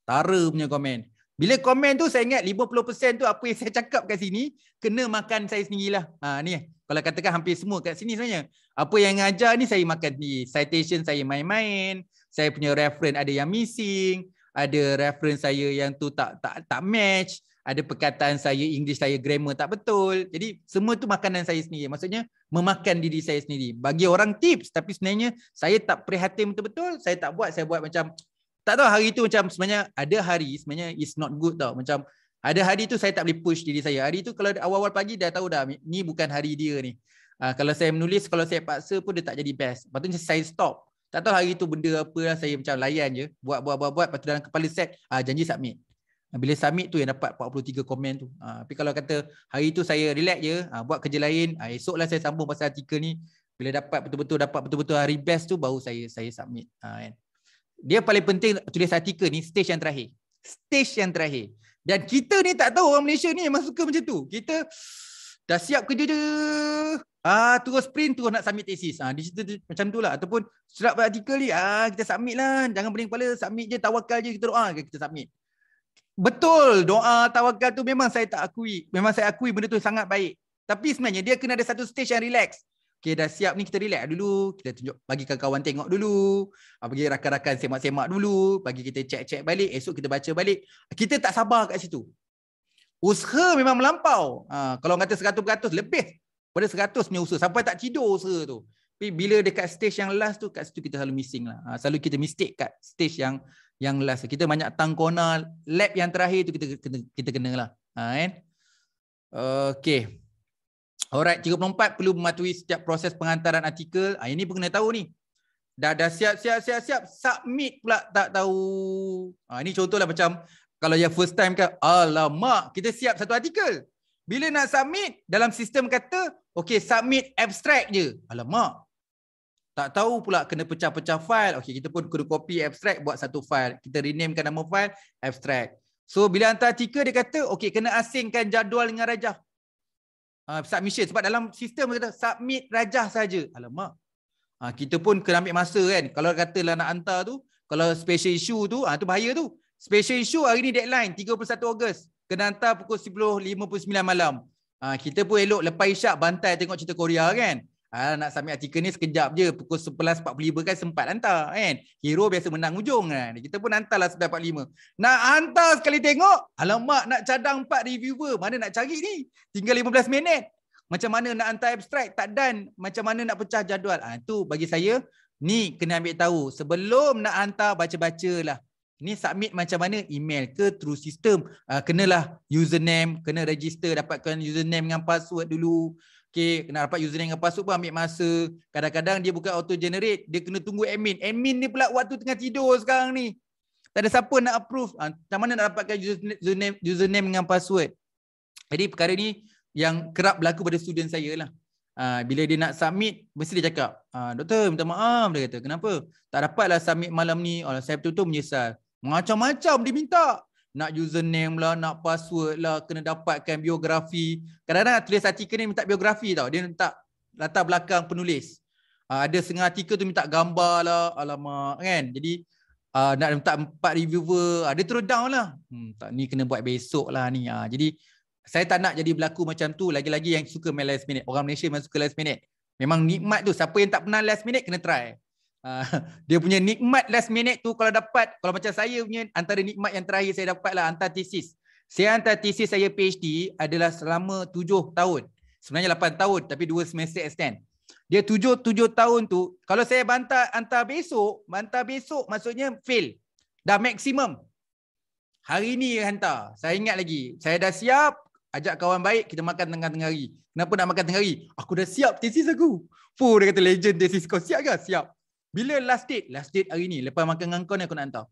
Tara punya komen. Bila komen tu saya ingat 50% tu apa yang saya cakap kat sini kena makan saya sendirilah. Ha, ni eh. kalau katakan hampir semua kat sini sebenarnya. Apa yang ajar ni saya makan ni. Citation saya main-main. Saya punya reference ada yang missing. Ada reference saya yang tu tak tak tak match. Ada perkataan saya, English saya, grammar tak betul. Jadi semua tu makanan saya sendiri. Maksudnya memakan diri saya sendiri. Bagi orang tips. Tapi sebenarnya saya tak prihatin betul-betul. Saya tak buat. Saya buat macam tak tahu hari tu macam sebenarnya ada hari sebenarnya it's not good tau. Macam ada hari tu saya tak boleh push diri saya. Hari tu kalau awal-awal pagi dah tahu dah ni bukan hari dia ni. Ah, kalau saya menulis kalau saya paksa pun dia tak jadi best patutnya saya stop tak tahu hari tu benda apa lah saya macam layan je buat buat buat buat patut dalam kepala set uh, janji submit ah, bila submit tu yang dapat 43 komen tu uh, tapi kalau kata hari tu saya relax je uh, buat kerja lain uh, esok lah saya sambung pasal artikel ni bila dapat betul-betul dapat betul-betul hari best tu baru saya saya submit uh, kan? Dia paling penting tulis artikel ni stage yang terakhir. Stage yang terakhir. Dan kita ni tak tahu orang Malaysia ni masuk ke macam tu. Kita dah siap kerja je. Ah uh, terus print terus nak submit thesis. Ah uh, di situ macam tulah ataupun surat artikel ni ah uh, kita submit lah jangan pening kepala submit je tawakal je kita doa kita submit. Betul doa tawakal tu memang saya tak akui. Memang saya akui benda tu sangat baik. Tapi sebenarnya dia kena ada satu stage yang relax. Okay dah siap ni kita relax dulu. Kita tunjuk bagi kawan-kawan tengok dulu. Ah bagi rakan-rakan semak-semak dulu, bagi kita cek-cek balik, esok kita baca balik. Kita tak sabar kat situ. Usaha memang melampau. Ah uh, kalau kata 100% lebih pada 100 punya usaha sampai tak tidur usaha tu. Tapi bila dekat stage yang last tu kat situ kita selalu missing lah. Ha, selalu kita mistake kat stage yang yang last. Kita banyak tang lab yang terakhir tu kita kita, kita kena lah. Ha, kan? Okay. Alright, 34 perlu mematuhi setiap proses pengantaran artikel. Ha, ini pun kena tahu ni. Dah dah siap siap siap siap submit pula tak tahu. Ha, ini contohlah macam kalau yang first time kan, alamak, kita siap satu artikel. Bila nak submit, dalam sistem kata, okay, submit abstract je. Alamak. Tak tahu pula kena pecah-pecah file. Okay, kita pun kena copy abstract buat satu file. Kita renamekan nama file, abstract. So, bila hantar artikel, dia kata, okay, kena asingkan jadual dengan rajah. Uh, submission. Sebab dalam sistem, dia kata, submit rajah saja. Alamak. Uh, kita pun kena ambil masa kan. Kalau katalah nak hantar tu, kalau special issue tu, uh, tu bahaya tu. Special issue hari ni deadline, 31 Ogos kena hantar pukul 10.59 malam. Ha, kita pun elok lepas isyak bantai tengok cerita Korea kan. Ha, nak submit artikel ni sekejap je. Pukul 11.45 kan sempat hantar kan. Hero biasa menang ujung kan. Kita pun lah 11.45. Nak hantar sekali tengok. Alamak nak cadang 4 reviewer. Mana nak cari ni? Tinggal 15 minit. Macam mana nak hantar abstract tak dan? Macam mana nak pecah jadual. Ha, ah, itu bagi saya ni kena ambil tahu. Sebelum nak hantar baca baca lah. Ini submit macam mana email ke through system uh, Kenalah username, kena register dapatkan username dengan password dulu Okay, kena dapat username dengan password pun ambil masa Kadang-kadang dia bukan auto-generate, dia kena tunggu admin Admin ni pula waktu tengah tidur sekarang ni Tak ada siapa nak approve, uh, macam mana nak dapatkan username, username dengan password Jadi perkara ni yang kerap berlaku pada student saya lah Uh, bila dia nak submit Mesti dia cakap Doktor minta maaf Dia kata kenapa Tak dapatlah submit malam ni oh, Saya betul-betul menyesal macam-macam dia minta. Nak username lah, nak password lah, kena dapatkan biografi. Kadang-kadang tulis artikel ni minta biografi tau. Dia minta latar belakang penulis. Uh, ada setengah artikel tu minta gambar lah, alamak kan. Jadi uh, nak minta empat reviewer, uh, dia terus down lah. Hmm, tak, ni kena buat besok lah ni. Uh, jadi saya tak nak jadi berlaku macam tu. Lagi-lagi yang suka main last minute. Orang Malaysia memang suka last minute. Memang nikmat tu. Siapa yang tak pernah last minute kena try. Ah, dia punya nikmat last minute tu kalau dapat kalau macam saya punya antara nikmat yang terakhir saya dapat lah hantar tesis saya hantar tesis saya PhD adalah selama tujuh tahun sebenarnya lapan tahun tapi dua semester extend dia tujuh tujuh tahun tu kalau saya bantah hantar besok bantah besok maksudnya fail dah maksimum hari ni hantar saya ingat lagi saya dah siap ajak kawan baik kita makan tengah-tengah hari kenapa nak makan tengah hari aku dah siap tesis aku Fuh, dia kata legend tesis kau siap ke? Siap. Bila last date? Last date hari ni. Lepas makan dengan kau ni aku nak hantar.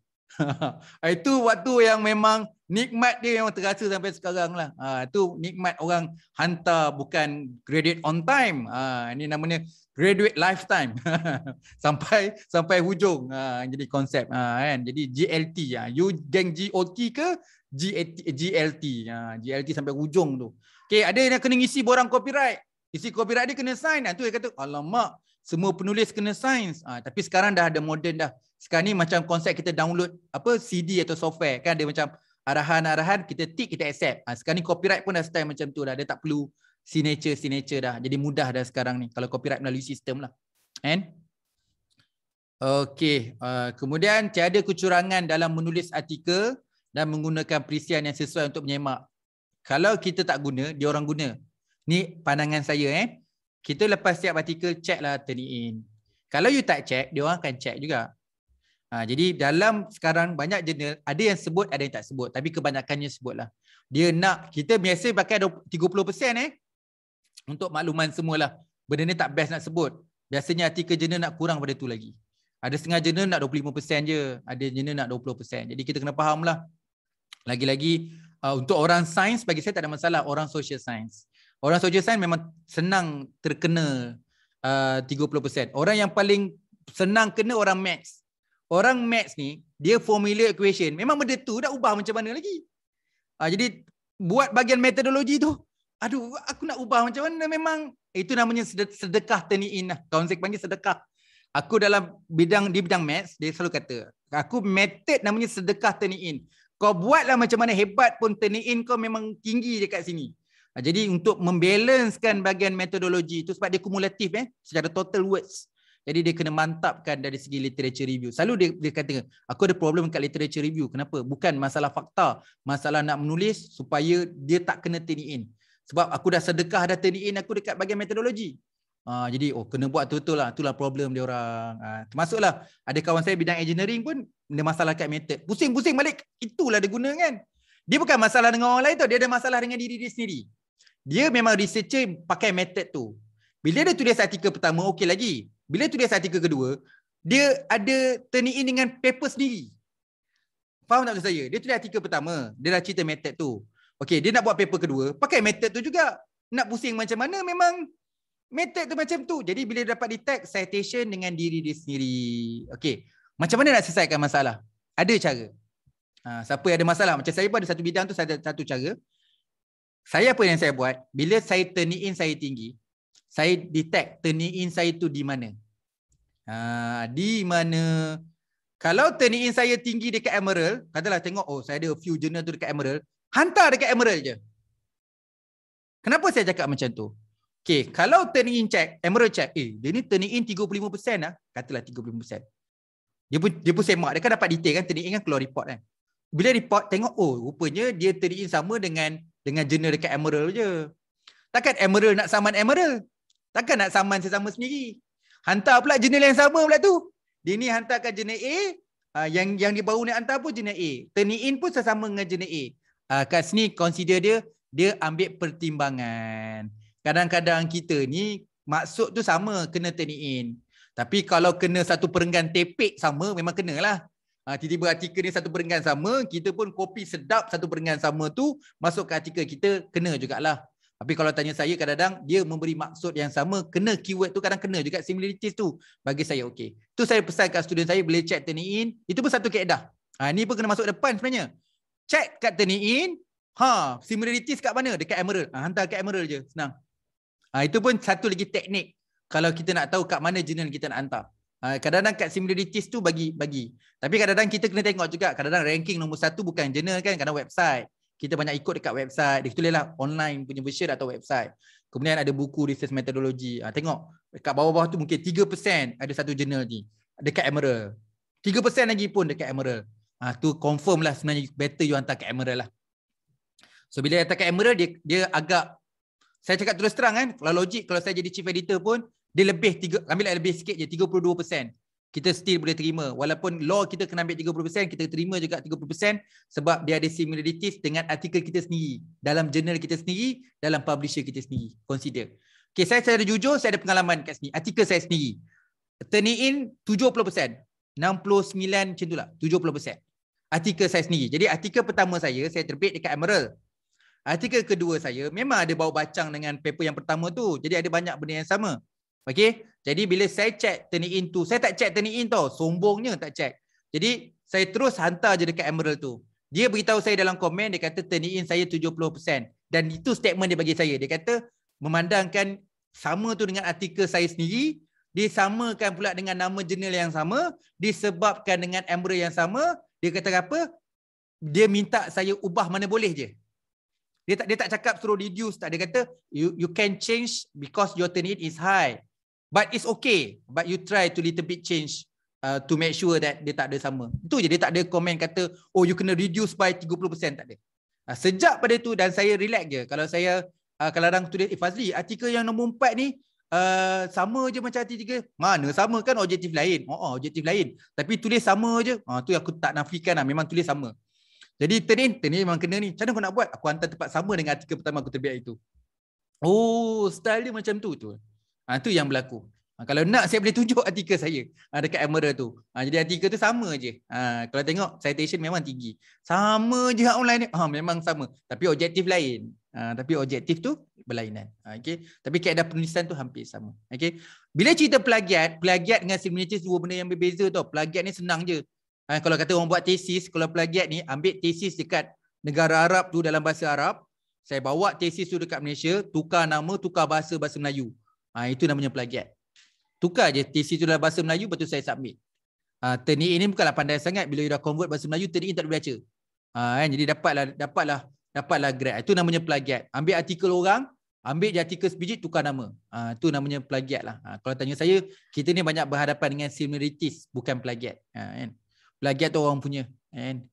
itu waktu yang memang nikmat dia yang terasa sampai sekarang lah. Ha, ah, itu nikmat orang hantar bukan graduate on time. Ha, ini namanya graduate lifetime. sampai sampai hujung. Ha, jadi konsep. Ha, kan? Jadi GLT. Ha. You gang GOT ke GLT? GLT, ha, GLT sampai hujung tu. Okay, ada yang kena isi borang copyright. Isi copyright dia kena sign. Ha, tu dia kata, alamak semua penulis kena sains ha, tapi sekarang dah ada moden dah sekarang ni macam konsep kita download apa CD atau software kan dia macam arahan-arahan kita tick kita accept ha, sekarang ni copyright pun dah style macam tu dah dia tak perlu signature signature dah jadi mudah dah sekarang ni kalau copyright melalui sistem lah kan Okey, uh, kemudian tiada kecurangan dalam menulis artikel dan menggunakan perisian yang sesuai untuk menyemak. Kalau kita tak guna, dia orang guna. Ni pandangan saya eh kita lepas setiap artikel check lah turning in. Kalau you tak check, dia orang akan check juga. Ha, jadi dalam sekarang banyak jurnal, ada yang sebut, ada yang tak sebut. Tapi kebanyakannya sebut lah. Dia nak, kita biasa pakai 30% eh. Untuk makluman semualah. Benda ni tak best nak sebut. Biasanya artikel jurnal nak kurang pada tu lagi. Ada setengah jurnal nak 25% je. Ada jurnal nak 20%. Jadi kita kena faham lah. Lagi-lagi uh, untuk orang sains bagi saya tak ada masalah. Orang social science. Orang soja sains memang senang terkena uh, 30%. Orang yang paling senang kena orang maths. Orang maths ni, dia formula equation. Memang benda tu dah ubah macam mana lagi. Uh, jadi, buat bagian metodologi tu, aduh, aku nak ubah macam mana memang. Itu namanya sedekah teniin lah. Kaunsek panggil sedekah. Aku dalam bidang, di bidang maths, dia selalu kata, aku method namanya sedekah teniin. Kau buatlah macam mana hebat pun teniin kau memang tinggi dekat sini. Ha, jadi untuk membalancekan bahagian metodologi itu sebab dia kumulatif eh secara total words. Jadi dia kena mantapkan dari segi literature review. Selalu dia, dia kata, aku ada problem kat literature review. Kenapa? Bukan masalah fakta. Masalah nak menulis supaya dia tak kena turn in. Sebab aku dah sedekah dah turn in aku dekat bahagian metodologi. Ha, jadi oh kena buat betul-betul lah. Itulah problem dia orang. Ha, termasuklah ada kawan saya bidang engineering pun ada masalah kat method. Pusing-pusing balik. Itulah dia guna kan. Dia bukan masalah dengan orang lain tu. Dia ada masalah dengan diri dia sendiri dia memang researcher pakai method tu. Bila dia tulis artikel pertama, okey lagi. Bila tulis artikel kedua, dia ada turn in dengan paper sendiri. Faham tak saya? Dia tulis artikel pertama, dia dah cerita method tu. Okey, dia nak buat paper kedua, pakai method tu juga. Nak pusing macam mana memang method tu macam tu. Jadi bila dia dapat detect citation dengan diri dia sendiri. Okey, macam mana nak selesaikan masalah? Ada cara. Ha, siapa yang ada masalah? Macam saya pun ada satu bidang tu, satu, satu cara. Saya apa yang saya buat? Bila saya turning in saya tinggi, saya detect turning in saya tu di mana? Ha, di mana? Kalau turning in saya tinggi dekat Emerald, katalah tengok oh saya ada a few journal tu dekat Emerald, hantar dekat Emerald je. Kenapa saya cakap macam tu? Okay, kalau turning in check, Emerald check, eh dia ni turning in 35% lah. Katalah 35%. Dia pun, dia pun semak, dia kan dapat detail kan turning in kan keluar report kan. Bila report tengok, oh rupanya dia turning in sama dengan dengan jenis dekat emerald je. Takkan emerald nak saman emerald? Takkan nak saman sesama sendiri? Hantar pula jenis yang sama pula tu. Dia ni hantarkan jenis A. Uh, yang yang dia baru nak hantar pun jenis A. Turnitin pun sesama dengan jenis A. Uh, kat sini consider dia, dia ambil pertimbangan. Kadang-kadang kita ni maksud tu sama kena in. Tapi kalau kena satu perenggan tepek sama memang kena lah. Ha, tiba-tiba artikel ni satu perenggan sama, kita pun kopi sedap satu perenggan sama tu masuk ke artikel kita, kena jugalah. Tapi kalau tanya saya kadang-kadang dia memberi maksud yang sama, kena keyword tu kadang kena juga similarities tu. Bagi saya okey. Tu saya pesan kat student saya boleh check turn in, itu pun satu kaedah. Ha, ni pun kena masuk depan sebenarnya. Check kat turn in, ha, similarities kat mana? Dekat Emerald. Ha, hantar kat Emerald je, senang. Ha, itu pun satu lagi teknik kalau kita nak tahu kat mana jurnal kita nak hantar. Ha, kadang-kadang kat similarities tu bagi bagi. Tapi kadang-kadang kita kena tengok juga kadang-kadang ranking nombor satu bukan jurnal kan kadang website. Kita banyak ikut dekat website. Dia tulislah online punya version atau website. Kemudian ada buku research methodology. Ha, tengok dekat bawah-bawah tu mungkin 3% ada satu jurnal ni dekat Emerald. 3% lagi pun dekat Emerald. Ha, tu confirm lah sebenarnya better you hantar kat Emerald lah. So bila hantar kat Emerald dia, dia agak saya cakap terus terang kan kalau logik kalau saya jadi chief editor pun dia lebih tiga ambil lebih sikit je 32% kita still boleh terima walaupun law kita kena ambil 30% kita terima juga 30% sebab dia ada similarities dengan artikel kita sendiri dalam journal kita sendiri dalam publisher kita sendiri consider Okay, saya secara jujur saya ada pengalaman kat sini artikel saya sendiri turning in 70% 69 cintu lah 70% Artikel saya sendiri. Jadi artikel pertama saya, saya terbit dekat Emerald. Artikel kedua saya, memang ada bau bacang dengan paper yang pertama tu. Jadi ada banyak benda yang sama. Okay, Jadi bila saya check turn in tu, saya tak check turn in tau. Sombongnya tak check. Jadi saya terus hantar je dekat Emerald tu. Dia beritahu saya dalam komen dia kata turn in saya 70% dan itu statement dia bagi saya. Dia kata memandangkan sama tu dengan artikel saya sendiri, disamakan pula dengan nama jurnal yang sama, disebabkan dengan Emerald yang sama, dia kata apa? Dia minta saya ubah mana boleh je. Dia tak dia tak cakap suruh reduce tak. Dia kata you you can change because your turn in is high. But it's okay. But you try to little bit change uh, to make sure that dia tak ada sama. Itu je. Dia tak ada komen kata, oh you kena reduce by 30%. Tak ada. Uh, sejak pada tu dan saya relax je. Kalau saya, uh, kalau orang tu dia, eh Fazli, artikel yang nombor 4 ni, Uh, sama je macam hati tiga Mana sama kan objektif lain oh, oh, Objektif lain Tapi tulis sama je uh, tu aku tak nafikan lah Memang tulis sama Jadi turn in Turn in memang kena ni Macam mana kau nak buat Aku hantar tempat sama dengan artikel pertama aku terbiak itu Oh style dia macam tu tu Ha, tu yang berlaku. Ha, kalau nak saya boleh tunjuk artikel saya ha, dekat Amara tu. Ha, jadi artikel tu sama je. Ha, kalau tengok citation memang tinggi. Sama je online ni. Ha, memang sama. Tapi objektif lain. Ha, tapi objektif tu berlainan. Ha, okay. Tapi keadaan penulisan tu hampir sama. Okay. Bila cerita plagiat, plagiat dengan signatures dua benda yang berbeza tau. Plagiat ni senang je. Ha, kalau kata orang buat tesis, kalau plagiat ni ambil tesis dekat negara Arab tu dalam bahasa Arab. Saya bawa tesis tu dekat Malaysia, tukar nama, tukar bahasa, bahasa Melayu. Ha, itu namanya plagiat. Tukar je tesis tu dalam bahasa Melayu, betul saya submit. Ha, turn ini bukanlah pandai sangat bila you dah convert bahasa Melayu, turn tak boleh baca. Ha, kan? Jadi dapatlah dapatlah dapatlah grad. Itu namanya plagiat. Ambil artikel orang, ambil je artikel sebiji, tukar nama. Ha, itu namanya plagiat lah. Ha, kalau tanya saya, kita ni banyak berhadapan dengan similarities, bukan plagiat. Ha, kan? Plagiat tu orang punya. Kan?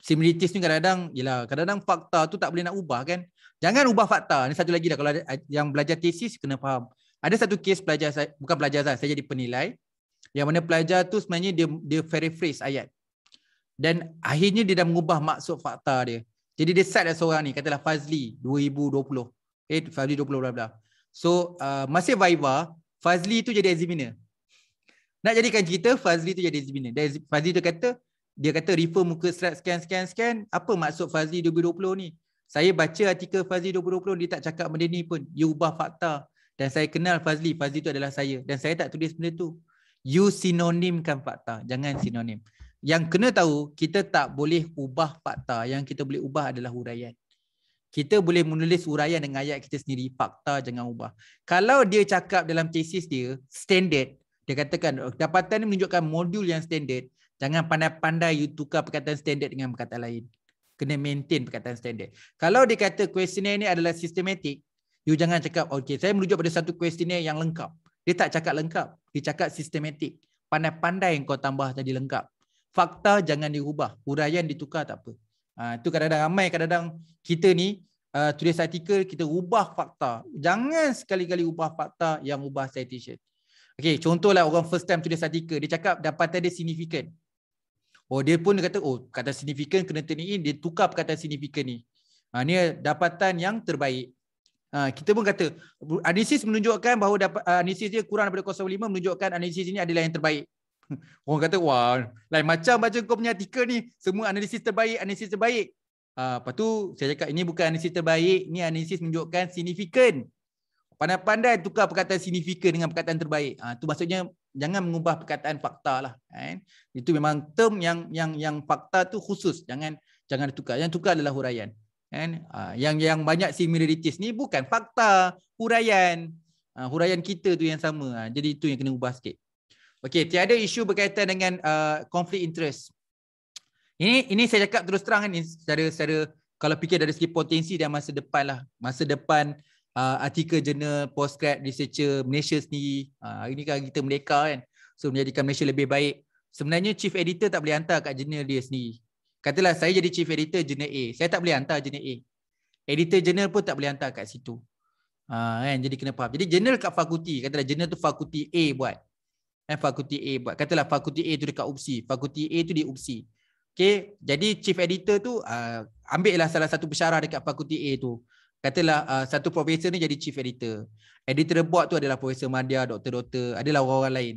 Similarities ni kadang-kadang, yelah, kadang-kadang fakta tu tak boleh nak ubah kan. Jangan ubah fakta. Ini satu lagi dah kalau yang belajar tesis kena faham. Ada satu kes pelajar saya, bukan pelajar saya, saya jadi penilai. Yang mana pelajar tu sebenarnya dia dia paraphrase ayat. Dan akhirnya dia dah mengubah maksud fakta dia. Jadi dia set lah seorang ni, katalah Fazli 2020. Eh, Fazli 20 bla bla. So, uh, masih Viva, Fazli tu jadi examiner. Nak jadikan cerita, Fazli tu jadi examiner. Dan Fazli tu kata, dia kata refer muka slide scan, scan, scan. Apa maksud Fazli 2020 ni? Saya baca artikel Fazli 2020, dia tak cakap benda ni pun. Dia ubah fakta. Dan saya kenal Fazli, Fazli itu adalah saya Dan saya tak tulis benda tu. You sinonimkan fakta, jangan sinonim Yang kena tahu, kita tak boleh ubah fakta Yang kita boleh ubah adalah huraian Kita boleh menulis huraian dengan ayat kita sendiri Fakta jangan ubah Kalau dia cakap dalam tesis dia, standard Dia katakan, oh, dapatan ini menunjukkan modul yang standard Jangan pandai-pandai you tukar perkataan standard dengan perkataan lain Kena maintain perkataan standard Kalau dia kata questionnaire ini adalah sistematik. You jangan cakap, okay, saya merujuk pada satu kuestioner yang lengkap. Dia tak cakap lengkap. Dia cakap sistematik. Pandai-pandai yang kau tambah tadi lengkap. Fakta jangan diubah. Huraian ditukar tak apa. Ah, itu ha, kadang-kadang ramai. Kadang-kadang kita ni, uh, tulis artikel, kita ubah fakta. Jangan sekali-kali ubah fakta yang ubah citation. Okay, contohlah orang first time tulis artikel. Dia cakap dapatan dia signifikan. Oh, dia pun kata, oh, kata signifikan kena turn in. Dia tukar perkataan signifikan ni. ini ah, ni dapatan yang terbaik. Ha, kita pun kata analisis menunjukkan bahawa dapat ah, analisis dia kurang daripada 0.5 menunjukkan analisis ini adalah yang terbaik. Orang kata wah lain macam baca kau punya artikel ni semua analisis terbaik analisis terbaik. Uh, lepas tu saya cakap ini bukan analisis terbaik ini analisis menunjukkan signifikan. Pandai-pandai tukar perkataan signifikan dengan perkataan terbaik. Ah uh, tu maksudnya jangan mengubah perkataan fakta lah kan. Itu memang term yang yang yang fakta tu khusus jangan jangan tukar. Yang tukar adalah huraian kan yang yang banyak similarities ni bukan fakta huraian uh, huraian kita tu yang sama uh, jadi itu yang kena ubah sikit okey tiada isu berkaitan dengan uh, konflik uh, interest ini ini saya cakap terus terang kan, ni secara secara kalau fikir dari segi potensi dan masa depan lah masa depan uh, artikel jurnal postgrad researcher Malaysia ni. uh, hari kan kita merdeka kan so menjadikan Malaysia lebih baik sebenarnya chief editor tak boleh hantar kat jurnal dia sendiri Katalah saya jadi chief editor jurnal A. Saya tak boleh hantar jurnal A. Editor jurnal pun tak boleh hantar kat situ. Ha, kan? Jadi kena faham. Jadi jurnal kat fakulti. Katalah jurnal tu fakulti A buat. Eh, fakulti A buat. Katalah fakulti A tu dekat UPSI. Fakulti A tu di UPSI. Okay. Jadi chief editor tu uh, ha, ambil lah salah satu pesara dekat fakulti A tu. Katalah uh, satu profesor ni jadi chief editor. Editor buat tu adalah Profesor Madia, doktor-doktor, adalah orang-orang lain.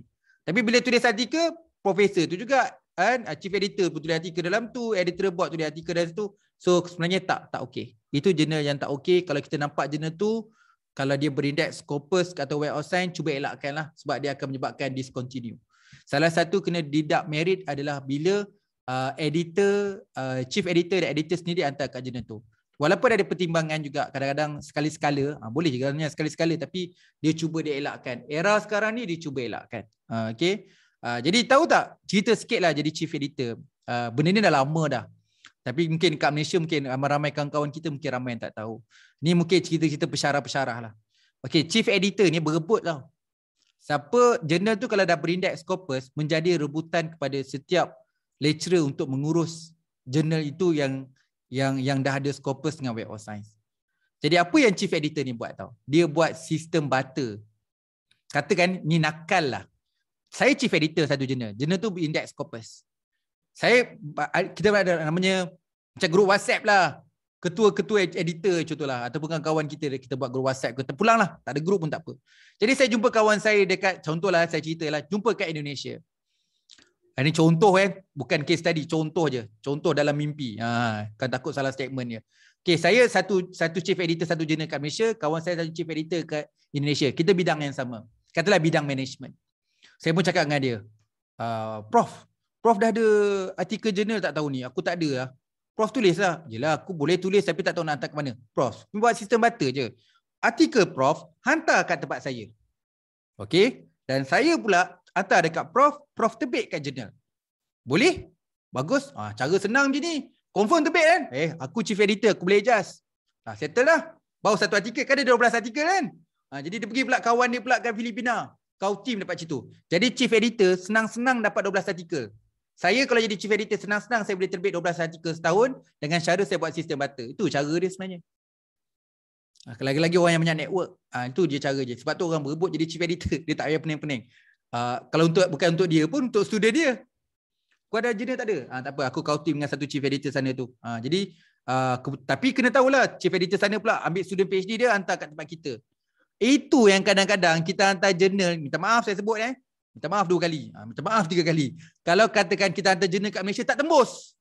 Tapi bila tulis artikel, profesor tu juga kan chief editor pun tulis artikel dalam tu editor buat tulis artikel dalam tu so sebenarnya tak tak okey itu jurnal yang tak okey kalau kita nampak jurnal tu kalau dia berindex scopus atau web of science cuba elakkanlah sebab dia akan menyebabkan discontinue salah satu kena deduct merit adalah bila uh, editor uh, chief editor dan editor sendiri hantar kat jurnal tu walaupun ada pertimbangan juga kadang-kadang sekali-sekala uh, boleh juga sekali-sekala tapi dia cuba dia elakkan era sekarang ni dia cuba elakkan uh, okey Ah, jadi tahu tak cerita sikit lah jadi chief editor uh, benda ni dah lama dah tapi mungkin kat Malaysia mungkin ramai-ramai kawan-kawan kita mungkin ramai yang tak tahu ni mungkin cerita-cerita pesarah-pesarah lah Okay, chief editor ni berebut tau. Lah. Siapa jurnal tu kalau dah berindex Scopus menjadi rebutan kepada setiap lecturer untuk mengurus jurnal itu yang yang yang dah ada Scopus dengan Web of Science. Jadi apa yang chief editor ni buat tau? Dia buat sistem butter. Katakan ni nakal lah saya chief editor satu jurnal. Jurnal tu index corpus. Saya kita ada namanya macam grup WhatsApp lah. Ketua-ketua editor contohlah ataupun kawan kita kita buat grup WhatsApp kita pulang lah. Tak ada grup pun tak apa. Jadi saya jumpa kawan saya dekat contohlah saya ceritalah jumpa kat Indonesia. Ini eh, contoh eh, bukan case study, contoh je. Contoh dalam mimpi. Ha, kan takut salah statement dia. Okay, saya satu satu chief editor satu jurnal kat Malaysia, kawan saya satu chief editor kat Indonesia. Kita bidang yang sama. Katalah bidang management. Saya pun cakap dengan dia uh, Prof Prof dah ada artikel jurnal tak tahu ni Aku tak ada lah Prof tulis lah Yelah aku boleh tulis tapi tak tahu nak hantar ke mana Prof Buat sistem butter je Artikel Prof Hantar kat tempat saya Okay Dan saya pula Hantar dekat Prof Prof tebik kat jurnal Boleh? Bagus? Ah, cara senang je ni Confirm tebik kan? Eh aku chief editor Aku boleh adjust ah, Settle lah Baru satu artikel Kan ada 12 artikel kan? Ha, jadi dia pergi pula kawan dia pula kat Filipina. Kau team dapat macam tu. Jadi chief editor senang-senang dapat 12 artikel. Saya kalau jadi chief editor senang-senang saya boleh terbit 12 artikel setahun dengan cara saya buat sistem butter. Itu cara dia sebenarnya. Ah, lagi-lagi orang yang banyak network, ha, itu dia cara dia. Sebab tu orang berebut jadi chief editor. Dia tak payah pening-pening. Ha, kalau untuk bukan untuk dia pun, untuk student dia. Kau ada engineer tak ada? Ha, tak apa, aku kau team dengan satu chief editor sana tu. Ha, jadi, ha, tapi kena tahulah chief editor sana pula ambil student PhD dia hantar kat tempat kita. Itu yang kadang-kadang kita hantar jurnal, minta maaf saya sebut eh. Minta maaf dua kali. Ha, minta maaf tiga kali. Kalau katakan kita hantar jurnal kat Malaysia tak tembus.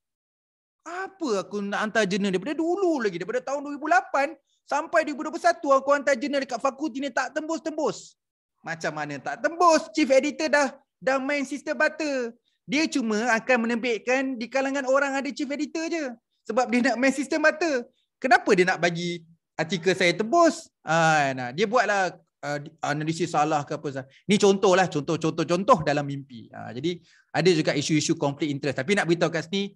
Apa aku nak hantar jurnal daripada dulu lagi daripada tahun 2008 sampai 2021 aku hantar jurnal dekat fakulti ni tak tembus-tembus. Macam mana tak tembus? Chief editor dah dah main sistem butter. Dia cuma akan menempikkan di kalangan orang ada chief editor je. Sebab dia nak main sistem butter. Kenapa dia nak bagi artikel saya tebus. Ah, nah, dia buatlah ah, analisis salah ke apa. Ni contohlah contoh-contoh-contoh dalam mimpi. Ah, jadi ada juga isu-isu conflict interest. Tapi nak beritahu kat sini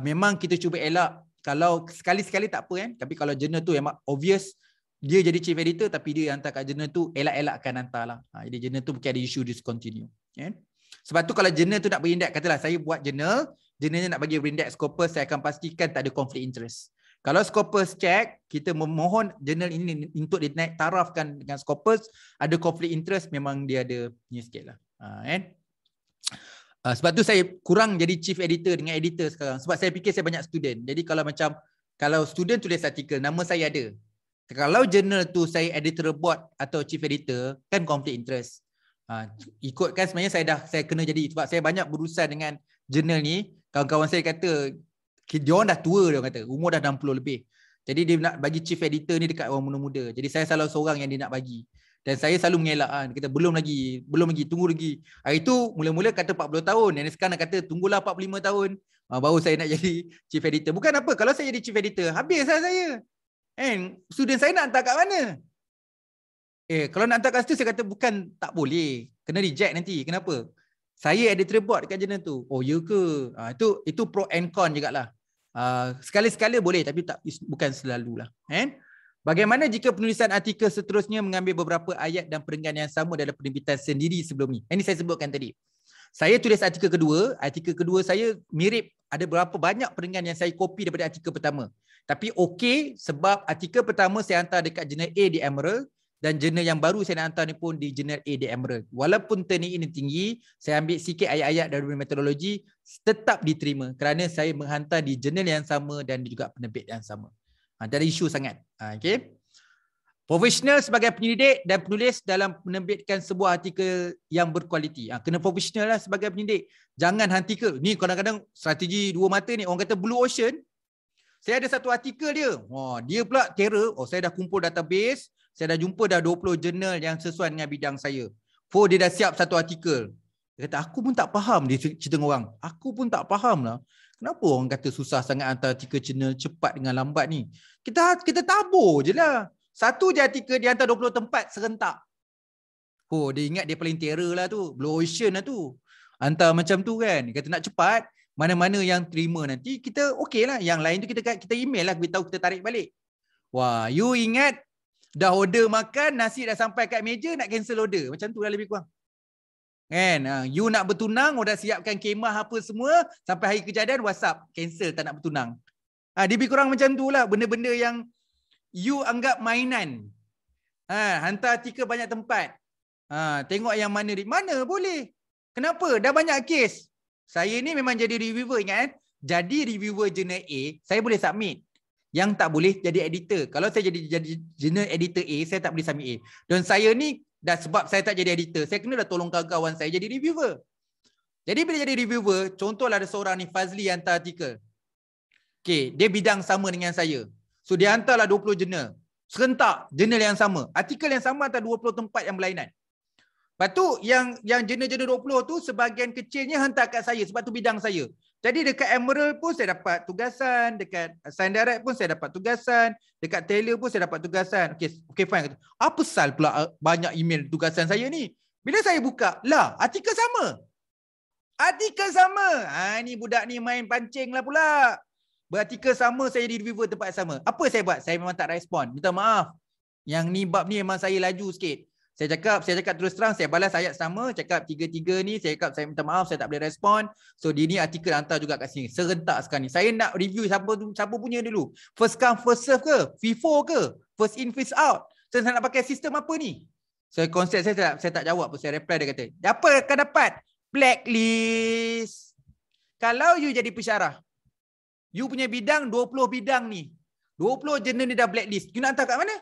memang kita cuba elak kalau sekali-sekali tak apa kan. Tapi kalau jurnal tu memang obvious dia jadi chief editor tapi dia hantar kat jurnal tu elak-elakkan hantarlah. jadi jurnal tu mungkin ada isu discontinue. Kan? Sebab tu kalau jurnal tu nak berindek katalah saya buat jurnal, jurnalnya nak bagi berindek scopus saya akan pastikan tak ada konflik interest. Kalau Scopus check, kita memohon jurnal ini untuk dinaik tarafkan dengan Scopus, ada konflik interest memang dia ada punya sikit lah. Ha, kan? Uh, sebab tu saya kurang jadi chief editor dengan editor sekarang. Sebab saya fikir saya banyak student. Jadi kalau macam, kalau student tulis artikel, nama saya ada. Kalau jurnal tu saya editor board atau chief editor, kan konflik interest. Uh, ha, ikut kan sebenarnya saya dah saya kena jadi. Sebab saya banyak berurusan dengan jurnal ni. Kawan-kawan saya kata, dia orang dah tua dia kata umur dah 60 lebih jadi dia nak bagi chief editor ni dekat orang muda-muda jadi saya salah seorang yang dia nak bagi dan saya selalu mengelak ah, kan. Kita belum lagi, belum lagi, tunggu lagi. Hari tu mula-mula kata 40 tahun. Dan sekarang nak kata tunggulah 45 tahun. Ha, baru saya nak jadi chief editor. Bukan apa, kalau saya jadi chief editor, habis lah saya. And student saya nak hantar kat mana? Eh, kalau nak hantar kat situ, saya kata bukan tak boleh. Kena reject nanti. Kenapa? saya editor board dekat jurnal tu. Oh, ya ke? Ha, itu itu pro and con jugaklah. Uh, ha, sekali-sekala boleh tapi tak bukan selalulah. Eh? Bagaimana jika penulisan artikel seterusnya mengambil beberapa ayat dan perenggan yang sama dalam penerbitan sendiri sebelum ni? Ini saya sebutkan tadi. Saya tulis artikel kedua, artikel kedua saya mirip ada berapa banyak perenggan yang saya copy daripada artikel pertama. Tapi okey sebab artikel pertama saya hantar dekat jurnal A di Emerald, dan jurnal yang baru saya nak hantar ni pun di jurnal A The Emerald. Walaupun turning ini tinggi, saya ambil sikit ayat-ayat dari metodologi tetap diterima kerana saya menghantar di jurnal yang sama dan juga penerbit yang sama. Ha, dari isu sangat. Ha, okay. Profesional sebagai penyelidik dan penulis dalam menerbitkan sebuah artikel yang berkualiti. Ha, kena profesional lah sebagai penyelidik. Jangan hantikel. Ni kadang-kadang strategi dua mata ni. Orang kata Blue Ocean. Saya ada satu artikel dia. Wah, dia pula terror. Oh, saya dah kumpul database saya dah jumpa dah 20 jurnal yang sesuai dengan bidang saya. Oh, dia dah siap satu artikel. Dia kata aku pun tak faham dia cerita dengan orang. Aku pun tak faham lah. Kenapa orang kata susah sangat hantar artikel jurnal cepat dengan lambat ni? Kita ha-, kita tabur je lah. Satu je artikel dia hantar 20 tempat serentak. Oh dia ingat dia paling terror lah tu. Blue ocean lah tu. Hantar macam tu kan. Dia kata nak cepat mana-mana yang terima nanti kita okey lah. Yang lain tu kita kita email lah. Kita tahu kita tarik balik. Wah, you ingat Dah order makan, nasi dah sampai kat meja, nak cancel order. Macam tu lah lebih kurang. Kan? Ha, you nak bertunang, dah siapkan kemah apa semua, sampai hari kejadian, whatsapp, cancel tak nak bertunang. Ha, lebih kurang macam tu lah, benda-benda yang you anggap mainan. Ha, hantar artikel banyak tempat. Ha, tengok yang mana, mana boleh. Kenapa? Dah banyak kes. Saya ni memang jadi reviewer, ingat kan? Jadi reviewer jenis A, saya boleh submit yang tak boleh jadi editor. Kalau saya jadi jadi junior editor A, saya tak boleh submit A. Dan saya ni dah sebab saya tak jadi editor, saya kena dah tolong kawan-kawan saya jadi reviewer. Jadi bila jadi reviewer, contohlah ada seorang ni Fazli yang hantar artikel. Okay, dia bidang sama dengan saya. So dia hantarlah 20 jurnal. Serentak jurnal yang sama. Artikel yang sama hantar 20 tempat yang berlainan. Lepas tu yang yang jurnal-jurnal 20 tu sebahagian kecilnya hantar kat saya sebab tu bidang saya. Jadi dekat Emerald pun saya dapat tugasan, dekat Sign Direct pun saya dapat tugasan, dekat Taylor pun saya dapat tugasan. Okey, okey fine. Kata, Apa sal pula eh, banyak email tugasan saya ni? Bila saya buka, lah artikel sama. Artikel sama. Ha, ni budak ni main pancing lah pula. Berartikel sama saya di reviewer tempat yang sama. Apa saya buat? Saya memang tak respon. Minta maaf. Yang ni bab ni memang saya laju sikit. Saya cakap, saya cakap terus terang, saya balas ayat sama, cakap tiga-tiga ni, saya cakap saya minta maaf, saya tak boleh respon. So dia ni artikel hantar juga kat sini. Serentak sekarang ni. Saya nak review siapa siapa punya dulu. First come, first serve ke? FIFO ke? First in, first out? So, saya nak pakai sistem apa ni? So konsep saya, saya tak, saya tak jawab pun. Saya reply dia kata, apa akan dapat? Blacklist. Kalau you jadi pesyarah, you punya bidang 20 bidang ni. 20 jenis ni dah blacklist. You nak hantar kat mana?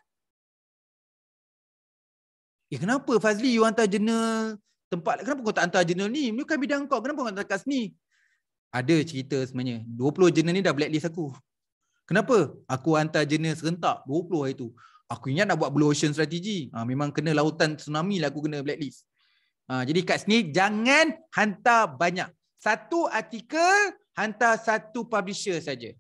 Eh kenapa Fazli you hantar jurnal tempat kenapa kau tak hantar jurnal ni? Ni kan bidang kau. Kenapa kau hantar kat sini? Ada cerita sebenarnya. 20 jurnal ni dah blacklist aku. Kenapa? Aku hantar jurnal serentak 20 hari tu. Aku ingat nak buat blue ocean strategi. Ha, memang kena lautan tsunami lah aku kena blacklist. Ha, jadi kat sini jangan hantar banyak. Satu artikel hantar satu publisher saja.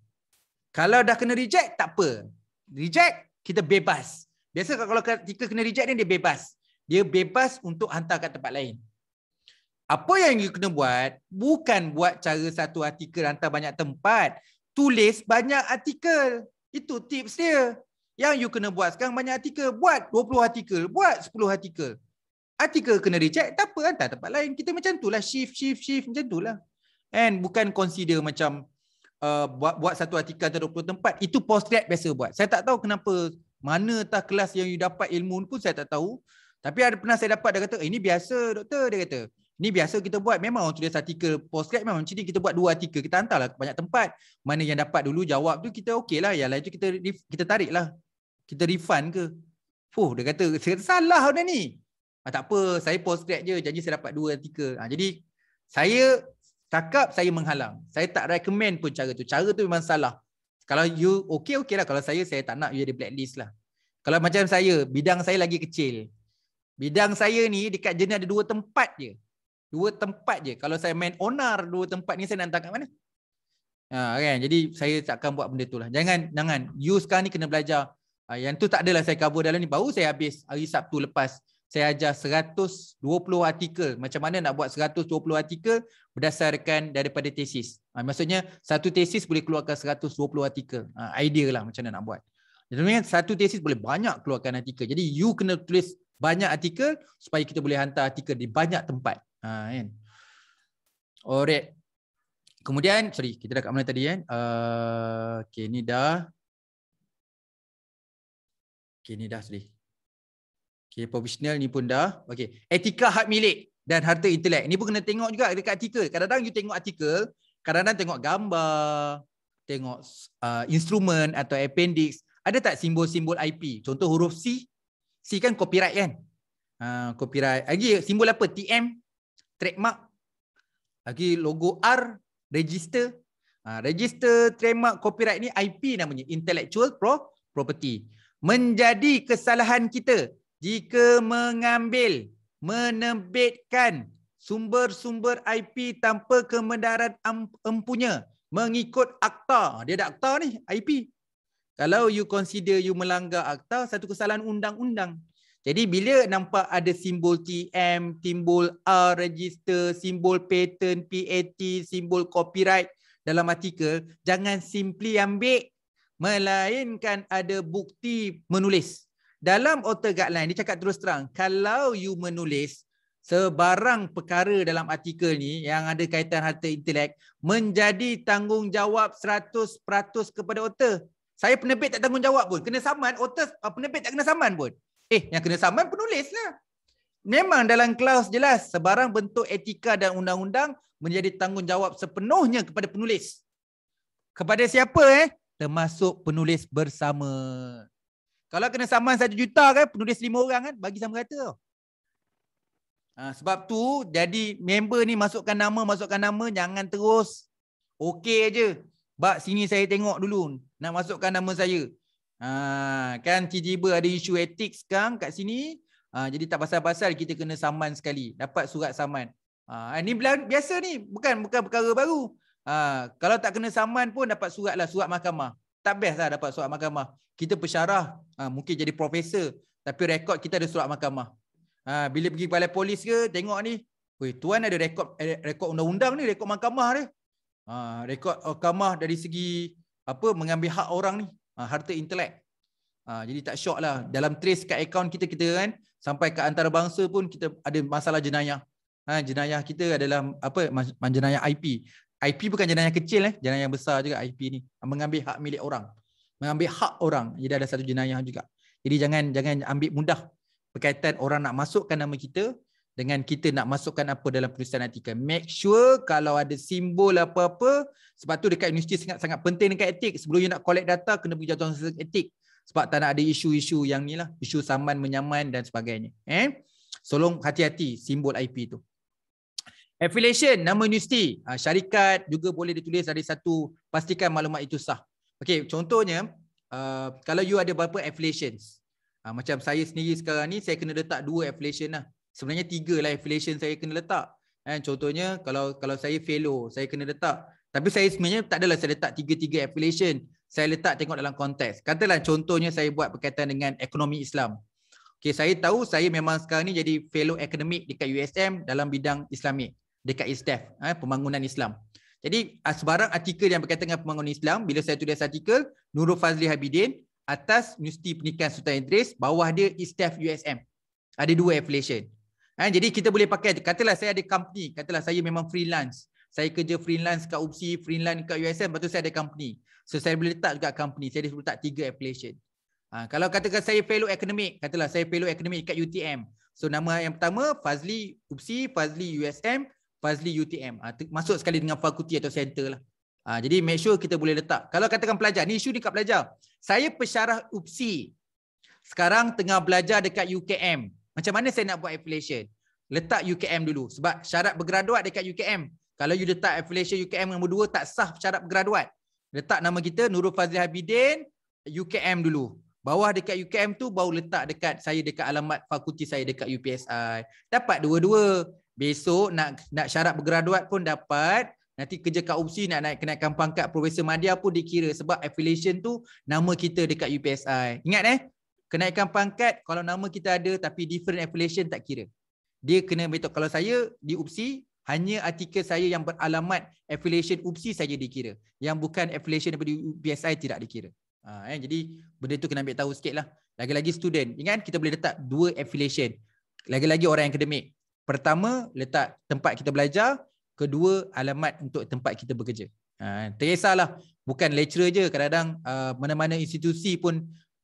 Kalau dah kena reject tak apa. Reject kita bebas. Biasa kalau artikel kena reject ni dia bebas dia bebas untuk hantar kat tempat lain. Apa yang you kena buat, bukan buat cara satu artikel hantar banyak tempat. Tulis banyak artikel. Itu tips dia. Yang you kena buat sekarang banyak artikel. Buat 20 artikel. Buat 10 artikel. Artikel kena reject, tak apa hantar tempat lain. Kita macam tu lah. Shift, shift, shift. Macam tu lah. And bukan consider macam uh, buat buat satu artikel hantar 20 tempat. Itu post-grad biasa buat. Saya tak tahu kenapa. mana tak kelas yang you dapat ilmu pun saya tak tahu. Tapi ada pernah saya dapat dia kata, eh, ini biasa doktor, dia kata. Ini biasa kita buat, memang orang tulis artikel postgrad memang macam ni kita buat dua artikel, kita hantarlah ke banyak tempat. Mana yang dapat dulu jawab tu kita okey lah, yang lain tu kita, kita tarik lah. Kita refund ke. Fuh, dia kata, saya kata salah benda ni. Ah, tak apa, saya postgrad je, janji saya dapat dua artikel. Ah, jadi, saya cakap saya menghalang. Saya tak recommend pun cara tu. Cara tu memang salah. Kalau you okey, okey lah. Kalau saya, saya tak nak you ada blacklist lah. Kalau macam saya, bidang saya lagi kecil. Bidang saya ni dekat jenis ada dua tempat je. Dua tempat je. Kalau saya main onar dua tempat ni saya nak hantar kat mana? Ha, kan? Jadi saya takkan buat benda tu lah. Jangan, jangan. You sekarang ni kena belajar. Ha, yang tu tak adalah saya cover dalam ni. Baru saya habis hari Sabtu lepas. Saya ajar 120 artikel. Macam mana nak buat 120 artikel berdasarkan daripada tesis. Ha, maksudnya satu tesis boleh keluarkan 120 artikel. Ha, idea lah macam mana nak buat. Jadi satu tesis boleh banyak keluarkan artikel. Jadi you kena tulis banyak artikel supaya kita boleh hantar artikel di banyak tempat. Ha, kan? Alright. Kemudian, sorry, kita dah kat mana tadi kan? Uh, okay, ni dah. Okay, ni dah, sorry. Okay, provisional ni pun dah. Okay, etika hak milik dan harta intelek. Ni pun kena tengok juga dekat artikel. Kadang-kadang you tengok artikel, kadang-kadang tengok gambar, tengok uh, instrumen atau appendix. Ada tak simbol-simbol IP? Contoh huruf C, C kan copyright kan uh, Copyright Lagi simbol apa TM Trademark Lagi logo R Register uh, Register Trademark Copyright ni IP namanya Intellectual pro Property Menjadi kesalahan kita Jika mengambil Menebitkan Sumber-sumber IP Tanpa kemendaran Empunya Mengikut akta ha, Dia ada akta ni IP kalau you consider you melanggar akta, satu kesalahan undang-undang. Jadi bila nampak ada simbol TM, simbol R register, simbol patent, PAT, simbol copyright dalam artikel, jangan simply ambil melainkan ada bukti menulis. Dalam author guideline, dia cakap terus terang, kalau you menulis sebarang perkara dalam artikel ni yang ada kaitan harta intelek, menjadi tanggungjawab 100% kepada author. Saya penerbit tak tanggungjawab pun. Kena saman, author uh, penerbit tak kena saman pun. Eh, yang kena saman penulis lah. Memang dalam klaus jelas, sebarang bentuk etika dan undang-undang menjadi tanggungjawab sepenuhnya kepada penulis. Kepada siapa eh? Termasuk penulis bersama. Kalau kena saman satu juta kan, penulis lima orang kan, bagi sama rata tau. Ha, sebab tu, jadi member ni masukkan nama, masukkan nama, jangan terus. Okey aje. Sebab sini saya tengok dulu, nak masukkan nama saya. Ha, kan tiba-tiba ada isu etik sekarang kat sini. Ha, jadi tak pasal-pasal kita kena saman sekali. Dapat surat saman. Ha, ini biasa ni. Bukan bukan perkara baru. Ha, kalau tak kena saman pun dapat surat lah. Surat mahkamah. Tak best lah dapat surat mahkamah. Kita pesyarah. Ha, mungkin jadi profesor. Tapi rekod kita ada surat mahkamah. Ha, bila pergi balai polis ke tengok ni. Weh, tuan ada rekod eh, rekod undang-undang ni. Rekod mahkamah dia. Ha, rekod mahkamah dari segi apa mengambil hak orang ni ha, harta intelek ha, jadi tak syok lah dalam trace kat account kita kita kan sampai ke antarabangsa pun kita ada masalah jenayah ha, jenayah kita adalah apa man, jenayah IP IP bukan jenayah kecil eh jenayah besar juga IP ni mengambil hak milik orang mengambil hak orang jadi ada satu jenayah juga jadi jangan jangan ambil mudah berkaitan orang nak masukkan nama kita dengan kita nak masukkan apa dalam penulisan artikel. Make sure kalau ada simbol apa-apa, sebab tu dekat universiti sangat sangat penting dekat etik. Sebelum you nak collect data, kena pergi jatuh etik. Sebab tak nak ada isu-isu yang ni lah. Isu saman, menyaman dan sebagainya. Eh? Solong hati-hati simbol IP tu. Affiliation, nama universiti. Ah, syarikat juga boleh ditulis dari satu. Pastikan maklumat itu sah. Okay, contohnya, uh, kalau you ada berapa affiliations. Uh, macam saya sendiri sekarang ni, saya kena letak dua affiliation lah sebenarnya tiga lah affiliation saya kena letak. Eh, contohnya kalau kalau saya fellow, saya kena letak. Tapi saya sebenarnya tak adalah saya letak tiga-tiga affiliation. Saya letak tengok dalam konteks. Katalah contohnya saya buat berkaitan dengan ekonomi Islam. Okay, saya tahu saya memang sekarang ni jadi fellow academic dekat USM dalam bidang Islamik. Dekat ISTEF, eh, pembangunan Islam. Jadi ah, sebarang artikel yang berkaitan dengan pembangunan Islam, bila saya tulis artikel, Nurul Fazli Habidin, atas Universiti Pendidikan Sultan Idris, bawah dia ISTEF USM. Ada dua affiliation. Ha, jadi kita boleh pakai, katalah saya ada company, katalah saya memang freelance. Saya kerja freelance kat UPSI, freelance kat USM, lepas tu saya ada company. So saya boleh letak juga company, saya boleh letak tiga application. Ha, kalau katakan saya fellow academic, katalah saya fellow academic kat UTM. So nama yang pertama, Fazli UPSI, Fazli USM, Fazli UTM. Ha, masuk sekali dengan fakulti atau center lah. Ha, jadi make sure kita boleh letak. Kalau katakan pelajar, ni isu ni kat pelajar. Saya pesyarah UPSI. Sekarang tengah belajar dekat UKM. Macam mana saya nak buat affiliation? Letak UKM dulu sebab syarat bergraduat dekat UKM. Kalau you letak affiliation UKM nombor 2 tak sah syarat bergraduat. Letak nama kita Nurul Fazli Habidin UKM dulu. Bawah dekat UKM tu baru letak dekat saya dekat alamat fakulti saya dekat UPSI. Dapat dua-dua. Besok nak nak syarat bergraduat pun dapat. Nanti kerja kat UPSI nak naik kenaikan pangkat Profesor Madia pun dikira sebab affiliation tu nama kita dekat UPSI. Ingat eh? Kenaikan pangkat kalau nama kita ada tapi different affiliation tak kira. Dia kena betul kalau saya di UPSI hanya artikel saya yang beralamat affiliation UPSI saja dikira. Yang bukan affiliation daripada BSI tidak dikira. Ha, eh, jadi benda tu kena ambil tahu sikit lah. Lagi-lagi student. Ingat kita boleh letak dua affiliation. Lagi-lagi orang yang akademik. Pertama letak tempat kita belajar. Kedua alamat untuk tempat kita bekerja. Ha, terkisahlah. Bukan lecturer je. Kadang-kadang uh, mana-mana uh, institusi pun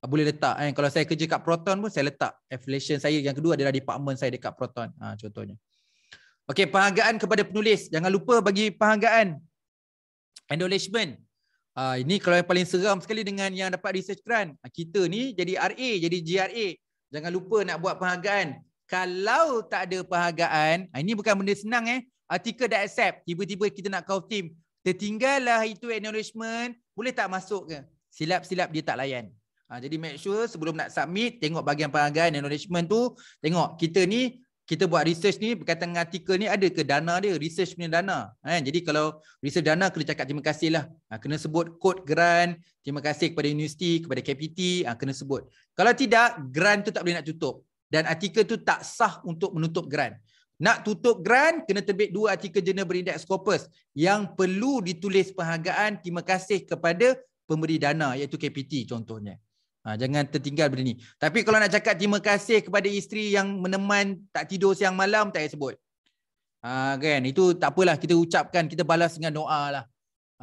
boleh letak kan. Kalau saya kerja kat Proton pun saya letak affiliation saya yang kedua adalah department saya dekat Proton. Ha, contohnya. Okey, penghargaan kepada penulis. Jangan lupa bagi penghargaan. Acknowledgement. Ha, ini kalau yang paling seram sekali dengan yang dapat research grant. Ha, kita ni jadi RA, jadi GRA. Jangan lupa nak buat penghargaan. Kalau tak ada penghargaan, ha, ini bukan benda senang eh. Artikel dah accept. Tiba-tiba kita nak kau tim. Tertinggallah itu acknowledgement. Boleh tak masuk ke? Silap-silap dia tak layan. Ha, jadi make sure sebelum nak submit, tengok bahagian pelanggan acknowledgement tu. Tengok kita ni, kita buat research ni berkaitan dengan artikel ni ada ke dana dia, research punya dana. Ha, kan? jadi kalau research dana kena cakap terima kasih lah. Ha, kena sebut code grant, terima kasih kepada universiti, kepada KPT, ha, kena sebut. Kalau tidak, grant tu tak boleh nak tutup. Dan artikel tu tak sah untuk menutup grant. Nak tutup grant, kena terbit dua artikel jurnal berindex Scopus yang perlu ditulis penghargaan terima kasih kepada pemberi dana iaitu KPT contohnya. Ha, jangan tertinggal benda ni. Tapi kalau nak cakap terima kasih kepada isteri yang meneman tak tidur siang malam, tak payah sebut. Ha, kan? Itu tak apalah kita ucapkan, kita balas dengan doa lah.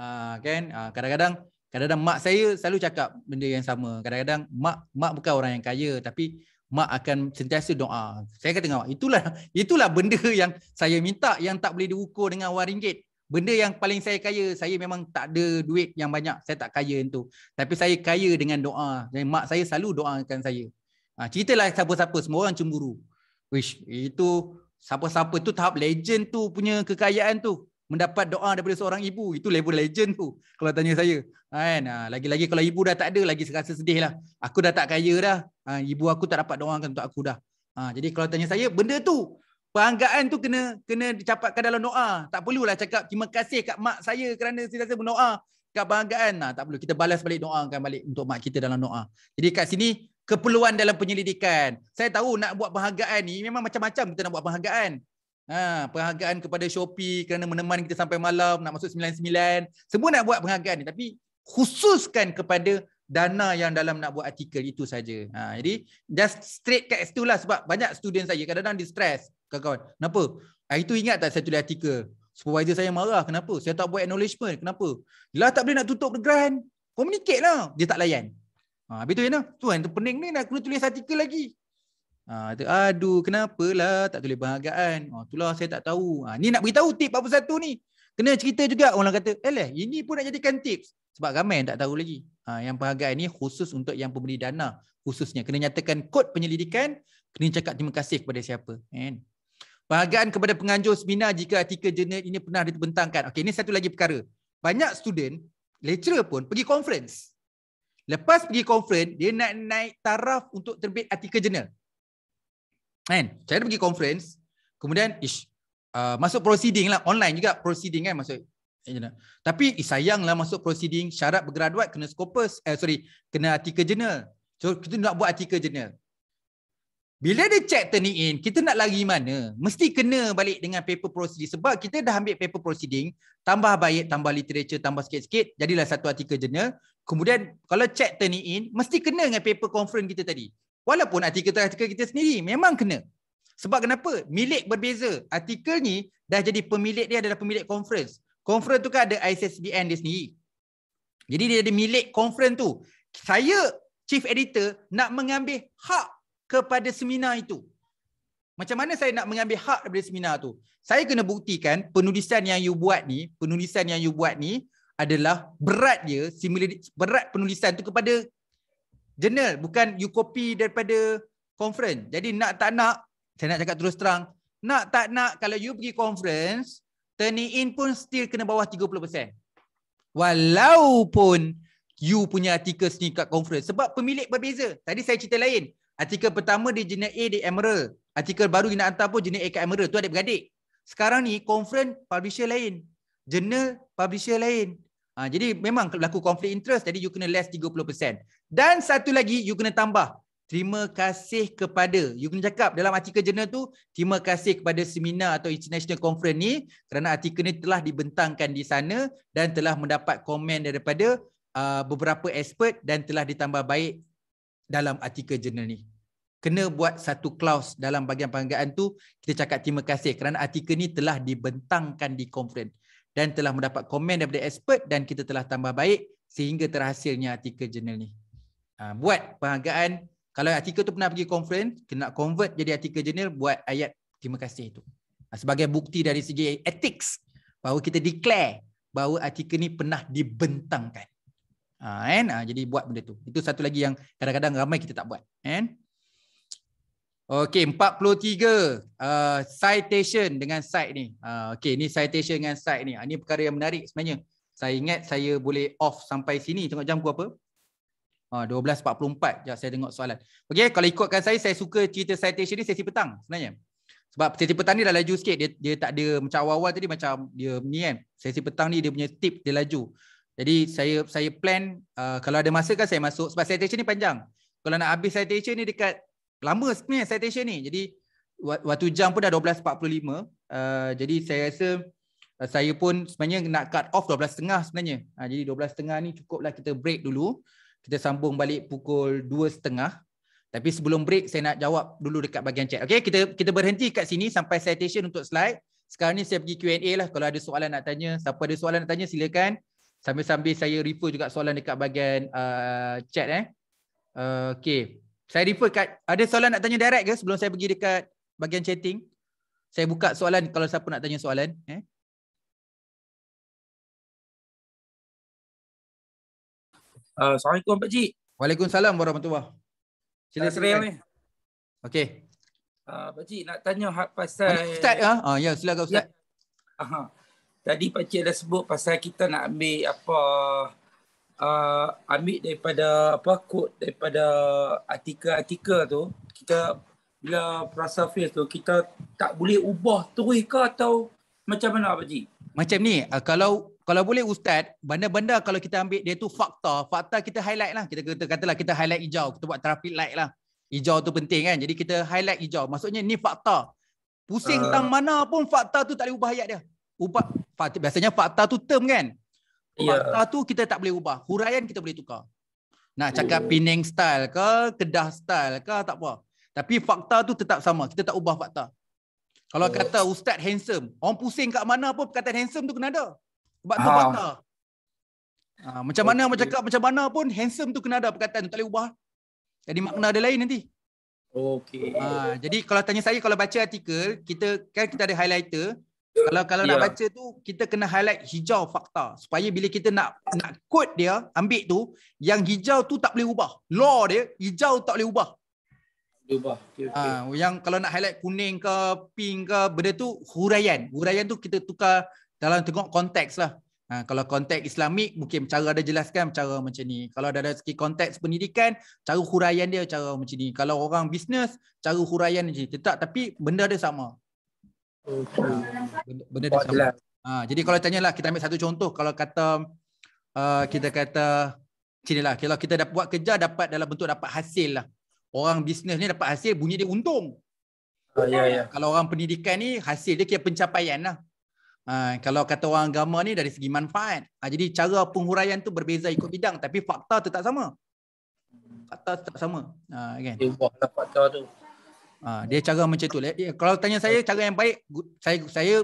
Ha, kan? Ha, kadang-kadang kadang-kadang mak saya selalu cakap benda yang sama. Kadang-kadang mak mak bukan orang yang kaya tapi mak akan sentiasa doa. Saya kata dengan mak, itulah itulah benda yang saya minta yang tak boleh diukur dengan wang ringgit. Benda yang paling saya kaya, saya memang tak ada duit yang banyak. Saya tak kaya itu. Tapi saya kaya dengan doa. Jadi mak saya selalu doakan saya. Ha, ceritalah siapa-siapa. Semua orang cemburu. Wish, itu siapa-siapa tu tahap legend tu punya kekayaan tu. Mendapat doa daripada seorang ibu. Itu level legend tu. Kalau tanya saya. Ha, kan? Ha, Lagi-lagi kalau ibu dah tak ada, lagi rasa sedih lah. Aku dah tak kaya dah. Ha, ibu aku tak dapat doakan untuk aku dah. Ha, jadi kalau tanya saya, benda tu Peranggaan tu kena kena dicapatkan dalam doa. Tak perlulah cakap terima kasih kat mak saya kerana saya sentiasa berdoa. Kat peranggaan lah tak perlu. Kita balas balik doakan balik untuk mak kita dalam doa. Jadi kat sini keperluan dalam penyelidikan. Saya tahu nak buat penghargaan ni memang macam-macam kita nak buat penghargaan. Ha, penghargaan kepada Shopee kerana meneman kita sampai malam nak masuk 99. Semua nak buat penghargaan ni tapi khususkan kepada dana yang dalam nak buat artikel itu saja. Ha, jadi just straight kat situ lah sebab banyak student saya kadang-kadang di stress kawan-kawan. Kenapa? Hari tu ingat tak saya tulis artikel. Supervisor saya marah. Kenapa? Saya tak buat acknowledgement. Kenapa? Lah tak boleh nak tutup ke grant. Communicate lah. Dia tak layan. Ha, habis tu kena. Tu kan pening ni nak kena tulis artikel lagi. Ha, tu, aduh kenapalah tak tulis penghargaan. Ha, itulah saya tak tahu. Ha, ni nak beritahu tip satu ni. Kena cerita juga orang kata. Eh leh ini pun nak jadikan tips. Sebab ramai yang tak tahu lagi. Ha, yang penghargaan ni khusus untuk yang pemberi dana. Khususnya. Kena nyatakan kod penyelidikan. Kena cakap terima kasih kepada siapa. And. Bahagian kepada penganjur seminar jika artikel jurnal ini pernah dibentangkan. Okey, ini satu lagi perkara. Banyak student, lecturer pun pergi conference. Lepas pergi conference, dia nak naik taraf untuk terbit artikel jurnal. Kan? Saya pergi conference, kemudian ish, uh, masuk proceeding lah. Online juga proceeding kan masuk. Eh, Tapi eh, lah masuk proceeding syarat bergraduat kena scopus, eh, sorry, kena artikel jurnal. So, kita nak buat artikel jurnal. Bila dia check turn in, kita nak lari mana? Mesti kena balik dengan paper proceeding. Sebab kita dah ambil paper proceeding, tambah bayat, tambah literature, tambah sikit-sikit, jadilah satu artikel jurnal. Kemudian kalau check turn in, mesti kena dengan paper conference kita tadi. Walaupun artikel-artikel kita sendiri, memang kena. Sebab kenapa? Milik berbeza. Artikel ni dah jadi pemilik dia adalah pemilik conference. Conference tu kan ada ISSBN dia sendiri. Jadi dia jadi milik conference tu. Saya, chief editor, nak mengambil hak kepada seminar itu. Macam mana saya nak mengambil hak daripada seminar tu? Saya kena buktikan penulisan yang you buat ni, penulisan yang you buat ni adalah berat dia, berat penulisan tu kepada journal, bukan you copy daripada conference. Jadi nak tak nak, saya nak cakap terus terang, nak tak nak kalau you pergi conference, turning in pun still kena bawah 30%. Walaupun you punya artikel sendiri kat conference. Sebab pemilik berbeza. Tadi saya cerita lain. Artikel pertama di jenis A di Emerald. Artikel baru kita nak hantar pun jenis A kat Emerald. Tu ada beradik Sekarang ni conference publisher lain. Jurnal publisher lain. Ha, jadi memang berlaku conflict interest. Jadi you kena less 30%. Dan satu lagi you kena tambah. Terima kasih kepada. You kena cakap dalam artikel jurnal tu. Terima kasih kepada seminar atau international conference ni. Kerana artikel ni telah dibentangkan di sana. Dan telah mendapat komen daripada uh, beberapa expert. Dan telah ditambah baik dalam artikel jurnal ni. Kena buat satu clause dalam bahagian penghargaan tu, kita cakap terima kasih kerana artikel ni telah dibentangkan di conference dan telah mendapat komen daripada expert dan kita telah tambah baik sehingga terhasilnya artikel jurnal ni. Ha, buat penghargaan, kalau artikel tu pernah pergi conference, kena convert jadi artikel jurnal, buat ayat terima kasih tu. Ha, sebagai bukti dari segi ethics, bahawa kita declare bahawa artikel ni pernah dibentangkan kan uh, jadi buat benda tu itu satu lagi yang kadang-kadang ramai kita tak buat kan okay, 43 uh, citation dengan site ni uh, okey ni citation dengan site ni uh, perkara yang menarik sebenarnya saya ingat saya boleh off sampai sini tengok jam ku apa uh, 12.44 jap saya tengok soalan Okay, kalau ikutkan saya saya suka cerita citation ni sesi petang sebenarnya sebab sesi petang ni dah laju sikit dia dia tak ada macam awal-awal tadi macam dia ni kan sesi petang ni dia punya tip dia laju jadi saya saya plan uh, kalau ada masa kan saya masuk sebab citation ni panjang. Kalau nak habis citation ni dekat lama sebenarnya citation ni. Jadi waktu jam pun dah 12.45. Uh, jadi saya rasa uh, saya pun sebenarnya nak cut off 12.30 sebenarnya. Uh, jadi 12.30 ni cukuplah kita break dulu. Kita sambung balik pukul 2.30. Tapi sebelum break saya nak jawab dulu dekat bahagian chat. Okay kita kita berhenti kat sini sampai citation untuk slide. Sekarang ni saya pergi Q&A lah kalau ada soalan nak tanya, siapa ada soalan nak tanya silakan. Sambil-sambil saya refer juga soalan dekat bahagian uh, chat eh. Uh, okay. Saya refer kat, ada soalan nak tanya direct ke sebelum saya pergi dekat bahagian chatting? Saya buka soalan kalau siapa nak tanya soalan. Eh? Uh, Assalamualaikum Pak Cik. Waalaikumsalam warahmatullahi. Sila sila. Kan. Okay. Ah uh, Pak Cik nak tanya hak pasal Ustaz ah. Ah ya silakan Ustaz. Ya. Aha. Tadi Pak Cik dah sebut pasal kita nak ambil apa uh, ambil daripada apa kod daripada artikel-artikel tu kita bila perasa fail tu kita tak boleh ubah terus ke atau macam mana Pak Cik? Macam ni uh, kalau kalau boleh Ustaz, benda-benda kalau kita ambil dia tu fakta, fakta kita highlight lah. Kita kata, katalah kita highlight hijau, kita buat traffic light lah. Hijau tu penting kan, jadi kita highlight hijau. Maksudnya ni fakta. Pusing uh, tang mana pun fakta tu tak boleh ubah ayat dia ubah fakta, biasanya fakta tu term kan ya. fakta yeah. tu kita tak boleh ubah huraian kita boleh tukar nak cakap yeah. Oh. Penang style ke kedah style ke tak apa tapi fakta tu tetap sama kita tak ubah fakta kalau yeah. Oh. kata ustaz handsome orang pusing kat mana pun perkataan handsome tu kena ada sebab tu ah. fakta ah, macam okay. mana cakap macam mana pun handsome tu kena ada perkataan tu tak boleh ubah jadi makna ada lain nanti Okay. Ha, jadi kalau tanya saya kalau baca artikel kita kan kita ada highlighter kalau kalau yeah. nak ya. baca tu kita kena highlight hijau fakta supaya bila kita nak nak quote dia ambil tu yang hijau tu tak boleh ubah. Law dia hijau tak boleh ubah. Ubah. Okay, okay. Ha, ah, yang kalau nak highlight kuning ke pink ke benda tu huraian. Huraian tu kita tukar dalam tengok konteks lah. Ha, kalau konteks islamik mungkin cara ada jelaskan cara macam ni. Kalau ada dari segi konteks pendidikan, cara huraian dia cara macam ni. Kalau orang bisnes, cara huraian macam ni. Tetap tapi benda dia sama. Benda, benda dia sama. Ha, jadi kalau tanya lah, kita ambil satu contoh. Kalau kata, uh, kita kata, sini lah, kalau kita dah buat kerja, dapat dalam bentuk dapat hasil lah. Orang bisnes ni dapat hasil, bunyi dia untung. Uh, ya, ya. Kalau orang pendidikan ni, hasil dia kira pencapaian lah. Ha, kalau kata orang agama ni, dari segi manfaat. Ha, jadi cara penghuraian tu berbeza ikut bidang. Tapi fakta tetap sama. Fakta tetap sama. Ha, kan? Dia buatlah fakta tu. Ha, dia cara macam tu. Kalau tanya saya, cara yang baik, saya saya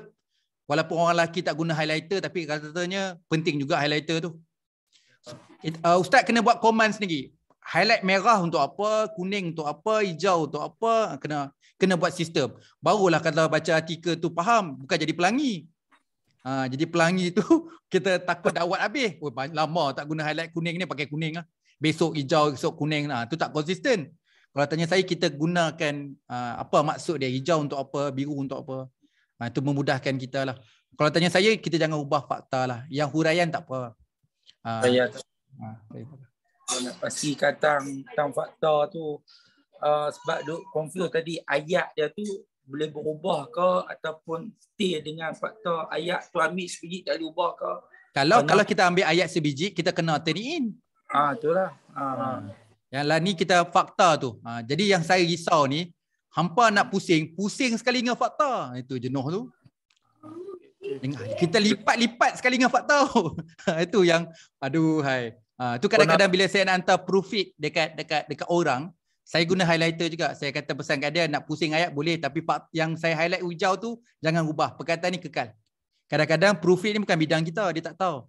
walaupun orang lelaki tak guna highlighter, tapi katanya penting juga highlighter tu. It, uh, Ustaz kena buat komen sendiri. Highlight merah untuk apa, kuning untuk apa, hijau untuk apa, kena kena buat sistem. Barulah kalau baca artikel tu faham, bukan jadi pelangi. Ha, jadi pelangi tu, kita takut dakwat habis. Oh, lama tak guna highlight kuning ni, pakai kuning lah. Besok hijau, besok kuning lah. Tu tak konsisten. Kalau tanya saya kita gunakan uh, apa maksud dia hijau untuk apa, biru untuk apa? Uh, itu memudahkan kita lah. Kalau tanya saya kita jangan ubah fakta lah. Yang huraian tak apa. Uh, saya uh, nak pasti kata tentang fakta tu uh, sebab duk confuse tadi ayat dia tu boleh berubah ke ataupun stay dengan fakta ayat tu ambil sebiji tak boleh ubah ke? Kalau Karena, kalau kita ambil ayat sebiji kita kena turn Ah uh, itulah. Ah. Uh, hmm. Yang lah ni kita fakta tu. Ha, jadi yang saya risau ni, hampa nak pusing, pusing sekali dengan fakta. Itu jenuh tu. Kita lipat-lipat sekali dengan fakta. itu yang aduh hai. Ha, tu kadang-kadang bila saya nak hantar profit dekat dekat dekat orang, saya guna highlighter juga. Saya kata pesan kat dia nak pusing ayat boleh tapi yang saya highlight hijau tu jangan ubah. Perkataan ni kekal. Kadang-kadang profit ni bukan bidang kita, dia tak tahu.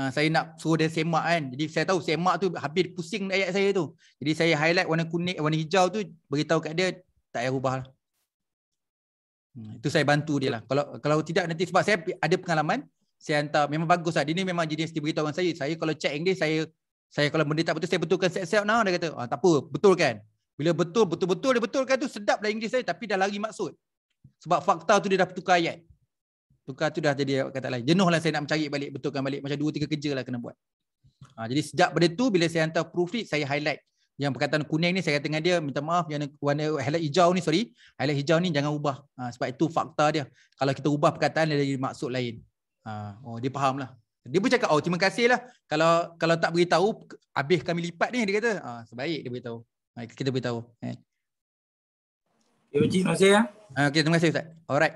Ah, saya nak suruh dia semak kan. Jadi saya tahu semak tu habis pusing ayat saya tu. Jadi saya highlight warna kuning, warna hijau tu beritahu kat dia tak payah ubah lah. Hmm, itu saya bantu dia lah. Kalau kalau tidak nanti sebab saya ada pengalaman, saya hantar memang bagus lah. Dia ni memang jenis dia beritahu orang saya. Saya kalau check dia, saya saya kalau benda tak betul, saya betulkan set-set nah. Dia kata, ah, tak apa, betul kan. Bila betul, betul-betul dia betulkan tu sedap lah Inggeris saya tapi dah lari maksud. Sebab fakta tu dia dah tukar ayat. Tukar tu dah jadi kata lain. Jenuh lah saya nak mencari balik, betulkan balik. Macam dua, tiga kerja lah kena buat. Ha, jadi sejak pada tu, bila saya hantar proofread, saya highlight. Yang perkataan kuning ni, saya kata dengan dia, minta maaf, yang warna highlight hijau ni, sorry. Highlight hijau ni jangan ubah. Ha, sebab itu fakta dia. Kalau kita ubah perkataan, dia jadi maksud lain. Ha, oh Dia faham lah. Dia pun cakap, oh terima kasih lah. Kalau, kalau tak beritahu, habis kami lipat ni, dia kata. Ha, sebaik dia beritahu. Ha, kita beritahu. Eh. Ya, Encik, terima kasih ya. Ha, okay, terima kasih Ustaz. Alright.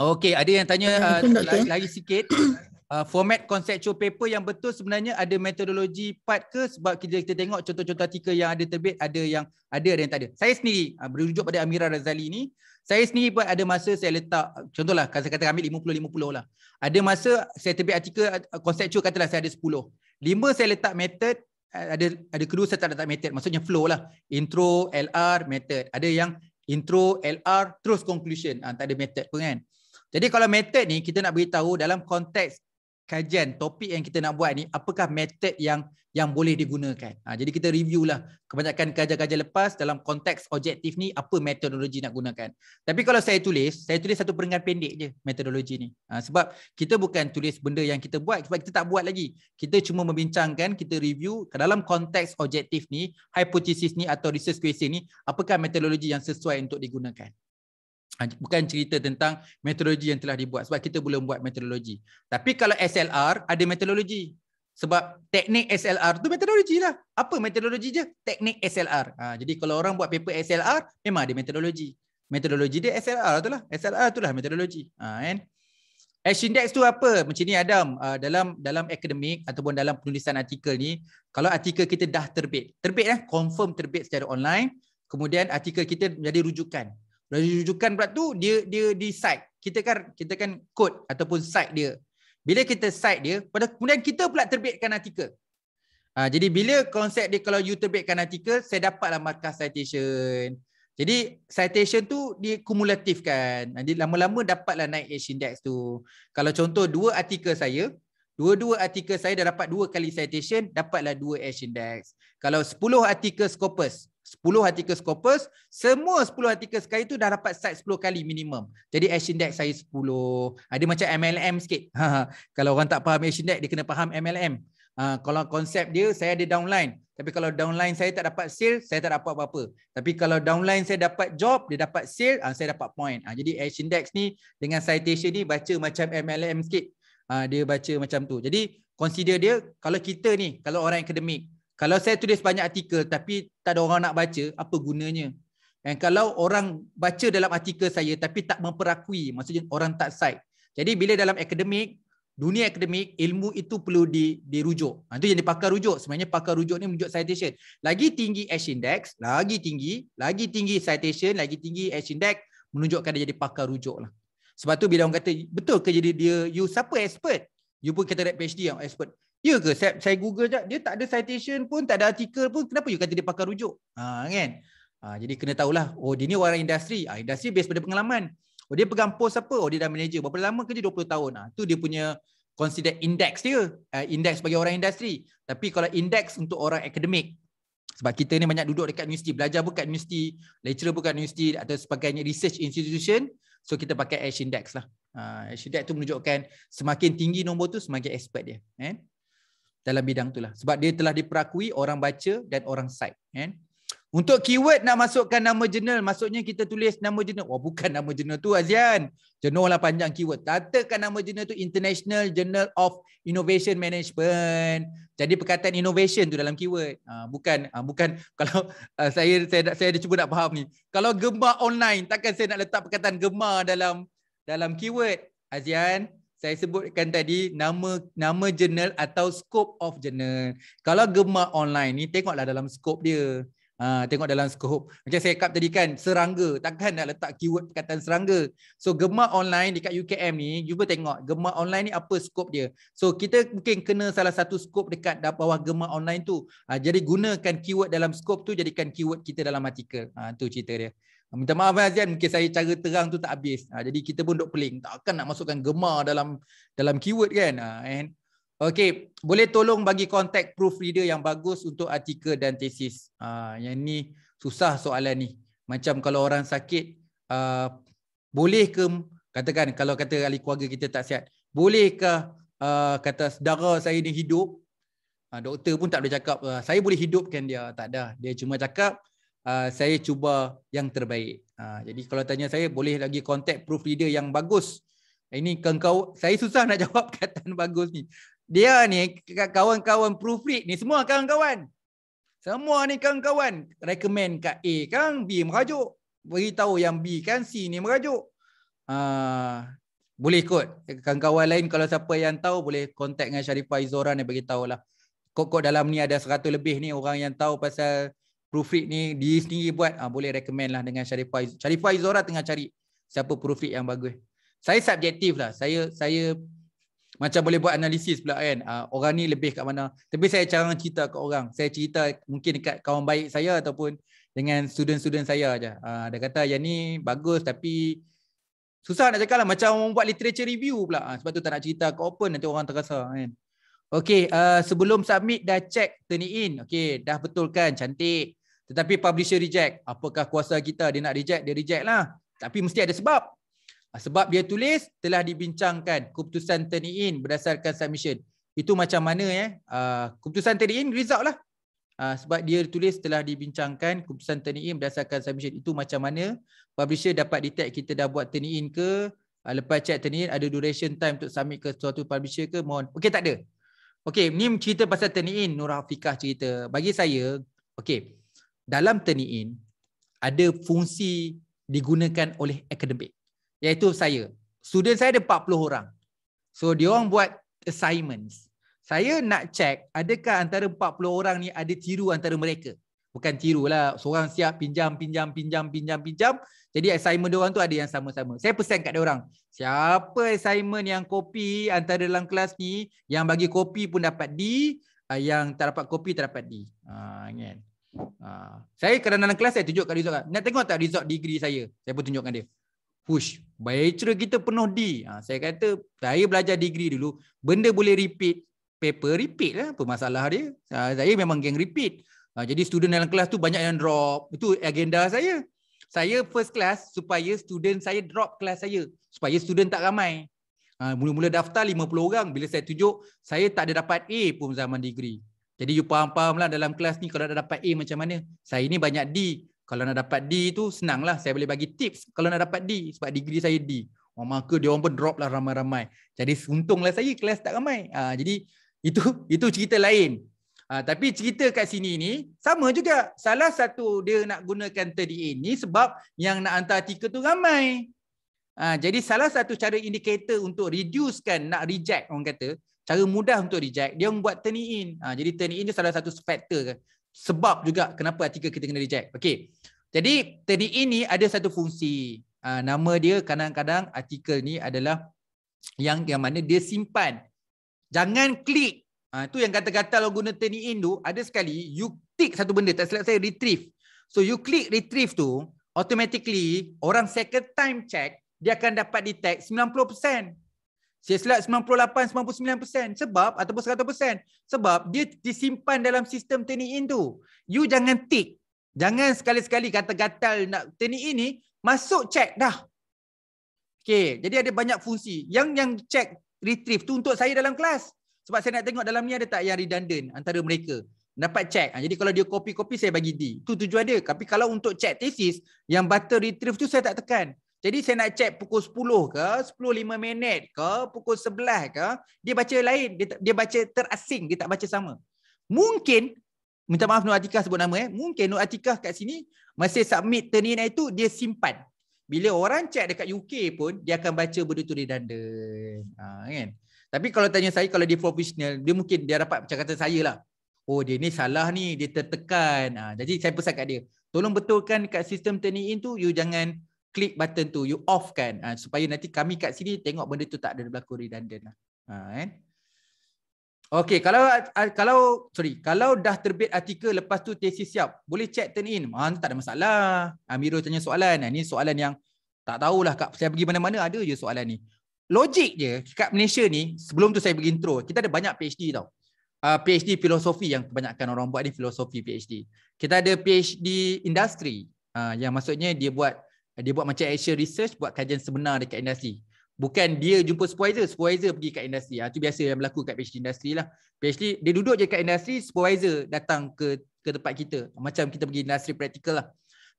Okey, ada yang tanya uh, lagi sikit. Uh, format conceptual paper yang betul sebenarnya ada metodologi part ke sebab kita, kita tengok contoh-contoh artikel yang ada terbit ada yang ada ada yang tak ada. Saya sendiri uh, berujuk pada Amira Razali ni, saya sendiri pun ada masa saya letak contohlah kata kata ambil 50 50 lah. Ada masa saya terbit artikel uh, conceptual katalah saya ada 10. 5 saya letak method uh, ada ada kedua saya tak letak method maksudnya flow lah. Intro, LR, method. Ada yang intro, LR, terus conclusion. Uh, tak ada method pun kan. Jadi kalau method ni kita nak beritahu dalam konteks kajian topik yang kita nak buat ni apakah method yang yang boleh digunakan. Ha, jadi kita review lah kebanyakan kajian-kajian lepas dalam konteks objektif ni apa metodologi nak gunakan. Tapi kalau saya tulis, saya tulis satu perenggan pendek je metodologi ni. Ha, sebab kita bukan tulis benda yang kita buat sebab kita tak buat lagi. Kita cuma membincangkan, kita review ke dalam konteks objektif ni, hipotesis ni atau research question ni apakah metodologi yang sesuai untuk digunakan. Ah, bukan cerita tentang metodologi yang telah dibuat sebab kita belum buat metodologi. Tapi kalau SLR ada metodologi. Sebab teknik SLR tu metodologi lah. Apa metodologi je? Teknik SLR. Ha, ah, jadi kalau orang buat paper SLR, memang ada metodologi. Metodologi dia SLR tu lah. SLR tu lah metodologi. Ha, kan? Ash index tu apa? Macam ni Adam, dalam dalam akademik ataupun dalam penulisan artikel ni, kalau artikel kita dah terbit, terbit lah, confirm terbit secara online, kemudian artikel kita menjadi rujukan rujukan pula tu dia dia di site. Kita kan kita kan code ataupun site dia. Bila kita site dia, pada kemudian kita pula terbitkan artikel. Ha, jadi bila konsep dia kalau you terbitkan artikel, saya dapatlah markah citation. Jadi citation tu dia kumulatif kan. Jadi lama-lama dapatlah naik H index tu. Kalau contoh dua artikel saya, Dua-dua artikel saya dah dapat dua kali citation, dapatlah dua H index. Kalau 10 artikel Scopus, 10 artikel Scopus, semua 10 artikel sekali tu dah dapat cite 10 kali minimum. Jadi H index saya 10. Ada ah, macam MLM sikit. Ha, ha. kalau orang tak faham H index, dia kena faham MLM. Ha, ah, kalau konsep dia, saya ada downline. Tapi kalau downline saya tak dapat sale, saya tak dapat apa-apa. Tapi kalau downline saya dapat job, dia dapat sale, ha, saya dapat point. Ha, jadi H index ni dengan citation ni baca macam MLM sikit. Ah, dia baca macam tu. Jadi consider dia kalau kita ni kalau orang akademik, kalau saya tulis banyak artikel tapi tak ada orang nak baca, apa gunanya? Dan kalau orang baca dalam artikel saya tapi tak memperakui, maksudnya orang tak cite. Jadi bila dalam akademik, dunia akademik, ilmu itu perlu di, dirujuk. Ha, itu yang dipakar rujuk. Sebenarnya pakar rujuk ni menunjuk citation. Lagi tinggi H index, lagi tinggi, lagi tinggi citation, lagi tinggi H index menunjukkan dia jadi pakar rujuk lah. Sebab tu bila orang kata betul ke jadi dia you siapa expert? You pun kata PhD yang expert. Ya ke saya, saya Google je dia tak ada citation pun tak ada artikel pun kenapa you kata dia pakar rujuk? Ha kan? Ha, jadi kena tahulah oh dia ni orang industri. Ah ha, industri based pada pengalaman. Oh dia pegang post apa? Oh dia dah manager berapa lama kerja 20 tahun. Ah ha, tu dia punya consider index dia. Uh, index bagi orang industri. Tapi kalau index untuk orang akademik sebab kita ni banyak duduk dekat universiti, belajar bukan universiti, lecturer bukan universiti atau sebagainya research institution, So kita pakai H index lah. Uh, ha, H index tu menunjukkan semakin tinggi nombor tu semakin expert dia. Eh? Dalam bidang tu lah. Sebab dia telah diperakui orang baca dan orang site. Eh? Kan? Untuk keyword nak masukkan nama jurnal, maksudnya kita tulis nama jurnal. Wah, bukan nama jurnal tu Azian. Jurnal lah panjang keyword. Tatakan nama jurnal tu International Journal of Innovation Management. Jadi perkataan innovation tu dalam keyword. Ha, bukan ha, bukan kalau uh, saya saya saya ada cuba nak faham ni. Kalau gemar online, takkan saya nak letak perkataan gemar dalam dalam keyword. Azian, saya sebutkan tadi nama nama jurnal atau scope of journal. Kalau gemar online ni tengoklah dalam scope dia. Ha, tengok dalam skop. Macam saya cakap tadi kan, serangga. Takkan nak letak keyword perkataan serangga. So, gemar online dekat UKM ni, cuba tengok gemar online ni apa skop dia. So, kita mungkin kena salah satu skop dekat bawah gemar online tu. Ha, jadi, gunakan keyword dalam skop tu, jadikan keyword kita dalam artikel. Ha, tu cerita dia. Minta maaf Azian, mungkin saya cara terang tu tak habis. Ha, jadi, kita pun duduk peling. Takkan nak masukkan gemar dalam dalam keyword kan. Ha, and, Okey, boleh tolong bagi contact proofreader yang bagus untuk artikel dan tesis. Uh, ah, yang ni susah soalan ni. Macam kalau orang sakit, uh, boleh ke katakan kalau kata ahli keluarga kita tak sihat, bolehkah uh, kata saudara saya ni hidup? Uh, doktor pun tak boleh cakap uh, saya boleh hidupkan dia, tak ada. Dia cuma cakap uh, saya cuba yang terbaik. Uh, jadi kalau tanya saya boleh lagi contact proofreader yang bagus. Ini kengkau, saya susah nak jawab kataan bagus ni dia ni kawan-kawan proofread ni semua kawan-kawan. Semua ni kawan-kawan recommend kat A kan B merajuk. tahu yang B kan C ni merajuk. Uh, boleh ikut. Kawan-kawan lain kalau siapa yang tahu boleh contact dengan Sharifah Izora ni beritahu lah. Kok-kok dalam ni ada 100 lebih ni orang yang tahu pasal proofread ni dia sendiri buat. Uh, boleh recommend lah dengan Sharifah Izora. Sharifah Izora tengah cari siapa proofread yang bagus. Saya subjektif lah. Saya, saya macam boleh buat analisis pula kan uh, orang ni lebih kat mana tapi saya jarang cerita kat orang saya cerita mungkin dekat kawan baik saya ataupun dengan student-student saya aja uh, dia kata yang ni bagus tapi susah nak cakap lah. macam orang buat literature review pula uh, sebab tu tak nak cerita kat open nanti orang terasa kan Okay, uh, sebelum submit dah check turn in Okay, dah betulkan, cantik Tetapi publisher reject Apakah kuasa kita dia nak reject, dia reject lah Tapi mesti ada sebab Ah, sebab dia tulis telah dibincangkan keputusan turn in berdasarkan submission. Itu macam mana ya? Uh, keputusan turn in result lah. Ah, sebab dia tulis telah dibincangkan keputusan turn in berdasarkan submission. Itu macam mana publisher dapat detect kita dah buat turn in ke? lepas check turn in ada duration time untuk submit ke suatu publisher ke? Mohon. Okey tak ada. Okey ni cerita pasal turn in Nur Afiqah cerita. Bagi saya okey. Dalam turn in ada fungsi digunakan oleh akademik iaitu saya. Student saya ada 40 orang. So dia orang buat assignments. Saya nak check adakah antara 40 orang ni ada tiru antara mereka. Bukan tiru lah. Seorang siap pinjam, pinjam, pinjam, pinjam, pinjam. Jadi assignment diorang tu ada yang sama-sama. Saya pesan kat orang, Siapa assignment yang copy antara dalam kelas ni. Yang bagi copy pun dapat D. Ah, yang tak dapat copy tak dapat D. Ha, kan? ha. Saya kerana dalam kelas saya tunjuk kat result. Lah. Nak tengok tak result degree saya. Saya pun tunjukkan dia push. Bachelor kita penuh D. Ha, saya kata, saya belajar degree dulu, benda boleh repeat, paper repeat lah apa masalah dia. Ha, saya memang geng repeat. Ha, jadi student dalam kelas tu banyak yang drop. Itu agenda saya. Saya first class supaya student saya drop kelas saya. Supaya student tak ramai. Ha, mula-mula ha, daftar 50 orang. Bila saya tunjuk, saya tak ada dapat A pun zaman degree. Jadi you faham-faham lah dalam kelas ni kalau dah dapat A macam mana. Saya ni banyak D kalau nak dapat D tu senanglah saya boleh bagi tips kalau nak dapat D sebab degree saya D. Oh, maka dia orang pun drop lah ramai-ramai. Jadi untung untunglah saya kelas tak ramai. Ha, jadi itu itu cerita lain. Ha, tapi cerita kat sini ni sama juga. Salah satu dia nak gunakan 30A ni sebab yang nak hantar artikel tu ramai. Ha, jadi salah satu cara indikator untuk reducekan nak reject orang kata cara mudah untuk reject dia buat turn in. Ha, jadi turn in dia salah satu factor sebab juga kenapa artikel kita kena reject. Okey. Jadi tadi ini e ada satu fungsi. Uh, nama dia kadang-kadang artikel ni adalah yang yang mana dia simpan. Jangan klik. Ah tu yang kata-kata kalau guna tadi in e tu ada sekali you tick satu benda tak silap saya retrieve. So you click retrieve tu automatically orang second time check dia akan dapat detect saya selat 98, 99% sebab ataupun 100% sebab dia disimpan dalam sistem turn in tu. You jangan tick. Jangan sekali-sekali kata gatal nak turn in ni masuk check dah. Okay, jadi ada banyak fungsi. Yang yang check retrieve tu untuk saya dalam kelas. Sebab saya nak tengok dalam ni ada tak yang redundant antara mereka. Dapat check. Ha, jadi kalau dia copy-copy saya bagi D. Tu tujuan dia. Tapi kalau untuk check thesis yang butter retrieve tu saya tak tekan. Jadi saya nak check pukul 10 ke, 10.5 minit ke, pukul 11 ke, dia baca lain, dia, dia baca terasing, dia tak baca sama. Mungkin, minta maaf Nur Atikah sebut nama eh, mungkin Nur Atikah kat sini, masih submit turning itu, dia simpan. Bila orang check dekat UK pun, dia akan baca benda tu redundant. Ha, kan? Tapi kalau tanya saya, kalau dia professional, dia mungkin dia dapat macam kata saya lah. Oh dia ni salah ni, dia tertekan. Ha, jadi saya pesan kat dia, tolong betulkan kat sistem turning in tu, you jangan click button tu you off kan uh, supaya nanti kami kat sini tengok benda tu tak ada berlaku redundant lah. Uh, kan? Okay, kalau ah, kalau sorry, kalau dah terbit artikel lepas tu tesis siap, boleh check turn in. Ha, tak ada masalah. Amiro tanya soalan. Ini soalan yang tak tahulah kak saya pergi mana-mana ada je soalan ni. Logik je kat Malaysia ni, sebelum tu saya pergi intro, kita ada banyak PhD tau. Uh, PhD filosofi yang kebanyakan orang buat ni filosofi PhD. Kita ada PhD industri uh, yang maksudnya dia buat dia buat macam actual research buat kajian sebenar dekat industri bukan dia jumpa supervisor supervisor pergi kat industri ha, biasa yang berlaku kat PhD industri lah PhD dia duduk je kat industri supervisor datang ke ke tempat kita macam kita pergi industri practical lah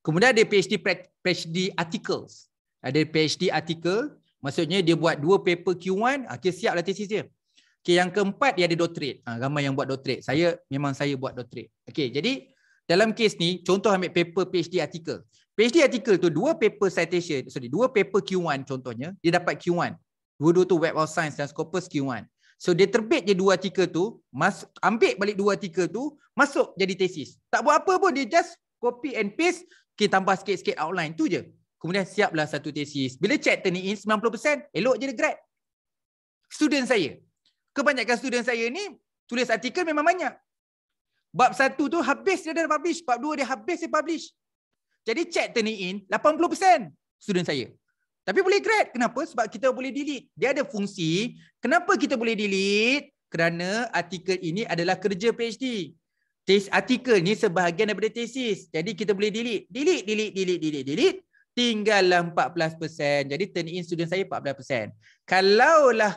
kemudian ada PhD PhD articles ada PhD article maksudnya dia buat dua paper Q1 okay, ha, siap lah thesis dia okay, yang keempat dia ada doctorate ha, ramai yang buat doctorate saya memang saya buat doctorate okay, jadi dalam kes ni contoh ambil paper PhD article PhD article tu dua paper citation, sorry, dua paper Q1 contohnya, dia dapat Q1. Dua-dua tu Web of Science dan Scopus Q1. So dia terbit je dua artikel tu, mas ambil balik dua artikel tu, masuk jadi tesis. Tak buat apa pun, dia just copy and paste, okay, tambah sikit-sikit outline tu je. Kemudian siaplah satu tesis. Bila chapter ni in 90%, elok je dia grad. Student saya. Kebanyakan student saya ni, tulis artikel memang banyak. Bab satu tu habis dia dah publish. Bab dua dia habis dia publish. Jadi check turning in 80% student saya. Tapi boleh grade. Kenapa? Sebab kita boleh delete. Dia ada fungsi. Kenapa kita boleh delete? Kerana artikel ini adalah kerja PhD. Tes artikel ni sebahagian daripada tesis. Jadi kita boleh delete. Delete, delete, delete, delete, delete. Tinggallah 14%. Jadi turn in student saya 14%. Kalaulah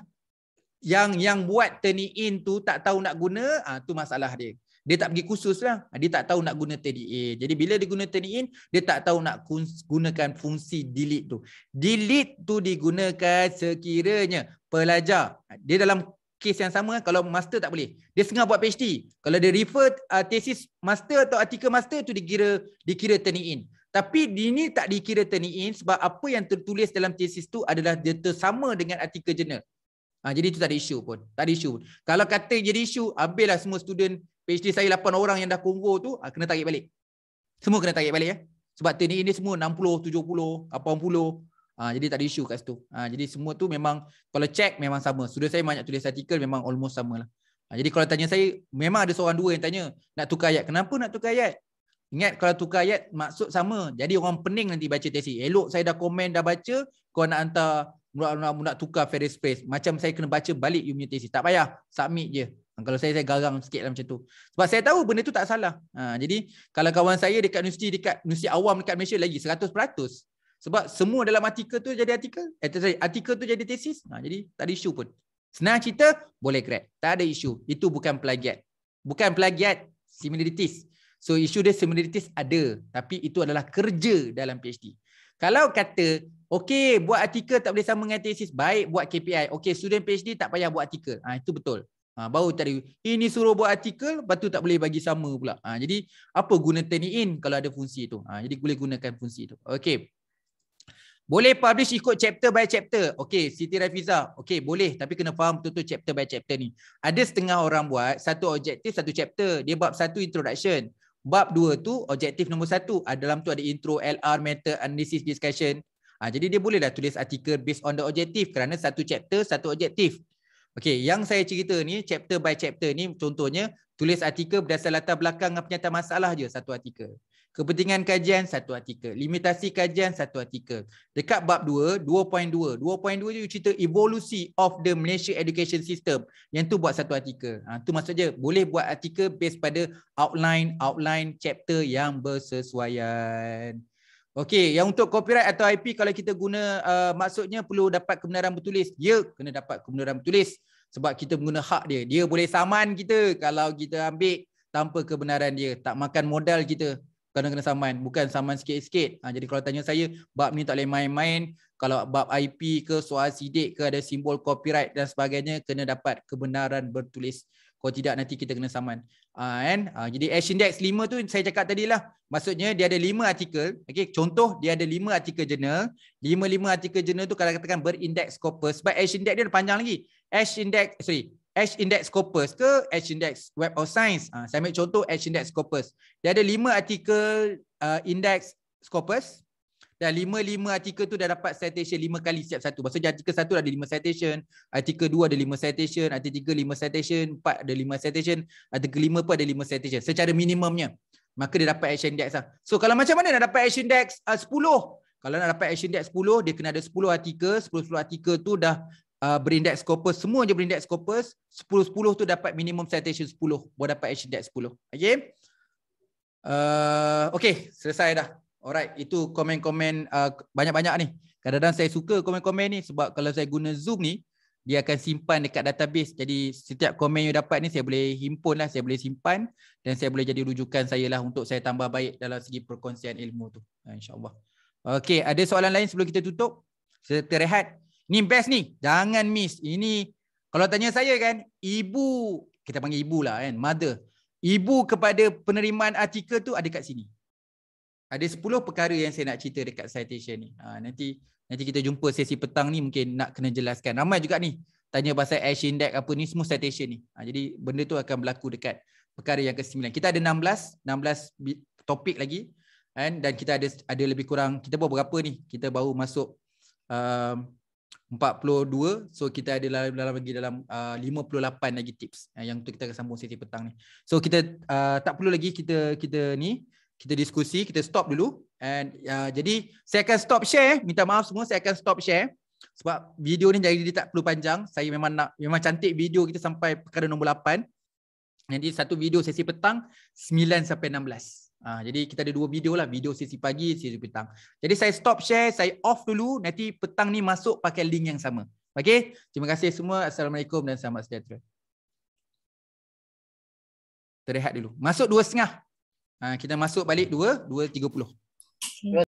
yang yang buat turn in tu tak tahu nak guna, ah tu masalah dia dia tak pergi kursus lah. Ha, dia tak tahu nak guna TDA. Jadi bila dia guna TDA, dia tak tahu nak gunakan fungsi delete tu. Delete tu digunakan sekiranya pelajar. Ha, dia dalam kes yang sama kalau master tak boleh. Dia sengah buat PhD. Kalau dia refer uh, tesis master atau artikel master tu dikira dikira turn Tapi di ini tak dikira turn sebab apa yang tertulis dalam tesis tu adalah dia tersama dengan artikel jurnal. Ha, jadi itu tak ada isu pun. Tak ada isu pun. Kalau kata jadi isu, habislah semua student PhD saya 8 orang yang dah kunggur tu ah, kena tarik balik. Semua kena tarik balik ya. Sebab teknik ini semua 60, 70, 80. 80. jadi tak ada isu kat situ. Ah, jadi semua tu memang kalau check memang sama. Sudah saya banyak tulis artikel memang almost sama samalah. Ah, jadi kalau tanya saya memang ada seorang dua yang tanya nak tukar ayat. Kenapa nak tukar ayat? Ingat kalau tukar ayat maksud sama. Jadi orang pening nanti baca tesi. Elok saya dah komen dah baca kau nak hantar nak, nak, nak tukar Ferris Space. Macam saya kena baca balik you punya tesi. Tak payah. Submit je. Ah, kalau saya saya garang sikit lah macam tu. Sebab saya tahu benda tu tak salah. Ha, jadi kalau kawan saya dekat universiti dekat universiti awam dekat Malaysia lagi 100%. Sebab semua dalam artikel tu jadi artikel. Eh, artikel tu jadi tesis. Ha, jadi tak ada isu pun. Senang cerita boleh grad. Tak ada isu. Itu bukan plagiat. Bukan plagiat similarities. So isu dia similarities ada. Tapi itu adalah kerja dalam PhD. Kalau kata okay buat artikel tak boleh sama dengan tesis. Baik buat KPI. Okay, student PhD tak payah buat artikel. Ah ha, itu betul. Ha, baru tadi ini eh, suruh buat artikel lepas tu tak boleh bagi sama pula. Ha, jadi apa guna turn in kalau ada fungsi tu? Ha, jadi boleh gunakan fungsi tu. Okey. Boleh publish ikut chapter by chapter. Okey, Siti Rafiza. Okey, boleh tapi kena faham betul-betul chapter by chapter ni. Ada setengah orang buat satu objektif satu chapter. Dia bab satu introduction. Bab dua tu objektif nombor satu. Ha, dalam tu ada intro, LR, meta analysis, discussion. Ha, jadi dia bolehlah tulis artikel based on the objektif kerana satu chapter satu objektif. Okay, yang saya cerita ni chapter by chapter ni contohnya tulis artikel berdasar latar belakang dan penyata masalah je satu artikel. Kepentingan kajian satu artikel. Limitasi kajian satu artikel. Dekat bab 2, 2.2. 2.2 you cerita evolusi of the Malaysia education system. Yang tu buat satu artikel. Ha, tu maksud je boleh buat artikel based pada outline-outline chapter yang bersesuaian. Okey, yang untuk copyright atau IP kalau kita guna uh, maksudnya perlu dapat kebenaran bertulis. Ya, kena dapat kebenaran bertulis sebab kita guna hak dia. Dia boleh saman kita kalau kita ambil tanpa kebenaran dia. Tak makan modal kita kena kena saman, bukan saman sikit-sikit. Ha, jadi kalau tanya saya, bab ni tak boleh main-main. Kalau bab IP ke soal sidik ke ada simbol copyright dan sebagainya kena dapat kebenaran bertulis. Kalau tidak nanti kita kena saman. Uh, ah, and, uh, ah, jadi Asian index 5 tu saya cakap tadi lah. Maksudnya dia ada 5 artikel. Okay, contoh dia ada 5 artikel jurnal. 5-5 artikel jurnal tu kalau katakan berindex corpus. Sebab Asian index dia panjang lagi. Asian index sorry. Edge Index Scopus ke Edge Index Web of Science. Ha, saya ambil contoh Edge Index Scopus. Dia ada lima artikel uh, Index Scopus. Dan lima-lima artikel tu dah dapat citation lima kali setiap satu. Maksudnya artikel satu ada lima citation, artikel dua ada lima citation, artikel tiga lima citation, empat ada lima citation, artikel lima pun ada lima citation secara minimumnya. Maka dia dapat action index lah. So kalau macam mana nak dapat action index ah, sepuluh? Kalau nak dapat action index sepuluh, dia kena ada sepuluh artikel. sepuluh sepuluh artikel tu dah uh, berindex corpus. Semua je berindex corpus. sepuluh sepuluh tu dapat minimum citation sepuluh. Boleh dapat action index sepuluh. Okay. Uh, okay, selesai dah. Alright, itu komen-komen uh, banyak-banyak uh, ni. Kadang-kadang saya suka komen-komen ni sebab kalau saya guna Zoom ni, dia akan simpan dekat database. Jadi setiap komen yang dapat ni saya boleh himpun lah, saya boleh simpan dan saya boleh jadi rujukan saya lah untuk saya tambah baik dalam segi perkongsian ilmu tu. Ha, InsyaAllah. Okay, ada soalan lain sebelum kita tutup? Serta rehat. Ni best ni. Jangan miss. Ini kalau tanya saya kan, ibu, kita panggil ibu lah kan, mother. Ibu kepada penerimaan artikel tu ada kat sini ada 10 perkara yang saya nak cerita dekat citation ni. Ha, nanti nanti kita jumpa sesi petang ni mungkin nak kena jelaskan. Ramai juga ni tanya pasal ash index apa ni semua citation ni. Ha, jadi benda tu akan berlaku dekat perkara yang ke-9. Kita ada 16, 16 topik lagi kan? dan kita ada ada lebih kurang kita baru berapa ni? Kita baru masuk um, 42 so kita ada dalam, dalam lagi dalam uh, 58 lagi tips uh, yang tu kita akan sambung sesi petang ni. So kita uh, tak perlu lagi kita kita ni kita diskusi, kita stop dulu. And uh, jadi saya akan stop share. Minta maaf semua, saya akan stop share sebab video ni jadi tak perlu panjang. Saya memang nak memang cantik video kita sampai perkara nombor 8. Jadi satu video sesi petang 9 sampai 16. Uh, ha, jadi kita ada dua video lah, video sesi pagi, sesi petang. Jadi saya stop share, saya off dulu. Nanti petang ni masuk pakai link yang sama. Okey? Terima kasih semua. Assalamualaikum dan selamat sejahtera. Terehat dulu. Masuk dua setengah. Ah, kita masuk balik 2 2.30. Okay.